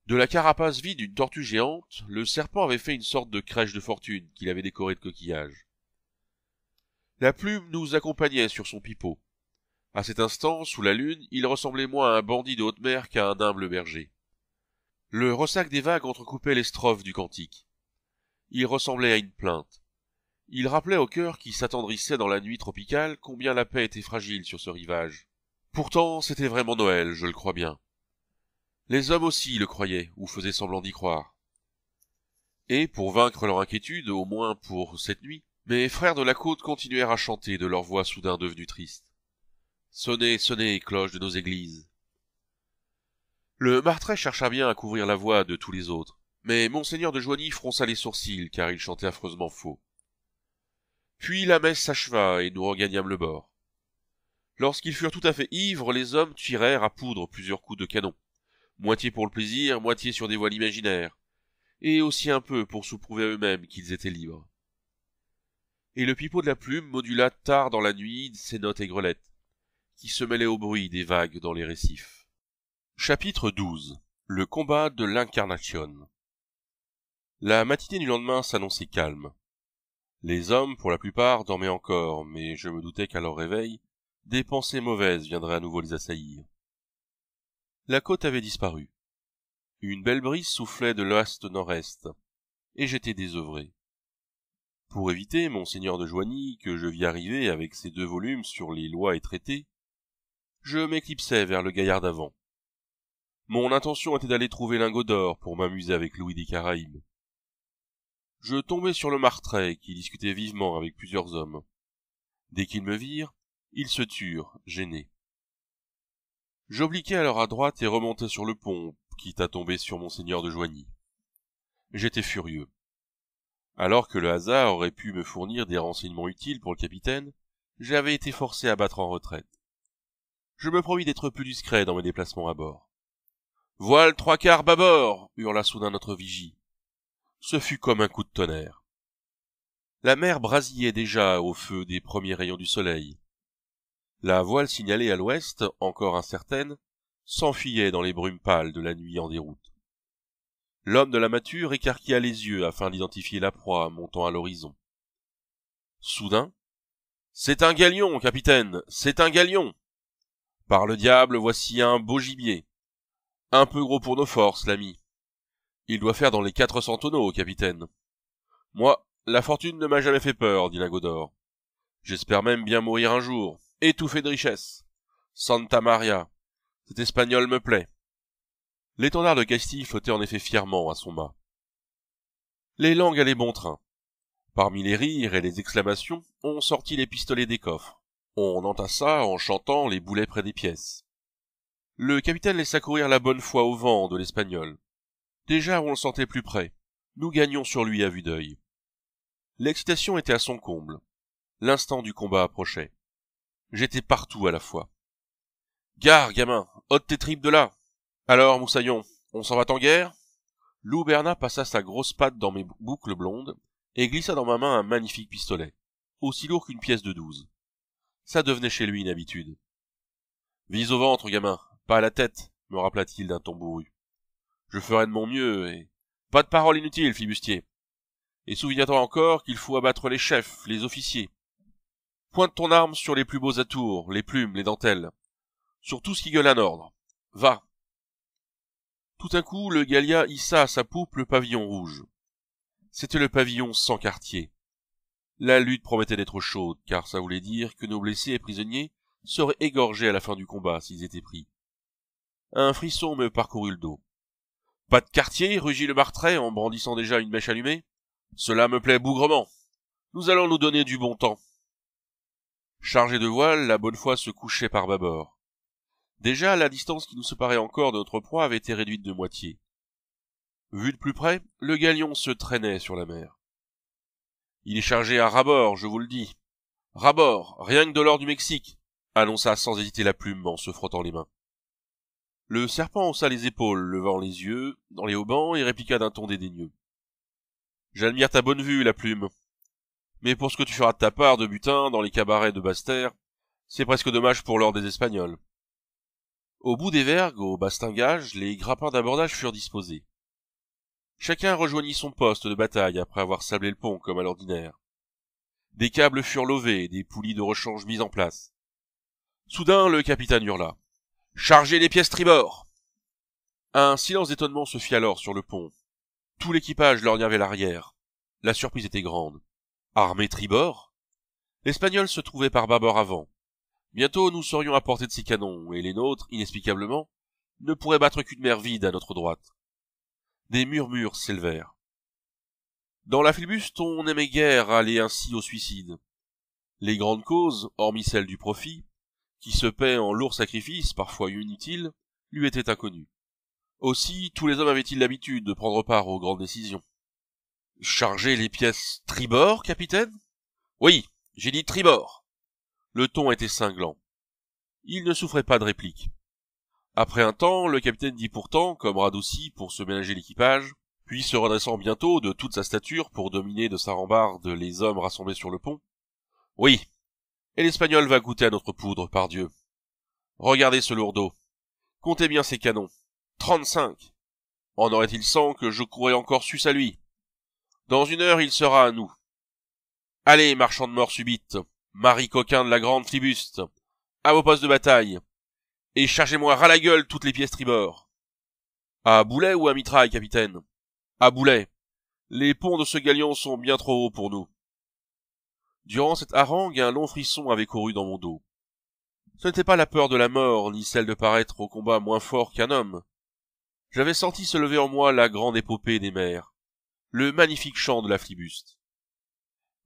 De la carapace vide d'une tortue géante, le serpent avait fait une sorte de crèche de fortune qu'il avait décorée de coquillages. La plume nous accompagnait sur son pipeau. À cet instant, sous la lune, il ressemblait moins à un bandit de haute mer qu'à un humble berger. Le ressac des vagues entrecoupait les strophes du cantique. Il ressemblait à une plainte. Il rappelait au cœur qui s'attendrissait dans la nuit tropicale combien la paix était fragile sur ce rivage. Pourtant, c'était vraiment Noël, je le crois bien. Les hommes aussi le croyaient, ou faisaient semblant d'y croire. Et, pour vaincre leur inquiétude, au moins pour cette nuit, mes frères de la côte continuèrent à chanter de leur voix soudain devenue triste. Sonnez, sonnez, cloches de nos églises. Le martrait chercha bien à couvrir la voix de tous les autres, mais monseigneur de Joigny fronça les sourcils car il chantait affreusement faux. Puis la messe s'acheva et nous regagnâmes le bord. Lorsqu'ils furent tout à fait ivres, les hommes tirèrent à poudre plusieurs coups de canon, moitié pour le plaisir, moitié sur des voiles imaginaires, et aussi un peu pour prouver eux-mêmes qu'ils étaient libres. Et le pipeau de la plume modula tard dans la nuit ses notes aigrelettes, qui se mêlait au bruit des vagues dans les récifs. Chapitre XII. Le combat de l'incarnation La matinée du lendemain s'annonçait calme. Les hommes, pour la plupart, dormaient encore, mais je me doutais qu'à leur réveil, des pensées mauvaises viendraient à nouveau les assaillir. La côte avait disparu. Une belle brise soufflait de l'ouest nord-est, et j'étais désœuvré. Pour éviter monseigneur de Joigny, que je vis arriver avec ses deux volumes sur les lois et traités, je m'éclipsais vers le gaillard d'avant. Mon intention était d'aller trouver Lingot d'Or pour m'amuser avec Louis des Caraïbes. Je tombai sur le martrait qui discutait vivement avec plusieurs hommes. Dès qu'ils me virent, ils se turent, gênés. J'obliquai alors à droite et remontai sur le pont, quitte à tomber sur monseigneur de Joigny. J'étais furieux. Alors que le hasard aurait pu me fournir des renseignements utiles pour le capitaine, j'avais été forcé à battre en retraite je me promis d'être plus discret dans mes déplacements à bord. Voile trois quarts bâbord, hurla soudain notre vigie. Ce fut comme un coup de tonnerre. La mer brasillait déjà au feu des premiers rayons du soleil. La voile signalée à l'ouest, encore incertaine, s'enfuyait dans les brumes pâles de la nuit en déroute. L'homme de la mature écarquilla les yeux afin d'identifier la proie montant à l'horizon. Soudain, c'est un galion, capitaine, c'est un galion! Par le diable, voici un beau gibier. Un peu gros pour nos forces, l'ami. Il doit faire dans les quatre cents tonneaux, capitaine. Moi, la fortune ne m'a jamais fait peur, dit Lagodor. J'espère même bien mourir un jour, étouffé de richesse. Santa Maria. Cet espagnol me plaît. L'étendard de Castille flottait en effet fièrement à son bas. Les langues allaient bon train. Parmi les rires et les exclamations, on sortit les pistolets des coffres. On entassa en chantant les boulets près des pièces. Le capitaine laissa courir la bonne foi au vent de l'espagnol. Déjà on le sentait plus près. Nous gagnions sur lui à vue d'œil. L'excitation était à son comble. L'instant du combat approchait. J'étais partout à la fois. Gare, gamin, ôte tes tripes de là. Alors, Moussaillon, on s'en va en guerre? Lou passa sa grosse patte dans mes boucles blondes et glissa dans ma main un magnifique pistolet, aussi lourd qu'une pièce de douze ça devenait chez lui une habitude. Vise au ventre, gamin, pas à la tête, me rappela-t-il d'un ton bourru. Je ferai de mon mieux, et... Pas de paroles inutiles, fibustier. Et souviens-toi encore qu'il faut abattre les chefs, les officiers. Pointe ton arme sur les plus beaux atours, les plumes, les dentelles. Sur tout ce qui gueule un ordre. Va. Tout à coup, le Galia hissa à sa poupe le pavillon rouge. C'était le pavillon sans quartier. La lutte promettait d'être chaude, car ça voulait dire que nos blessés et prisonniers seraient égorgés à la fin du combat s'ils étaient pris. Un frisson me parcourut le dos. Pas de quartier, rugit le martrait en brandissant déjà une mèche allumée. Cela me plaît bougrement. Nous allons nous donner du bon temps. Chargé de voile, la bonne foi se couchait par bâbord. Déjà, la distance qui nous séparait encore de notre proie avait été réduite de moitié. Vu de plus près, le galion se traînait sur la mer. Il est chargé à rabord, je vous le dis. Rabord, rien que de l'or du Mexique, annonça sans hésiter la plume en se frottant les mains. Le serpent haussa les épaules, levant les yeux dans les haubans et répliqua d'un ton dédaigneux. J'admire ta bonne vue, la plume. Mais pour ce que tu feras de ta part de butin dans les cabarets de Bastère, c'est presque dommage pour l'or des Espagnols. Au bout des vergues, au bastingage, les grappins d'abordage furent disposés. Chacun rejoignit son poste de bataille après avoir sablé le pont comme à l'ordinaire. Des câbles furent levés des poulies de rechange mises en place. Soudain, le capitaine hurla. Chargez les pièces tribord! Un silence d'étonnement se fit alors sur le pont. Tout l'équipage leur vers l'arrière. La surprise était grande. Armée tribord? L'Espagnol se trouvait par bâbord avant. Bientôt nous serions à portée de ses canons, et les nôtres, inexplicablement, ne pourraient battre qu'une mer vide à notre droite des murmures s'élevèrent. Dans la flibuste, on n'aimait guère aller ainsi au suicide. Les grandes causes, hormis celles du profit, qui se paient en lourds sacrifices, parfois inutiles, lui étaient inconnues. Aussi, tous les hommes avaient-ils l'habitude de prendre part aux grandes décisions. Charger les pièces tribord, capitaine Oui, j'ai dit tribord. Le ton était cinglant. Il ne souffrait pas de réplique. Après un temps, le capitaine dit pourtant, comme radouci pour se ménager l'équipage, puis se redressant bientôt de toute sa stature pour dominer de sa rambarde les hommes rassemblés sur le pont. Oui. Et l'espagnol va goûter à notre poudre, par Dieu. Regardez ce lourdeau. Comptez bien ses canons. Trente-cinq. En aurait-il cent que je courais encore sus à lui? Dans une heure, il sera à nous. Allez, marchand de mort subite, mari coquin de la grande flibuste, à vos postes de bataille, et chargez-moi ras la gueule toutes les pièces tribord. À boulet ou à mitraille, capitaine? À boulet. Les ponts de ce galion sont bien trop hauts pour nous. Durant cette harangue, un long frisson avait couru dans mon dos. Ce n'était pas la peur de la mort, ni celle de paraître au combat moins fort qu'un homme. J'avais senti se lever en moi la grande épopée des mers, le magnifique chant de la flibuste.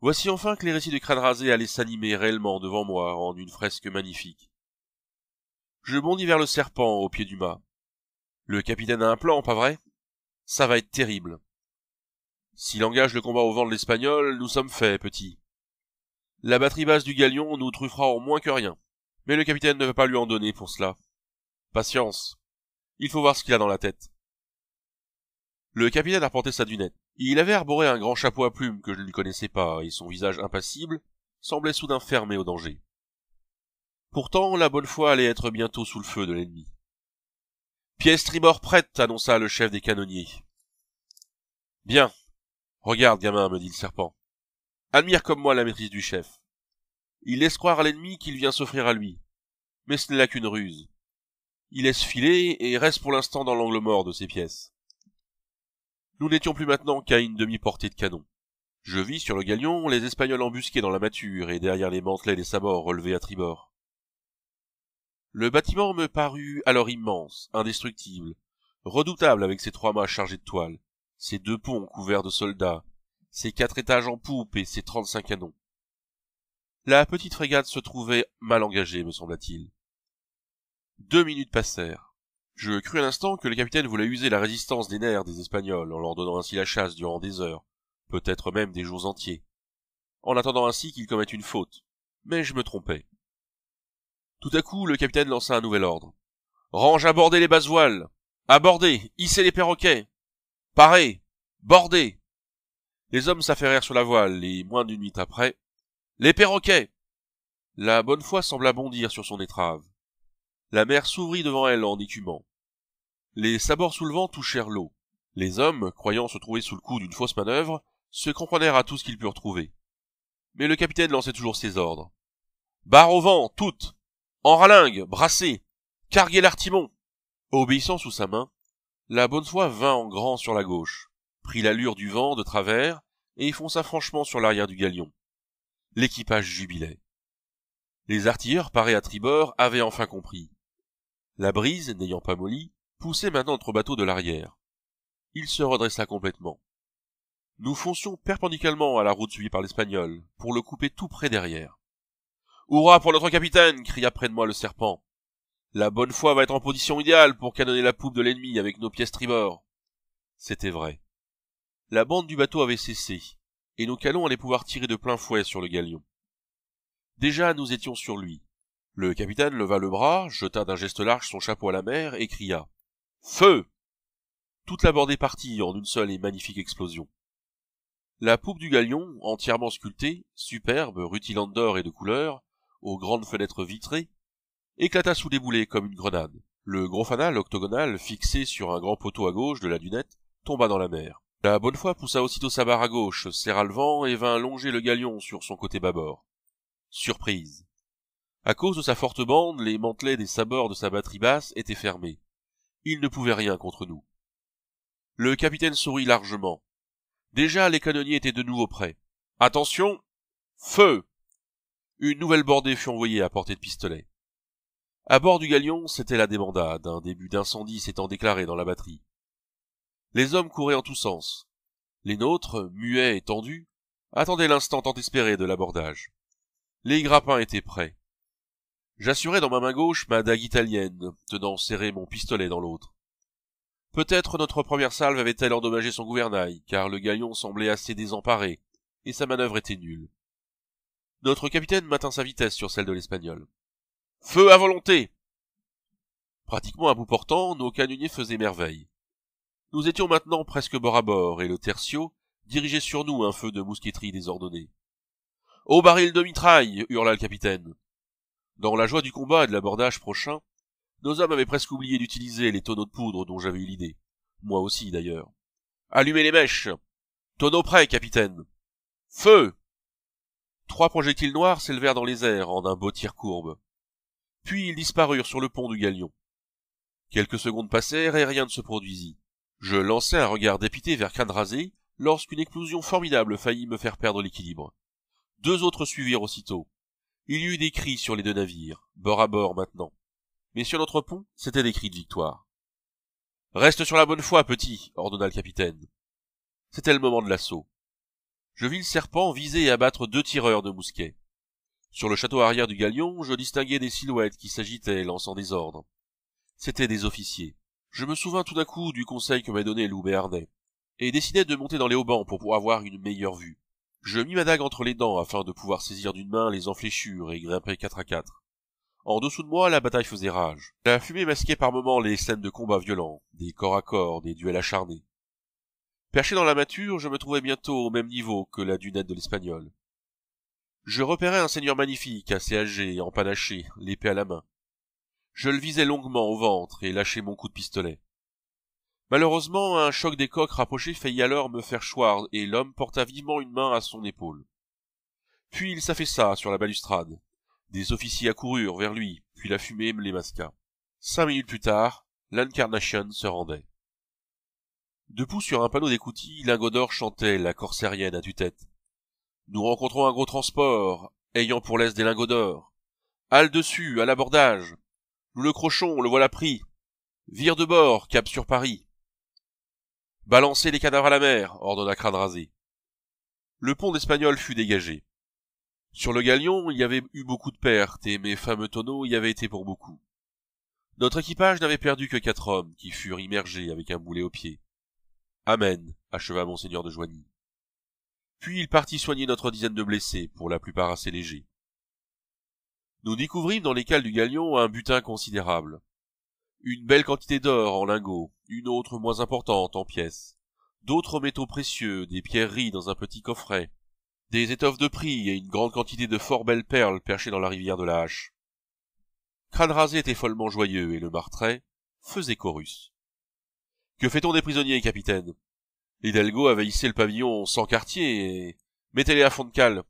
Voici enfin que les récits de crâne rasé allaient s'animer réellement devant moi en une fresque magnifique. Je bondis vers le serpent au pied du mât. Le capitaine a un plan, pas vrai Ça va être terrible. S'il engage le combat au vent de l'Espagnol, nous sommes faits, petit. La batterie basse du galion nous truffera en moins que rien. Mais le capitaine ne va pas lui en donner pour cela. Patience. Il faut voir ce qu'il a dans la tête. Le capitaine a porté sa dunette. Il avait arboré un grand chapeau à plumes que je ne connaissais pas, et son visage impassible semblait soudain fermé au danger. Pourtant, la bonne foi allait être bientôt sous le feu de l'ennemi. Pièce tribord prête, annonça le chef des canonniers. Bien. Regarde, gamin, me dit le serpent. Admire comme moi la maîtrise du chef. Il laisse croire à l'ennemi qu'il vient s'offrir à lui. Mais ce n'est là qu'une ruse. Il laisse filer et reste pour l'instant dans l'angle mort de ses pièces. Nous n'étions plus maintenant qu'à une demi-portée de canon. Je vis sur le galion les Espagnols embusqués dans la mâture et derrière les mantelets des sabords relevés à tribord. Le bâtiment me parut alors immense, indestructible, redoutable avec ses trois mâts chargés de toile, ses deux ponts couverts de soldats, ses quatre étages en poupe et ses trente-cinq canons. La petite frégate se trouvait mal engagée, me sembla-t-il. Deux minutes passèrent. Je crus un instant que le capitaine voulait user la résistance des nerfs des Espagnols en leur donnant ainsi la chasse durant des heures, peut-être même des jours entiers, en attendant ainsi qu'ils commettent une faute. Mais je me trompais. Tout à coup, le capitaine lança un nouvel ordre. Range à border les basses voiles. Abordez, hissez les perroquets. Parez, bordez. Les hommes s'affairèrent sur la voile, et moins d'une minute après, les perroquets. La bonne foi sembla bondir sur son étrave. La mer s'ouvrit devant elle en écumant. Les sabords vent touchèrent l'eau. Les hommes, croyant se trouver sous le coup d'une fausse manœuvre, se comprenèrent à tout ce qu'ils purent trouver. Mais le capitaine lançait toujours ses ordres. Barre au vent, toutes! En ralingue, brassé, carguer l'artimon. Obéissant sous sa main, la bonne foi vint en grand sur la gauche, prit l'allure du vent de travers et fonça franchement sur l'arrière du galion. L'équipage jubilait. Les artilleurs parés à tribord avaient enfin compris. La brise, n'ayant pas molli, poussait maintenant notre bateau de l'arrière. Il se redressa complètement. Nous foncions perpendiculairement à la route suivie par l'espagnol, pour le couper tout près derrière. Hurrah pour notre capitaine cria près de moi le serpent. La bonne foi va être en position idéale pour canonner la poupe de l'ennemi avec nos pièces tribord. C'était vrai. La bande du bateau avait cessé, et nos canons allaient pouvoir tirer de plein fouet sur le galion. Déjà nous étions sur lui. Le capitaine leva le bras, jeta d'un geste large son chapeau à la mer et cria. Feu! Toute la bordée partit en une seule et magnifique explosion. La poupe du galion, entièrement sculptée, superbe, rutilante d'or et de couleur, aux grandes fenêtres vitrées, éclata sous des boulets comme une grenade. Le gros fanal octogonal, fixé sur un grand poteau à gauche de la dunette, tomba dans la mer. La bonne foi poussa aussitôt sa barre à gauche, serra le vent et vint longer le galion sur son côté bâbord. Surprise. À cause de sa forte bande, les mantelets des sabords de sa batterie basse étaient fermés. Il ne pouvait rien contre nous. Le capitaine sourit largement. Déjà les canonniers étaient de nouveau prêts. Attention. Feu. Une nouvelle bordée fut envoyée à portée de pistolet. À bord du galion, c'était la débandade, un début d'incendie s'étant déclaré dans la batterie. Les hommes couraient en tous sens. Les nôtres, muets et tendus, attendaient l'instant tant espéré de l'abordage. Les grappins étaient prêts. J'assurais dans ma main gauche ma dague italienne, tenant serré mon pistolet dans l'autre. Peut-être notre première salve avait-elle endommagé son gouvernail, car le galion semblait assez désemparé, et sa manœuvre était nulle. Notre capitaine maintint sa vitesse sur celle de l'Espagnol. Feu à volonté! Pratiquement à bout portant, nos canonniers faisaient merveille. Nous étions maintenant presque bord à bord, et le tertio dirigeait sur nous un feu de mousqueterie désordonné. « Au baril de mitraille! hurla le capitaine. Dans la joie du combat et de l'abordage prochain, nos hommes avaient presque oublié d'utiliser les tonneaux de poudre dont j'avais eu l'idée. Moi aussi, d'ailleurs. Allumez les mèches! Tonneaux prêts, capitaine! Feu! Trois projectiles noirs s'élevèrent dans les airs en un beau tir courbe. Puis ils disparurent sur le pont du galion. Quelques secondes passèrent et rien ne se produisit. Je lançai un regard dépité vers crâne rasé lorsqu'une explosion formidable faillit me faire perdre l'équilibre. Deux autres suivirent aussitôt. Il y eut des cris sur les deux navires, bord à bord maintenant. Mais sur notre pont, c'était des cris de victoire. Reste sur la bonne foi, petit, ordonna le capitaine. C'était le moment de l'assaut je vis le serpent viser et abattre deux tireurs de mousquet. Sur le château arrière du galion, je distinguais des silhouettes qui s'agitaient, lançant des ordres. C'étaient des officiers. Je me souvins tout d'un coup du conseil que m'avait donné Lou Béarnais, et décidai de monter dans les haubans pour pouvoir avoir une meilleure vue. Je mis ma dague entre les dents afin de pouvoir saisir d'une main les enfléchures et grimper quatre à quatre. En dessous de moi, la bataille faisait rage. La fumée masquait par moments les scènes de combats violents, des corps à corps, des duels acharnés. Perché dans la mâture, je me trouvais bientôt au même niveau que la dunette de l'espagnol. Je repérais un seigneur magnifique, assez âgé, empanaché, l'épée à la main. Je le visais longuement au ventre et lâchai mon coup de pistolet. Malheureusement, un choc des coques rapprochés faillit alors me faire choir et l'homme porta vivement une main à son épaule. Puis il s'affaissa sur la balustrade. Des officiers accoururent vers lui, puis la fumée me les masqua. Cinq minutes plus tard, l'Incarnation se rendait. Debout sur un panneau lingot d'or chantait la corsérienne à tue-tête. Nous rencontrons un gros transport, ayant pour l'aise des lingots d'or. Halle dessus, à l'abordage. Nous le crochons, le voilà pris. Vire de bord, cap sur Paris. Balancez les cadavres à la mer, ordonna Crâne Rasé. Le pont d'Espagnol fut dégagé. Sur le galion, il y avait eu beaucoup de pertes, et mes fameux tonneaux y avaient été pour beaucoup. Notre équipage n'avait perdu que quatre hommes, qui furent immergés avec un boulet au pied. Amen, acheva monseigneur de Joigny. Puis il partit soigner notre dizaine de blessés, pour la plupart assez légers. Nous découvrîmes dans les cales du galion un butin considérable. Une belle quantité d'or en lingots, une autre moins importante en pièces, d'autres métaux précieux, des pierreries dans un petit coffret, des étoffes de prix et une grande quantité de fort belles perles perchées dans la rivière de la Hache. Crâne était follement joyeux et le martrait faisait chorus. Que fait-on des prisonniers, capitaine L'hidalgo avait hissé le pavillon sans quartier et... Mettez-les à fond de cale.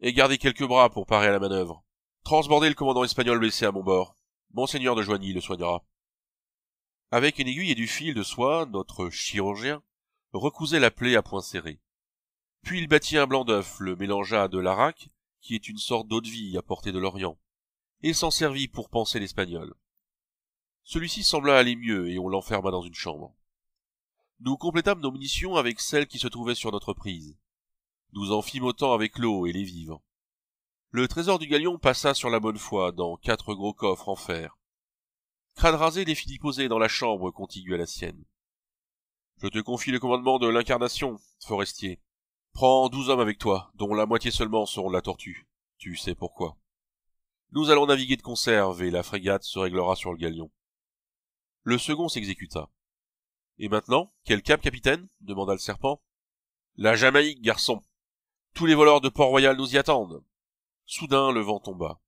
Et gardez quelques bras pour parer à la manœuvre. Transbordez le commandant espagnol blessé à mon bord. Monseigneur de Joigny le soignera. Avec une aiguille et du fil de soie, notre chirurgien recousait la plaie à point serré. Puis il bâtit un blanc d'œuf, le mélangea de l'arac, qui est une sorte d'eau-de-vie apportée de l'Orient, et s'en servit pour panser l'espagnol. Celui-ci sembla aller mieux et on l'enferma dans une chambre. Nous complétâmes nos munitions avec celles qui se trouvaient sur notre prise. Nous en fîmes autant avec l'eau et les vivres. Le trésor du galion passa sur la bonne foi dans quatre gros coffres en fer. Crâne rasé les dans la chambre contiguë à la sienne. Je te confie le commandement de l'incarnation, forestier. Prends douze hommes avec toi, dont la moitié seulement seront de la tortue. Tu sais pourquoi. Nous allons naviguer de conserve et la frégate se réglera sur le galion. Le second s'exécuta. Et maintenant, quel cap, capitaine? demanda le serpent. La Jamaïque, garçon. Tous les voleurs de Port-Royal nous y attendent. Soudain, le vent tomba.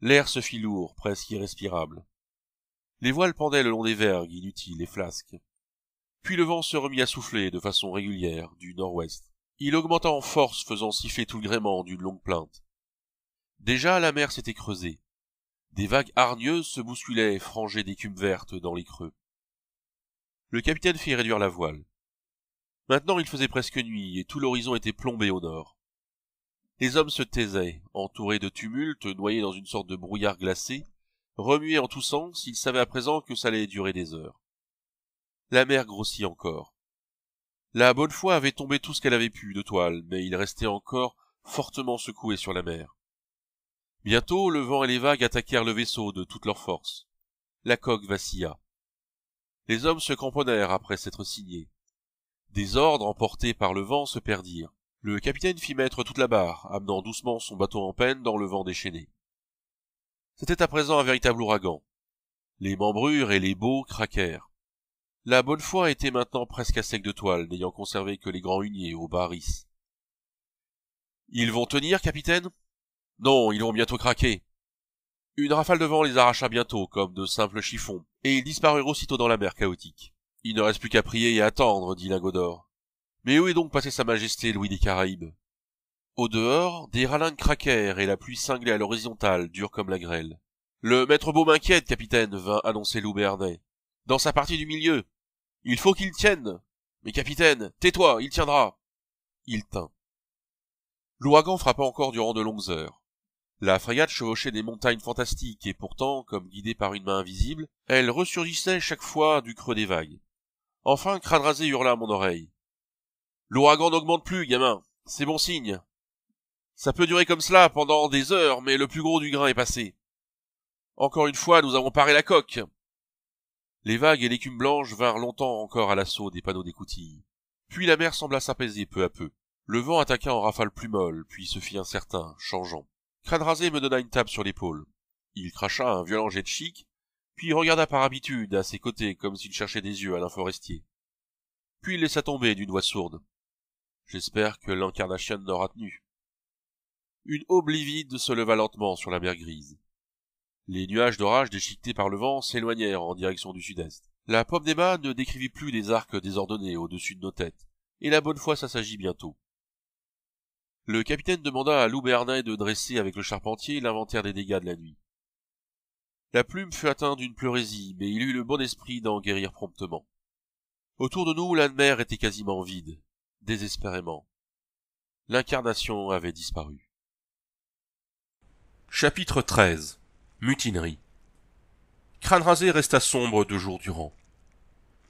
L'air se fit lourd, presque irrespirable. Les voiles pendaient le long des vergues, inutiles et flasques. Puis le vent se remit à souffler de façon régulière, du nord-ouest. Il augmenta en force, faisant siffler tout le gréement d'une longue plainte. Déjà, la mer s'était creusée. Des vagues hargneuses se bousculaient, frangées d'écume verte dans les creux. Le capitaine fit réduire la voile. Maintenant il faisait presque nuit, et tout l'horizon était plombé au nord. Les hommes se taisaient, entourés de tumultes, noyés dans une sorte de brouillard glacé, remués en tous sens, ils savaient à présent que ça allait durer des heures. La mer grossit encore. La bonne foi avait tombé tout ce qu'elle avait pu de toile, mais il restait encore fortement secoué sur la mer. Bientôt, le vent et les vagues attaquèrent le vaisseau de toute leur force. La coque vacilla. Les hommes se cramponnèrent après s'être signés. Des ordres emportés par le vent se perdirent. Le capitaine fit mettre toute la barre, amenant doucement son bateau en peine dans le vent déchaîné. C'était à présent un véritable ouragan. Les membrures et les baux craquèrent. La bonne foi était maintenant presque à sec de toile, n'ayant conservé que les grands huniers au baris. Ils vont tenir, capitaine? Non, ils vont bientôt craqué. Une rafale de vent les arracha bientôt, comme de simples chiffons, et ils disparurent aussitôt dans la mer chaotique. Il ne reste plus qu'à prier et attendre, dit Lingodor. Mais où est donc passé sa majesté Louis des Caraïbes? Au dehors, des ralingues craquèrent et la pluie cinglait à l'horizontale, dure comme la grêle. Le maître beau m'inquiète, capitaine, vint annoncer Lou Dans sa partie du milieu. Il faut qu'il tienne. Mais capitaine, tais-toi, il tiendra. Il tint. L'ouragan frappa encore durant de longues heures. La frégate chevauchait des montagnes fantastiques, et pourtant, comme guidée par une main invisible, elle ressurgissait chaque fois du creux des vagues. Enfin, crâne rasé hurla à mon oreille. L'ouragan n'augmente plus, gamin. C'est bon signe. Ça peut durer comme cela pendant des heures, mais le plus gros du grain est passé. Encore une fois, nous avons paré la coque. Les vagues et l'écume blanche vinrent longtemps encore à l'assaut des panneaux d'écoutilles. Puis la mer sembla s'apaiser peu à peu. Le vent attaqua en rafales plus molles, puis se fit incertain, changeant. Crâne me donna une table sur l'épaule. Il cracha un violent jet de chic, puis regarda par habitude à ses côtés comme s'il cherchait des yeux à l'inforestier. Puis il laissa tomber d'une voix sourde. J'espère que l'incarnation n'aura tenu. Une aube livide se leva lentement sur la mer grise. Les nuages d'orage déchiquetés par le vent s'éloignèrent en direction du sud-est. La pomme mâts ne décrivit plus des arcs désordonnés au-dessus de nos têtes, et la bonne foi s'assagit bientôt. Le capitaine demanda à Lou de dresser avec le charpentier l'inventaire des dégâts de la nuit. La plume fut atteinte d'une pleurésie, mais il eut le bon esprit d'en guérir promptement. Autour de nous, la mer était quasiment vide, désespérément. L'incarnation avait disparu. Chapitre 13 Mutinerie Crâne rasé resta sombre deux jours durant.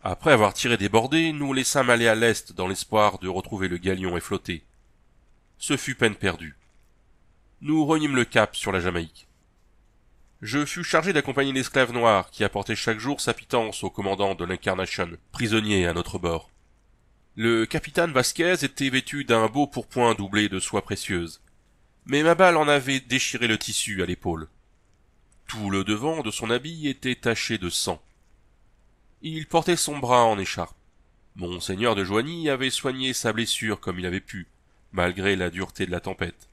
Après avoir tiré des bordées, nous laissâmes aller à l'est dans l'espoir de retrouver le galion et flotter ce fut peine perdue. Nous renîmes le cap sur la Jamaïque. Je fus chargé d'accompagner l'esclave noir qui apportait chaque jour sa pitance au commandant de l'Incarnation, prisonnier à notre bord. Le capitaine Vasquez était vêtu d'un beau pourpoint doublé de soie précieuse. Mais ma balle en avait déchiré le tissu à l'épaule. Tout le devant de son habit était taché de sang. Il portait son bras en écharpe. Monseigneur de Joigny avait soigné sa blessure comme il avait pu, malgré la dureté de la tempête.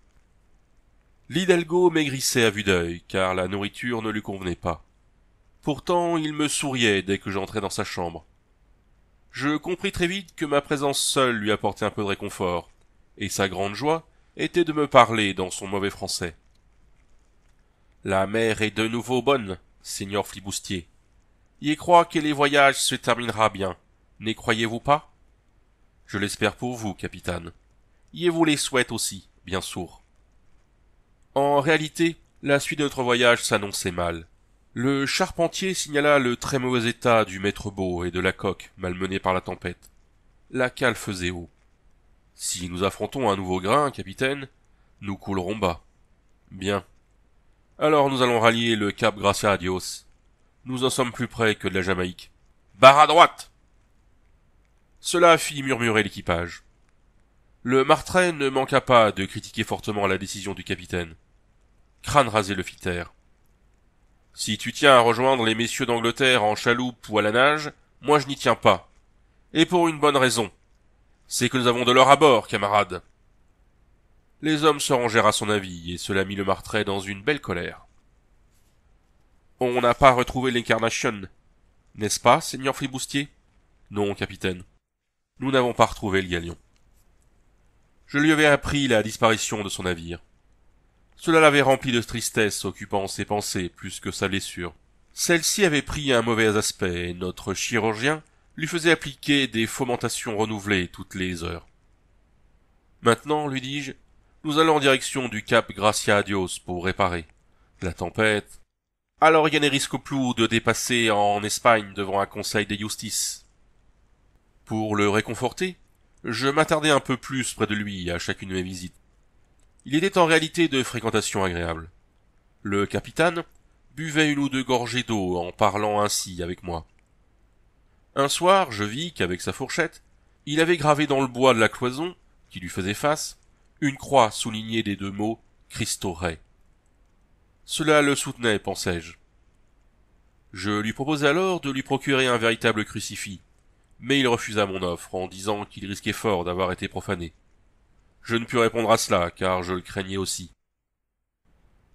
L'hidalgo maigrissait à vue d'œil, car la nourriture ne lui convenait pas. Pourtant, il me souriait dès que j'entrais dans sa chambre. Je compris très vite que ma présence seule lui apportait un peu de réconfort, et sa grande joie était de me parler dans son mauvais français. La mer est de nouveau bonne, seigneur Fliboustier. Y croit que les voyages se terminera bien, n'y croyez-vous pas Je l'espère pour vous, capitaine vous les souhaite aussi, bien sûr. En réalité, la suite de notre voyage s'annonçait mal. Le charpentier signala le très mauvais état du maître beau et de la coque malmenée par la tempête. La cale faisait haut. « Si nous affrontons un nouveau grain, capitaine, nous coulerons bas. Bien. Alors nous allons rallier le cap Gracia Dios. Nous en sommes plus près que de la Jamaïque. Barre à droite! Cela fit murmurer l'équipage. Le martrait ne manqua pas de critiquer fortement la décision du capitaine. Crâne rasé le fit Si tu tiens à rejoindre les messieurs d'Angleterre en chaloupe ou à la nage, moi je n'y tiens pas. Et pour une bonne raison. C'est que nous avons de l'or à bord, camarades. Les hommes se rangèrent à son avis, et cela mit le martrait dans une belle colère. On n'a pas retrouvé l'incarnation, n'est-ce pas, seigneur Friboustier? Non, capitaine. Nous n'avons pas retrouvé le galion. Je lui avais appris la disparition de son navire. Cela l'avait rempli de tristesse, occupant ses pensées plus que sa blessure. Celle-ci avait pris un mauvais aspect, et notre chirurgien lui faisait appliquer des fomentations renouvelées toutes les heures. Maintenant, lui dis-je, nous allons en direction du cap Gracia Adios pour réparer. La tempête. Alors il y risque plus de dépasser en Espagne devant un conseil de justice. Pour le réconforter, je m'attardais un peu plus près de lui à chacune de mes visites. Il était en réalité de fréquentation agréable. Le capitaine buvait une ou deux gorgées d'eau en parlant ainsi avec moi. Un soir, je vis qu'avec sa fourchette, il avait gravé dans le bois de la cloison, qui lui faisait face, une croix soulignée des deux mots Christo Cela le soutenait, pensai-je. Je lui proposai alors de lui procurer un véritable crucifix mais il refusa mon offre en disant qu'il risquait fort d'avoir été profané. Je ne pus répondre à cela, car je le craignais aussi.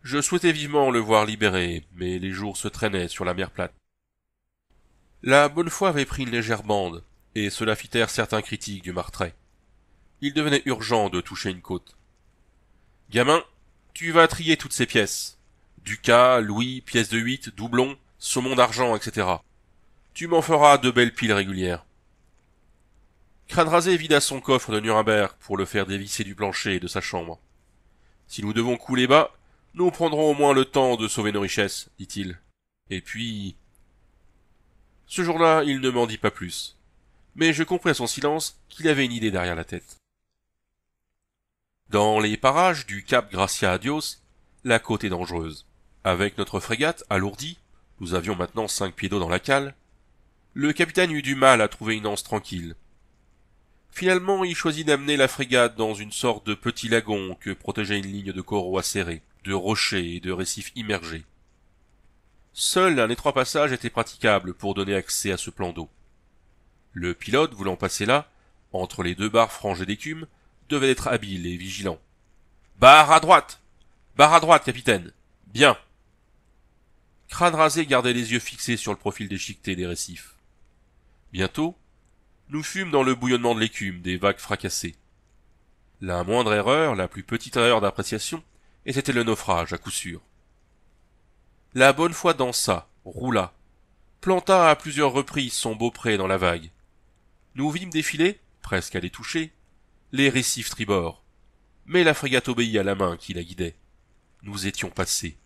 Je souhaitais vivement le voir libéré, mais les jours se traînaient sur la mer plate. La bonne foi avait pris une légère bande, et cela fit taire certains critiques du Martrait. Il devenait urgent de toucher une côte. Gamin, tu vas trier toutes ces pièces. Ducas, louis, pièces de huit, doublons, saumon d'argent, etc. Tu m'en feras de belles piles régulières. Crâne rasé vida son coffre de Nuremberg pour le faire dévisser du plancher et de sa chambre. Si nous devons couler bas, nous prendrons au moins le temps de sauver nos richesses, dit-il. Et puis... Ce jour-là, il ne m'en dit pas plus. Mais je compris à son silence qu'il avait une idée derrière la tête. Dans les parages du cap Gracia Adios, la côte est dangereuse. Avec notre frégate alourdie, nous avions maintenant cinq pieds d'eau dans la cale, le capitaine eut du mal à trouver une anse tranquille. Finalement, il choisit d'amener la frégate dans une sorte de petit lagon que protégeait une ligne de coraux acérés, de rochers et de récifs immergés. Seul un étroit passage était praticable pour donner accès à ce plan d'eau. Le pilote, voulant passer là, entre les deux barres frangées d'écume, devait être habile et vigilant. Barre à droite! Barre à droite, capitaine! Bien! Crâne rasé gardait les yeux fixés sur le profil déchiqueté des récifs. Bientôt, nous fûmes dans le bouillonnement de l'écume des vagues fracassées. La moindre erreur, la plus petite erreur d'appréciation, et c'était le naufrage, à coup sûr. La bonne foi dansa, roula, planta à plusieurs reprises son beaupré dans la vague. Nous vîmes défiler, presque à les toucher, les récifs tribord. Mais la frégate obéit à la main qui la guidait. Nous étions passés.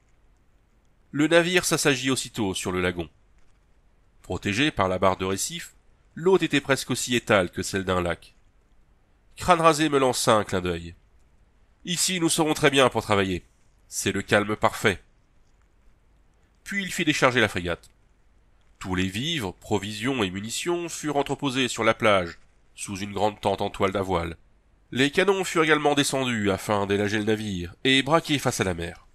Le navire s'assagit aussitôt sur le lagon. Protégé par la barre de récifs, L'autre était presque aussi étale que celle d'un lac. Crâne rasé me lança un clin d'œil. Ici, nous serons très bien pour travailler. C'est le calme parfait. Puis il fit décharger la frégate. Tous les vivres, provisions et munitions furent entreposés sur la plage, sous une grande tente en toile d'avoile. Les canons furent également descendus afin d'élager le navire et braqués face à la mer.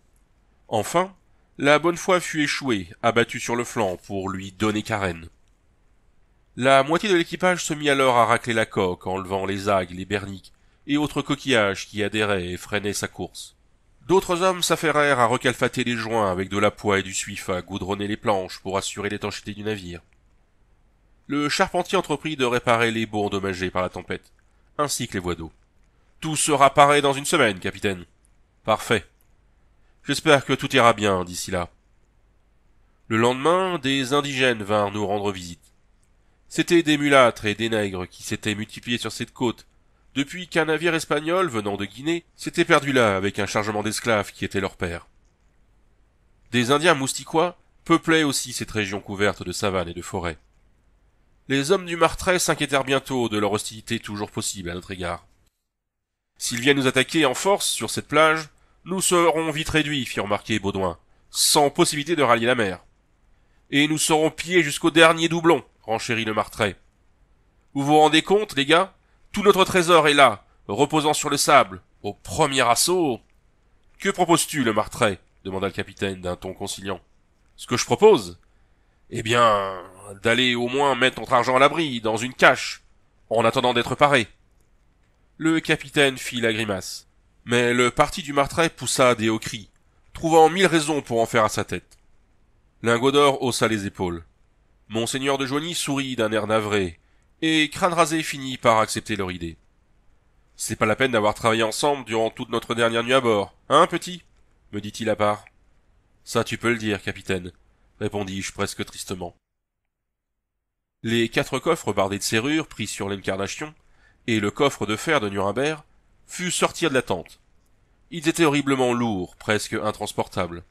Enfin, la bonne foi fut échouée, abattue sur le flanc pour lui donner carène. La moitié de l'équipage se mit alors à racler la coque, enlevant les agues, les berniques et autres coquillages qui adhéraient et freinaient sa course. D'autres hommes s'affairèrent à recalfater les joints avec de la poix et du suif à goudronner les planches pour assurer l'étanchéité du navire. Le charpentier entreprit de réparer les bouts endommagés par la tempête, ainsi que les voies d'eau. Tout sera paré dans une semaine, capitaine. Parfait. J'espère que tout ira bien d'ici là. Le lendemain, des indigènes vinrent nous rendre visite. C'étaient des mulâtres et des nègres qui s'étaient multipliés sur cette côte, depuis qu'un navire espagnol venant de Guinée s'était perdu là avec un chargement d'esclaves qui était leur père. Des Indiens moustiquois peuplaient aussi cette région couverte de savanes et de forêts. Les hommes du martrait s'inquiétèrent bientôt de leur hostilité toujours possible à notre égard. S'ils viennent nous attaquer en force sur cette plage, nous serons vite réduits, fit remarquer Baudouin, sans possibilité de rallier la mer. Et nous serons pillés jusqu'au dernier doublon renchérit le martrait. Vous vous rendez compte, les gars? Tout notre trésor est là, reposant sur le sable. Au premier assaut. Que proposes-tu, le martrait? demanda le capitaine d'un ton conciliant. Ce que je propose? Eh bien, d'aller au moins mettre notre argent à l'abri, dans une cache, en attendant d'être paré. Le capitaine fit la grimace. Mais le parti du martrait poussa des hauts cris, trouvant mille raisons pour en faire à sa tête. Lingot haussa les épaules. Monseigneur de Joigny sourit d'un air navré, et Crâne Rasé finit par accepter leur idée. C'est pas la peine d'avoir travaillé ensemble durant toute notre dernière nuit à bord, hein, petit? me dit-il à part. Ça, tu peux le dire, capitaine, répondis-je presque tristement. Les quatre coffres bardés de serrures pris sur l'incarnation et le coffre de fer de Nuremberg furent sortir de la tente. Ils étaient horriblement lourds, presque intransportables.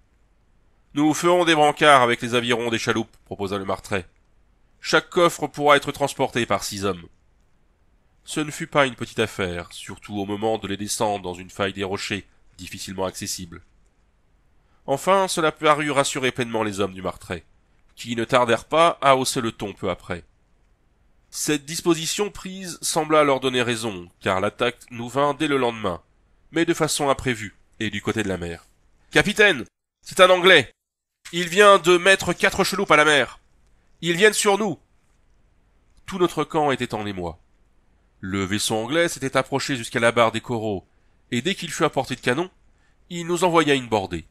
Nous ferons des brancards avec les avirons des chaloupes, proposa le martrait. Chaque coffre pourra être transporté par six hommes. Ce ne fut pas une petite affaire, surtout au moment de les descendre dans une faille des rochers, difficilement accessible. Enfin, cela parut rassurer pleinement les hommes du martrait, qui ne tardèrent pas à hausser le ton peu après. Cette disposition prise sembla leur donner raison, car l'attaque nous vint dès le lendemain, mais de façon imprévue, et du côté de la mer. Capitaine! C'est un Anglais! Il vient de mettre quatre cheloupes à la mer. Ils viennent sur nous. Tout notre camp était en émoi. Le vaisseau anglais s'était approché jusqu'à la barre des coraux, et dès qu'il fut à portée de canon, il nous envoya une bordée.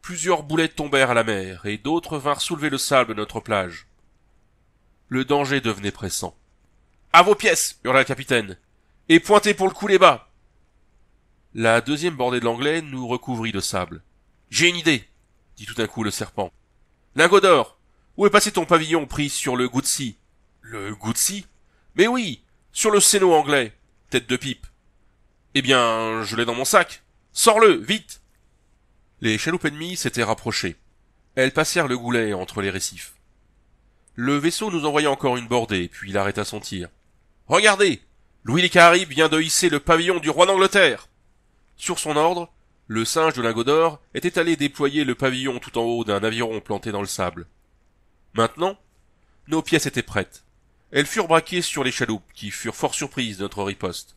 Plusieurs boulettes tombèrent à la mer, et d'autres vinrent soulever le sable de notre plage. Le danger devenait pressant. À vos pièces, hurla le capitaine, et pointez pour le coup les bas. La deuxième bordée de l'anglais nous recouvrit de sable. J'ai une idée dit tout à coup le serpent. Lingot d'or, où est passé ton pavillon pris sur le Goutsy Le Goutsy Mais oui, sur le Séno anglais, tête de pipe. Eh bien, je l'ai dans mon sac. Sors-le, vite Les chaloupes ennemies s'étaient rapprochées. Elles passèrent le goulet entre les récifs. Le vaisseau nous envoya encore une bordée, puis il arrêta son tir. Regardez Louis les Caraïbes vient de hisser le pavillon du roi d'Angleterre Sur son ordre, le singe de lingot d'or était allé déployer le pavillon tout en haut d'un aviron planté dans le sable. Maintenant, nos pièces étaient prêtes. Elles furent braquées sur les chaloupes, qui furent fort surprises de notre riposte.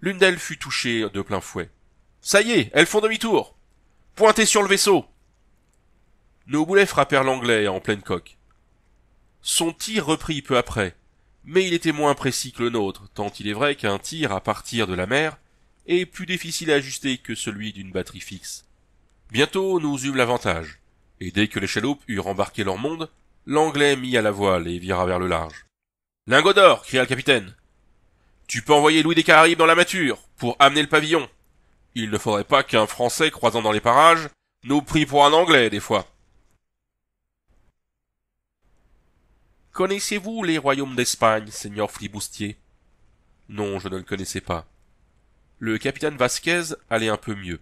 L'une d'elles fut touchée de plein fouet. Ça y est, elles font demi-tour. Pointez sur le vaisseau. Nos boulets frappèrent l'anglais en pleine coque. Son tir reprit peu après, mais il était moins précis que le nôtre, tant il est vrai qu'un tir à partir de la mer et plus difficile à ajuster que celui d'une batterie fixe. Bientôt nous eûmes l'avantage, et dès que les chaloupes eurent embarqué leur monde, l'anglais mit à la voile et vira vers le large. Lingot d'or, cria le capitaine. Tu peux envoyer Louis des Caraïbes dans la mature, pour amener le pavillon. Il ne faudrait pas qu'un Français croisant dans les parages nous prie pour un Anglais, des fois. Connaissez-vous les royaumes d'Espagne, seigneur Friboustier Non, je ne le connaissais pas le capitaine Vasquez allait un peu mieux.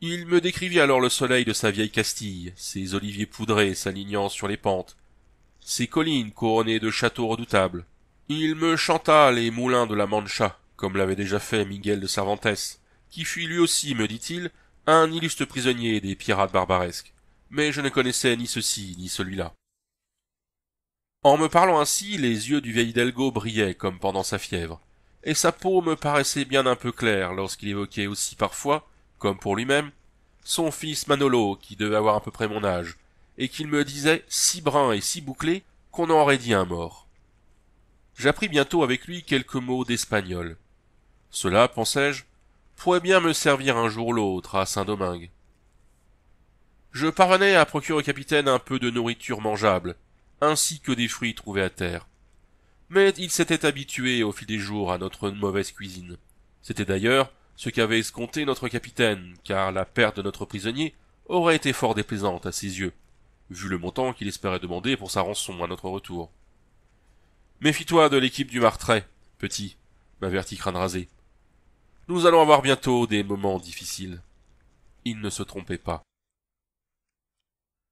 Il me décrivit alors le soleil de sa vieille Castille, ses oliviers poudrés s'alignant sur les pentes, ses collines couronnées de châteaux redoutables. Il me chanta les moulins de la Mancha, comme l'avait déjà fait Miguel de Cervantes, qui fut lui aussi, me dit-il, un illustre prisonnier des pirates barbaresques. Mais je ne connaissais ni ceci ni celui-là. En me parlant ainsi, les yeux du vieil Hidalgo brillaient comme pendant sa fièvre et sa peau me paraissait bien un peu claire lorsqu'il évoquait aussi parfois, comme pour lui-même, son fils Manolo, qui devait avoir à peu près mon âge, et qu'il me disait si brun et si bouclé qu'on en aurait dit un mort. J'appris bientôt avec lui quelques mots d'espagnol. Cela, pensais-je, pourrait bien me servir un jour ou l'autre à Saint-Domingue. Je parvenais à procurer au capitaine un peu de nourriture mangeable, ainsi que des fruits trouvés à terre mais il s'était habitué au fil des jours à notre mauvaise cuisine. C'était d'ailleurs ce qu'avait escompté notre capitaine, car la perte de notre prisonnier aurait été fort déplaisante à ses yeux, vu le montant qu'il espérait demander pour sa rançon à notre retour. Méfie-toi de l'équipe du Martrait, petit, m'avertit Crâne Rasé. Nous allons avoir bientôt des moments difficiles. Il ne se trompait pas.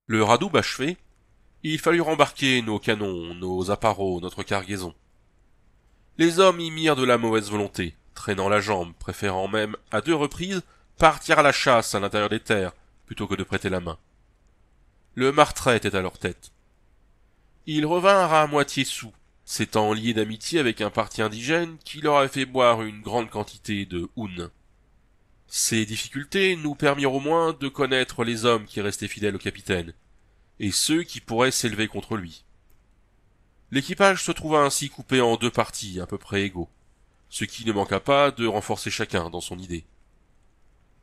Le radoub achevé, il fallut rembarquer nos canons, nos appareaux, notre cargaison. Les hommes y mirent de la mauvaise volonté, traînant la jambe, préférant même, à deux reprises, partir à la chasse à l'intérieur des terres, plutôt que de prêter la main. Le martrait était à leur tête. Ils revinrent à moitié sous, s'étant liés d'amitié avec un parti indigène qui leur avait fait boire une grande quantité de houn. Ces difficultés nous permirent au moins de connaître les hommes qui restaient fidèles au capitaine, et ceux qui pourraient s'élever contre lui. L'équipage se trouva ainsi coupé en deux parties à peu près égaux, ce qui ne manqua pas de renforcer chacun dans son idée.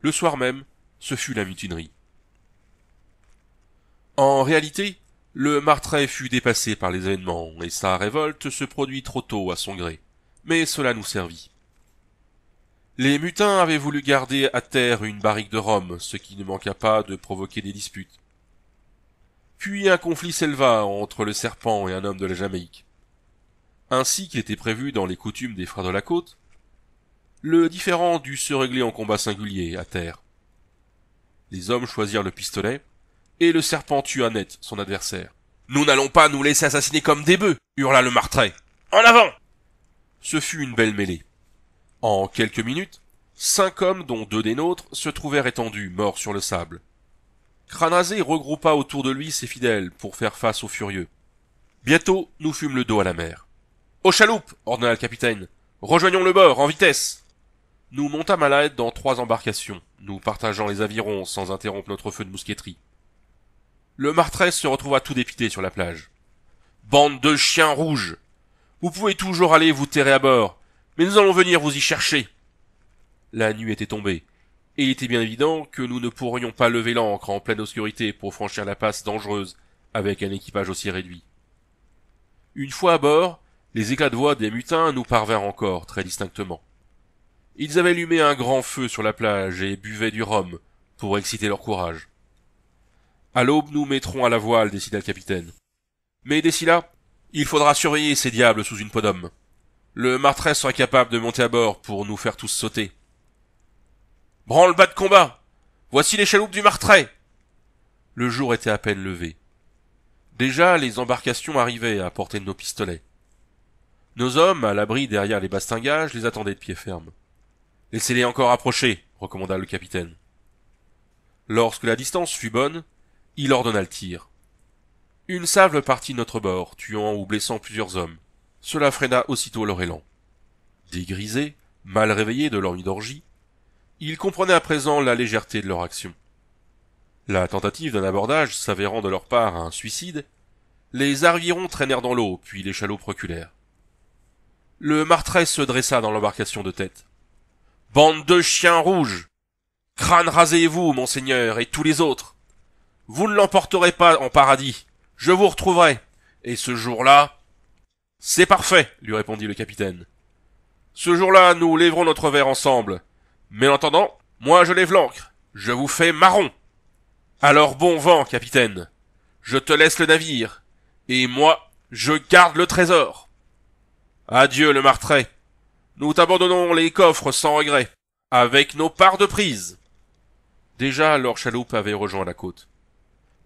Le soir même, ce fut la mutinerie. En réalité, le martrait fut dépassé par les événements, et sa révolte se produit trop tôt à son gré, mais cela nous servit. Les mutins avaient voulu garder à terre une barrique de Rome, ce qui ne manqua pas de provoquer des disputes, puis un conflit s'éleva entre le serpent et un homme de la Jamaïque. Ainsi qu'était prévu dans les coutumes des frères de la côte, le différend dut se régler en combat singulier, à terre. Les hommes choisirent le pistolet, et le serpent tua net son adversaire. Nous n'allons pas nous laisser assassiner comme des bœufs, hurla le martrait. En avant! Ce fut une belle mêlée. En quelques minutes, cinq hommes, dont deux des nôtres, se trouvèrent étendus, morts sur le sable. Cranazé regroupa autour de lui ses fidèles pour faire face aux furieux. Bientôt, nous fûmes le dos à la mer. Au chaloupe !» ordonna le capitaine. Rejoignons le bord, en vitesse. Nous montâmes à l'aide dans trois embarcations, nous partageant les avirons sans interrompre notre feu de mousqueterie. Le martrès se retrouva tout dépité sur la plage. Bande de chiens rouges. Vous pouvez toujours aller vous terrer à bord, mais nous allons venir vous y chercher. La nuit était tombée et il était bien évident que nous ne pourrions pas lever l'ancre en pleine obscurité pour franchir la passe dangereuse avec un équipage aussi réduit. Une fois à bord, les éclats de voix des mutins nous parvinrent encore très distinctement. Ils avaient allumé un grand feu sur la plage et buvaient du rhum pour exciter leur courage. À l'aube, nous mettrons à la voile, décida le capitaine. Mais d'ici là, il faudra surveiller ces diables sous une peau d'homme. Le martrès sera capable de monter à bord pour nous faire tous sauter. Branle-bas de combat! Voici les chaloupes du Martray. Le jour était à peine levé. Déjà, les embarcations arrivaient à portée de nos pistolets. Nos hommes, à l'abri derrière les bastingages, les attendaient de pied ferme. Laissez-les encore approcher, recommanda le capitaine. Lorsque la distance fut bonne, il ordonna le tir. Une sable partit de notre bord, tuant ou blessant plusieurs hommes. Cela freina aussitôt leur élan. Dégrisés, mal réveillés de leur nuit d'orgie, ils comprenaient à présent la légèreté de leur action. La tentative d'un abordage s'avérant de leur part un suicide, les avirons traînèrent dans l'eau, puis les chaloupes reculèrent. Le martrais se dressa dans l'embarcation de tête. Bande de chiens rouges! Crâne rasez-vous, monseigneur, et tous les autres! Vous ne l'emporterez pas en paradis! Je vous retrouverai! Et ce jour-là... C'est parfait, lui répondit le capitaine. Ce jour-là, nous lèverons notre verre ensemble, mais en attendant, moi je lève l'ancre. Je vous fais marron. Alors bon vent, capitaine. Je te laisse le navire. Et moi, je garde le trésor. Adieu, le martrait. Nous t'abandonnons les coffres sans regret, avec nos parts de prise. Déjà, leur chaloupe avait rejoint la côte.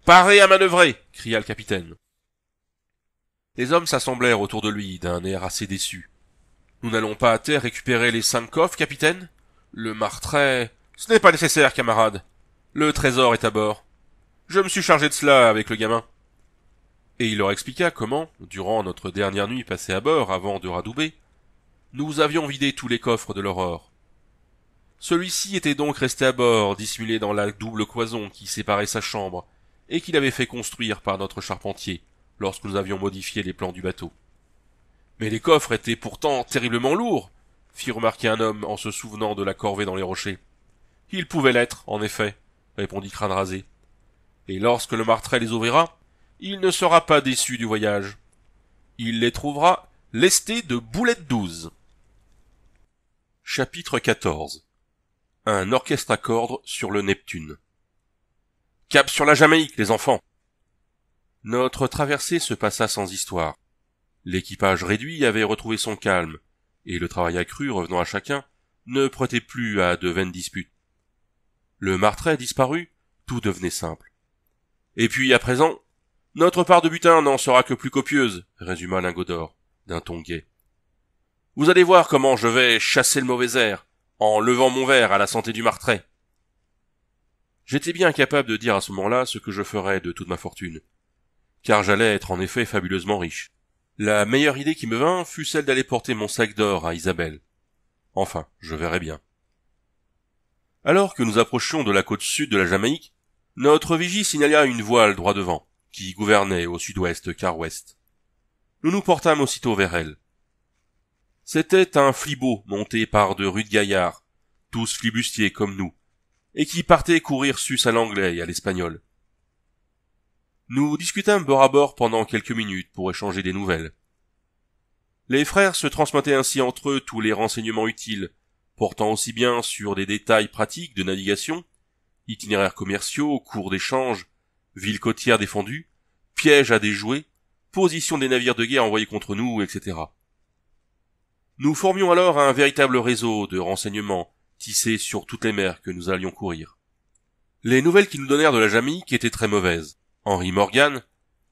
Parez à manœuvrer, cria le capitaine. Les hommes s'assemblèrent autour de lui d'un air assez déçu. Nous n'allons pas à terre récupérer les cinq coffres, capitaine? Le martrait. Ce n'est pas nécessaire, camarade. Le trésor est à bord. Je me suis chargé de cela avec le gamin. Et il leur expliqua comment, durant notre dernière nuit passée à bord avant de radouber, nous avions vidé tous les coffres de l'aurore. Celui-ci était donc resté à bord, dissimulé dans la double cloison qui séparait sa chambre, et qu'il avait fait construire par notre charpentier, lorsque nous avions modifié les plans du bateau. Mais les coffres étaient pourtant terriblement lourds, fit remarquer un homme en se souvenant de la corvée dans les rochers. Il pouvait l'être, en effet, répondit crâne rasé. Et lorsque le martrait les ouvrira, il ne sera pas déçu du voyage. Il les trouvera lestés de boulettes douze. Chapitre 14 Un orchestre à cordes sur le Neptune. Cap sur la Jamaïque, les enfants! Notre traversée se passa sans histoire. L'équipage réduit avait retrouvé son calme, et le travail accru revenant à chacun, ne prêtait plus à de vaines disputes. Le martrait disparut, tout devenait simple. Et puis, à présent, notre part de butin n'en sera que plus copieuse, résuma Lingodor, d'un ton gai. Vous allez voir comment je vais chasser le mauvais air, en levant mon verre à la santé du martrait. J'étais bien incapable de dire à ce moment-là ce que je ferais de toute ma fortune, car j'allais être en effet fabuleusement riche. La meilleure idée qui me vint fut celle d'aller porter mon sac d'or à Isabelle. Enfin, je verrai bien. Alors que nous approchions de la côte sud de la Jamaïque, notre vigie signala une voile droit devant, qui gouvernait au sud-ouest car ouest. Nous nous portâmes aussitôt vers elle. C'était un flibot monté par de rudes gaillards, tous flibustiers comme nous, et qui partaient courir sus à l'anglais et à l'espagnol. Nous discutâmes bord à bord pendant quelques minutes pour échanger des nouvelles. Les frères se transmettaient ainsi entre eux tous les renseignements utiles, portant aussi bien sur des détails pratiques de navigation, itinéraires commerciaux, cours d'échange, villes côtières défendues, pièges à déjouer, position des navires de guerre envoyés contre nous, etc. Nous formions alors un véritable réseau de renseignements tissés sur toutes les mers que nous allions courir. Les nouvelles qu'ils nous donnèrent de la qui étaient très mauvaises. Henry Morgan,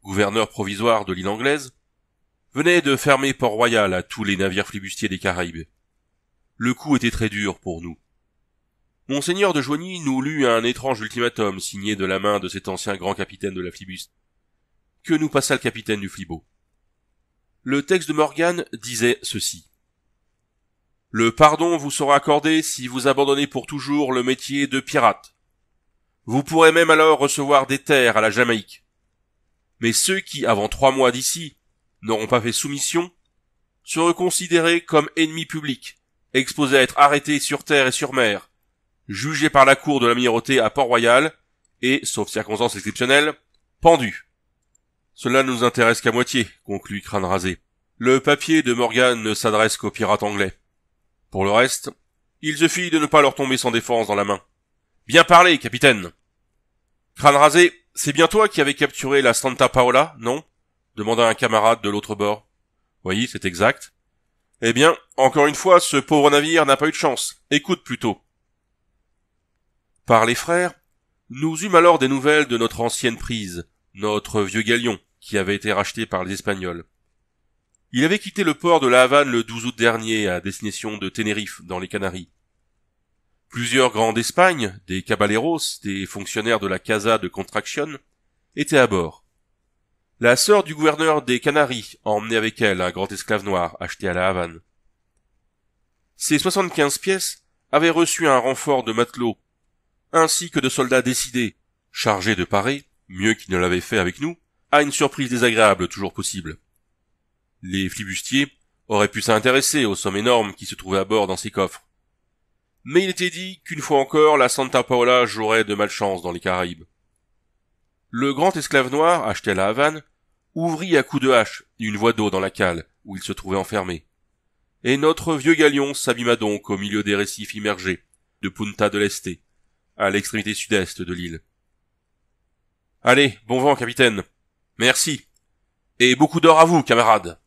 gouverneur provisoire de l'île anglaise, venait de fermer Port-Royal à tous les navires flibustiers des Caraïbes. Le coup était très dur pour nous. Monseigneur de Joigny nous lut un étrange ultimatum signé de la main de cet ancien grand capitaine de la flibuste, que nous passa le capitaine du flibot. Le texte de Morgan disait ceci. Le pardon vous sera accordé si vous abandonnez pour toujours le métier de pirate, vous pourrez même alors recevoir des terres à la Jamaïque. Mais ceux qui, avant trois mois d'ici, n'auront pas fait soumission, seront considérés comme ennemis publics, exposés à être arrêtés sur terre et sur mer, jugés par la cour de l'amirauté à Port-Royal, et, sauf circonstances exceptionnelles, pendus. Cela ne nous intéresse qu'à moitié, conclut Crâne Rasé. Le papier de Morgan ne s'adresse qu'aux pirates anglais. Pour le reste, il suffit de ne pas leur tomber sans défense dans la main. Bien parlé, capitaine. Crâne rasé, c'est bien toi qui avais capturé la Santa Paola, non? demanda un camarade de l'autre bord. Oui, c'est exact. Eh bien, encore une fois, ce pauvre navire n'a pas eu de chance. Écoute plutôt. Par les frères, nous eûmes alors des nouvelles de notre ancienne prise, notre vieux galion, qui avait été racheté par les Espagnols. Il avait quitté le port de la Havane le 12 août dernier à destination de Tenerife, dans les Canaries. Plusieurs grands d'Espagne, des caballeros, des fonctionnaires de la Casa de Contraction, étaient à bord. La sœur du gouverneur des Canaries a emmené avec elle un grand esclave noir acheté à la Havane. Ces 75 pièces avaient reçu un renfort de matelots, ainsi que de soldats décidés, chargés de parer, mieux qu'ils ne l'avaient fait avec nous, à une surprise désagréable toujours possible. Les flibustiers auraient pu s'intéresser aux sommes énormes qui se trouvaient à bord dans ces coffres, mais il était dit qu'une fois encore la Santa Paola jouerait de malchance dans les Caraïbes. Le grand esclave noir, acheté à la Havane, ouvrit à coups de hache une voie d'eau dans la cale où il se trouvait enfermé. Et notre vieux galion s'abîma donc au milieu des récifs immergés de Punta de l'Este, à l'extrémité sud-est de l'île. Allez, bon vent, capitaine. Merci. Et beaucoup d'or à vous, camarades.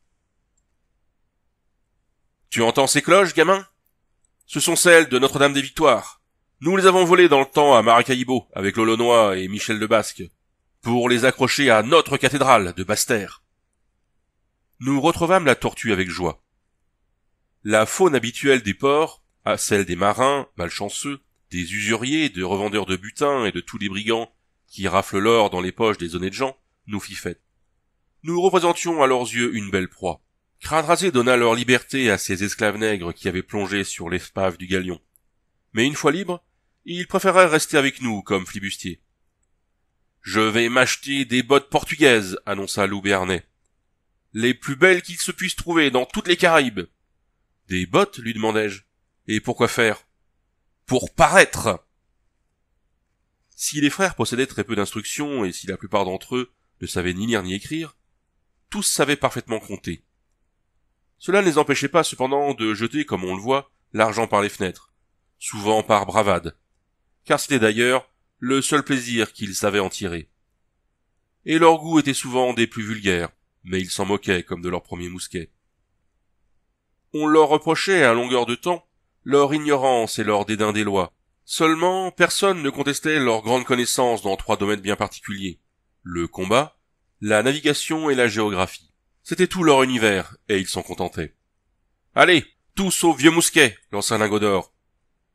Tu entends ces cloches, gamin? ce sont celles de Notre-Dame des Victoires. Nous les avons volées dans le temps à Maracaibo, avec Lolonois et Michel de Basque, pour les accrocher à notre cathédrale de Bastère. » Nous retrouvâmes la tortue avec joie. La faune habituelle des ports, à celle des marins, malchanceux, des usuriers, de revendeurs de butins et de tous les brigands qui raflent l'or dans les poches des honnêtes gens, nous fit fête. Nous représentions à leurs yeux une belle proie. Cradrasé donna leur liberté à ces esclaves nègres qui avaient plongé sur l'espave du galion. Mais une fois libres, ils préféraient rester avec nous comme flibustiers. Je vais m'acheter des bottes portugaises, annonça Lou Bernet. Les plus belles qu'il se puisse trouver dans toutes les Caraïbes. Des bottes, lui demandai-je. Et pourquoi faire? Pour paraître! Si les frères possédaient très peu d'instructions et si la plupart d'entre eux ne savaient ni lire ni écrire, tous savaient parfaitement compter. Cela ne les empêchait pas cependant de jeter, comme on le voit, l'argent par les fenêtres, souvent par bravade, car c'était d'ailleurs le seul plaisir qu'ils savaient en tirer. Et leur goût était souvent des plus vulgaires, mais ils s'en moquaient comme de leur premier mousquet. On leur reprochait à longueur de temps leur ignorance et leur dédain des lois. Seulement, personne ne contestait leur grande connaissance dans trois domaines bien particuliers. Le combat, la navigation et la géographie. C'était tout leur univers, et ils s'en contentaient. Allez, tous au vieux mousquet, lança lingot d'or.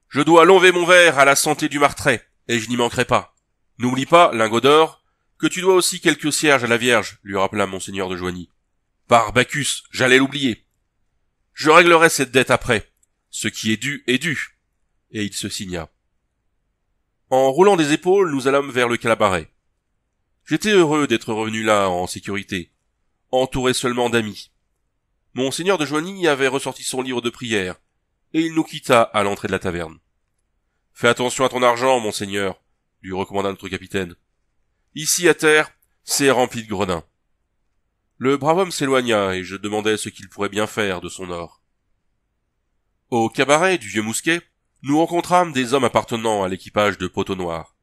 Je dois l'enlever mon verre à la santé du martrait, et je n'y manquerai pas. N'oublie pas, lingot d'or, que tu dois aussi quelques cierges à la Vierge, lui rappela monseigneur de Joigny. Par Bacchus, j'allais l'oublier. Je réglerai cette dette après. Ce qui est dû est dû. Et il se signa. En roulant des épaules, nous allâmes vers le Calabaret. J'étais heureux d'être revenu là en sécurité, entouré seulement d'amis. Monseigneur de Joigny avait ressorti son livre de prière, et il nous quitta à l'entrée de la taverne. Fais attention à ton argent, monseigneur, lui recommanda notre capitaine. Ici, à terre, c'est rempli de grenins. » Le brave homme s'éloigna, et je demandai ce qu'il pourrait bien faire de son or. Au cabaret du vieux Mousquet, nous rencontrâmes des hommes appartenant à l'équipage de Poteau Noir.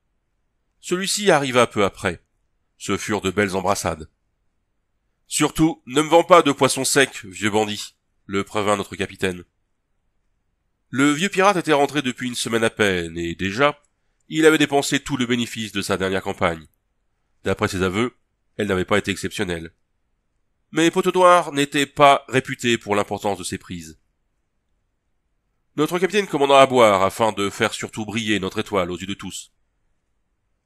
Celui-ci arriva peu après. Ce furent de belles embrassades. Surtout, ne me vends pas de poisson sec, vieux bandit, le prévint notre capitaine. Le vieux pirate était rentré depuis une semaine à peine, et déjà, il avait dépensé tout le bénéfice de sa dernière campagne. D'après ses aveux, elle n'avait pas été exceptionnelle. Mais Pototoir n'était pas réputé pour l'importance de ses prises. Notre capitaine commanda à boire afin de faire surtout briller notre étoile aux yeux de tous.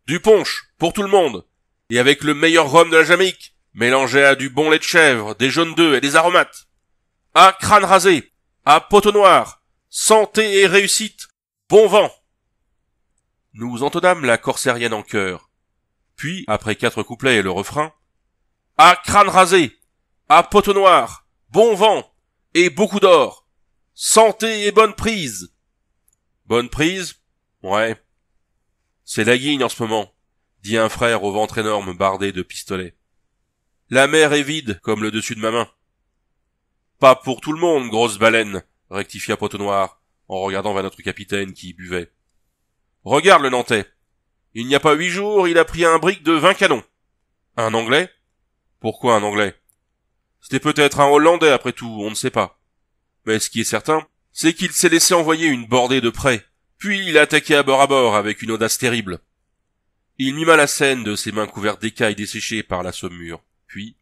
Du punch, pour tout le monde, et avec le meilleur rhum de la Jamaïque, mélangé à du bon lait de chèvre, des jaunes d'œufs et des aromates. À crâne rasé, à poteau noir, santé et réussite, bon vent. Nous entonnâmes la corsérienne en chœur. Puis, après quatre couplets et le refrain, à crâne rasé, à poteau noir, bon vent, et beaucoup d'or, santé et bonne prise. Bonne prise? Ouais. C'est la guigne en ce moment, dit un frère au ventre énorme bardé de pistolets. La mer est vide, comme le dessus de ma main. Pas pour tout le monde, grosse baleine, rectifia Potonnoir en regardant vers notre capitaine qui buvait. Regarde le Nantais. Il n'y a pas huit jours, il a pris un brick de vingt canons. Un Anglais? Pourquoi un Anglais? C'était peut-être un Hollandais après tout, on ne sait pas. Mais ce qui est certain, c'est qu'il s'est laissé envoyer une bordée de près, puis il a attaqué à bord à bord avec une audace terrible. Il mima la scène de ses mains couvertes d'écailles desséchées par la saumure. Puis,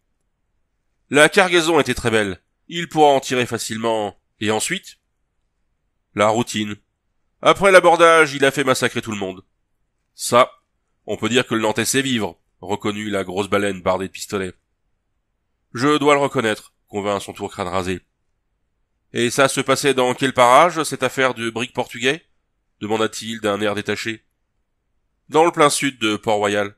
la cargaison était très belle. Il pourra en tirer facilement. Et ensuite? La routine. Après l'abordage, il a fait massacrer tout le monde. Ça, on peut dire que le Nantais sait vivre, reconnut la grosse baleine bardée de pistolets. Je dois le reconnaître, convint à son tour crâne rasé. Et ça se passait dans quel parage, cette affaire de brick portugais? demanda-t-il d'un air détaché. Dans le plein sud de Port-Royal.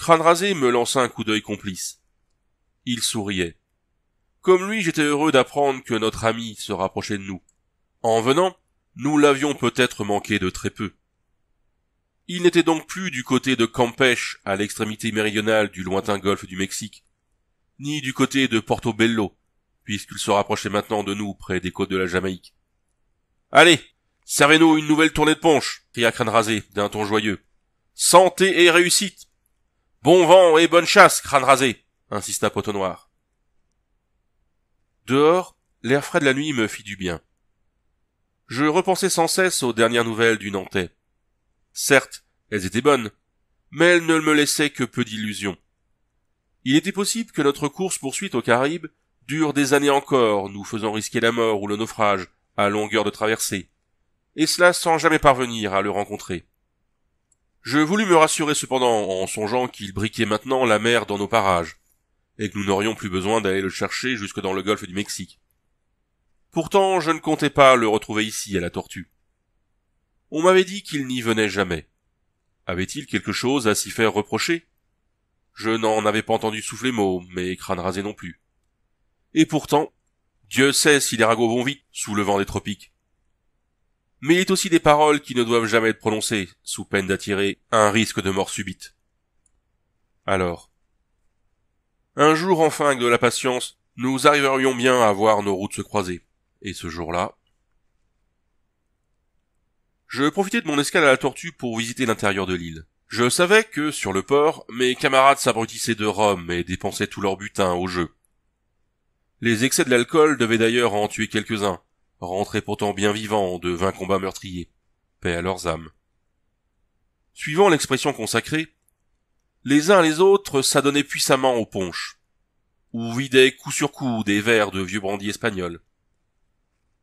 Crane rasé me lança un coup d'œil complice. Il souriait. Comme lui, j'étais heureux d'apprendre que notre ami se rapprochait de nous. En venant, nous l'avions peut-être manqué de très peu. Il n'était donc plus du côté de Campeche, à l'extrémité méridionale du lointain golfe du Mexique, ni du côté de Portobello, puisqu'il se rapprochait maintenant de nous près des côtes de la Jamaïque. Allez, servez-nous une nouvelle tournée de ponche !» cria Crane Rasé d'un ton joyeux. Santé et réussite! Bon vent et bonne chasse, crâne rasé, insista Poteau Noir. Dehors, l'air frais de la nuit me fit du bien. Je repensais sans cesse aux dernières nouvelles du Nantais. Certes, elles étaient bonnes, mais elles ne me laissaient que peu d'illusions. Il était possible que notre course poursuite aux Caraïbes dure des années encore, nous faisant risquer la mort ou le naufrage à longueur de traversée, et cela sans jamais parvenir à le rencontrer. Je voulus me rassurer cependant en songeant qu'il briquait maintenant la mer dans nos parages, et que nous n'aurions plus besoin d'aller le chercher jusque dans le golfe du Mexique. Pourtant, je ne comptais pas le retrouver ici à la tortue. On m'avait dit qu'il n'y venait jamais. Avait-il quelque chose à s'y faire reprocher Je n'en avais pas entendu souffler mot, mais crâne rasé non plus. Et pourtant, Dieu sait si les ragots vont vite sous le vent des tropiques mais il est aussi des paroles qui ne doivent jamais être prononcées, sous peine d'attirer un risque de mort subite. Alors. Un jour enfin avec de la patience, nous arriverions bien à voir nos routes se croiser. Et ce jour-là. Je profitais de mon escale à la tortue pour visiter l'intérieur de l'île. Je savais que, sur le port, mes camarades s'abrutissaient de rhum et dépensaient tout leur butin au jeu. Les excès de l'alcool devaient d'ailleurs en tuer quelques-uns, rentraient pourtant bien vivants de vingt combats meurtriers. Paix à leurs âmes. Suivant l'expression consacrée, les uns les autres s'adonnaient puissamment aux ponches, ou vidaient coup sur coup des verres de vieux brandy espagnol.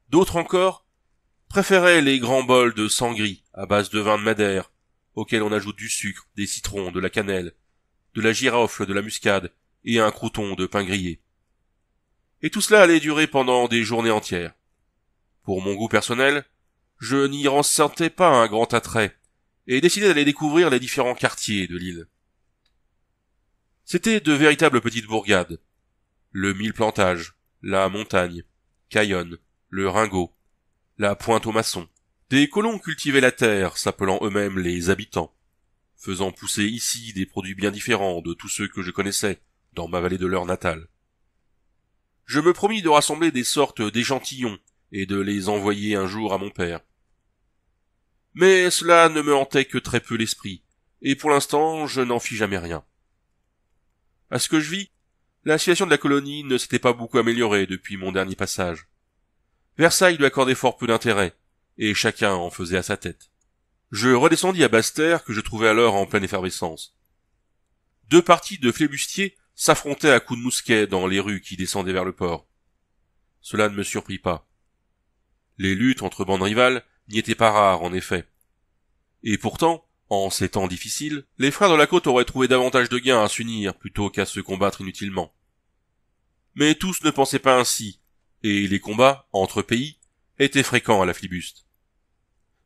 D'autres encore préféraient les grands bols de sang gris à base de vin de Madère, auxquels on ajoute du sucre, des citrons, de la cannelle, de la girofle, de la muscade et un crouton de pain grillé. Et tout cela allait durer pendant des journées entières. Pour mon goût personnel, je n'y ressentais pas un grand attrait, et décidai d'aller découvrir les différents quartiers de l'île. C'était de véritables petites bourgades. Le mille plantage, la montagne, Cayonne, le Ringot, la pointe aux maçons. Des colons cultivaient la terre, s'appelant eux-mêmes les habitants, faisant pousser ici des produits bien différents de tous ceux que je connaissais dans ma vallée de leur natale. Je me promis de rassembler des sortes d'échantillons et de les envoyer un jour à mon père. Mais cela ne me hantait que très peu l'esprit, et pour l'instant je n'en fis jamais rien. À ce que je vis, la situation de la colonie ne s'était pas beaucoup améliorée depuis mon dernier passage. Versailles lui accordait fort peu d'intérêt, et chacun en faisait à sa tête. Je redescendis à Basse-Terre, que je trouvais alors en pleine effervescence. Deux parties de flébustiers s'affrontaient à coups de mousquet dans les rues qui descendaient vers le port. Cela ne me surprit pas. Les luttes entre bandes rivales n'y étaient pas rares, en effet. Et pourtant, en ces temps difficiles, les frères de la côte auraient trouvé davantage de gains à s'unir plutôt qu'à se combattre inutilement. Mais tous ne pensaient pas ainsi, et les combats, entre pays, étaient fréquents à la flibuste.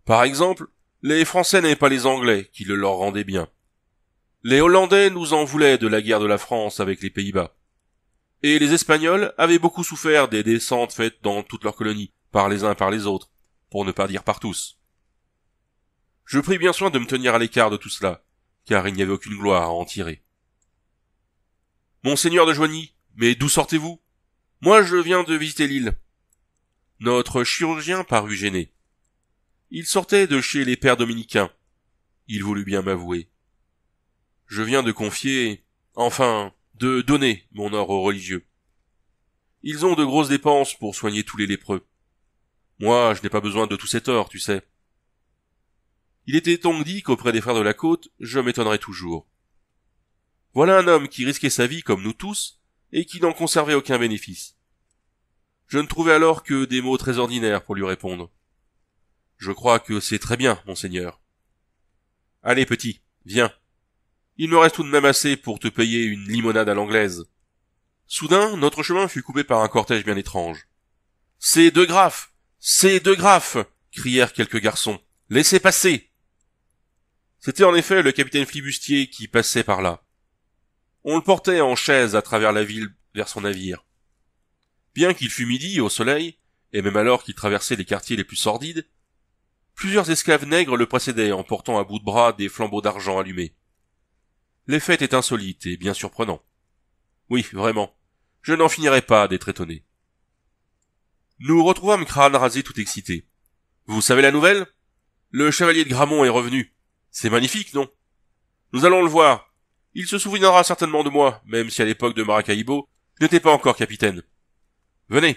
Par exemple, les Français n'aimaient pas les Anglais, qui le leur rendaient bien. Les Hollandais nous en voulaient de la guerre de la France avec les Pays-Bas. Et les Espagnols avaient beaucoup souffert des descentes faites dans toutes leurs colonies, par les uns par les autres, pour ne pas dire par tous. Je pris bien soin de me tenir à l'écart de tout cela, car il n'y avait aucune gloire à en tirer. Monseigneur de Joigny, mais d'où sortez-vous? Moi, je viens de visiter l'île. Notre chirurgien parut gêné. Il sortait de chez les pères dominicains. Il voulut bien m'avouer. Je viens de confier, enfin, de donner mon or aux religieux. Ils ont de grosses dépenses pour soigner tous les lépreux. Moi, je n'ai pas besoin de tout cet or, tu sais. Il était donc dit qu'auprès des frères de la côte, je m'étonnerais toujours. Voilà un homme qui risquait sa vie comme nous tous, et qui n'en conservait aucun bénéfice. Je ne trouvais alors que des mots très ordinaires pour lui répondre. Je crois que c'est très bien, monseigneur. Allez, petit, viens. Il me reste tout de même assez pour te payer une limonade à l'anglaise. Soudain, notre chemin fut coupé par un cortège bien étrange. C'est De Graff, c'est de Graffe! crièrent quelques garçons. Laissez passer. C'était en effet le capitaine Flibustier qui passait par là. On le portait en chaise à travers la ville vers son navire. Bien qu'il fût midi au soleil, et même alors qu'il traversait les quartiers les plus sordides, plusieurs esclaves nègres le précédaient en portant à bout de bras des flambeaux d'argent allumés. L'effet était insolite et bien surprenant. Oui, vraiment, je n'en finirai pas d'être étonné. Nous retrouvâmes crâne rasé tout excité. Vous savez la nouvelle? Le chevalier de Gramont est revenu. C'est magnifique, non? Nous allons le voir. Il se souviendra certainement de moi, même si à l'époque de Maracaibo, je n'étais pas encore capitaine. Venez.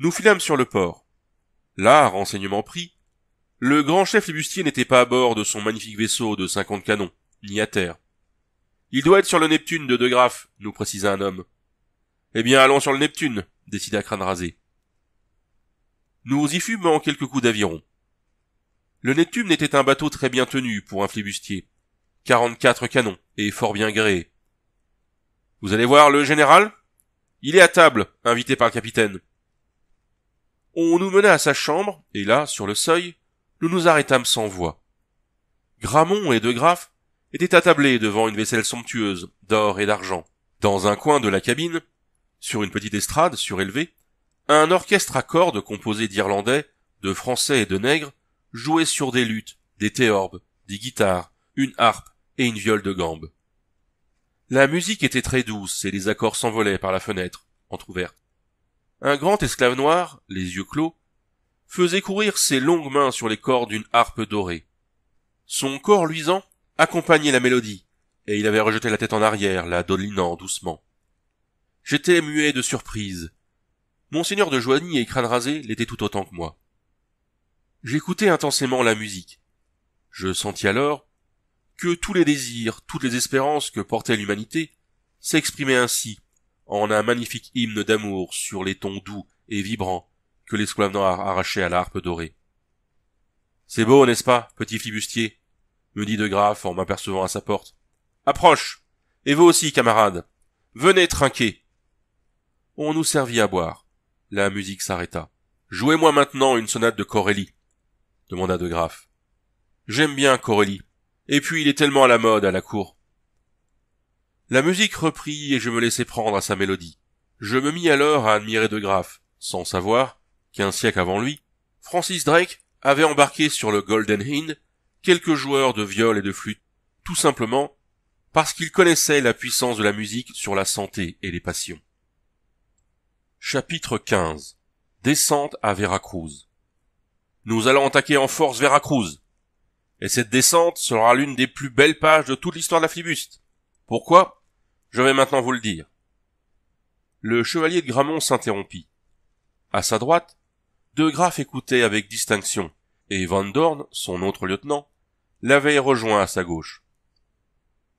Nous filâmes sur le port. Là, renseignement pris, le grand chef libustier n'était pas à bord de son magnifique vaisseau de cinquante canons, ni à terre. Il doit être sur le Neptune de De Graff, nous précisa un homme. Eh bien, allons sur le Neptune décida Crâne Rasé. Nous y fûmes en quelques coups d'aviron. Le Neptune était un bateau très bien tenu pour un flibustier. Quarante-quatre canons et fort bien gréés. Vous allez voir le général? Il est à table, invité par le capitaine. On nous mena à sa chambre, et là, sur le seuil, nous nous arrêtâmes sans voix. Grammont et De Graff étaient attablés devant une vaisselle somptueuse, d'or et d'argent. Dans un coin de la cabine, sur une petite estrade surélevée, un orchestre à cordes composé d'Irlandais, de Français et de Nègres jouait sur des luttes, des théorbes, des guitares, une harpe et une viole de gambe. La musique était très douce et les accords s'envolaient par la fenêtre, entr'ouverte. Un grand esclave noir, les yeux clos, faisait courir ses longues mains sur les cordes d'une harpe dorée. Son corps luisant accompagnait la mélodie, et il avait rejeté la tête en arrière, la dolinant doucement. J'étais muet de surprise. Monseigneur de Joigny et Crâne Rasé l'étaient tout autant que moi. J'écoutais intensément la musique. Je sentis alors que tous les désirs, toutes les espérances que portait l'humanité s'exprimaient ainsi, en un magnifique hymne d'amour sur les tons doux et vibrants que l'esclave noir arrachait à la dorée. C'est beau, n'est-ce pas, petit flibustier? me dit de Graff en m'apercevant à sa porte. Approche! Et vous aussi, camarade Venez trinquer! On nous servit à boire. La musique s'arrêta. Jouez-moi maintenant une sonate de Corelli, demanda De Graff. J'aime bien Corelli. Et puis il est tellement à la mode à la cour. La musique reprit et je me laissai prendre à sa mélodie. Je me mis alors à admirer De Graff, sans savoir qu'un siècle avant lui, Francis Drake avait embarqué sur le Golden Hind quelques joueurs de viol et de flûte, tout simplement parce qu'il connaissait la puissance de la musique sur la santé et les passions. Chapitre 15. Descente à Veracruz. Nous allons attaquer en force Veracruz. Et cette descente sera l'une des plus belles pages de toute l'histoire de la flibuste. Pourquoi? Je vais maintenant vous le dire. Le chevalier de Gramont s'interrompit. À sa droite, De Graff écoutait avec distinction, et Van Dorn, son autre lieutenant, l'avait rejoint à sa gauche.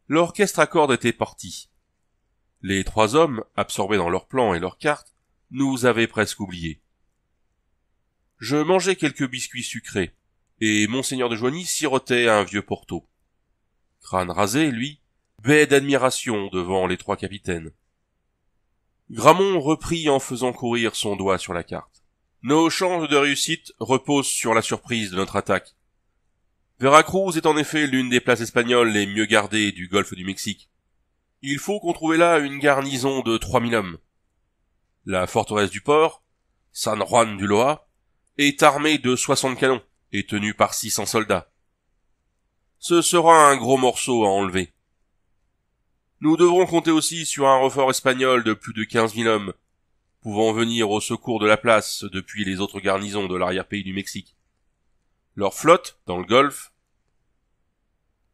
L'orchestre à cordes était parti. Les trois hommes, absorbés dans leurs plans et leurs cartes, nous avait presque oublié. Je mangeais quelques biscuits sucrés, et monseigneur de Joigny sirotait un vieux porto. Crâne rasé, lui, baie d'admiration devant les trois capitaines. Grammont reprit en faisant courir son doigt sur la carte. Nos chances de réussite reposent sur la surprise de notre attaque. Veracruz est en effet l'une des places espagnoles les mieux gardées du golfe du Mexique. Il faut qu'on trouve là une garnison de trois mille hommes, la forteresse du port, San Juan du Loa, est armée de 60 canons et tenue par 600 soldats. Ce sera un gros morceau à enlever. Nous devrons compter aussi sur un refort espagnol de plus de 15 mille hommes, pouvant venir au secours de la place depuis les autres garnisons de l'arrière-pays du Mexique. Leur flotte, dans le golfe,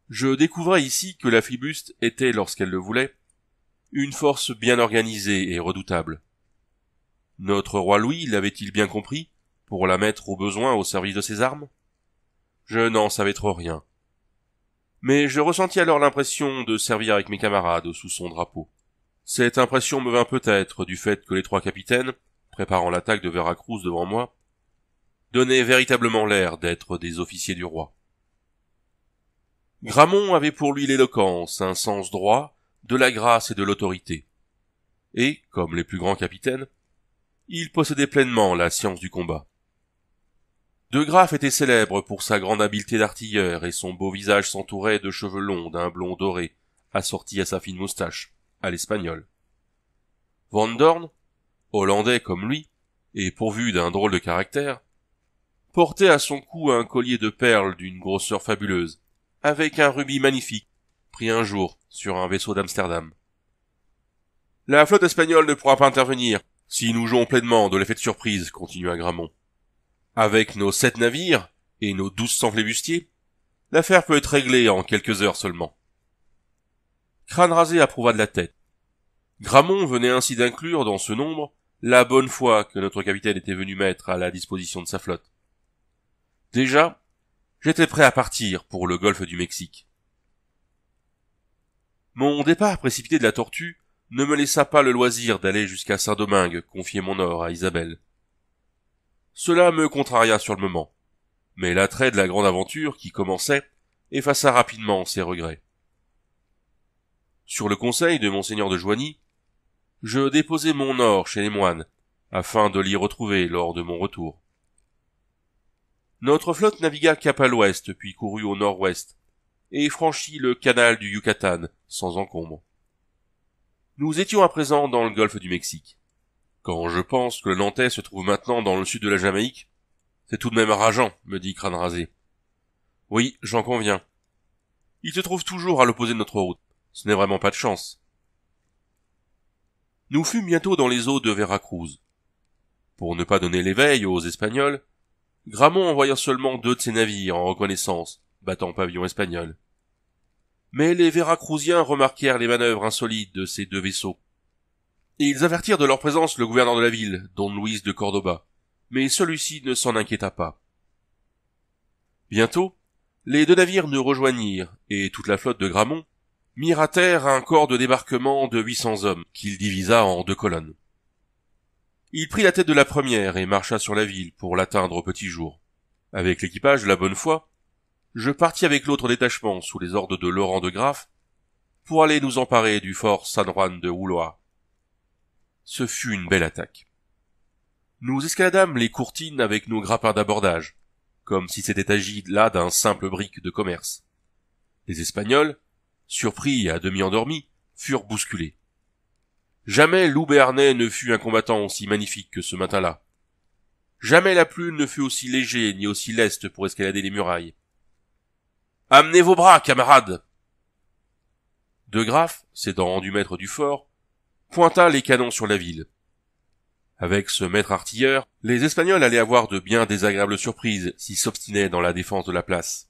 je découvrais ici que la Fibuste était, lorsqu'elle le voulait, une force bien organisée et redoutable. Notre roi Louis l'avait-il bien compris, pour la mettre au besoin au service de ses armes? Je n'en savais trop rien. Mais je ressentis alors l'impression de servir avec mes camarades sous son drapeau. Cette impression me vint peut-être du fait que les trois capitaines, préparant l'attaque de Veracruz devant moi, donnaient véritablement l'air d'être des officiers du roi. Gramont avait pour lui l'éloquence, un sens droit, de la grâce et de l'autorité. Et, comme les plus grands capitaines, il possédait pleinement la science du combat. De Graff était célèbre pour sa grande habileté d'artilleur et son beau visage s'entourait de cheveux longs d'un blond doré, assorti à sa fine moustache, à l'espagnol. Van Dorn, hollandais comme lui, et pourvu d'un drôle de caractère, portait à son cou un collier de perles d'une grosseur fabuleuse, avec un rubis magnifique, pris un jour sur un vaisseau d'Amsterdam. La flotte espagnole ne pourra pas intervenir, si nous jouons pleinement de l'effet de surprise, continua Gramont, avec nos sept navires et nos douze cents flébustiers, l'affaire peut être réglée en quelques heures seulement. Crâne rasé approuva de la tête. Gramont venait ainsi d'inclure dans ce nombre la bonne foi que notre capitaine était venu mettre à la disposition de sa flotte. Déjà, j'étais prêt à partir pour le golfe du Mexique. Mon départ précipité de la Tortue ne me laissa pas le loisir d'aller jusqu'à Saint-Domingue confier mon or à Isabelle. Cela me contraria sur le moment, mais l'attrait de la grande aventure qui commençait effaça rapidement ses regrets. Sur le conseil de monseigneur de Joigny, je déposai mon or chez les moines, afin de l'y retrouver lors de mon retour. Notre flotte navigua cap à l'ouest, puis courut au nord-ouest, et franchit le canal du Yucatan sans encombre. Nous étions à présent dans le golfe du Mexique. Quand je pense que le Nantais se trouve maintenant dans le sud de la Jamaïque, c'est tout de même rageant, me dit Crâne Rasé. Oui, j'en conviens. Il se trouve toujours à l'opposé de notre route. Ce n'est vraiment pas de chance. Nous fûmes bientôt dans les eaux de Veracruz. Pour ne pas donner l'éveil aux Espagnols, Gramont envoya seulement deux de ses navires en reconnaissance, battant pavillon espagnol. Mais les Veracruziens remarquèrent les manœuvres insolites de ces deux vaisseaux. ils avertirent de leur présence le gouverneur de la ville, don Luis de Cordoba. Mais celui-ci ne s'en inquiéta pas. Bientôt, les deux navires nous rejoignirent, et toute la flotte de Gramont mirent à terre un corps de débarquement de huit cents hommes, qu'il divisa en deux colonnes. Il prit la tête de la première et marcha sur la ville pour l'atteindre au petit jour. Avec l'équipage de la bonne foi, je partis avec l'autre détachement, sous les ordres de Laurent de Graff, pour aller nous emparer du fort San Juan de Ulloa. Ce fut une belle attaque. Nous escaladâmes les courtines avec nos grappins d'abordage, comme si c'était agi là d'un simple brick de commerce. Les Espagnols, surpris et à demi endormis, furent bousculés. Jamais l'oubernais ne fut un combattant aussi magnifique que ce matin-là. Jamais la plume ne fut aussi léger ni aussi leste pour escalader les murailles. Amenez vos bras, camarades! De Graff, s'étant rendu maître du fort, pointa les canons sur la ville. Avec ce maître artilleur, les Espagnols allaient avoir de bien désagréables surprises s'ils s'obstinaient dans la défense de la place.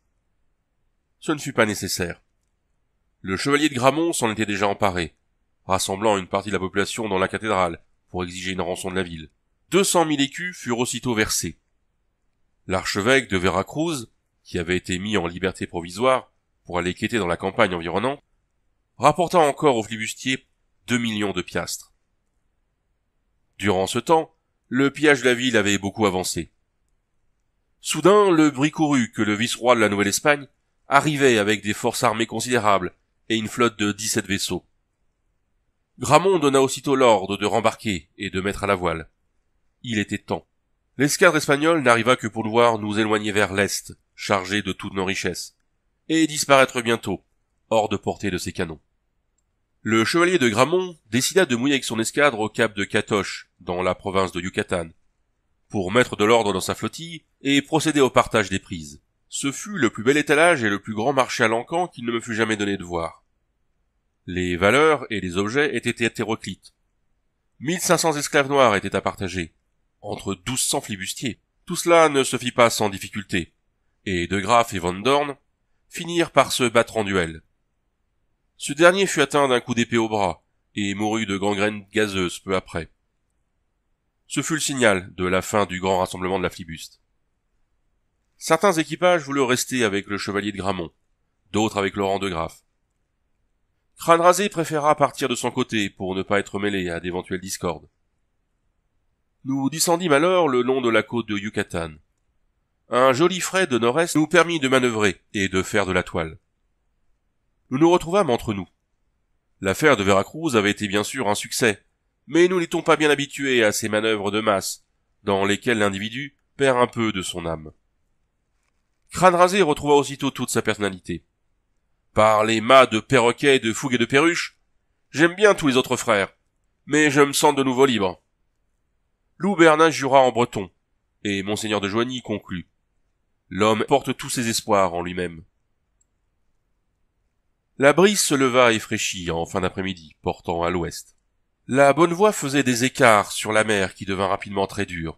Ce ne fut pas nécessaire. Le chevalier de Gramont s'en était déjà emparé, rassemblant une partie de la population dans la cathédrale pour exiger une rançon de la ville. Deux cent mille écus furent aussitôt versés. L'archevêque de Veracruz qui avait été mis en liberté provisoire pour aller quêter dans la campagne environnante, rapportant encore au flibustier deux millions de piastres. Durant ce temps, le pillage de la ville avait beaucoup avancé. Soudain, le bruit courut que le vice-roi de la Nouvelle-Espagne arrivait avec des forces armées considérables et une flotte de dix-sept vaisseaux. Gramont donna aussitôt l'ordre de rembarquer et de mettre à la voile. Il était temps. L'escadre espagnole n'arriva que pour devoir nous éloigner vers l'est, chargé de toutes nos richesses, et disparaître bientôt, hors de portée de ses canons. Le chevalier de Gramont décida de mouiller avec son escadre au cap de Catoche, dans la province de Yucatan, pour mettre de l'ordre dans sa flottille et procéder au partage des prises. Ce fut le plus bel étalage et le plus grand marché à l'encan qu'il ne me fut jamais donné de voir. Les valeurs et les objets étaient hétéroclites. 1500 esclaves noirs étaient à partager, entre 1200 flibustiers. Tout cela ne se fit pas sans difficulté, et De Graaf et Van Dorn finirent par se battre en duel. Ce dernier fut atteint d'un coup d'épée au bras et mourut de gangrène gazeuse peu après. Ce fut le signal de la fin du grand rassemblement de la flibuste. Certains équipages voulurent rester avec le chevalier de Gramont, d'autres avec Laurent de Graff. Crâne rasé préféra partir de son côté pour ne pas être mêlé à d'éventuelles discordes. Nous descendîmes alors le long de la côte de Yucatan, un joli frais de nord-est nous permit de manœuvrer et de faire de la toile. Nous nous retrouvâmes entre nous. L'affaire de Veracruz avait été bien sûr un succès, mais nous n'étions pas bien habitués à ces manœuvres de masse, dans lesquelles l'individu perd un peu de son âme. Crâne rasé retrouva aussitôt toute sa personnalité. Par les mâts de perroquets, de fougues et de perruches, j'aime bien tous les autres frères, mais je me sens de nouveau libre. Lou Bernin jura en breton, et monseigneur de Joigny conclut. L'homme porte tous ses espoirs en lui-même. La brise se leva et fraîchit en fin d'après-midi, portant à l'ouest. La bonne voie faisait des écarts sur la mer qui devint rapidement très dure.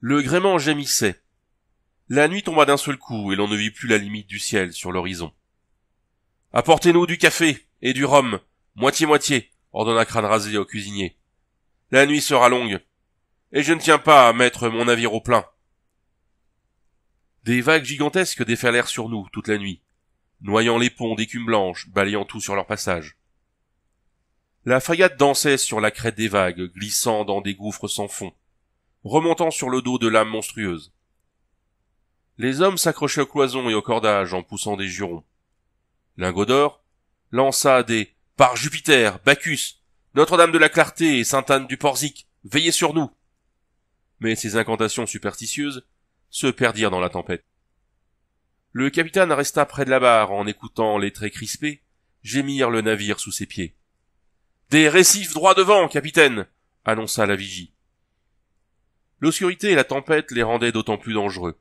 Le gréement gémissait. La nuit tomba d'un seul coup et l'on ne vit plus la limite du ciel sur l'horizon. Apportez-nous du café et du rhum, moitié-moitié, ordonna Crâne Rasé au cuisinier. La nuit sera longue, et je ne tiens pas à mettre mon navire au plein. Des vagues gigantesques déferlèrent sur nous toute la nuit, noyant les ponts d'écume blanche, balayant tout sur leur passage. La frégate dansait sur la crête des vagues, glissant dans des gouffres sans fond, remontant sur le dos de lames monstrueuse. Les hommes s'accrochaient aux cloisons et aux cordages en poussant des jurons. Lingot d'or lança des Par Jupiter, Bacchus, Notre-Dame de la Clarté et Sainte-Anne du Porzic, veillez sur nous. Mais ces incantations superstitieuses se perdirent dans la tempête. Le capitaine resta près de la barre en écoutant les traits crispés gémir le navire sous ses pieds. Des récifs droits devant, capitaine, annonça la vigie. L'obscurité et la tempête les rendaient d'autant plus dangereux.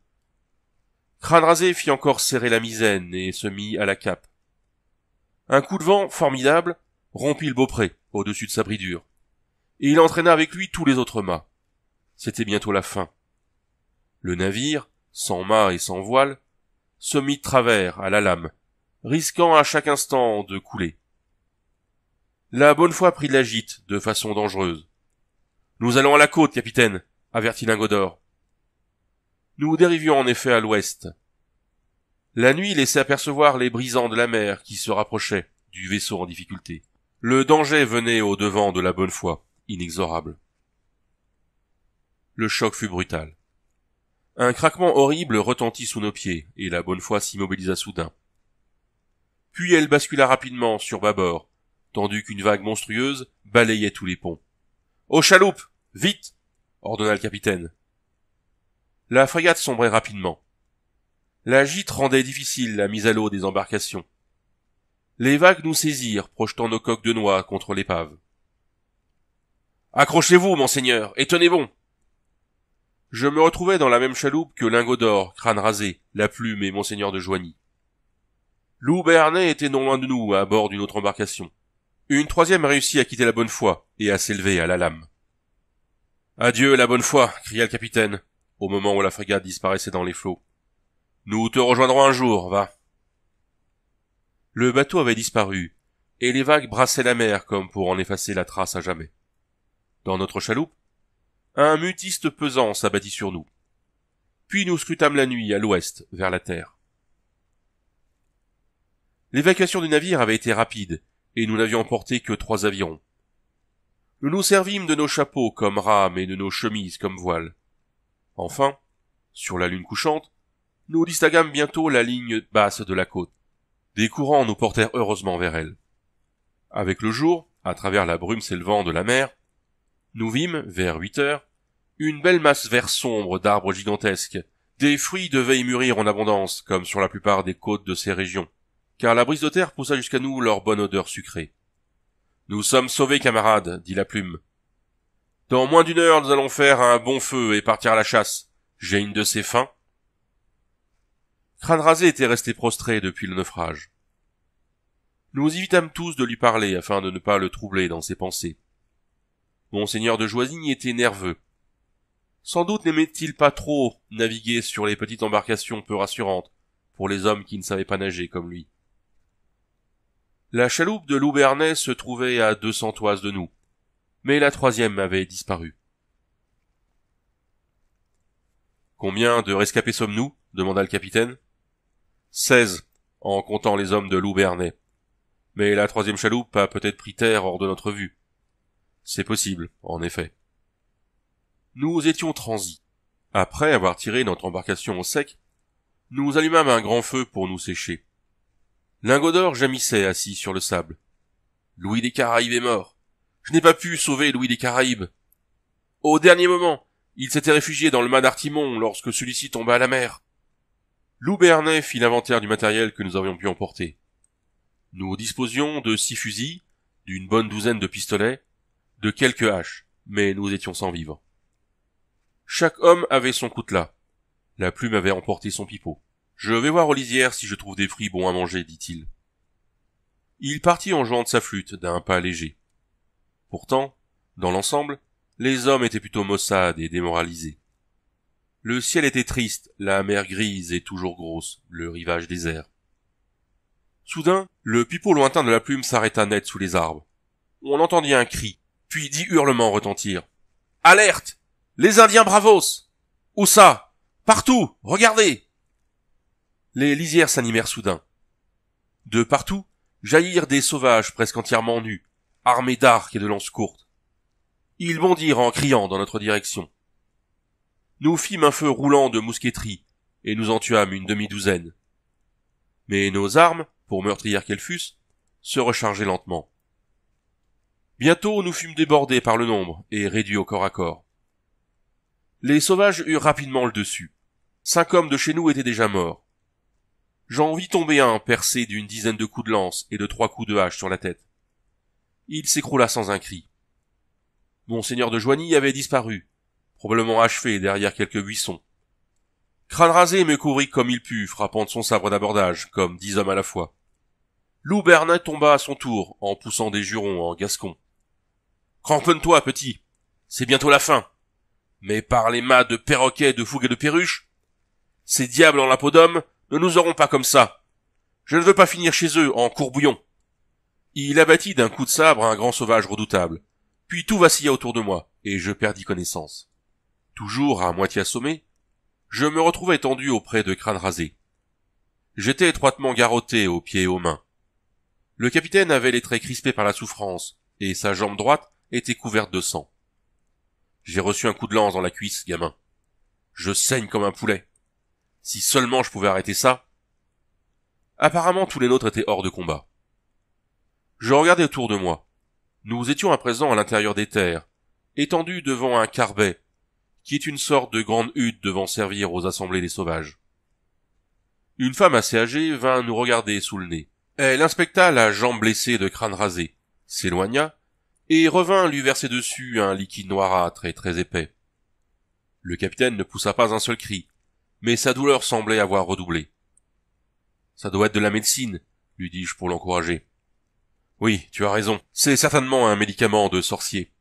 Crâne rasé fit encore serrer la misaine et se mit à la cape. Un coup de vent formidable rompit le beaupré au-dessus de sa bridure, et il entraîna avec lui tous les autres mâts. C'était bientôt la fin. Le navire, sans mât et sans voile, se mit travers à la lame, risquant à chaque instant de couler. La bonne foi prit de la gîte de façon dangereuse. Nous allons à la côte, capitaine, avertit Lingodor. Nous dérivions en effet à l'ouest. La nuit laissait apercevoir les brisants de la mer qui se rapprochaient du vaisseau en difficulté. Le danger venait au devant de la bonne foi, inexorable. Le choc fut brutal. Un craquement horrible retentit sous nos pieds, et la bonne foi s'immobilisa soudain. Puis elle bascula rapidement sur bâbord, tandis qu'une vague monstrueuse balayait tous les ponts. Aux chaloupes! Vite! ordonna le capitaine. La frégate sombrait rapidement. La gîte rendait difficile la mise à l'eau des embarcations. Les vagues nous saisirent, projetant nos coques de noix contre l'épave. Accrochez-vous, monseigneur, et tenez bon! Je me retrouvais dans la même chaloupe que Lingot d'Or, Crâne Rasé, La Plume et Monseigneur de Joigny. Lou était non loin de nous, à bord d'une autre embarcation. Une troisième réussit à quitter la bonne foi et à s'élever à la lame. Adieu la bonne foi, cria le capitaine, au moment où la frégate disparaissait dans les flots. Nous te rejoindrons un jour, va. Le bateau avait disparu, et les vagues brassaient la mer comme pour en effacer la trace à jamais. Dans notre chaloupe, un mutiste pesant s'abattit sur nous. Puis nous scrutâmes la nuit à l'ouest, vers la terre. L'évacuation du navire avait été rapide, et nous n'avions porté que trois avions. Nous nous servîmes de nos chapeaux comme rames et de nos chemises comme voiles. Enfin, sur la lune couchante, nous distinguâmes bientôt la ligne basse de la côte. Des courants nous portèrent heureusement vers elle. Avec le jour, à travers la brume s'élevant de la mer, nous vîmes, vers huit heures, une belle masse vert sombre d'arbres gigantesques. Des fruits devaient y mûrir en abondance, comme sur la plupart des côtes de ces régions, car la brise de terre poussa jusqu'à nous leur bonne odeur sucrée. Nous sommes sauvés, camarades, dit la plume. Dans moins d'une heure, nous allons faire un bon feu et partir à la chasse. J'ai une de ces fins. » Crâne rasé était resté prostré depuis le naufrage. Nous évitâmes tous de lui parler afin de ne pas le troubler dans ses pensées. Monseigneur de Joisigny était nerveux. Sans doute n'aimait-il pas trop naviguer sur les petites embarcations peu rassurantes, pour les hommes qui ne savaient pas nager comme lui. La chaloupe de Loubernais se trouvait à deux cents toises de nous, mais la troisième avait disparu. Combien de rescapés sommes-nous demanda le capitaine. Seize, en comptant les hommes de Loubernais. Mais la troisième chaloupe a peut-être pris terre hors de notre vue. C'est possible, en effet. Nous étions transis. Après avoir tiré notre embarcation au sec, nous allumâmes un grand feu pour nous sécher. L'ingot d'or jamissait assis sur le sable. Louis des Caraïbes est mort. Je n'ai pas pu sauver Louis des Caraïbes. Au dernier moment, il s'était réfugié dans le mât d'Artimon lorsque celui-ci tomba à la mer. Lou Bernet fit l'inventaire du matériel que nous avions pu emporter. Nous disposions de six fusils, d'une bonne douzaine de pistolets, de quelques haches, mais nous étions sans vivre. Chaque homme avait son coutelas. La plume avait emporté son pipeau. Je vais voir aux lisières si je trouve des fruits bons à manger, dit-il. Il partit en jouant de sa flûte d'un pas léger. Pourtant, dans l'ensemble, les hommes étaient plutôt maussades et démoralisés. Le ciel était triste, la mer grise et toujours grosse, le rivage désert. Soudain, le pipeau lointain de la plume s'arrêta net sous les arbres. On entendit un cri, puis dix hurlements retentirent. Alerte! Les Indiens bravos! Où ça? Partout! Regardez! Les lisières s'animèrent soudain. De partout jaillirent des sauvages presque entièrement nus, armés d'arcs et de lances courtes. Ils bondirent en criant dans notre direction. Nous fîmes un feu roulant de mousqueterie, et nous en tuâmes une demi-douzaine. Mais nos armes, pour meurtrières qu'elles fussent, se rechargeaient lentement. Bientôt nous fûmes débordés par le nombre et réduits au corps à corps. Les sauvages eurent rapidement le dessus. Cinq hommes de chez nous étaient déjà morts. J'en vis tomber un percé d'une dizaine de coups de lance et de trois coups de hache sur la tête. Il s'écroula sans un cri. Monseigneur de Joigny avait disparu, probablement achevé derrière quelques buissons. Crâne rasé me couvrit comme il put, frappant de son sabre d'abordage, comme dix hommes à la fois. Lou Bernet tomba à son tour, en poussant des jurons en gascon. Cramponne-toi, petit. C'est bientôt la fin. Mais par les mâts de perroquets, de fougues et de perruches, ces diables en la peau d'homme ne nous auront pas comme ça. Je ne veux pas finir chez eux en courbouillon. Il abattit d'un coup de sabre un grand sauvage redoutable. Puis tout vacilla autour de moi, et je perdis connaissance. Toujours à moitié assommé, je me retrouvais tendu auprès de crânes rasés. J'étais étroitement garrotté aux pieds et aux mains. Le capitaine avait les traits crispés par la souffrance, et sa jambe droite était couverte de sang. J'ai reçu un coup de lance dans la cuisse, gamin. Je saigne comme un poulet. Si seulement je pouvais arrêter ça. Apparemment tous les nôtres étaient hors de combat. Je regardais autour de moi. Nous étions à présent à l'intérieur des terres, étendus devant un carbet, qui est une sorte de grande hutte devant servir aux assemblées des sauvages. Une femme assez âgée vint nous regarder sous le nez. Elle inspecta la jambe blessée de crâne rasé, s'éloigna, et revint lui verser dessus un liquide noirâtre et très épais. Le capitaine ne poussa pas un seul cri, mais sa douleur semblait avoir redoublé. Ça doit être de la médecine, lui dis-je pour l'encourager. Oui, tu as raison, c'est certainement un médicament de sorcier.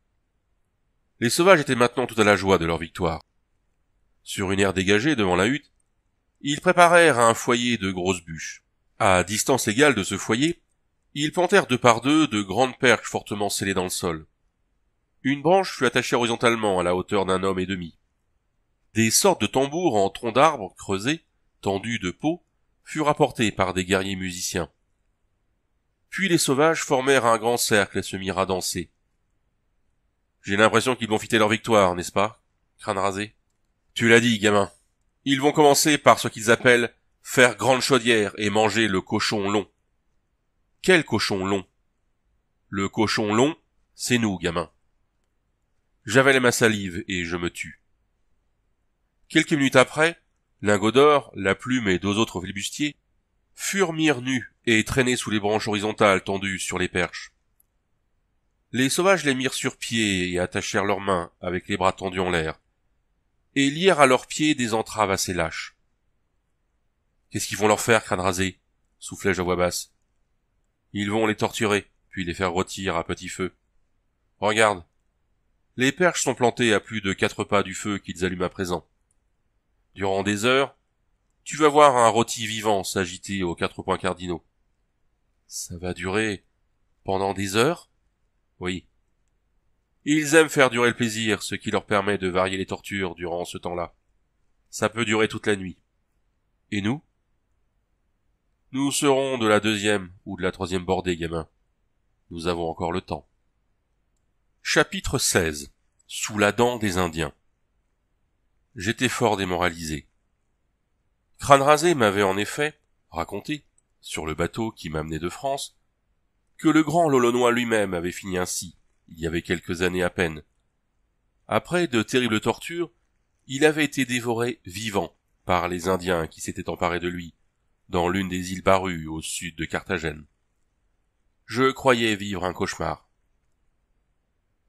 Les sauvages étaient maintenant tout à la joie de leur victoire. Sur une aire dégagée devant la hutte, ils préparèrent un foyer de grosses bûches. À distance égale de ce foyer, ils plantèrent deux par deux de grandes perches fortement scellées dans le sol. Une branche fut attachée horizontalement à la hauteur d'un homme et demi. Des sortes de tambours en tronc d'arbres creusés, tendus de peau, furent apportés par des guerriers musiciens. Puis les sauvages formèrent un grand cercle et se mirent à danser. J'ai l'impression qu'ils vont fêter leur victoire, n'est-ce pas? Crâne rasé. Tu l'as dit, gamin. Ils vont commencer par ce qu'ils appellent faire grande chaudière et manger le cochon long. Quel cochon long Le cochon long, c'est nous, gamin. la ma salive et je me tue. Quelques minutes après, Lingot d'or, la plume et deux autres flibustiers furent mirent nus et traînés sous les branches horizontales tendues sur les perches. Les sauvages les mirent sur pied et attachèrent leurs mains avec les bras tendus en l'air, et lièrent à leurs pieds des entraves assez lâches. Qu'est-ce qu'ils vont leur faire, crâne rasé? soufflai-je à voix basse. Ils vont les torturer, puis les faire rôtir à petit feu. Regarde. Les perches sont plantées à plus de quatre pas du feu qu'ils allument à présent. Durant des heures, tu vas voir un rôti vivant s'agiter aux quatre points cardinaux. Ça va durer pendant des heures? Oui. Ils aiment faire durer le plaisir, ce qui leur permet de varier les tortures durant ce temps-là. Ça peut durer toute la nuit. Et nous? Nous serons de la deuxième ou de la troisième bordée, gamin. Nous avons encore le temps. Chapitre 16. Sous la dent des Indiens. J'étais fort démoralisé. Crâne rasé m'avait en effet raconté, sur le bateau qui m'amenait de France, que le grand Lolonois lui-même avait fini ainsi, il y avait quelques années à peine. Après de terribles tortures, il avait été dévoré vivant par les Indiens qui s'étaient emparés de lui, dans l'une des îles parues au sud de Carthagène. Je croyais vivre un cauchemar.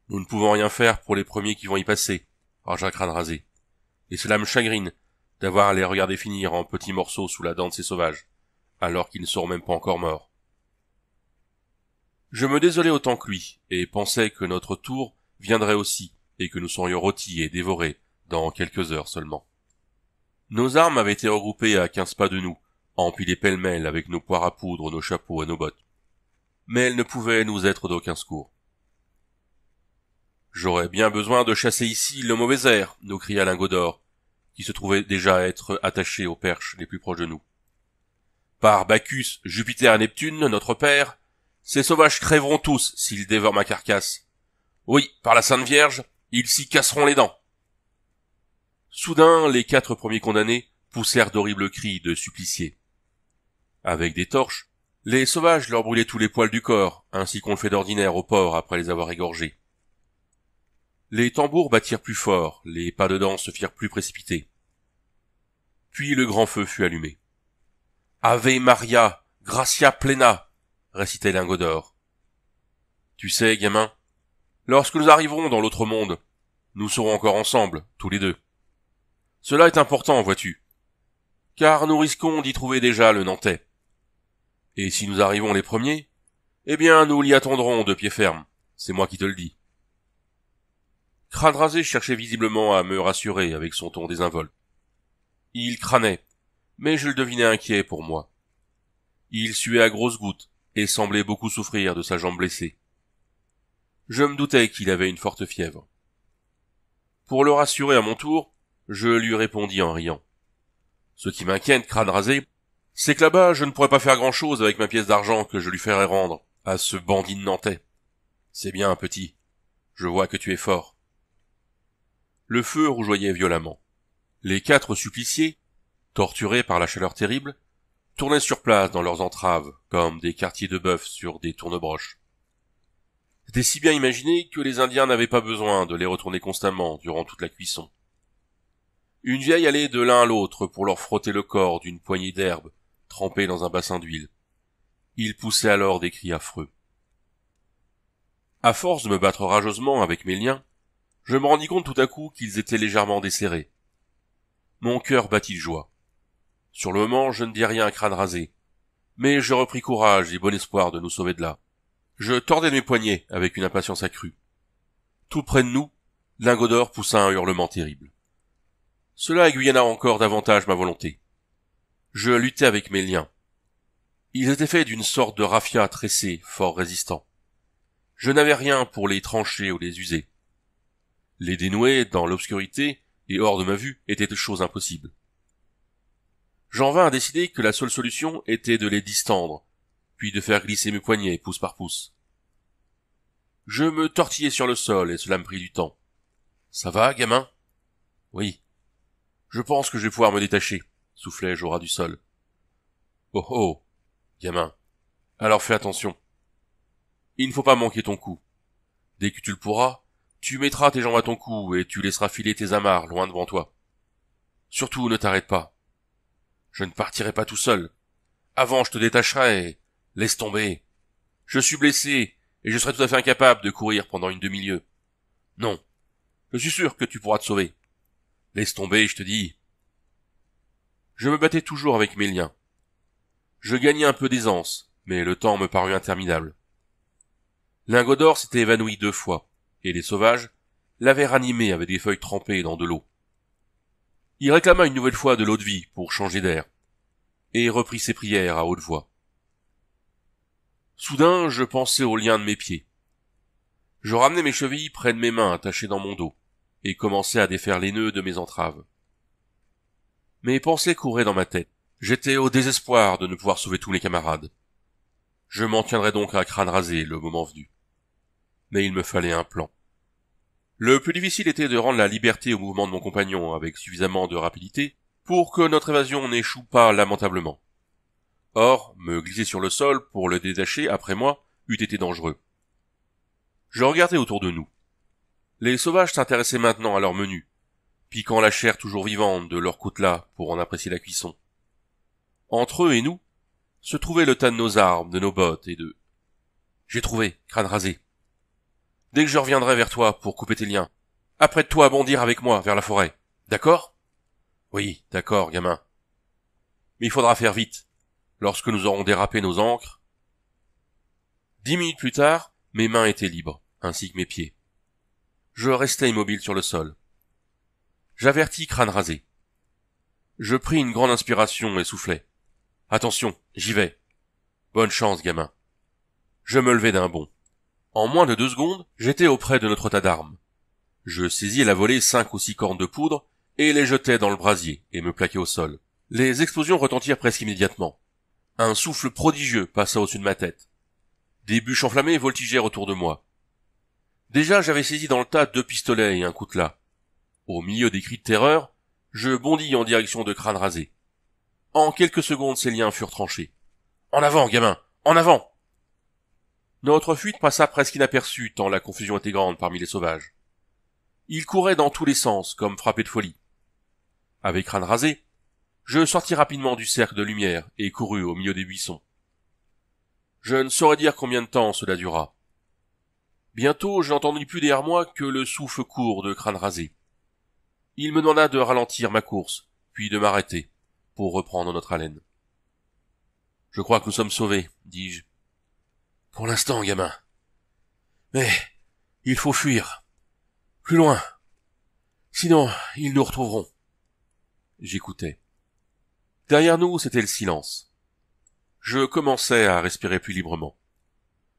Nous ne pouvons rien faire pour les premiers qui vont y passer, orge jacquera de rasé. Et cela me chagrine d'avoir à les regarder finir en petits morceaux sous la dent de ces sauvages, alors qu'ils ne seront même pas encore morts. Je me désolais autant que lui, et pensais que notre tour viendrait aussi, et que nous serions rôtis et dévorés dans quelques heures seulement. Nos armes avaient été regroupées à quinze pas de nous, empilés pêle-mêle avec nos poires à poudre, nos chapeaux et nos bottes. Mais elle ne pouvait nous être d'aucun secours. J'aurais bien besoin de chasser ici le mauvais air, nous cria Lingodore, qui se trouvait déjà à être attaché aux perches les plus proches de nous. Par Bacchus, Jupiter et Neptune, notre père, ces sauvages crèveront tous s'ils dévorent ma carcasse. Oui, par la Sainte Vierge, ils s'y casseront les dents. Soudain, les quatre premiers condamnés poussèrent d'horribles cris de suppliciés avec des torches, les sauvages leur brûlaient tous les poils du corps, ainsi qu'on le fait d'ordinaire au port après les avoir égorgés. Les tambours battirent plus fort, les pas de danse se firent plus précipités. Puis le grand feu fut allumé. Ave Maria, Gracia plena, récitait Lingodor. Tu sais, gamin, lorsque nous arriverons dans l'autre monde, nous serons encore ensemble, tous les deux. Cela est important, vois-tu, car nous risquons d'y trouver déjà le Nantais. Et si nous arrivons les premiers, eh bien, nous l'y attendrons de pied ferme. C'est moi qui te le dis. Crâne cherchait visiblement à me rassurer avec son ton désinvolte. Il crânait, mais je le devinais inquiet pour moi. Il suait à grosses gouttes et semblait beaucoup souffrir de sa jambe blessée. Je me doutais qu'il avait une forte fièvre. Pour le rassurer à mon tour, je lui répondis en riant. Ce qui m'inquiète, crâne rasé, c'est que là-bas, je ne pourrais pas faire grand-chose avec ma pièce d'argent que je lui ferai rendre à ce bandit de nantais. C'est bien, petit. Je vois que tu es fort. Le feu rougeoyait violemment. Les quatre suppliciés, torturés par la chaleur terrible, tournaient sur place dans leurs entraves, comme des quartiers de bœuf sur des tournebroches. C'était si bien imaginé que les Indiens n'avaient pas besoin de les retourner constamment durant toute la cuisson. Une vieille allait de l'un à l'autre pour leur frotter le corps d'une poignée d'herbe trempé dans un bassin d'huile. Il poussait alors des cris affreux. À force de me battre rageusement avec mes liens, je me rendis compte tout à coup qu'ils étaient légèrement desserrés. Mon cœur battit de joie. Sur le moment, je ne dis rien à crâne rasé. Mais je repris courage et bon espoir de nous sauver de là. Je tordais mes poignets avec une impatience accrue. Tout près de nous, d'or poussa un hurlement terrible. Cela aiguillonna encore davantage ma volonté je luttais avec mes liens. Ils étaient faits d'une sorte de raffia tressé, fort résistant. Je n'avais rien pour les trancher ou les user. Les dénouer dans l'obscurité et hors de ma vue était chose impossible. J'en vins à décider que la seule solution était de les distendre, puis de faire glisser mes poignets pouce par pouce. Je me tortillais sur le sol et cela me prit du temps. Ça va, gamin? Oui. Je pense que je vais pouvoir me détacher soufflai au ras du sol. Oh oh, gamin. Alors fais attention. Il ne faut pas manquer ton coup. Dès que tu le pourras, tu mettras tes jambes à ton cou et tu laisseras filer tes amarres loin devant toi. Surtout ne t'arrête pas. Je ne partirai pas tout seul. Avant je te détacherai. Laisse tomber. Je suis blessé et je serai tout à fait incapable de courir pendant une demi-lieue. Non. Je suis sûr que tu pourras te sauver. Laisse tomber, je te dis. Je me battais toujours avec mes liens. Je gagnais un peu d'aisance, mais le temps me parut interminable. Lingot d'or s'était évanoui deux fois, et les sauvages l'avaient ranimé avec des feuilles trempées dans de l'eau. Il réclama une nouvelle fois de l'eau de vie pour changer d'air, et reprit ses prières à haute voix. Soudain, je pensais aux liens de mes pieds. Je ramenai mes chevilles près de mes mains attachées dans mon dos, et commençai à défaire les nœuds de mes entraves mes pensées couraient dans ma tête. J'étais au désespoir de ne pouvoir sauver tous les camarades. Je m'en tiendrai donc à crâne rasé le moment venu. Mais il me fallait un plan. Le plus difficile était de rendre la liberté au mouvement de mon compagnon avec suffisamment de rapidité pour que notre évasion n'échoue pas lamentablement. Or, me glisser sur le sol pour le détacher après moi eût été dangereux. Je regardais autour de nous. Les sauvages s'intéressaient maintenant à leur menu, piquant la chair toujours vivante de leur coutelas pour en apprécier la cuisson. Entre eux et nous, se trouvait le tas de nos armes, de nos bottes et de... J'ai trouvé, crâne rasé. Dès que je reviendrai vers toi pour couper tes liens, apprête-toi à bondir avec moi vers la forêt. D'accord? Oui, d'accord, gamin. Mais il faudra faire vite. Lorsque nous aurons dérapé nos ancres. Dix minutes plus tard, mes mains étaient libres, ainsi que mes pieds. Je restais immobile sur le sol. J'avertis crâne rasé. Je pris une grande inspiration et soufflai. Attention, j'y vais. Bonne chance, gamin. Je me levai d'un bond. En moins de deux secondes, j'étais auprès de notre tas d'armes. Je saisis la volée cinq ou six cornes de poudre et les jetai dans le brasier et me plaquai au sol. Les explosions retentirent presque immédiatement. Un souffle prodigieux passa au-dessus de ma tête. Des bûches enflammées voltigèrent autour de moi. Déjà, j'avais saisi dans le tas deux pistolets et un coutelas. Au milieu des cris de terreur, je bondis en direction de crâne rasé. En quelques secondes, ces liens furent tranchés. En avant, gamin! En avant! Notre fuite passa presque inaperçue tant la confusion était grande parmi les sauvages. Ils couraient dans tous les sens, comme frappés de folie. Avec crâne rasé, je sortis rapidement du cercle de lumière et courus au milieu des buissons. Je ne saurais dire combien de temps cela dura. Bientôt, je n'entendis plus derrière moi que le souffle court de crâne rasé. Il me demanda de ralentir ma course, puis de m'arrêter, pour reprendre notre haleine. Je crois que nous sommes sauvés, dis-je. Pour l'instant, gamin. Mais il faut fuir. Plus loin. Sinon, ils nous retrouveront. J'écoutais. Derrière nous, c'était le silence. Je commençais à respirer plus librement.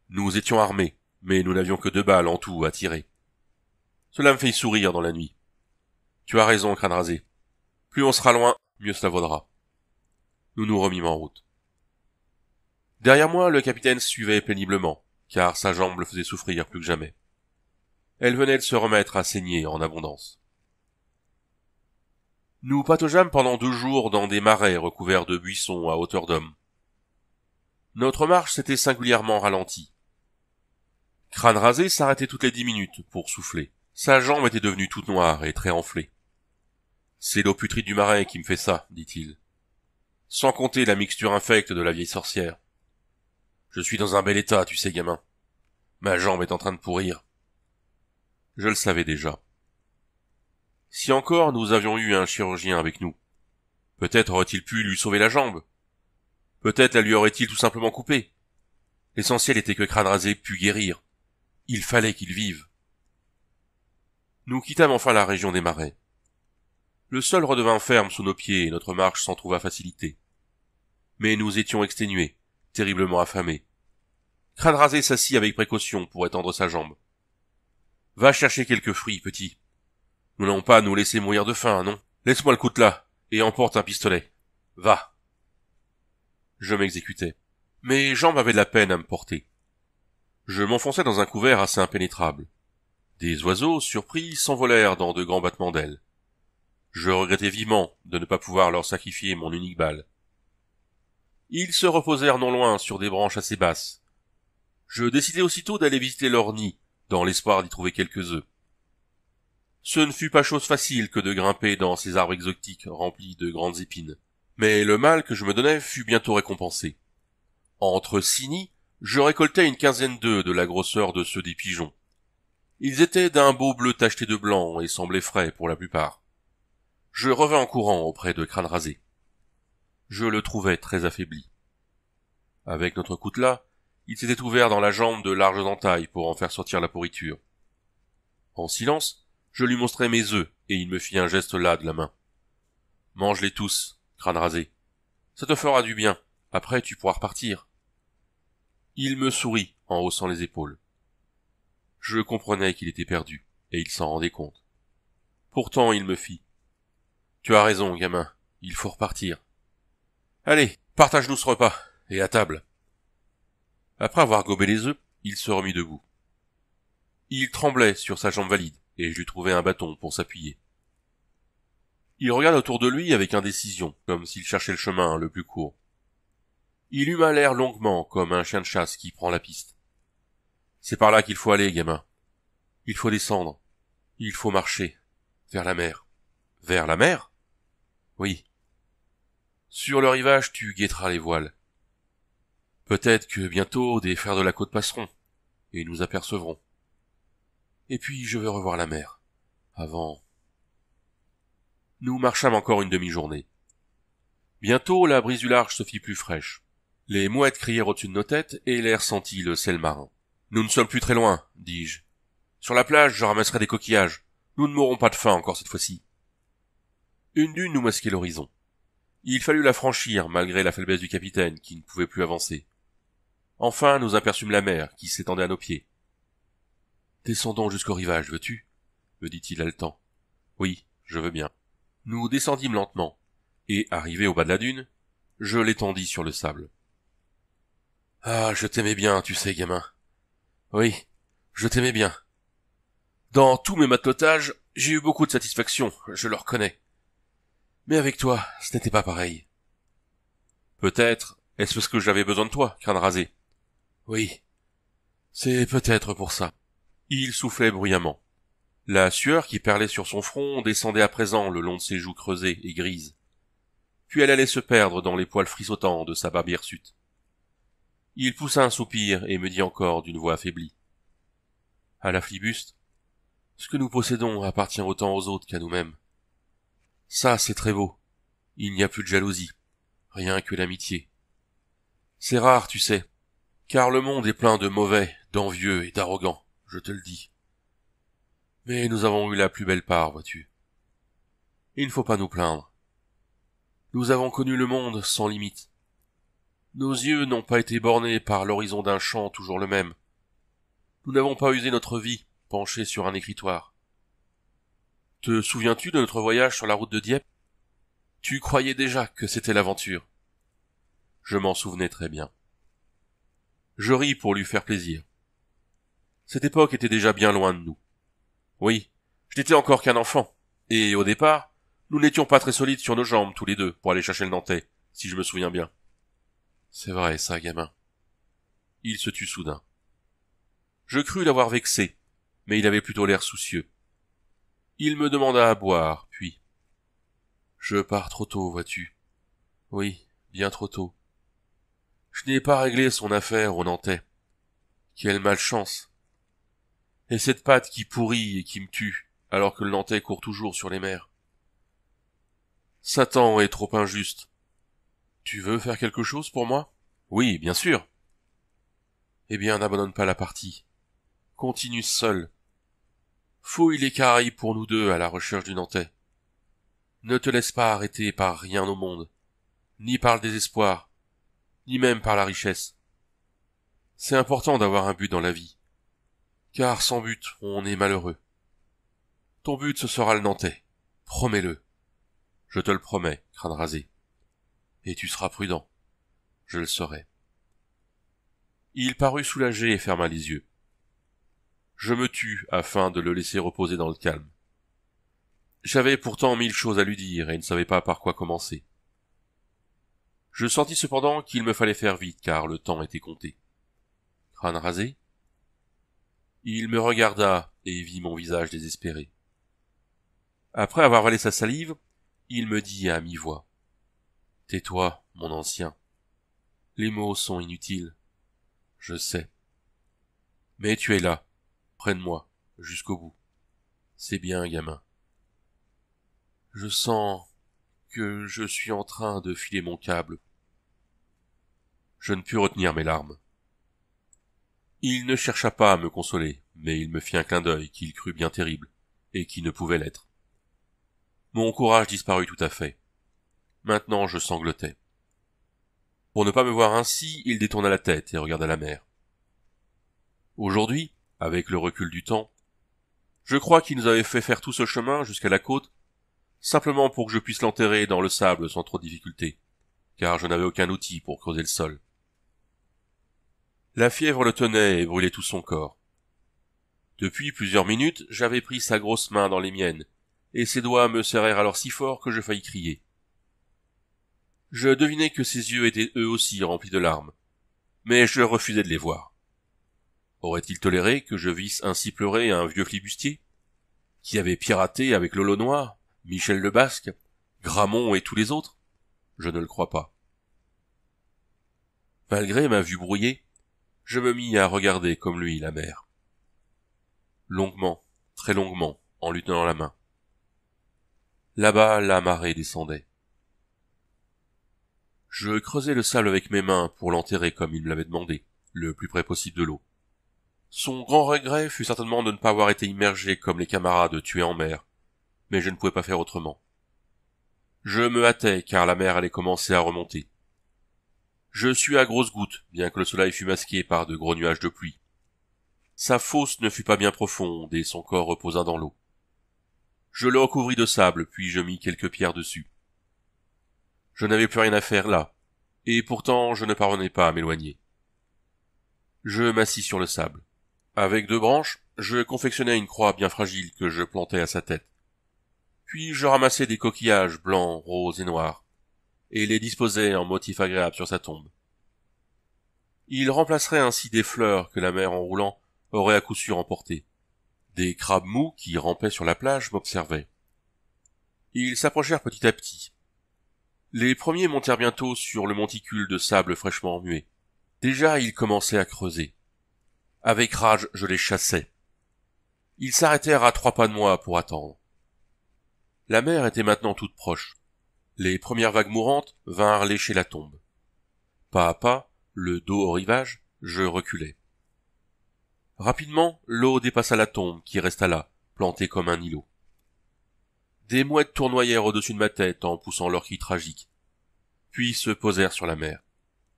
Nous étions armés, mais nous n'avions que deux balles en tout à tirer. Cela me fait sourire dans la nuit. Tu as raison, crâne rasé. Plus on sera loin, mieux cela vaudra. Nous nous remîmes en route. Derrière moi, le capitaine suivait péniblement, car sa jambe le faisait souffrir plus que jamais. Elle venait de se remettre à saigner en abondance. Nous pataugeâmes pendant deux jours dans des marais recouverts de buissons à hauteur d'homme. Notre marche s'était singulièrement ralentie. Crâne rasé s'arrêtait toutes les dix minutes pour souffler. Sa jambe était devenue toute noire et très enflée. C'est l'eau putride du marais qui me fait ça, dit-il. Sans compter la mixture infecte de la vieille sorcière. Je suis dans un bel état, tu sais, gamin. Ma jambe est en train de pourrir. Je le savais déjà. Si encore nous avions eu un chirurgien avec nous, peut-être aurait-il pu lui sauver la jambe. Peut-être la lui aurait-il tout simplement coupée. L'essentiel était que Crâne Rasé pût guérir. Il fallait qu'il vive. Nous quittâmes enfin la région des marais. Le sol redevint ferme sous nos pieds et notre marche s'en trouva facilitée. Mais nous étions exténués, terriblement affamés. Crâne s'assit avec précaution pour étendre sa jambe. Va chercher quelques fruits, petit. Nous n'allons pas nous laisser mourir de faim, non? Laisse-moi le coutelas, et emporte un pistolet. Va. Je m'exécutai, Mes jambes avaient de la peine à me porter. Je m'enfonçai dans un couvert assez impénétrable. Des oiseaux, surpris, s'envolèrent dans de grands battements d'ailes. Je regrettais vivement de ne pas pouvoir leur sacrifier mon unique balle. Ils se reposèrent non loin sur des branches assez basses. Je décidai aussitôt d'aller visiter leur nid, dans l'espoir d'y trouver quelques œufs. Ce ne fut pas chose facile que de grimper dans ces arbres exotiques remplis de grandes épines. Mais le mal que je me donnais fut bientôt récompensé. Entre six nids, je récoltais une quinzaine d'œufs de la grosseur de ceux des pigeons. Ils étaient d'un beau bleu tacheté de blanc et semblaient frais pour la plupart. Je revins en courant auprès de Crâne Rasé. Je le trouvais très affaibli. Avec notre coutelas, il s'était ouvert dans la jambe de larges entailles pour en faire sortir la pourriture. En silence, je lui montrai mes œufs et il me fit un geste là de la main. Mange-les tous, crâne rasé. Ça te fera du bien. Après, tu pourras repartir. Il me sourit en haussant les épaules. Je comprenais qu'il était perdu et il s'en rendait compte. Pourtant, il me fit. Tu as raison, gamin. Il faut repartir. Allez, partage-nous ce repas, et à table. Après avoir gobé les œufs, il se remit debout. Il tremblait sur sa jambe valide, et je lui trouvais un bâton pour s'appuyer. Il regarde autour de lui avec indécision, comme s'il cherchait le chemin le plus court. Il huma l'air longuement, comme un chien de chasse qui prend la piste. C'est par là qu'il faut aller, gamin. Il faut descendre. Il faut marcher. Vers la mer. Vers la mer? Oui. Sur le rivage, tu guetteras les voiles. Peut-être que bientôt des frères de la côte passeront, et nous apercevrons. Et puis je veux revoir la mer. Avant. Nous marchâmes encore une demi-journée. Bientôt la brise du large se fit plus fraîche. Les mouettes crièrent au-dessus de nos têtes, et l'air sentit le sel marin. Nous ne sommes plus très loin, dis-je. Sur la plage, je ramasserai des coquillages. Nous ne mourrons pas de faim encore cette fois-ci. Une dune nous masquait l'horizon. Il fallut la franchir malgré la faiblesse du capitaine qui ne pouvait plus avancer. Enfin, nous aperçûmes la mer qui s'étendait à nos pieds. Descendons jusqu'au rivage, veux-tu me dit-il haletant. Oui, je veux bien. Nous descendîmes lentement, et, arrivés au bas de la dune, je l'étendis sur le sable. Ah, je t'aimais bien, tu sais, gamin. Oui, je t'aimais bien. Dans tous mes matelotages, j'ai eu beaucoup de satisfaction, je le reconnais. Mais avec toi, ce n'était pas pareil. Peut-être est-ce parce que j'avais besoin de toi, crâne rasé. Oui. C'est peut-être pour ça. Il soufflait bruyamment. La sueur qui perlait sur son front descendait à présent le long de ses joues creusées et grises. Puis elle allait se perdre dans les poils frissotants de sa barbe hirsute. Il poussa un soupir et me dit encore d'une voix affaiblie. À la flibuste, ce que nous possédons appartient autant aux autres qu'à nous-mêmes. Ça, c'est très beau. Il n'y a plus de jalousie. Rien que l'amitié. C'est rare, tu sais. Car le monde est plein de mauvais, d'envieux et d'arrogants, je te le dis. Mais nous avons eu la plus belle part, vois-tu. Il ne faut pas nous plaindre. Nous avons connu le monde sans limite. Nos yeux n'ont pas été bornés par l'horizon d'un champ toujours le même. Nous n'avons pas usé notre vie penchée sur un écritoire. Te souviens-tu de notre voyage sur la route de Dieppe Tu croyais déjà que c'était l'aventure. Je m'en souvenais très bien. Je ris pour lui faire plaisir. Cette époque était déjà bien loin de nous. Oui, je n'étais encore qu'un enfant, et au départ, nous n'étions pas très solides sur nos jambes tous les deux pour aller chercher le Nantais, si je me souviens bien. C'est vrai, ça, gamin. Il se tut soudain. Je crus l'avoir vexé, mais il avait plutôt l'air soucieux. Il me demanda à boire, puis. Je pars trop tôt, vois-tu. Oui, bien trop tôt. Je n'ai pas réglé son affaire au Nantais. Quelle malchance. Et cette patte qui pourrit et qui me tue, alors que le Nantais court toujours sur les mers. Satan est trop injuste. Tu veux faire quelque chose pour moi? Oui, bien sûr. Eh bien, n'abandonne pas la partie. Continue seul. Fouille les Caraïbes pour nous deux à la recherche du Nantais. Ne te laisse pas arrêter par rien au monde, ni par le désespoir, ni même par la richesse. C'est important d'avoir un but dans la vie, car sans but on est malheureux. Ton but ce sera le Nantais, promets-le. Je te le promets, crâne rasé. Et tu seras prudent. Je le saurai. Il parut soulagé et ferma les yeux. Je me tus afin de le laisser reposer dans le calme. J'avais pourtant mille choses à lui dire et ne savais pas par quoi commencer. Je sentis cependant qu'il me fallait faire vite car le temps était compté. Crâne rasé? Il me regarda et vit mon visage désespéré. Après avoir avalé sa salive, il me dit à mi-voix. Tais-toi, mon ancien. Les mots sont inutiles. Je sais. Mais tu es là, moi jusqu'au bout. C'est bien, gamin. Je sens que je suis en train de filer mon câble. Je ne pus retenir mes larmes. Il ne chercha pas à me consoler, mais il me fit un clin d'œil qu'il crut bien terrible, et qui ne pouvait l'être. Mon courage disparut tout à fait. Maintenant je sanglotais. Pour ne pas me voir ainsi, il détourna la tête et regarda la mer. Aujourd'hui, avec le recul du temps, je crois qu'il nous avait fait faire tout ce chemin jusqu'à la côte, simplement pour que je puisse l'enterrer dans le sable sans trop de difficulté, car je n'avais aucun outil pour creuser le sol. La fièvre le tenait et brûlait tout son corps. Depuis plusieurs minutes, j'avais pris sa grosse main dans les miennes, et ses doigts me serrèrent alors si fort que je faillis crier. Je devinais que ses yeux étaient eux aussi remplis de larmes, mais je refusais de les voir. Aurait-il toléré que je visse ainsi pleurer un vieux flibustier Qui avait piraté avec Lolo Noir, Michel Basque Gramont et tous les autres Je ne le crois pas. Malgré ma vue brouillée, je me mis à regarder comme lui la mer. Longuement, très longuement, en lui tenant la main. Là-bas, la marée descendait. Je creusais le sable avec mes mains pour l'enterrer comme il me l'avait demandé, le plus près possible de l'eau. Son grand regret fut certainement de ne pas avoir été immergé comme les camarades tués en mer, mais je ne pouvais pas faire autrement. Je me hâtais, car la mer allait commencer à remonter. Je suis à grosses gouttes, bien que le soleil fût masqué par de gros nuages de pluie. Sa fosse ne fut pas bien profonde, et son corps reposa dans l'eau. Je le recouvris de sable, puis je mis quelques pierres dessus. Je n'avais plus rien à faire là, et pourtant je ne parvenais pas à m'éloigner. Je m'assis sur le sable. Avec deux branches, je confectionnais une croix bien fragile que je plantais à sa tête. Puis je ramassai des coquillages blancs, roses et noirs, et les disposais en motif agréable sur sa tombe. Il remplacerait ainsi des fleurs que la mer en roulant aurait à coup sûr emportées. Des crabes mous qui rampaient sur la plage m'observaient. Ils s'approchèrent petit à petit. Les premiers montèrent bientôt sur le monticule de sable fraîchement remué. Déjà ils commençaient à creuser. Avec rage, je les chassais. Ils s'arrêtèrent à trois pas de moi pour attendre. La mer était maintenant toute proche. Les premières vagues mourantes vinrent lécher la tombe. Pas à pas, le dos au rivage, je reculais. Rapidement, l'eau dépassa la tombe qui resta là, plantée comme un îlot. Des mouettes tournoyèrent au-dessus de ma tête en poussant leur cri tragique, puis se posèrent sur la mer.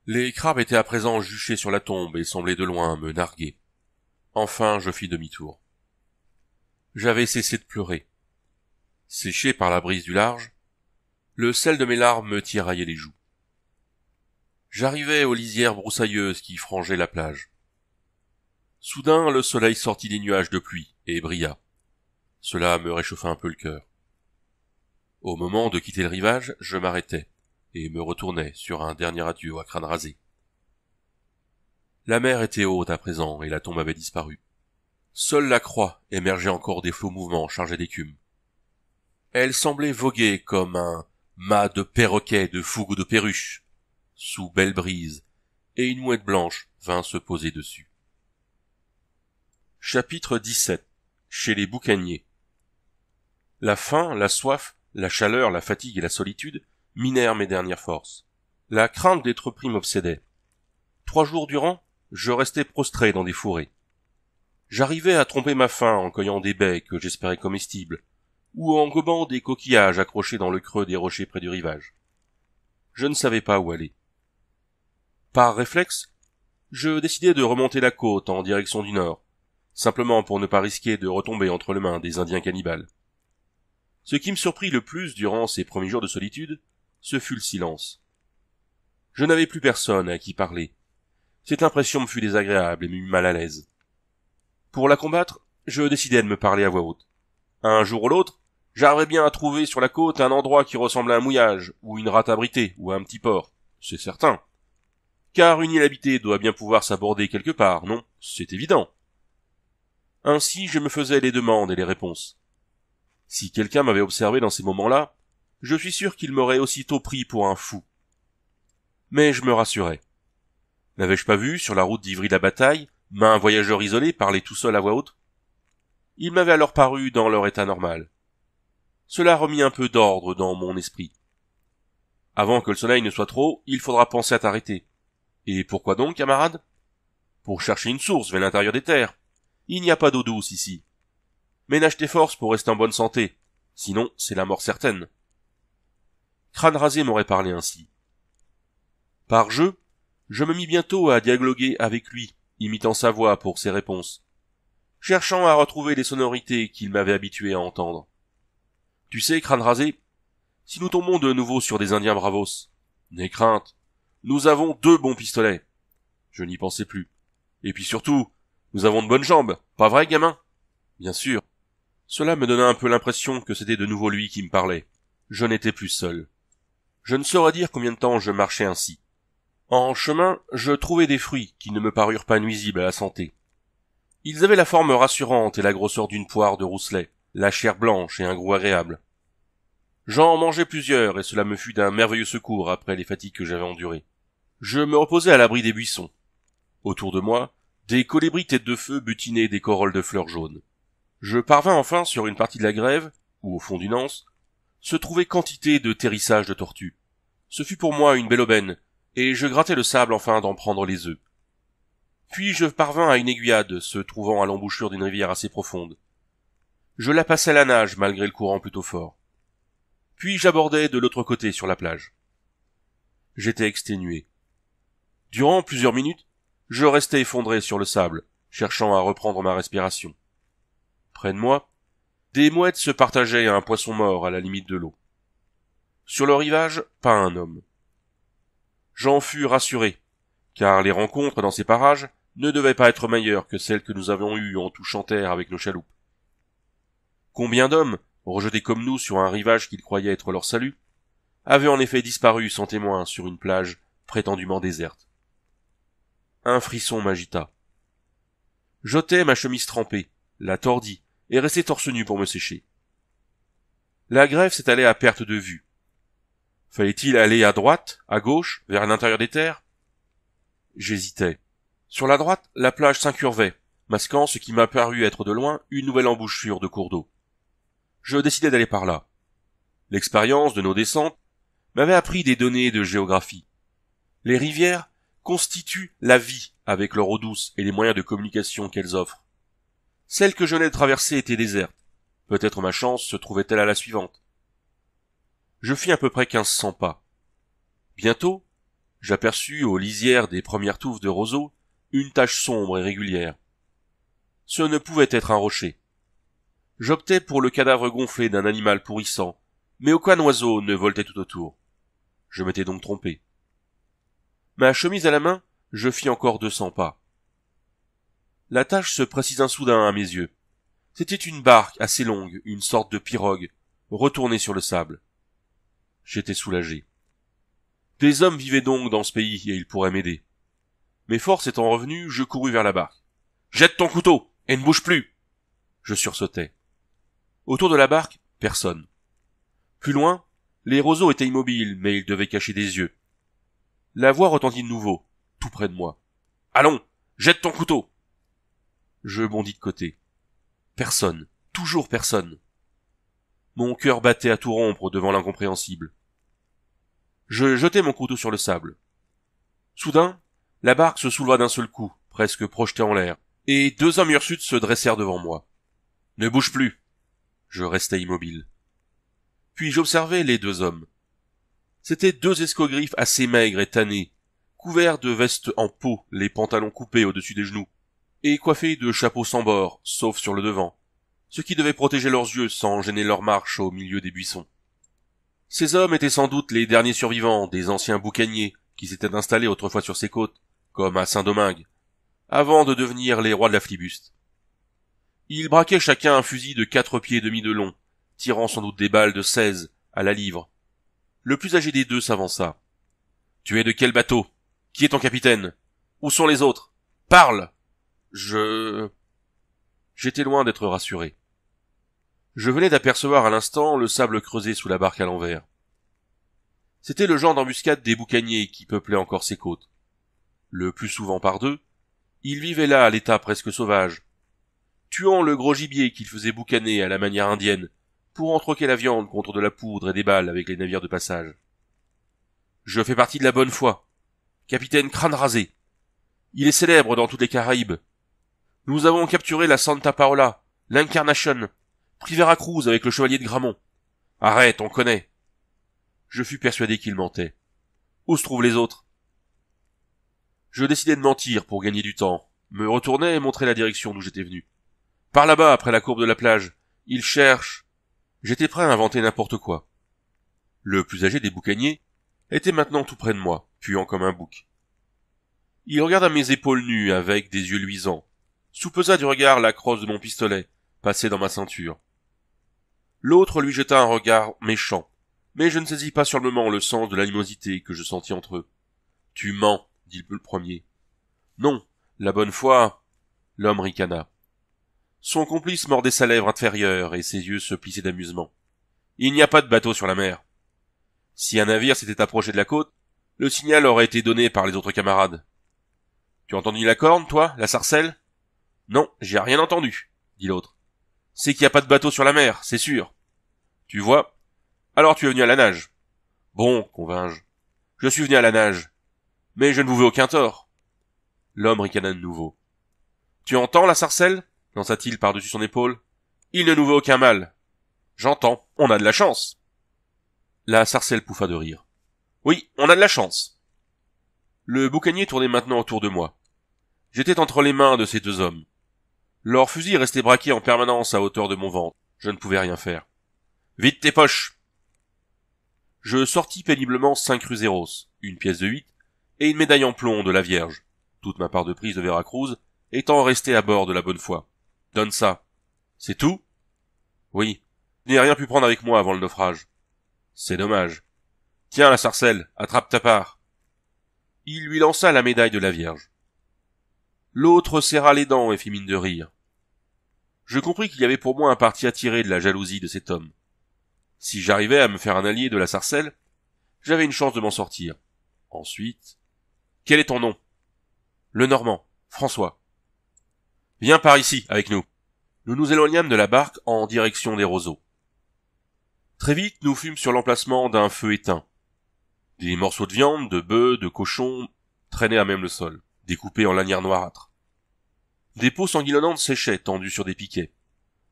Les crabes étaient à présent juchés sur la tombe et semblaient de loin me narguer. Enfin je fis demi-tour. J'avais cessé de pleurer. Séché par la brise du large, le sel de mes larmes me tiraillait les joues. J'arrivais aux lisières broussailleuses qui frangeaient la plage. Soudain le soleil sortit des nuages de pluie et brilla. Cela me réchauffa un peu le cœur. Au moment de quitter le rivage, je m'arrêtai et me retournait sur un dernier adieu à crâne rasé. La mer était haute à présent et la tombe avait disparu. Seule la croix émergeait encore des faux mouvements chargés d'écume. Elle semblait voguer comme un mât de perroquet, de fougue ou de perruche, sous belle brise, et une mouette blanche vint se poser dessus. Chapitre 17 Chez les boucaniers La faim, la soif, la chaleur, la fatigue et la solitude minèrent mes dernières forces. La crainte d'être pris m'obsédait. Trois jours durant, je restais prostré dans des fourrés. J'arrivais à tromper ma faim en cueillant des baies que j'espérais comestibles, ou en gobant des coquillages accrochés dans le creux des rochers près du rivage. Je ne savais pas où aller. Par réflexe, je décidai de remonter la côte en direction du nord, simplement pour ne pas risquer de retomber entre les mains des Indiens cannibales. Ce qui me surprit le plus durant ces premiers jours de solitude, ce fut le silence. Je n'avais plus personne à qui parler. Cette impression me fut désagréable et me mal à l'aise. Pour la combattre, je décidai de me parler à voix haute. Un jour ou l'autre, j'arriverai bien à trouver sur la côte un endroit qui ressemble à un mouillage, ou une rate abritée, ou à un petit port. C'est certain. Car une île habitée doit bien pouvoir s'aborder quelque part, non? C'est évident. Ainsi, je me faisais les demandes et les réponses. Si quelqu'un m'avait observé dans ces moments-là, je suis sûr qu'il m'aurait aussitôt pris pour un fou. Mais je me rassurais. N'avais-je pas vu, sur la route d'Ivry-la-Bataille, main voyageur isolé parler tout seul à voix haute? Ils m'avait alors paru dans leur état normal. Cela remit un peu d'ordre dans mon esprit. Avant que le soleil ne soit trop, il faudra penser à t'arrêter. Et pourquoi donc, camarade? Pour chercher une source vers l'intérieur des terres. Il n'y a pas d'eau douce ici. Ménage tes forces pour rester en bonne santé. Sinon, c'est la mort certaine. Crâne rasé m'aurait parlé ainsi. Par jeu, je me mis bientôt à dialoguer avec lui, imitant sa voix pour ses réponses, cherchant à retrouver les sonorités qu'il m'avait habitué à entendre. Tu sais, crâne rasé, si nous tombons de nouveau sur des Indiens bravos, n'aie crainte, nous avons deux bons pistolets. Je n'y pensais plus. Et puis surtout, nous avons de bonnes jambes, pas vrai, gamin? Bien sûr. Cela me donna un peu l'impression que c'était de nouveau lui qui me parlait. Je n'étais plus seul. Je ne saurais dire combien de temps je marchais ainsi. En chemin, je trouvai des fruits qui ne me parurent pas nuisibles à la santé. Ils avaient la forme rassurante et la grosseur d'une poire de rousselet, la chair blanche et un goût agréable. J'en mangeai plusieurs et cela me fut d'un merveilleux secours après les fatigues que j'avais endurées. Je me reposai à l'abri des buissons. Autour de moi, des colibris têtes de feu butinaient des corolles de fleurs jaunes. Je parvins enfin sur une partie de la grève, ou au fond d'une anse se trouvait quantité de terrissages de tortues. Ce fut pour moi une belle aubaine, et je grattai le sable enfin d'en prendre les œufs. Puis je parvins à une aiguillade, se trouvant à l'embouchure d'une rivière assez profonde. Je la passai à la nage, malgré le courant plutôt fort. Puis j'abordai de l'autre côté, sur la plage. J'étais exténué. Durant plusieurs minutes, je restai effondré sur le sable, cherchant à reprendre ma respiration. Près de moi, des mouettes se partageaient à un poisson mort à la limite de l'eau. Sur le rivage, pas un homme. J'en fus rassuré, car les rencontres dans ces parages ne devaient pas être meilleures que celles que nous avions eues en touchant terre avec nos chaloupes. Combien d'hommes, rejetés comme nous sur un rivage qu'ils croyaient être leur salut, avaient en effet disparu sans témoin sur une plage prétendument déserte. Un frisson m'agita. J'ôtai ma chemise trempée, la tordis, et rester torse nu pour me sécher. La grève s'étalait à perte de vue. Fallait-il aller à droite, à gauche, vers l'intérieur des terres J'hésitais. Sur la droite, la plage s'incurvait, masquant ce qui m'a paru être de loin une nouvelle embouchure de cours d'eau. Je décidai d'aller par là. L'expérience de nos descentes m'avait appris des données de géographie. Les rivières constituent la vie avec leur eau douce et les moyens de communication qu'elles offrent. Celle que je venais de traverser était déserte. Peut-être ma chance se trouvait-elle à la suivante. Je fis à peu près quinze cents pas. Bientôt, j'aperçus aux lisières des premières touffes de roseaux une tache sombre et régulière. Ce ne pouvait être un rocher. J'optai pour le cadavre gonflé d'un animal pourrissant, mais aucun oiseau ne voltait tout autour. Je m'étais donc trompé. Ma chemise à la main, je fis encore deux cents pas. La tâche se précisa soudain à mes yeux. C'était une barque assez longue, une sorte de pirogue, retournée sur le sable. J'étais soulagé. Des hommes vivaient donc dans ce pays et ils pourraient m'aider. Mes forces étant revenues, je courus vers la barque. Jette ton couteau et ne bouge plus! Je sursautai Autour de la barque, personne. Plus loin, les roseaux étaient immobiles, mais ils devaient cacher des yeux. La voix retentit de nouveau, tout près de moi. Allons, jette ton couteau! Je bondis de côté. Personne. Toujours personne. Mon cœur battait à tout rompre devant l'incompréhensible. Je jetai mon couteau sur le sable. Soudain, la barque se souleva d'un seul coup, presque projetée en l'air, et deux hommes hirsutes se dressèrent devant moi. Ne bouge plus. Je restai immobile. Puis j'observai les deux hommes. C'étaient deux escogriffes assez maigres et tannés, couverts de vestes en peau, les pantalons coupés au-dessus des genoux, et coiffés de chapeaux sans bord, sauf sur le devant, ce qui devait protéger leurs yeux sans gêner leur marche au milieu des buissons. Ces hommes étaient sans doute les derniers survivants des anciens boucaniers qui s'étaient installés autrefois sur ces côtes, comme à Saint-Domingue, avant de devenir les rois de la flibuste. Ils braquaient chacun un fusil de quatre pieds et demi de long, tirant sans doute des balles de seize à la livre. Le plus âgé des deux s'avança. Tu es de quel bateau? Qui est ton capitaine? Où sont les autres? Parle! Je... J'étais loin d'être rassuré. Je venais d'apercevoir à l'instant le sable creusé sous la barque à l'envers. C'était le genre d'embuscade des boucaniers qui peuplaient encore ces côtes. Le plus souvent par deux, ils vivaient là à l'état presque sauvage, tuant le gros gibier qu'ils faisaient boucaner à la manière indienne, pour en troquer la viande contre de la poudre et des balles avec les navires de passage. Je fais partie de la bonne foi. Capitaine crâne rasé. Il est célèbre dans toutes les Caraïbes, nous avons capturé la Santa Paola, l'Incarnation, pris Veracruz avec le chevalier de Gramont. Arrête, on connaît. Je fus persuadé qu'il mentait. Où se trouvent les autres? Je décidai de mentir pour gagner du temps, me retourner et montrer la direction d'où j'étais venu. Par là-bas, après la courbe de la plage. il cherche. J'étais prêt à inventer n'importe quoi. Le plus âgé des boucaniers était maintenant tout près de moi, puant comme un bouc. Il regarda mes épaules nues avec des yeux luisants, soupesa du regard la crosse de mon pistolet, passée dans ma ceinture. L'autre lui jeta un regard méchant, mais je ne saisis pas sur le moment le sens de l'animosité que je sentis entre eux. Tu mens, dit le premier. Non, la bonne foi. L'homme ricana. Son complice mordait sa lèvre inférieure et ses yeux se plissaient d'amusement. Il n'y a pas de bateau sur la mer. Si un navire s'était approché de la côte, le signal aurait été donné par les autres camarades. Tu entendu la corne, toi, la sarcelle? Non, j'ai rien entendu, dit l'autre. C'est qu'il n'y a pas de bateau sur la mer, c'est sûr. Tu vois? Alors tu es venu à la nage. Bon, convins-je. Je suis venu à la nage. Mais je ne vous veux aucun tort. L'homme ricana de nouveau. Tu entends la sarcelle? lança-t-il par-dessus son épaule. Il ne nous veut aucun mal. J'entends, on a de la chance. La sarcelle pouffa de rire. Oui, on a de la chance. Le boucanier tournait maintenant autour de moi. J'étais entre les mains de ces deux hommes. Leur fusil restait braqué en permanence à hauteur de mon ventre. Je ne pouvais rien faire. Vite tes poches! Je sortis péniblement cinq cruzeros une pièce de huit, et une médaille en plomb de la Vierge, toute ma part de prise de Veracruz étant restée à bord de la bonne foi. Donne ça. C'est tout? Oui. Tu n'ai rien pu prendre avec moi avant le naufrage. C'est dommage. Tiens, la sarcelle, attrape ta part. Il lui lança la médaille de la Vierge. L'autre serra les dents et fit mine de rire je compris qu'il y avait pour moi un parti attiré de la jalousie de cet homme. Si j'arrivais à me faire un allié de la sarcelle, j'avais une chance de m'en sortir. Ensuite, quel est ton nom? Le Normand, François. Viens par ici, avec nous. Nous nous éloignâmes de la barque en direction des roseaux. Très vite, nous fûmes sur l'emplacement d'un feu éteint. Des morceaux de viande, de bœufs, de cochons traînaient à même le sol, découpés en lanières noirâtres. Des peaux sanguinolentes séchaient, tendues sur des piquets.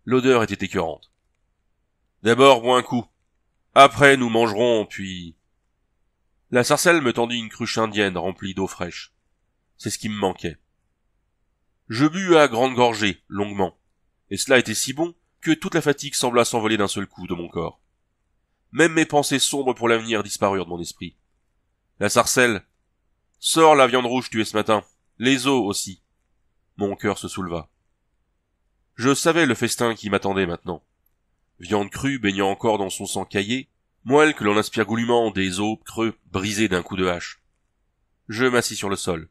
L'odeur était écœurante. D'abord, bois un coup. Après, nous mangerons, puis... La sarcelle me tendit une cruche indienne remplie d'eau fraîche. C'est ce qui me manquait. Je bus à grande gorgée, longuement. Et cela était si bon que toute la fatigue sembla s'envoler d'un seul coup de mon corps. Même mes pensées sombres pour l'avenir disparurent de mon esprit. La sarcelle. Sors la viande rouge tuée ce matin. Les os aussi. Mon cœur se souleva. Je savais le festin qui m'attendait maintenant. Viande crue baignant encore dans son sang caillé, moelle que l'on aspire goulûment des os creux brisés d'un coup de hache. Je m'assis sur le sol.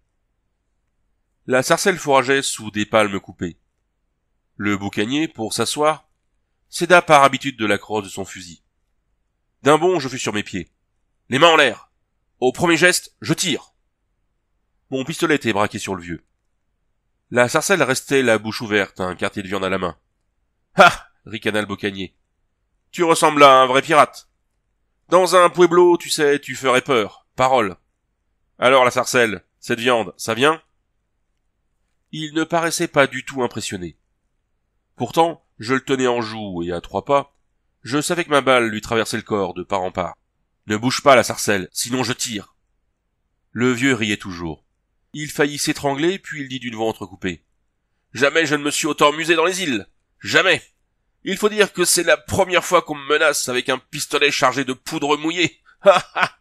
La sarcelle fourrageait sous des palmes coupées. Le boucanier, pour s'asseoir, céda par habitude de la crosse de son fusil. D'un bond, je fus sur mes pieds. Les mains en l'air. Au premier geste, je tire. Mon pistolet était braqué sur le vieux. La sarcelle restait la bouche ouverte, un quartier de viande à la main. Ah ricana le bocanier. Tu ressembles à un vrai pirate. Dans un pueblo, tu sais, tu ferais peur. Parole. Alors la sarcelle, cette viande, ça vient Il ne paraissait pas du tout impressionné. Pourtant, je le tenais en joue et à trois pas, je savais que ma balle lui traversait le corps de part en part. Ne bouge pas la sarcelle, sinon je tire. Le vieux riait toujours. Il faillit s'étrangler, puis il dit d'une voix entrecoupée. Jamais je ne me suis autant musé dans les îles. Jamais. Il faut dire que c'est la première fois qu'on me menace avec un pistolet chargé de poudre mouillée. Ha ha.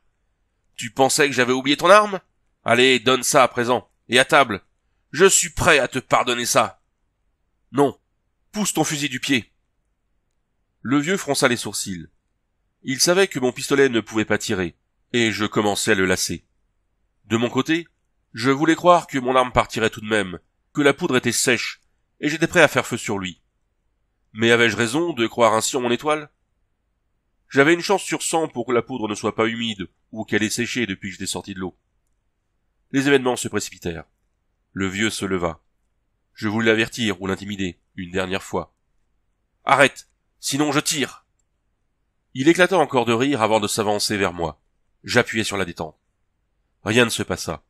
Tu pensais que j'avais oublié ton arme? Allez, donne ça à présent. Et à table. Je suis prêt à te pardonner ça. Non. Pousse ton fusil du pied. Le vieux fronça les sourcils. Il savait que mon pistolet ne pouvait pas tirer, et je commençais à le lasser. De mon côté, je voulais croire que mon arme partirait tout de même, que la poudre était sèche, et j'étais prêt à faire feu sur lui. Mais avais-je raison de croire ainsi en mon étoile J'avais une chance sur cent pour que la poudre ne soit pas humide ou qu'elle ait séché depuis que j'étais sorti de l'eau. Les événements se précipitèrent. Le vieux se leva. Je voulais l'avertir ou l'intimider, une dernière fois. Arrête, sinon je tire. Il éclata encore de rire avant de s'avancer vers moi. J'appuyai sur la détente. Rien ne se passa.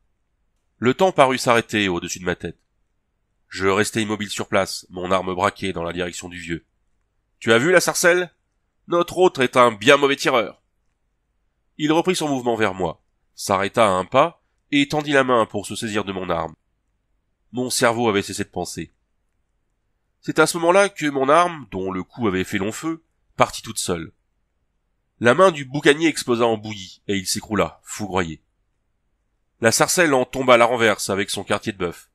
Le temps parut s'arrêter au-dessus de ma tête. Je restai immobile sur place, mon arme braquée dans la direction du vieux. Tu as vu la sarcelle? Notre autre est un bien mauvais tireur. Il reprit son mouvement vers moi, s'arrêta à un pas, et tendit la main pour se saisir de mon arme. Mon cerveau avait cessé de penser. C'est à ce moment-là que mon arme, dont le coup avait fait long feu, partit toute seule. La main du boucanier explosa en bouillie, et il s'écroula, fougroyé. La sarcelle en tomba à la renverse avec son quartier de bœuf.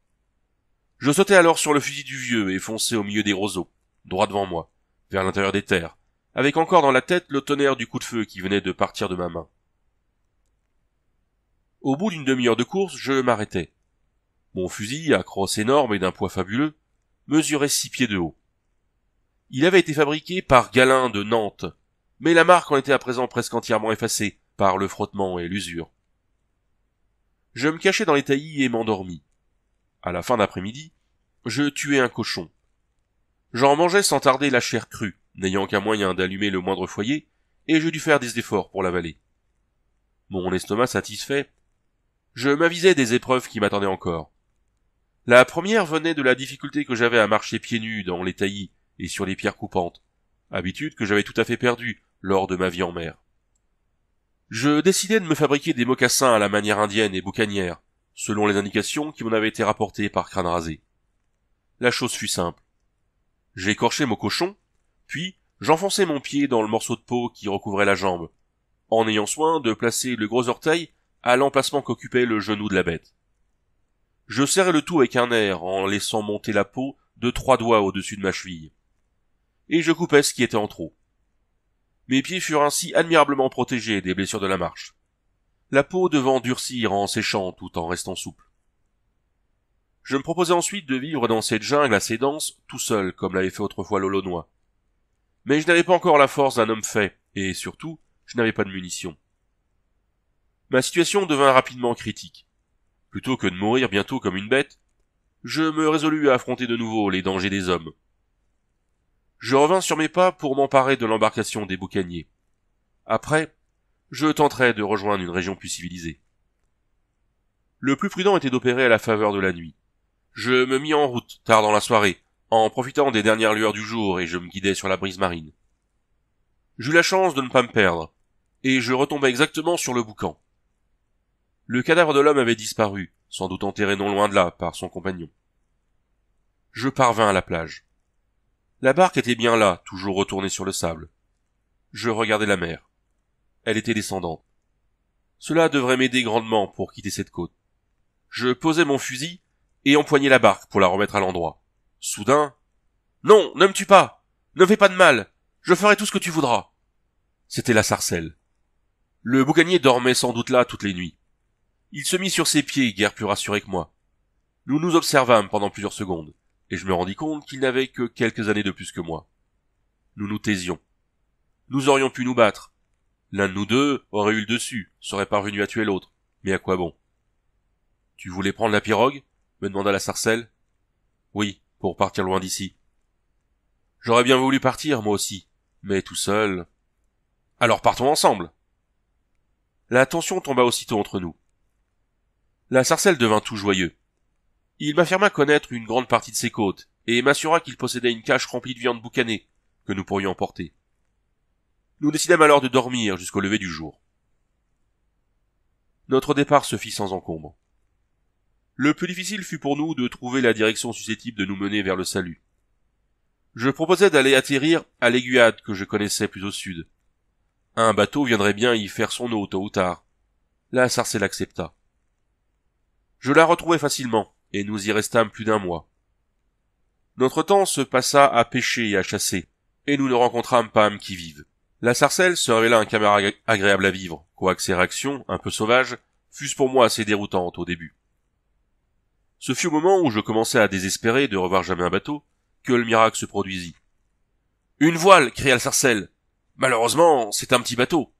Je sautai alors sur le fusil du vieux et fonçai au milieu des roseaux, droit devant moi, vers l'intérieur des terres, avec encore dans la tête le tonnerre du coup de feu qui venait de partir de ma main. Au bout d'une demi-heure de course, je m'arrêtai. Mon fusil, à crosse énorme et d'un poids fabuleux, mesurait six pieds de haut. Il avait été fabriqué par Galin de Nantes, mais la marque en était à présent presque entièrement effacée par le frottement et l'usure. Je me cachai dans les taillis et m'endormis. À la fin d'après-midi, je tuai un cochon. J'en mangeais sans tarder la chair crue, n'ayant qu'un moyen d'allumer le moindre foyer, et je dus faire des efforts pour l'avaler. Mon estomac satisfait, je m'avisais des épreuves qui m'attendaient encore. La première venait de la difficulté que j'avais à marcher pieds nus dans les taillis et sur les pierres coupantes, habitude que j'avais tout à fait perdue lors de ma vie en mer. Je décidai de me fabriquer des mocassins à la manière indienne et boucanière, selon les indications qui m'en avaient été rapportées par crâne rasé. La chose fut simple. J'écorchai mon cochon, puis j'enfonçai mon pied dans le morceau de peau qui recouvrait la jambe, en ayant soin de placer le gros orteil à l'emplacement qu'occupait le genou de la bête. Je serrai le tout avec un air en laissant monter la peau de trois doigts au-dessus de ma cheville. Et je coupais ce qui était en trop. Mes pieds furent ainsi admirablement protégés des blessures de la marche. La peau devant durcir en séchant tout en restant souple. Je me proposai ensuite de vivre dans cette jungle assez dense, tout seul, comme l'avait fait autrefois l'Holonois. Mais je n'avais pas encore la force d'un homme fait, et surtout, je n'avais pas de munitions. Ma situation devint rapidement critique. Plutôt que de mourir bientôt comme une bête, je me résolus à affronter de nouveau les dangers des hommes, je revins sur mes pas pour m'emparer de l'embarcation des boucaniers. Après, je tenterai de rejoindre une région plus civilisée. Le plus prudent était d'opérer à la faveur de la nuit. Je me mis en route, tard dans la soirée, en profitant des dernières lueurs du jour, et je me guidai sur la brise marine. J'eus la chance de ne pas me perdre, et je retombai exactement sur le boucan. Le cadavre de l'homme avait disparu, sans doute enterré non loin de là, par son compagnon. Je parvins à la plage. La barque était bien là, toujours retournée sur le sable. Je regardais la mer. Elle était descendante. Cela devrait m'aider grandement pour quitter cette côte. Je posai mon fusil et empoignai la barque pour la remettre à l'endroit. Soudain, non, ne me tue pas! Ne fais pas de mal! Je ferai tout ce que tu voudras! C'était la sarcelle. Le boucanier dormait sans doute là toutes les nuits. Il se mit sur ses pieds, guère plus rassuré que moi. Nous nous observâmes pendant plusieurs secondes et je me rendis compte qu'il n'avait que quelques années de plus que moi. Nous nous taisions. Nous aurions pu nous battre. L'un de nous deux aurait eu le dessus, serait parvenu à tuer l'autre. Mais à quoi bon? Tu voulais prendre la pirogue? me demanda la sarcelle. Oui, pour partir loin d'ici. J'aurais bien voulu partir, moi aussi, mais tout seul. Alors partons ensemble. La tension tomba aussitôt entre nous. La sarcelle devint tout joyeux. Il m'affirma connaître une grande partie de ses côtes, et m'assura qu'il possédait une cache remplie de viande boucanée, que nous pourrions emporter. Nous décidâmes alors de dormir jusqu'au lever du jour. Notre départ se fit sans encombre. Le plus difficile fut pour nous de trouver la direction susceptible de nous mener vers le salut. Je proposais d'aller atterrir à l'aiguade que je connaissais plus au sud. Un bateau viendrait bien y faire son eau tôt ou tard. La Sarcelle accepta. Je la retrouvai facilement, et nous y restâmes plus d'un mois. Notre temps se passa à pêcher et à chasser, et nous ne rencontrâmes pas âme qui vive. La sarcelle se révéla un camarade agréable à vivre, quoique ses réactions, un peu sauvages, fussent pour moi assez déroutantes au début. Ce fut au moment où je commençais à désespérer de revoir jamais un bateau, que le miracle se produisit. Une voile! cria la sarcelle. Malheureusement, c'est un petit bateau.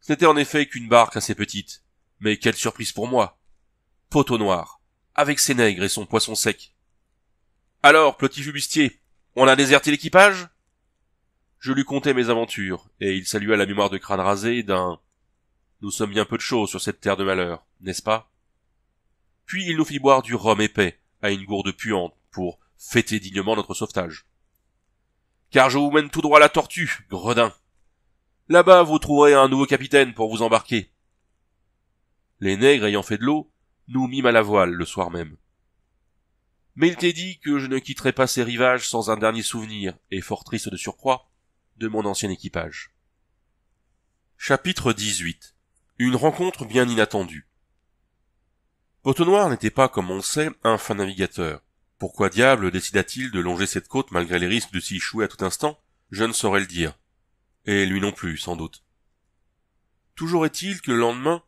C'était n'était en effet qu'une barque assez petite. Mais quelle surprise pour moi! Poteau noir avec ses nègres et son poisson sec. Alors, petit fubustier, on a déserté l'équipage? Je lui contai mes aventures, et il salua la mémoire de crâne rasé d'un Nous sommes bien peu de choses sur cette terre de malheur, n'est-ce pas? Puis il nous fit boire du rhum épais, à une gourde puante, pour fêter dignement notre sauvetage. Car je vous mène tout droit à la tortue, gredin. Là-bas, vous trouverez un nouveau capitaine pour vous embarquer. Les nègres ayant fait de l'eau, nous mîmes à la voile le soir même. Mais il t'est dit que je ne quitterai pas ces rivages sans un dernier souvenir, et fort triste de surcroît, de mon ancien équipage. Chapitre 18 Une rencontre bien inattendue Potenoir n'était pas, comme on le sait, un fin navigateur. Pourquoi diable décida-t-il de longer cette côte malgré les risques de s'y échouer à tout instant Je ne saurais le dire. Et lui non plus, sans doute. Toujours est-il que le lendemain,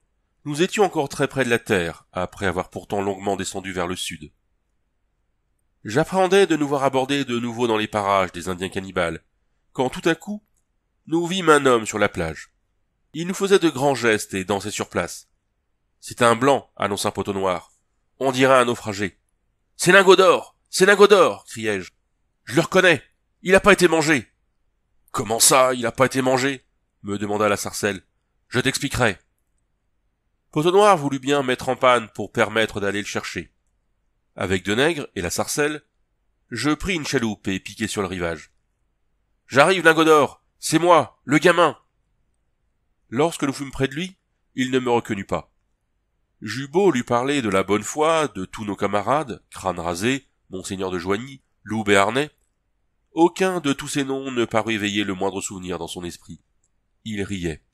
nous étions encore très près de la Terre, après avoir pourtant longuement descendu vers le sud. J'appréhendais de nous voir aborder de nouveau dans les parages des Indiens cannibales, quand tout à coup, nous vîmes un homme sur la plage. Il nous faisait de grands gestes et dansait sur place. C'est un blanc, annonça un poteau noir. On dirait un naufragé. C'est lingot d'or! C'est lingot d'or! criai-je. Je le reconnais! Il n'a pas été mangé! Comment ça, il n'a pas été mangé? me demanda la sarcelle. Je t'expliquerai. Coteau-Noir voulut bien mettre en panne pour permettre d'aller le chercher. Avec Denègre nègres et la sarcelle, je pris une chaloupe et piquai sur le rivage. J'arrive, d'or C'est moi, le gamin! Lorsque nous fûmes près de lui, il ne me reconnut pas. J'eus beau lui parler de la bonne foi, de tous nos camarades, Crâne Rasé, Monseigneur de Joigny, Loup Béarnais, aucun de tous ces noms ne parut éveiller le moindre souvenir dans son esprit. Il riait.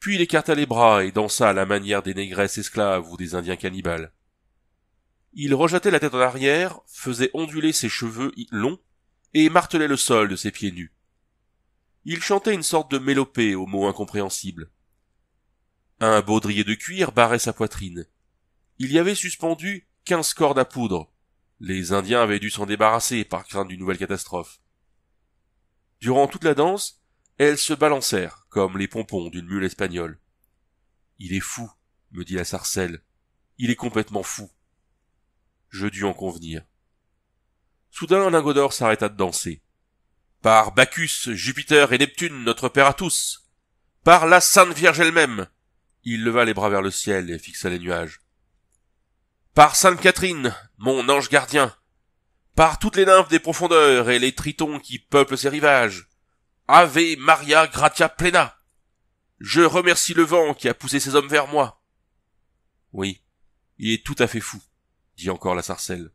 Puis il écarta les bras et dansa à la manière des négresses esclaves ou des indiens cannibales. Il rejetait la tête en arrière, faisait onduler ses cheveux longs et martelait le sol de ses pieds nus. Il chantait une sorte de mélopée aux mots incompréhensibles. Un baudrier de cuir barrait sa poitrine. Il y avait suspendu quinze cordes à poudre. Les Indiens avaient dû s'en débarrasser par crainte d'une nouvelle catastrophe. Durant toute la danse, elles se balancèrent, comme les pompons d'une mule espagnole. Il est fou, me dit la sarcelle. Il est complètement fou. Je dus en convenir. Soudain, un lingot d'or s'arrêta de danser. Par Bacchus, Jupiter et Neptune, notre père à tous! Par la Sainte Vierge elle-même! Il leva les bras vers le ciel et fixa les nuages. Par Sainte Catherine, mon ange gardien! Par toutes les nymphes des profondeurs et les tritons qui peuplent ces rivages! Ave Maria Gratia Plena. Je remercie le vent qui a poussé ces hommes vers moi. Oui, il est tout à fait fou, dit encore la sarcelle.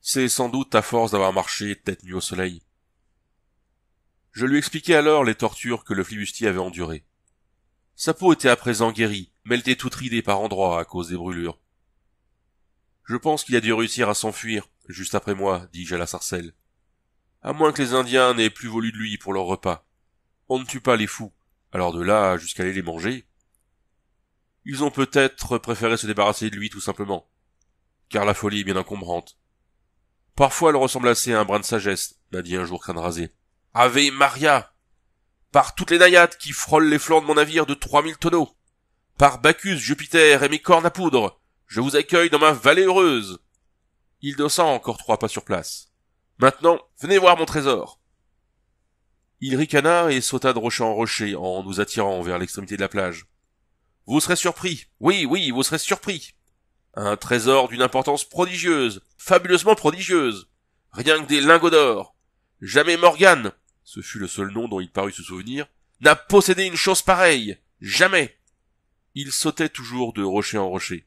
C'est sans doute à force d'avoir marché tête nue au soleil. Je lui expliquai alors les tortures que le flibustier avait endurées. Sa peau était à présent guérie, mais elle était toute ridée par endroits à cause des brûlures. Je pense qu'il a dû réussir à s'enfuir, juste après moi, dis-je à la sarcelle à moins que les Indiens n'aient plus voulu de lui pour leur repas. On ne tue pas les fous, alors de là jusqu'à aller les manger. Ils ont peut-être préféré se débarrasser de lui tout simplement, car la folie est bien encombrante. Parfois elle ressemble assez à un brin de sagesse, m'a dit un jour crâne rasé. Ave Maria! Par toutes les naïades qui frôlent les flancs de mon navire de trois mille tonneaux! Par Bacchus, Jupiter et mes cornes à poudre! Je vous accueille dans ma vallée heureuse! Il descend encore trois pas sur place. Maintenant, venez voir mon trésor. Il ricana et sauta de rocher en rocher en nous attirant vers l'extrémité de la plage. Vous serez surpris. Oui, oui, vous serez surpris. Un trésor d'une importance prodigieuse, fabuleusement prodigieuse. Rien que des lingots d'or. Jamais Morgan, ce fut le seul nom dont il parut se souvenir, n'a possédé une chose pareille. Jamais. Il sautait toujours de rocher en rocher.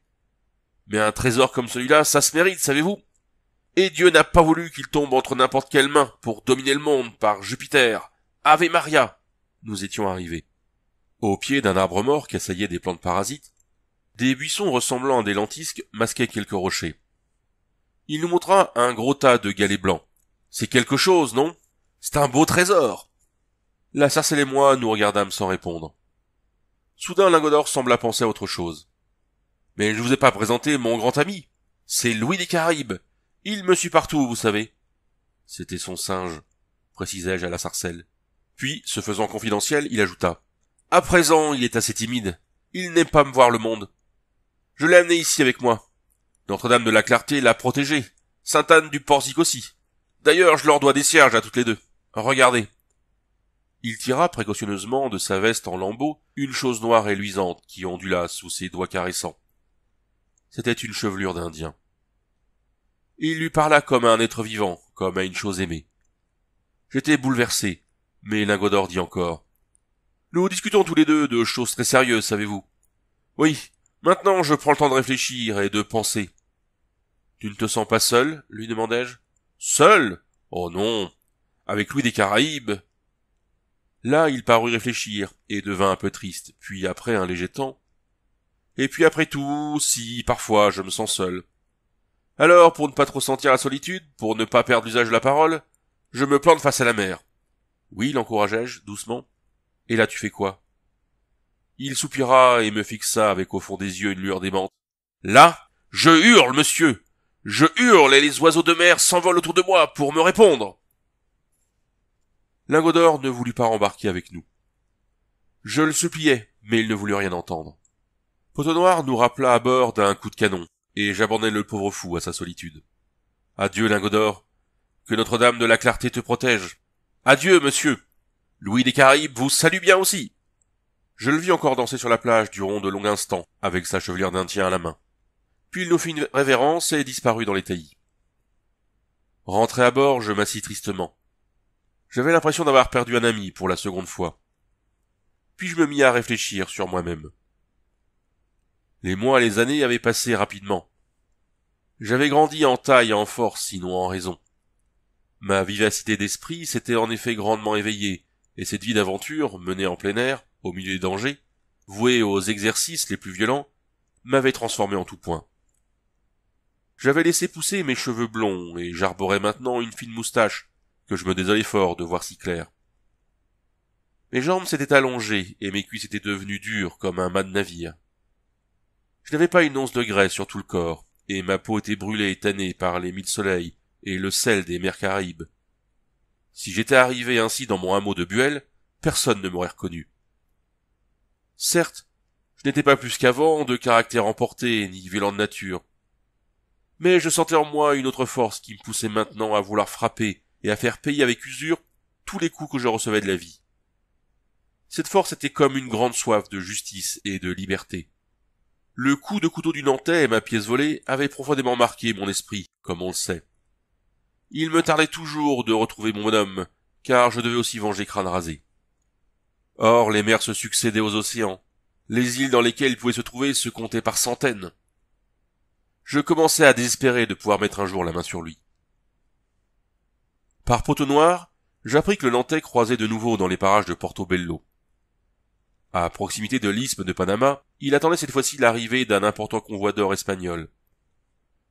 Mais un trésor comme celui-là, ça se mérite, savez-vous? Et Dieu n'a pas voulu qu'il tombe entre n'importe quelle main pour dominer le monde par Jupiter. Ave Maria! Nous étions arrivés. Au pied d'un arbre mort qu'assaillaient des plantes parasites, des buissons ressemblant à des lentisques masquaient quelques rochers. Il nous montra un gros tas de galets blancs. C'est quelque chose, non? C'est un beau trésor! La sarcelle et moi nous regardâmes sans répondre. Soudain, Lingodore sembla penser à autre chose. Mais je ne vous ai pas présenté mon grand ami. C'est Louis des Caraïbes, il me suit partout, vous savez. C'était son singe, précisai-je à la sarcelle. Puis, se faisant confidentiel, il ajouta. À présent, il est assez timide. Il n'aime pas me voir le monde. Je l'ai amené ici avec moi. Notre-Dame de la Clarté l'a protégé. Sainte-Anne du Porzic aussi. D'ailleurs, je leur dois des cierges à toutes les deux. Regardez. Il tira précautionneusement de sa veste en lambeaux une chose noire et luisante qui ondula sous ses doigts caressants. C'était une chevelure d'Indien il lui parla comme à un être vivant, comme à une chose aimée. J'étais bouleversé, mais Lingodor dit encore. Nous discutons tous les deux de choses très sérieuses, savez-vous. Oui, maintenant je prends le temps de réfléchir et de penser. Tu ne te sens pas seul lui demandai-je. Seul Oh non Avec Louis des Caraïbes Là, il parut réfléchir, et devint un peu triste, puis après un léger temps. Et puis après tout, si, parfois, je me sens seul. Alors, pour ne pas trop sentir la solitude, pour ne pas perdre l'usage de la parole, je me plante face à la mer. Oui, l'encourageai-je, doucement. Et là, tu fais quoi? Il soupira et me fixa avec au fond des yeux une lueur démente. Là, je hurle, monsieur! Je hurle et les oiseaux de mer s'envolent autour de moi pour me répondre! Lingot ne voulut pas embarquer avec nous. Je le suppliais, mais il ne voulut rien entendre. Potonnoir nous rappela à bord d'un coup de canon et j'abandonnais le pauvre fou à sa solitude. Adieu, Lingodore, Que Notre-Dame de la Clarté te protège. Adieu, monsieur. Louis des Caraïbes vous salue bien aussi. Je le vis encore danser sur la plage durant de longs instants, avec sa chevelure d'Indien à la main. Puis il nous fit une révérence et disparut dans les taillis. Rentré à bord, je m'assis tristement. J'avais l'impression d'avoir perdu un ami pour la seconde fois. Puis je me mis à réfléchir sur moi-même. Les mois et les années avaient passé rapidement. J'avais grandi en taille et en force, sinon en raison. Ma vivacité d'esprit s'était en effet grandement éveillée, et cette vie d'aventure, menée en plein air, au milieu des dangers, vouée aux exercices les plus violents, m'avait transformé en tout point. J'avais laissé pousser mes cheveux blonds, et j'arborais maintenant une fine moustache, que je me désolais fort de voir si claire. Mes jambes s'étaient allongées, et mes cuisses étaient devenues dures comme un mât de navire. Je n'avais pas une once de graisse sur tout le corps, et ma peau était brûlée et tannée par les mille soleils et le sel des mers Caraïbes. Si j'étais arrivé ainsi dans mon hameau de Buel, personne ne m'aurait reconnu. Certes, je n'étais pas plus qu'avant de caractère emporté ni violent de nature. Mais je sentais en moi une autre force qui me poussait maintenant à vouloir frapper et à faire payer avec usure tous les coups que je recevais de la vie. Cette force était comme une grande soif de justice et de liberté. Le coup de couteau du Nantais et ma pièce volée avaient profondément marqué mon esprit, comme on le sait. Il me tardait toujours de retrouver mon bonhomme, car je devais aussi venger crâne rasé. Or, les mers se succédaient aux océans. Les îles dans lesquelles il pouvait se trouver se comptaient par centaines. Je commençais à désespérer de pouvoir mettre un jour la main sur lui. Par poteau noir, j'appris que le Nantais croisait de nouveau dans les parages de Porto Bello. À proximité de l'isthme de Panama, il attendait cette fois-ci l'arrivée d'un important convoi d'or espagnol.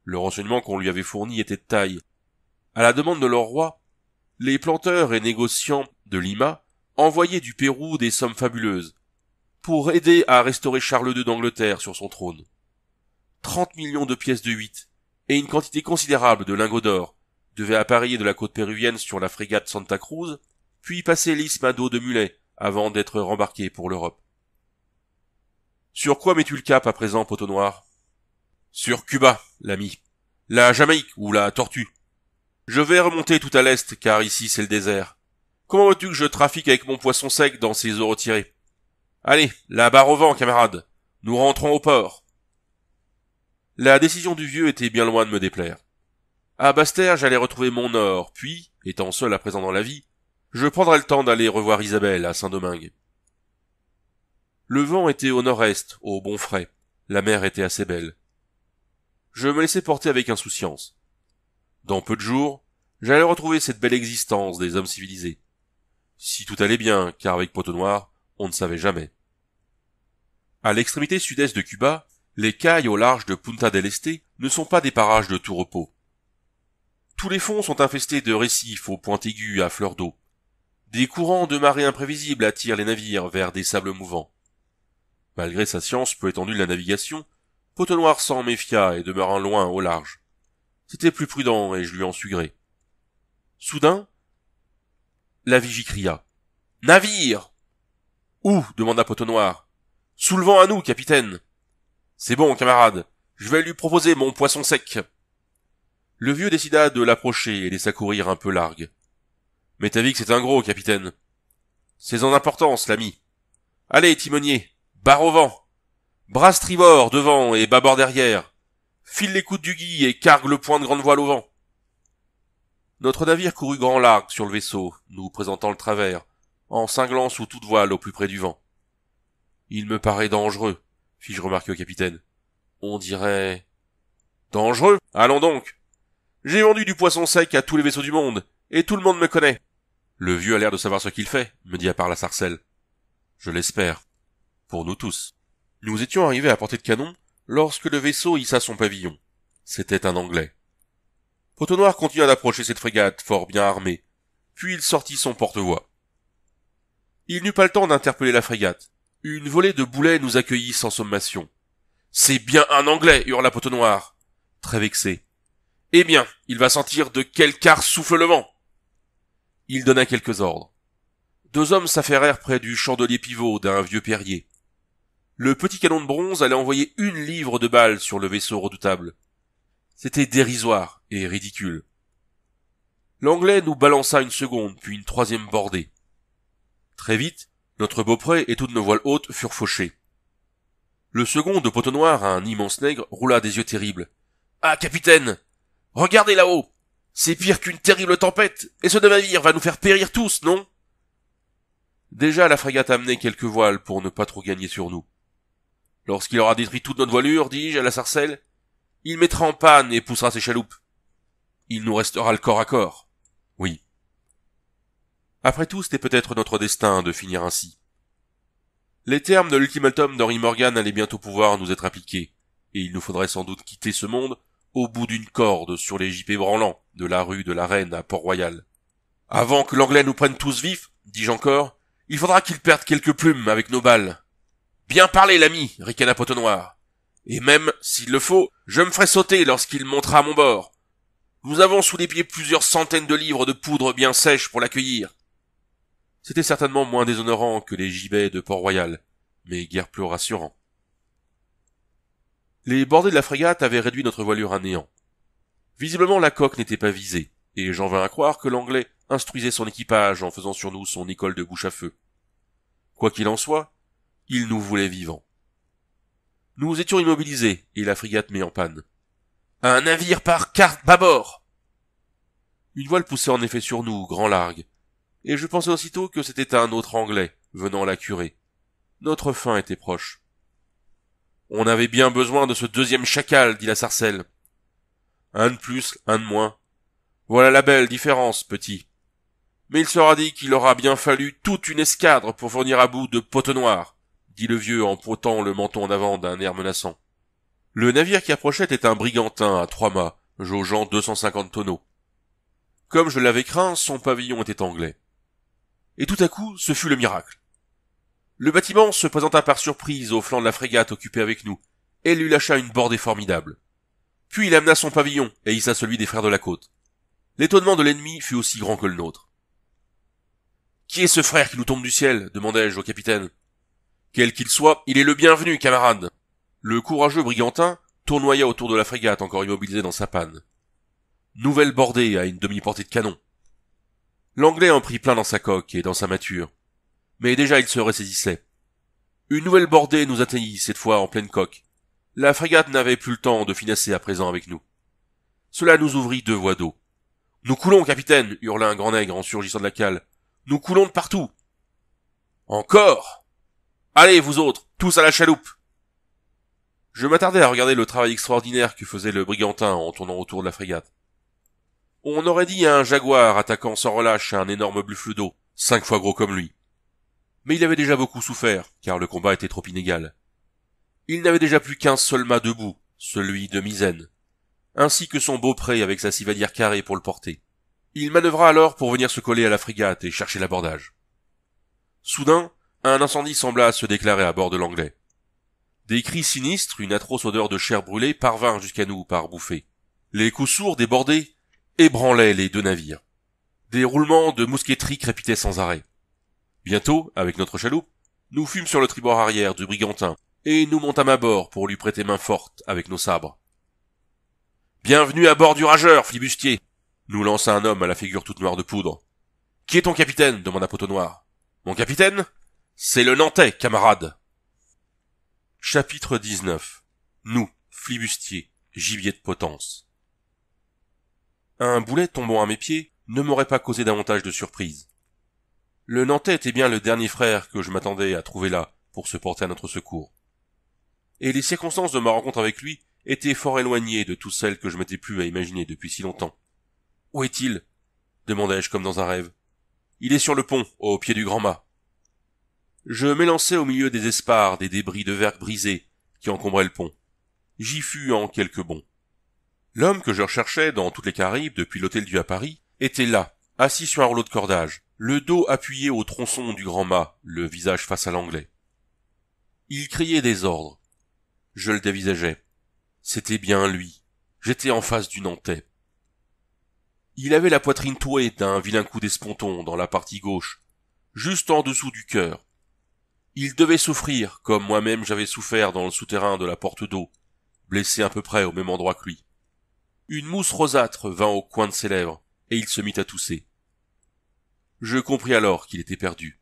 Le renseignement qu'on lui avait fourni était de taille. À la demande de leur roi, les planteurs et négociants de Lima envoyaient du Pérou des sommes fabuleuses pour aider à restaurer Charles II d'Angleterre sur son trône. Trente millions de pièces de huit et une quantité considérable de lingots d'or devaient appareiller de la côte péruvienne sur la frégate Santa Cruz, puis passer l'isthme à dos de mulet avant d'être rembarqué pour l'Europe. Sur quoi mets-tu le cap à présent, poteau noir Sur Cuba, l'ami. La Jamaïque ou la Tortue. Je vais remonter tout à l'est, car ici c'est le désert. Comment veux-tu que je trafique avec mon poisson sec dans ces eaux retirées Allez, la barre au vent, camarade. Nous rentrons au port. La décision du vieux était bien loin de me déplaire. À Bastère, j'allais retrouver mon or, puis, étant seul à présent dans la vie, je prendrai le temps d'aller revoir Isabelle à Saint-Domingue. Le vent était au nord-est, au bon frais. La mer était assez belle. Je me laissais porter avec insouciance. Dans peu de jours, j'allais retrouver cette belle existence des hommes civilisés. Si tout allait bien, car avec Poteau Noir, on ne savait jamais. À l'extrémité sud-est de Cuba, les cailles au large de Punta del Este ne sont pas des parages de tout repos. Tous les fonds sont infestés de récifs aux pointes aiguës à fleurs d'eau, des courants de marée imprévisibles attirent les navires vers des sables mouvants. Malgré sa science peu étendue de la navigation, Potenoir s'en méfia et demeura loin au large. C'était plus prudent et je lui en suis gré. Soudain, la vigie cria. Navire! Où? demanda Potenoir. Soulevant à nous, capitaine. C'est bon, camarade. Je vais lui proposer mon poisson sec. Le vieux décida de l'approcher et laissa courir un peu largue. Mais t'as vu que c'est un gros, capitaine. C'est en importance, l'ami. Allez, timonier, barre au vent. Brasse tribord devant et bâbord derrière. File les coudes du gui et cargue le point de grande voile au vent. Notre navire courut grand largue sur le vaisseau, nous présentant le travers, en cinglant sous toute voile au plus près du vent. Il me paraît dangereux, fis-je remarquer au capitaine. On dirait... Dangereux Allons donc J'ai vendu du poisson sec à tous les vaisseaux du monde, et tout le monde me connaît. Le vieux a l'air de savoir ce qu'il fait, me dit à part la sarcelle. Je l'espère. Pour nous tous. Nous étions arrivés à portée de canon lorsque le vaisseau hissa son pavillon. C'était un Anglais. Noir continua d'approcher cette frégate, fort bien armée. Puis il sortit son porte-voix. Il n'eut pas le temps d'interpeller la frégate. Une volée de boulets nous accueillit sans sommation. C'est bien un Anglais, hurla Noir, Très vexé. Eh bien, il va sentir de quel quart souffle il donna quelques ordres. Deux hommes s'affairèrent près du chandelier pivot d'un vieux perrier. Le petit canon de bronze allait envoyer une livre de balles sur le vaisseau redoutable. C'était dérisoire et ridicule. L'anglais nous balança une seconde, puis une troisième bordée. Très vite, notre beaupré et toutes nos voiles hautes furent fauchées. Le second de à un immense nègre, roula des yeux terribles. Ah, capitaine! Regardez là-haut! C'est pire qu'une terrible tempête, et ce navire va nous faire périr tous, non? Déjà, la frégate a amené quelques voiles pour ne pas trop gagner sur nous. Lorsqu'il aura détruit toute notre voilure, dis-je à la sarcelle, il mettra en panne et poussera ses chaloupes. Il nous restera le corps à corps. Oui. Après tout, c'était peut-être notre destin de finir ainsi. Les termes de l'ultimatum d'Henry Morgan allaient bientôt pouvoir nous être appliqués, et il nous faudrait sans doute quitter ce monde au bout d'une corde sur les gibets branlants de la rue de la Reine à Port-Royal. Avant que l'Anglais nous prenne tous vifs, dis-je encore, il faudra qu'il perde quelques plumes avec nos balles. Bien parlé, l'ami, ricana Potenoir. Et même, s'il le faut, je me ferai sauter lorsqu'il montera à mon bord. Nous avons sous les pieds plusieurs centaines de livres de poudre bien sèche pour l'accueillir. C'était certainement moins déshonorant que les gibets de Port-Royal, mais guère plus rassurant. Les bordées de la frégate avaient réduit notre voilure à néant. Visiblement la coque n'était pas visée, et j'en vins à croire que l'anglais instruisait son équipage en faisant sur nous son école de bouche à feu. Quoi qu'il en soit, il nous voulait vivants. Nous étions immobilisés, et la frégate met en panne. Un navire par carte bâbord! Une voile poussait en effet sur nous, grand largue, et je pensais aussitôt que c'était un autre anglais, venant la curer. Notre fin était proche. On avait bien besoin de ce deuxième chacal, dit la sarcelle. Un de plus, un de moins. Voilà la belle différence, petit. Mais il sera dit qu'il aura bien fallu toute une escadre pour fournir à bout de potes dit le vieux en potant le menton en avant d'un air menaçant. Le navire qui approchait était un brigantin à trois mâts, jaugeant cinquante tonneaux. Comme je l'avais craint, son pavillon était anglais. Et tout à coup, ce fut le miracle. Le bâtiment se présenta par surprise au flanc de la frégate occupée avec nous, et lui lâcha une bordée formidable. Puis il amena son pavillon et hissa celui des frères de la côte. L'étonnement de l'ennemi fut aussi grand que le nôtre. Qui est ce frère qui nous tombe du ciel? demandai-je au capitaine. Quel qu'il soit, il est le bienvenu, camarade. Le courageux brigantin tournoya autour de la frégate encore immobilisée dans sa panne. Nouvelle bordée à une demi-portée de canon. L'anglais en prit plein dans sa coque et dans sa mâture mais déjà il se ressaisissait. Une nouvelle bordée nous atteignit, cette fois en pleine coque. La frégate n'avait plus le temps de finasser à présent avec nous. Cela nous ouvrit deux voies d'eau. Nous coulons, capitaine, hurla un grand nègre en surgissant de la cale. Nous coulons de partout. Encore. Allez, vous autres, tous à la chaloupe. Je m'attardais à regarder le travail extraordinaire que faisait le brigantin en tournant autour de la frégate. On aurait dit un jaguar attaquant sans relâche un énorme buffle d'eau, cinq fois gros comme lui mais il avait déjà beaucoup souffert, car le combat était trop inégal. Il n'avait déjà plus qu'un seul mât debout, celui de misaine, ainsi que son beau pré avec sa civalière carrée pour le porter. Il manœuvra alors pour venir se coller à la frégate et chercher l'abordage. Soudain, un incendie sembla se déclarer à bord de l'anglais. Des cris sinistres, une atroce odeur de chair brûlée parvinrent jusqu'à nous par bouffées. Les coups sourds débordés ébranlaient les deux navires. Des roulements de mousqueterie crépitaient sans arrêt. Bientôt, avec notre chaloupe, nous fûmes sur le tribord arrière du brigantin, et nous montâmes à bord pour lui prêter main forte avec nos sabres. Bienvenue à bord du rageur, flibustier! nous lança un homme à la figure toute noire de poudre. Qui est ton capitaine? demanda Poteau Noir. Mon capitaine? C'est le Nantais, camarade. Chapitre 19. Nous, flibustiers, gibier de potence. Un boulet tombant à mes pieds ne m'aurait pas causé davantage de surprise. Le Nantais était bien le dernier frère que je m'attendais à trouver là pour se porter à notre secours. Et les circonstances de ma rencontre avec lui étaient fort éloignées de toutes celles que je m'étais plus à imaginer depuis si longtemps. Où est-il demandai-je comme dans un rêve. Il est sur le pont, au pied du grand mât. Je m'élançai au milieu des espars, des débris de verre brisés qui encombraient le pont. J'y fus en quelques bonds. L'homme que je recherchais dans toutes les Caraïbes depuis l'hôtel du à Paris était là, assis sur un rouleau de cordage, le dos appuyé au tronçon du grand mât, le visage face à l'anglais. Il criait des ordres. Je le dévisageais. C'était bien lui. J'étais en face du Nantais. Il avait la poitrine touée d'un vilain coup d'esponton dans la partie gauche, juste en dessous du cœur. Il devait souffrir, comme moi-même j'avais souffert dans le souterrain de la porte d'eau, blessé à peu près au même endroit que lui. Une mousse rosâtre vint au coin de ses lèvres, et il se mit à tousser. Je compris alors qu'il était perdu.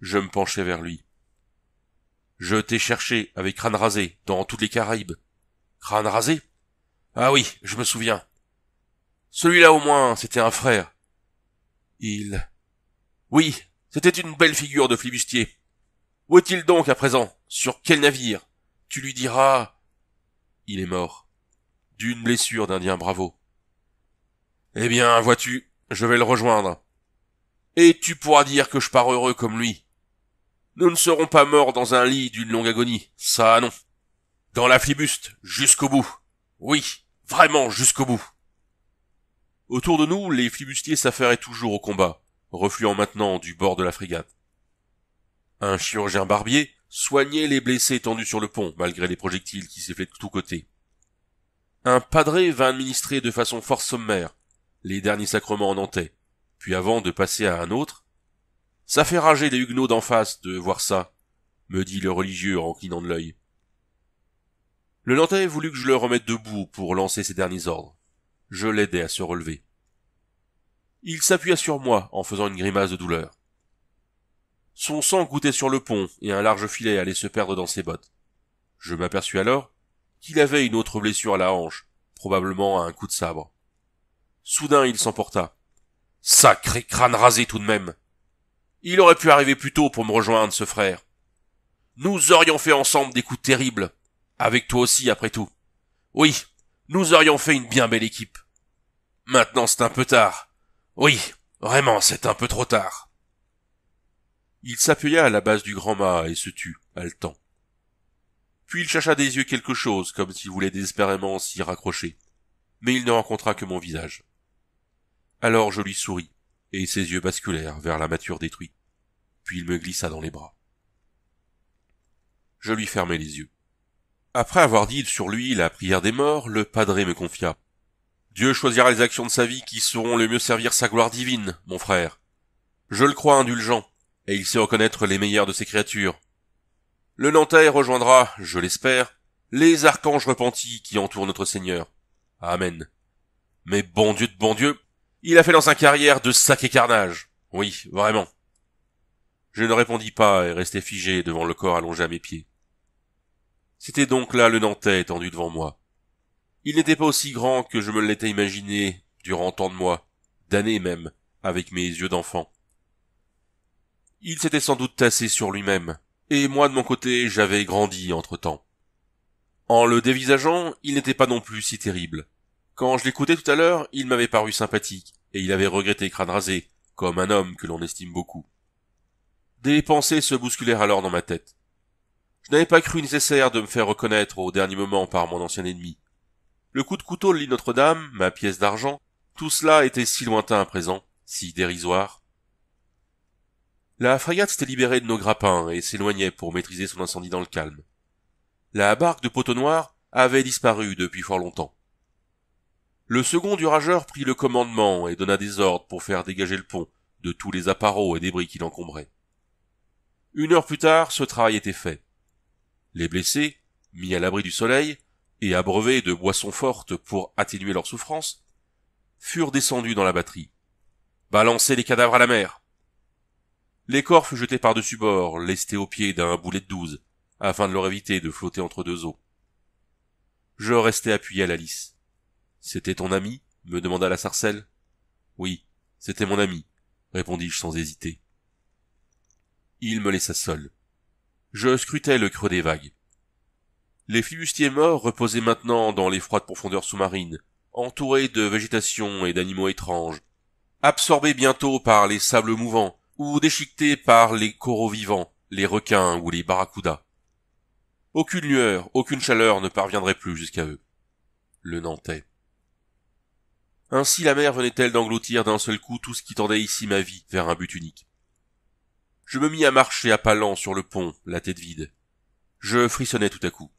Je me penchai vers lui. Je t'ai cherché avec crâne rasé dans toutes les Caraïbes. Crâne rasé? Ah oui, je me souviens. Celui-là au moins, c'était un frère. Il... Oui, c'était une belle figure de flibustier. Où est-il donc à présent? Sur quel navire? Tu lui diras... Il est mort. D'une blessure d'Indien Bravo. Eh bien, vois-tu, je vais le rejoindre. Et tu pourras dire que je pars heureux comme lui. Nous ne serons pas morts dans un lit d'une longue agonie, ça non. Dans la flibuste, jusqu'au bout. Oui, vraiment jusqu'au bout. Autour de nous, les flibustiers s'affairaient toujours au combat, refluant maintenant du bord de la frégate. Un chirurgien barbier soignait les blessés tendus sur le pont, malgré les projectiles qui s'efflaient de tous côtés. Un padré vint administrer de façon fort sommaire les derniers sacrements en nantais, puis avant de passer à un autre. Ça fait rager les huguenots d'en face de voir ça, me dit le religieux en clignant de l'œil. Le Nantais voulut que je le remette debout pour lancer ses derniers ordres. Je l'aidai à se relever. Il s'appuya sur moi en faisant une grimace de douleur. Son sang goûtait sur le pont et un large filet allait se perdre dans ses bottes. Je m'aperçus alors qu'il avait une autre blessure à la hanche, probablement à un coup de sabre. Soudain il s'emporta, Sacré crâne rasé tout de même. Il aurait pu arriver plus tôt pour me rejoindre, ce frère. Nous aurions fait ensemble des coups terribles. Avec toi aussi, après tout. Oui, nous aurions fait une bien belle équipe. Maintenant, c'est un peu tard. Oui, vraiment, c'est un peu trop tard. Il s'appuya à la base du grand mât et se tut, haletant. Puis il chercha des yeux quelque chose, comme s'il voulait désespérément s'y raccrocher. Mais il ne rencontra que mon visage. Alors je lui souris, et ses yeux basculèrent vers la mâture détruite, puis il me glissa dans les bras. Je lui fermai les yeux. Après avoir dit sur lui la prière des morts, le padré me confia. Dieu choisira les actions de sa vie qui sauront le mieux servir sa gloire divine, mon frère. Je le crois indulgent, et il sait reconnaître les meilleures de ses créatures. Le Nantais rejoindra, je l'espère, les archanges repentis qui entourent notre Seigneur. Amen. Mais bon Dieu de bon Dieu, il a fait dans sa carrière de sac et carnage. Oui, vraiment. Je ne répondis pas et restai figé devant le corps allongé à mes pieds. C'était donc là le Nantais étendu devant moi. Il n'était pas aussi grand que je me l'étais imaginé durant tant de mois, d'années même, avec mes yeux d'enfant. Il s'était sans doute tassé sur lui-même, et moi de mon côté j'avais grandi entre-temps. En le dévisageant, il n'était pas non plus si terrible. Quand je l'écoutais tout à l'heure, il m'avait paru sympathique, et il avait regretté crâne rasé, comme un homme que l'on estime beaucoup. Des pensées se bousculèrent alors dans ma tête. Je n'avais pas cru nécessaire de me faire reconnaître au dernier moment par mon ancien ennemi. Le coup de couteau de l'île Notre-Dame, ma pièce d'argent, tout cela était si lointain à présent, si dérisoire. La frégate s'était libérée de nos grappins et s'éloignait pour maîtriser son incendie dans le calme. La barque de Poteau Noir avait disparu depuis fort longtemps. Le second du rageur prit le commandement et donna des ordres pour faire dégager le pont de tous les appareaux et débris qui l'encombraient. Une heure plus tard, ce travail était fait. Les blessés, mis à l'abri du soleil et abreuvés de boissons fortes pour atténuer leurs souffrances, furent descendus dans la batterie. Balancez les cadavres à la mer. Les corps furent jetés par-dessus bord, lestés au pied d'un boulet de douze, afin de leur éviter de flotter entre deux eaux. Je restai appuyé à la lisse. C'était ton ami? me demanda la sarcelle. Oui, c'était mon ami, répondis-je sans hésiter. Il me laissa seul. Je scrutais le creux des vagues. Les flibustiers morts reposaient maintenant dans les froides profondeurs sous-marines, entourés de végétation et d'animaux étranges, absorbés bientôt par les sables mouvants, ou déchiquetés par les coraux vivants, les requins ou les barracudas. Aucune lueur, aucune chaleur ne parviendrait plus jusqu'à eux. Le Nantais. Ainsi la mer venait-elle d'engloutir d'un seul coup tout ce qui tendait ici ma vie vers un but unique. Je me mis à marcher à pas lents sur le pont, la tête vide. Je frissonnais tout à coup.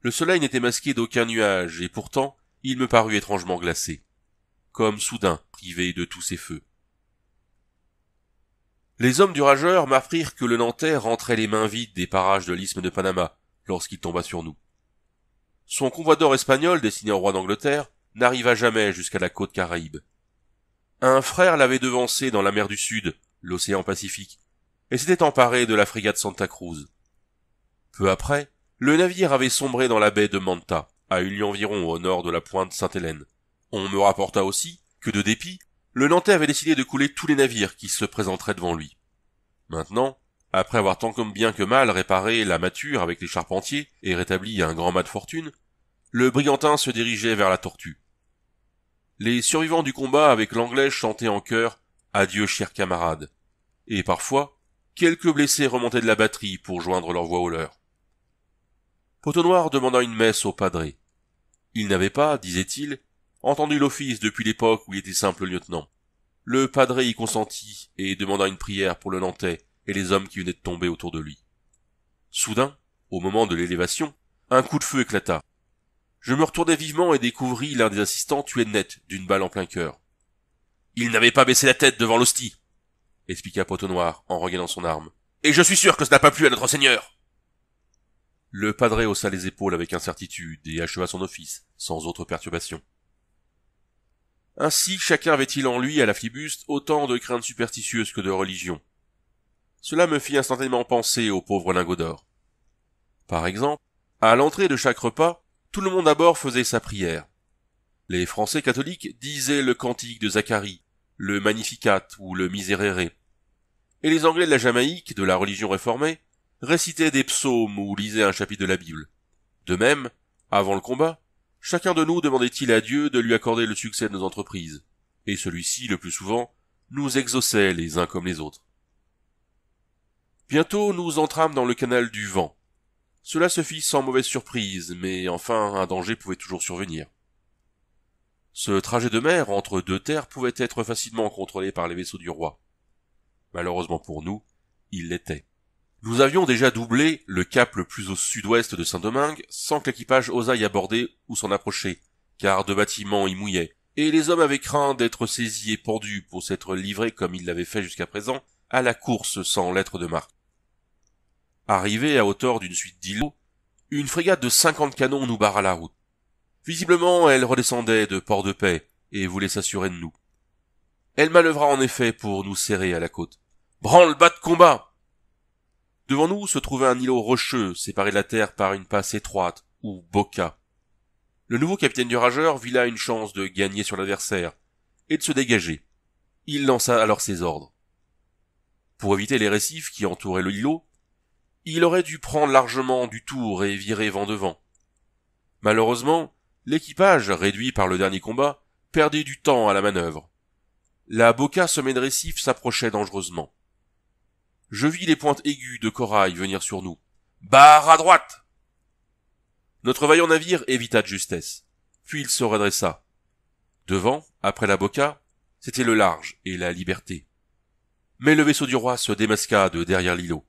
Le soleil n'était masqué d'aucun nuage, et pourtant il me parut étrangement glacé, comme soudain privé de tous ses feux. Les hommes du rageur m'apprirent que le Nantais rentrait les mains vides des parages de l'isthme de Panama lorsqu'il tomba sur nous. Son convoi d'or espagnol destiné au roi d'Angleterre n'arriva jamais jusqu'à la côte caraïbe. Un frère l'avait devancé dans la mer du Sud, l'océan Pacifique, et s'était emparé de la frégate Santa Cruz. Peu après, le navire avait sombré dans la baie de Manta, à une environ au nord de la pointe Sainte-Hélène. On me rapporta aussi que de dépit, le Nantais avait décidé de couler tous les navires qui se présenteraient devant lui. Maintenant, après avoir tant comme bien que mal réparé la mature avec les charpentiers et rétabli un grand mât de fortune, le brigantin se dirigeait vers la Tortue. Les survivants du combat avec l'anglais chantaient en chœur Adieu chers camarades. Et parfois, quelques blessés remontaient de la batterie pour joindre leur voix au leur. Potonnoir demanda une messe au padré. Il n'avait pas, disait-il, entendu l'office depuis l'époque où il était simple lieutenant. Le padré y consentit et demanda une prière pour le Nantais et les hommes qui venaient de tomber autour de lui. Soudain, au moment de l'élévation, un coup de feu éclata. Je me retournai vivement et découvris l'un des assistants tué net d'une balle en plein cœur. Il n'avait pas baissé la tête devant l'hostie, expliqua Potonnoir en regardant son arme. Et je suis sûr que ce n'a pas plu à notre seigneur. Le padré haussa les épaules avec incertitude et acheva son office, sans autre perturbation. Ainsi chacun avait-il en lui, à la flibuste, autant de craintes superstitieuses que de religion. Cela me fit instantanément penser au pauvre lingot d'or. Par exemple, à l'entrée de chaque repas, tout le monde d'abord faisait sa prière. Les Français catholiques disaient le cantique de Zacharie, le Magnificat ou le Miserere. Et les Anglais de la Jamaïque, de la religion réformée, récitaient des psaumes ou lisaient un chapitre de la Bible. De même, avant le combat, chacun de nous demandait-il à Dieu de lui accorder le succès de nos entreprises, et celui-ci, le plus souvent, nous exauçait les uns comme les autres. Bientôt nous entrâmes dans le canal du vent, cela se fit sans mauvaise surprise, mais enfin un danger pouvait toujours survenir. Ce trajet de mer entre deux terres pouvait être facilement contrôlé par les vaisseaux du roi. Malheureusement pour nous, il l'était. Nous avions déjà doublé le cap le plus au sud-ouest de Saint-Domingue sans que l'équipage osât y aborder ou s'en approcher, car de bâtiments y mouillaient, et les hommes avaient craint d'être saisis et pendus pour s'être livrés comme ils l'avaient fait jusqu'à présent à la course sans lettre de marque. Arrivé à hauteur d'une suite d'îlots, une frégate de cinquante canons nous barra la route. Visiblement, elle redescendait de port de paix et voulait s'assurer de nous. Elle manœuvra en effet pour nous serrer à la côte. Branle-bas de combat! Devant nous se trouvait un îlot rocheux, séparé de la terre par une passe étroite, ou boca. Le nouveau capitaine du rageur vit là une chance de gagner sur l'adversaire, et de se dégager. Il lança alors ses ordres. Pour éviter les récifs qui entouraient le îlot, il aurait dû prendre largement du tour et virer vent devant. Malheureusement, l'équipage, réduit par le dernier combat, perdait du temps à la manœuvre. La boca semée s'approchait dangereusement. Je vis les pointes aiguës de corail venir sur nous. Barre à droite! Notre vaillant navire évita de justesse. Puis il se redressa. Devant, après la boca, c'était le large et la liberté. Mais le vaisseau du roi se démasqua de derrière l'îlot.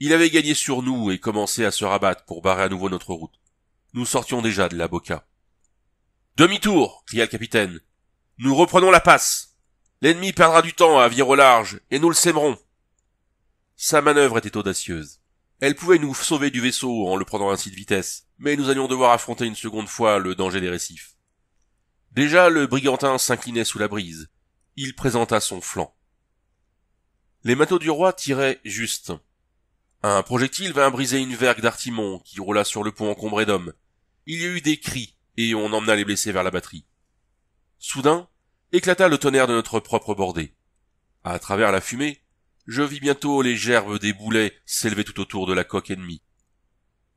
Il avait gagné sur nous et commençait à se rabattre pour barrer à nouveau notre route. Nous sortions déjà de la boca. Demi-tour, cria le capitaine. Nous reprenons la passe. L'ennemi perdra du temps à virer au large, et nous le sèmerons. Sa manœuvre était audacieuse. Elle pouvait nous sauver du vaisseau en le prenant ainsi de vitesse, mais nous allions devoir affronter une seconde fois le danger des récifs. Déjà le brigantin s'inclinait sous la brise. Il présenta son flanc. Les matos du roi tiraient juste. Un projectile vint briser une vergue d'Artimon qui roula sur le pont encombré d'hommes. Il y eut des cris et on emmena les blessés vers la batterie. Soudain, éclata le tonnerre de notre propre bordée. À travers la fumée, je vis bientôt les gerbes des boulets s'élever tout autour de la coque ennemie.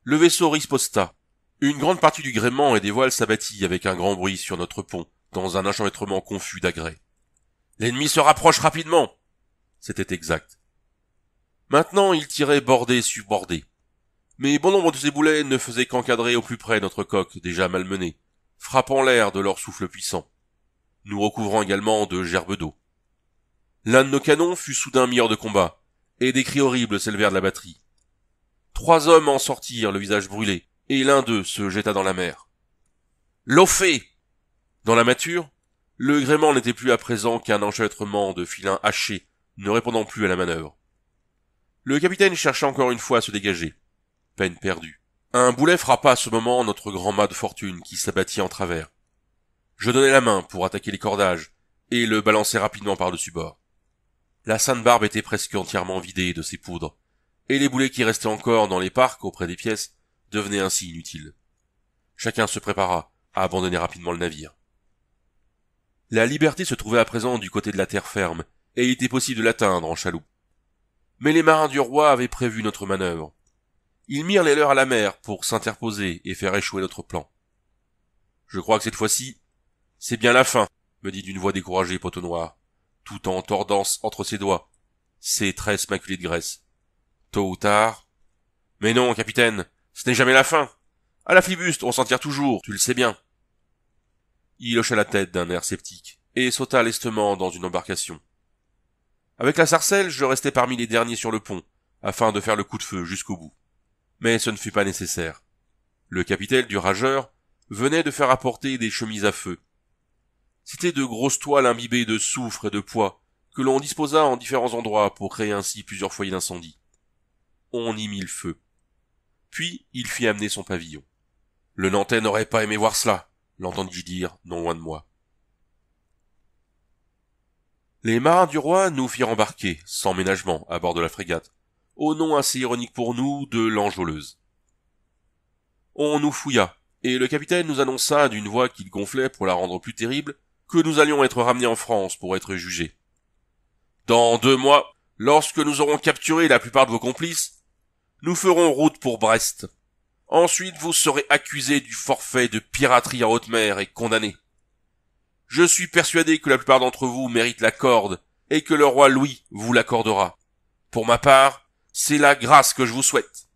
Le vaisseau risposta. Une grande partie du gréement et des voiles s'abattit avec un grand bruit sur notre pont, dans un enchevêtrement confus d'agrès. L'ennemi se rapproche rapidement. C'était exact. Maintenant, ils tiraient bordé sur bordé. Mais bon nombre de ces boulets ne faisaient qu'encadrer au plus près notre coque, déjà malmené, frappant l'air de leur souffle puissant, nous recouvrant également de gerbes d'eau. L'un de nos canons fut soudain mis hors de combat, et des cris horribles s'élevèrent de la batterie. Trois hommes en sortirent, le visage brûlé, et l'un d'eux se jeta dans la mer. fait !» Dans la mature, le gréement n'était plus à présent qu'un enchevêtrement de filins hachés, ne répondant plus à la manœuvre. Le capitaine chercha encore une fois à se dégager. Peine perdue. Un boulet frappa à ce moment notre grand mât de fortune qui s'abattit en travers. Je donnai la main pour attaquer les cordages et le balançai rapidement par-dessus bord. La sainte barbe était presque entièrement vidée de ses poudres et les boulets qui restaient encore dans les parcs auprès des pièces devenaient ainsi inutiles. Chacun se prépara à abandonner rapidement le navire. La liberté se trouvait à présent du côté de la terre ferme, et il était possible de l'atteindre en chaloupe. Mais les marins du roi avaient prévu notre manœuvre. Ils mirent les leurs à la mer pour s'interposer et faire échouer notre plan. Je crois que cette fois-ci, c'est bien la fin, me dit d'une voix découragée Potenoir, tout en tordant entre ses doigts, ses tresses maculées de graisse. Tôt ou tard. Mais non, capitaine, ce n'est jamais la fin. À la flibuste, on s'en tire toujours, tu le sais bien. Il hocha la tête d'un air sceptique et sauta lestement dans une embarcation. Avec la sarcelle, je restais parmi les derniers sur le pont, afin de faire le coup de feu jusqu'au bout. Mais ce ne fut pas nécessaire. Le capitaine du rageur venait de faire apporter des chemises à feu. C'étaient de grosses toiles imbibées de soufre et de poids que l'on disposa en différents endroits pour créer ainsi plusieurs foyers d'incendie. On y mit le feu. Puis il fit amener son pavillon. Le Nantais n'aurait pas aimé voir cela, l'entendis-je dire, non loin de moi. Les marins du roi nous firent embarquer, sans ménagement, à bord de la frégate, au nom assez ironique pour nous de l'enjôleuse. On nous fouilla, et le capitaine nous annonça d'une voix qu'il gonflait pour la rendre plus terrible, que nous allions être ramenés en France pour être jugés. Dans deux mois, lorsque nous aurons capturé la plupart de vos complices, nous ferons route pour Brest. Ensuite, vous serez accusés du forfait de piraterie en haute mer et condamnés. Je suis persuadé que la plupart d'entre vous méritent la corde, et que le roi Louis vous l'accordera. Pour ma part, c'est la grâce que je vous souhaite.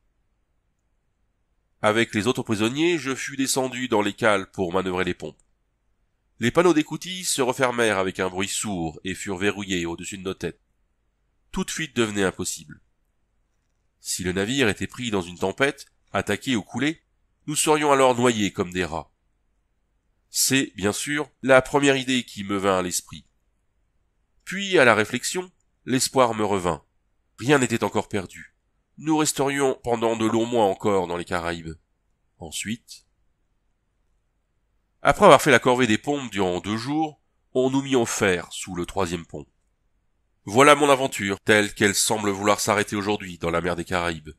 Avec les autres prisonniers, je fus descendu dans les cales pour manœuvrer les pompes. Les panneaux d'écoutilles se refermèrent avec un bruit sourd et furent verrouillés au-dessus de nos têtes. Toute fuite devenait impossible. Si le navire était pris dans une tempête, attaqué ou coulé, nous serions alors noyés comme des rats. C'est, bien sûr, la première idée qui me vint à l'esprit. Puis, à la réflexion, l'espoir me revint. Rien n'était encore perdu. Nous resterions pendant de longs mois encore dans les Caraïbes. Ensuite. Après avoir fait la corvée des pompes durant deux jours, on nous mit en fer sous le troisième pont. Voilà mon aventure, telle qu'elle semble vouloir s'arrêter aujourd'hui dans la mer des Caraïbes.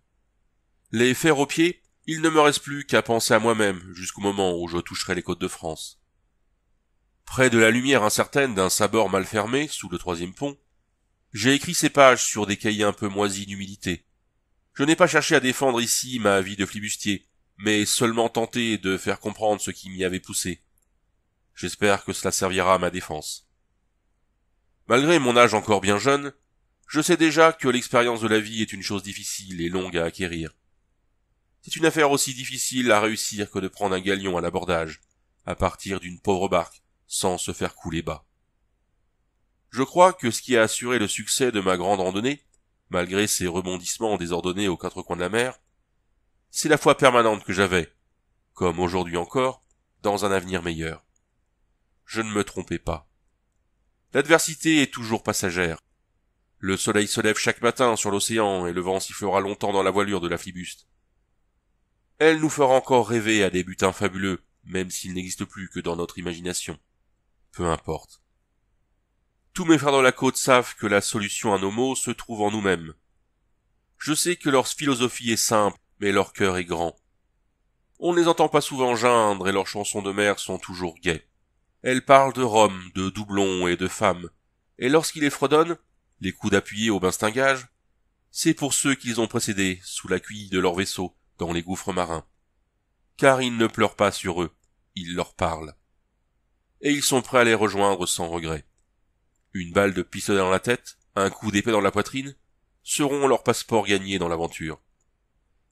Les fers aux pieds, il ne me reste plus qu'à penser à moi-même jusqu'au moment où je toucherai les côtes de France. Près de la lumière incertaine d'un sabord mal fermé sous le troisième pont, j'ai écrit ces pages sur des cahiers un peu moisis d'humidité. Je n'ai pas cherché à défendre ici ma vie de flibustier, mais seulement tenté de faire comprendre ce qui m'y avait poussé. J'espère que cela servira à ma défense. Malgré mon âge encore bien jeune, je sais déjà que l'expérience de la vie est une chose difficile et longue à acquérir. C'est une affaire aussi difficile à réussir que de prendre un galion à l'abordage, à partir d'une pauvre barque, sans se faire couler bas. Je crois que ce qui a assuré le succès de ma grande randonnée, malgré ses rebondissements désordonnés aux quatre coins de la mer, c'est la foi permanente que j'avais, comme aujourd'hui encore, dans un avenir meilleur. Je ne me trompais pas. L'adversité est toujours passagère. Le soleil se lève chaque matin sur l'océan et le vent sifflera longtemps dans la voilure de la flibuste. Elle nous fera encore rêver à des butins fabuleux, même s'ils n'existent plus que dans notre imagination. Peu importe. Tous mes frères de la côte savent que la solution à nos maux se trouve en nous-mêmes. Je sais que leur philosophie est simple, mais leur cœur est grand. On ne les entend pas souvent geindre et leurs chansons de mer sont toujours gaies. Elles parlent de Rome, de doublons et de femmes. Et lorsqu'ils les fredonnent, les coups d'appuyer au bastingage, c'est pour ceux qu'ils ont précédés sous la cuille de leur vaisseau, dans les gouffres marins. Car ils ne pleurent pas sur eux, ils leur parlent. Et ils sont prêts à les rejoindre sans regret. Une balle de pistolet dans la tête, un coup d'épée dans la poitrine, seront leur passeport gagné dans l'aventure.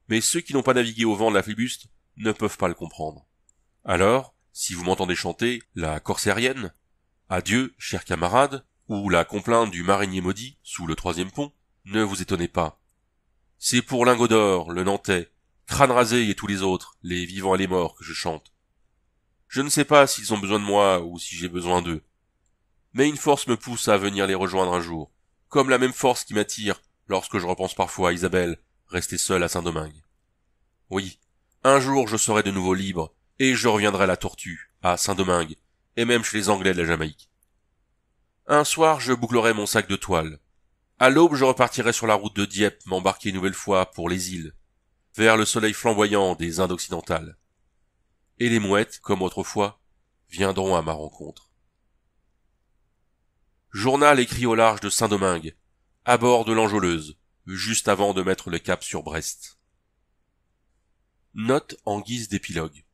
Mais ceux qui n'ont pas navigué au vent de la flibuste ne peuvent pas le comprendre. Alors, si vous m'entendez chanter la corsérienne, adieu, chers camarades, ou la complainte du marinier maudit sous le troisième pont, ne vous étonnez pas. C'est pour d'or, le Nantais, Crâne rasé et tous les autres, les vivants et les morts que je chante. Je ne sais pas s'ils ont besoin de moi ou si j'ai besoin d'eux. Mais une force me pousse à venir les rejoindre un jour, comme la même force qui m'attire lorsque je repense parfois à Isabelle, restée seule à Saint-Domingue. Oui, un jour je serai de nouveau libre, et je reviendrai à la tortue, à Saint-Domingue, et même chez les Anglais de la Jamaïque. Un soir je bouclerai mon sac de toile. À l'aube je repartirai sur la route de Dieppe m'embarquer une nouvelle fois pour les îles, vers le soleil flamboyant des Indes occidentales. Et les mouettes, comme autrefois, viendront à ma rencontre. Journal écrit au large de Saint-Domingue, à bord de l'Angeleuse, juste avant de mettre le cap sur Brest. Note en guise d'épilogue.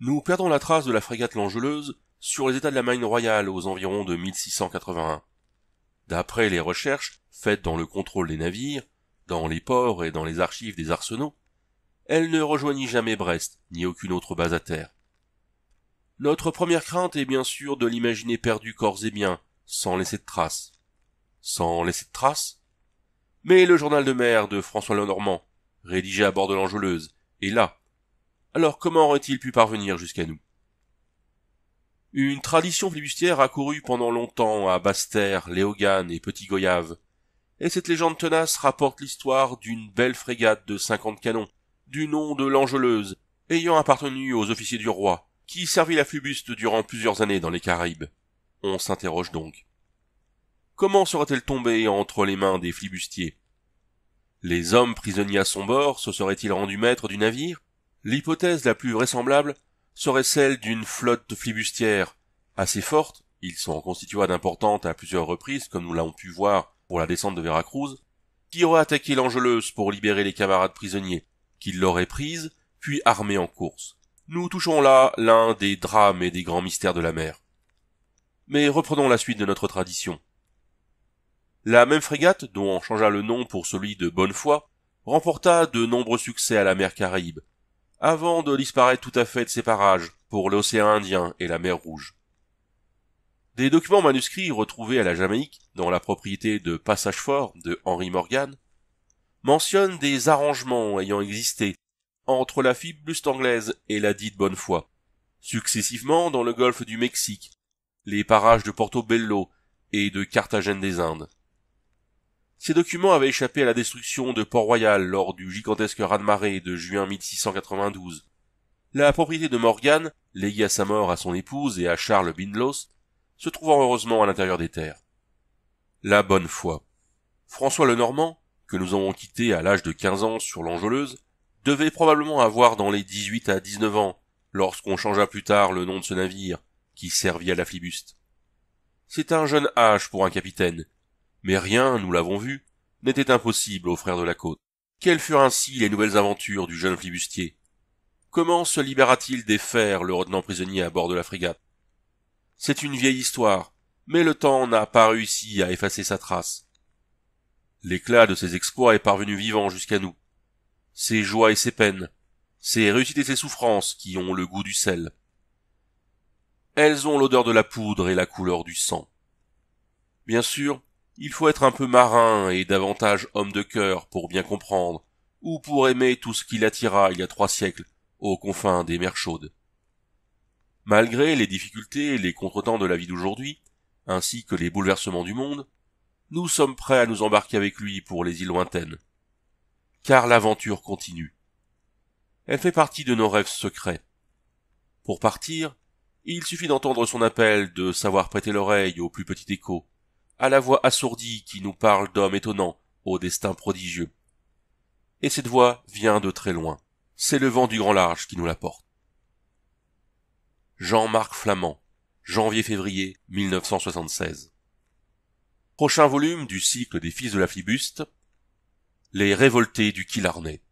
Nous perdons la trace de la frégate l'Angeleuse sur les états de la Marine royale aux environs de 1681. D'après les recherches faites dans le contrôle des navires, dans les ports et dans les archives des arsenaux, elle ne rejoignit jamais Brest, ni aucune autre base à terre. Notre première crainte est bien sûr de l'imaginer perdu corps et bien, sans laisser de traces. Sans laisser de traces Mais le journal de mer de François Lenormand, rédigé à bord de l'Angeleuse, est là. Alors comment aurait-il pu parvenir jusqu'à nous Une tradition flibustière a couru pendant longtemps à Basse-Terre, Léogane et Petit Goyave, et cette légende tenace rapporte l'histoire d'une belle frégate de cinquante canons, du nom de l'Angeleuse, ayant appartenu aux officiers du roi, qui servit la flibuste durant plusieurs années dans les Caraïbes. On s'interroge donc. Comment serait-elle tombée entre les mains des flibustiers Les hommes prisonniers à son bord se seraient-ils rendus maîtres du navire L'hypothèse la plus vraisemblable serait celle d'une flotte flibustière, assez forte, ils s'en constitua d'importantes à plusieurs reprises comme nous l'avons pu voir pour la descente de Veracruz, qui aurait attaqué l'Angeleuse pour libérer les camarades prisonniers, qui l'auraient prise, puis armée en course. Nous touchons là l'un des drames et des grands mystères de la mer. Mais reprenons la suite de notre tradition. La même frégate, dont on changea le nom pour celui de Foi, remporta de nombreux succès à la mer Caraïbe, avant de disparaître tout à fait de ses parages pour l'océan Indien et la mer Rouge. Des documents manuscrits retrouvés à la Jamaïque, dans la propriété de Passage Fort de Henry Morgan, mentionnent des arrangements ayant existé entre la fibuste anglaise et la dite bonne foi, successivement dans le golfe du Mexique, les parages de Portobello et de Carthagène des Indes. Ces documents avaient échappé à la destruction de Port-Royal lors du gigantesque raz-de-marée de juin 1692. La propriété de Morgan, léguée à sa mort à son épouse et à Charles Bindloss, se trouvant heureusement à l'intérieur des terres. La bonne foi. François le Normand, que nous avons quitté à l'âge de quinze ans sur l'Angeleuse, devait probablement avoir dans les dix-huit à dix-neuf ans, lorsqu'on changea plus tard le nom de ce navire, qui servit à la flibuste. C'est un jeune âge pour un capitaine, mais rien, nous l'avons vu, n'était impossible aux frères de la côte. Quelles furent ainsi les nouvelles aventures du jeune flibustier? Comment se libéra-t-il des fers le retenant prisonnier à bord de la frégate? C'est une vieille histoire, mais le temps n'a pas réussi à effacer sa trace. L'éclat de ses exploits est parvenu vivant jusqu'à nous. Ses joies et ses peines, ses réussites et ses souffrances qui ont le goût du sel. Elles ont l'odeur de la poudre et la couleur du sang. Bien sûr, il faut être un peu marin et davantage homme de cœur pour bien comprendre, ou pour aimer tout ce qui l'attira il y a trois siècles, aux confins des mers chaudes. Malgré les difficultés et les contretemps de la vie d'aujourd'hui, ainsi que les bouleversements du monde, nous sommes prêts à nous embarquer avec lui pour les îles lointaines. Car l'aventure continue. Elle fait partie de nos rêves secrets. Pour partir, il suffit d'entendre son appel, de savoir prêter l'oreille au plus petit écho, à la voix assourdie qui nous parle d'hommes étonnants, au destin prodigieux. Et cette voix vient de très loin. C'est le vent du grand large qui nous la porte. Jean-Marc Flamand, janvier-février 1976. Prochain volume du cycle des fils de la Flibuste Les révoltés du Killarnet.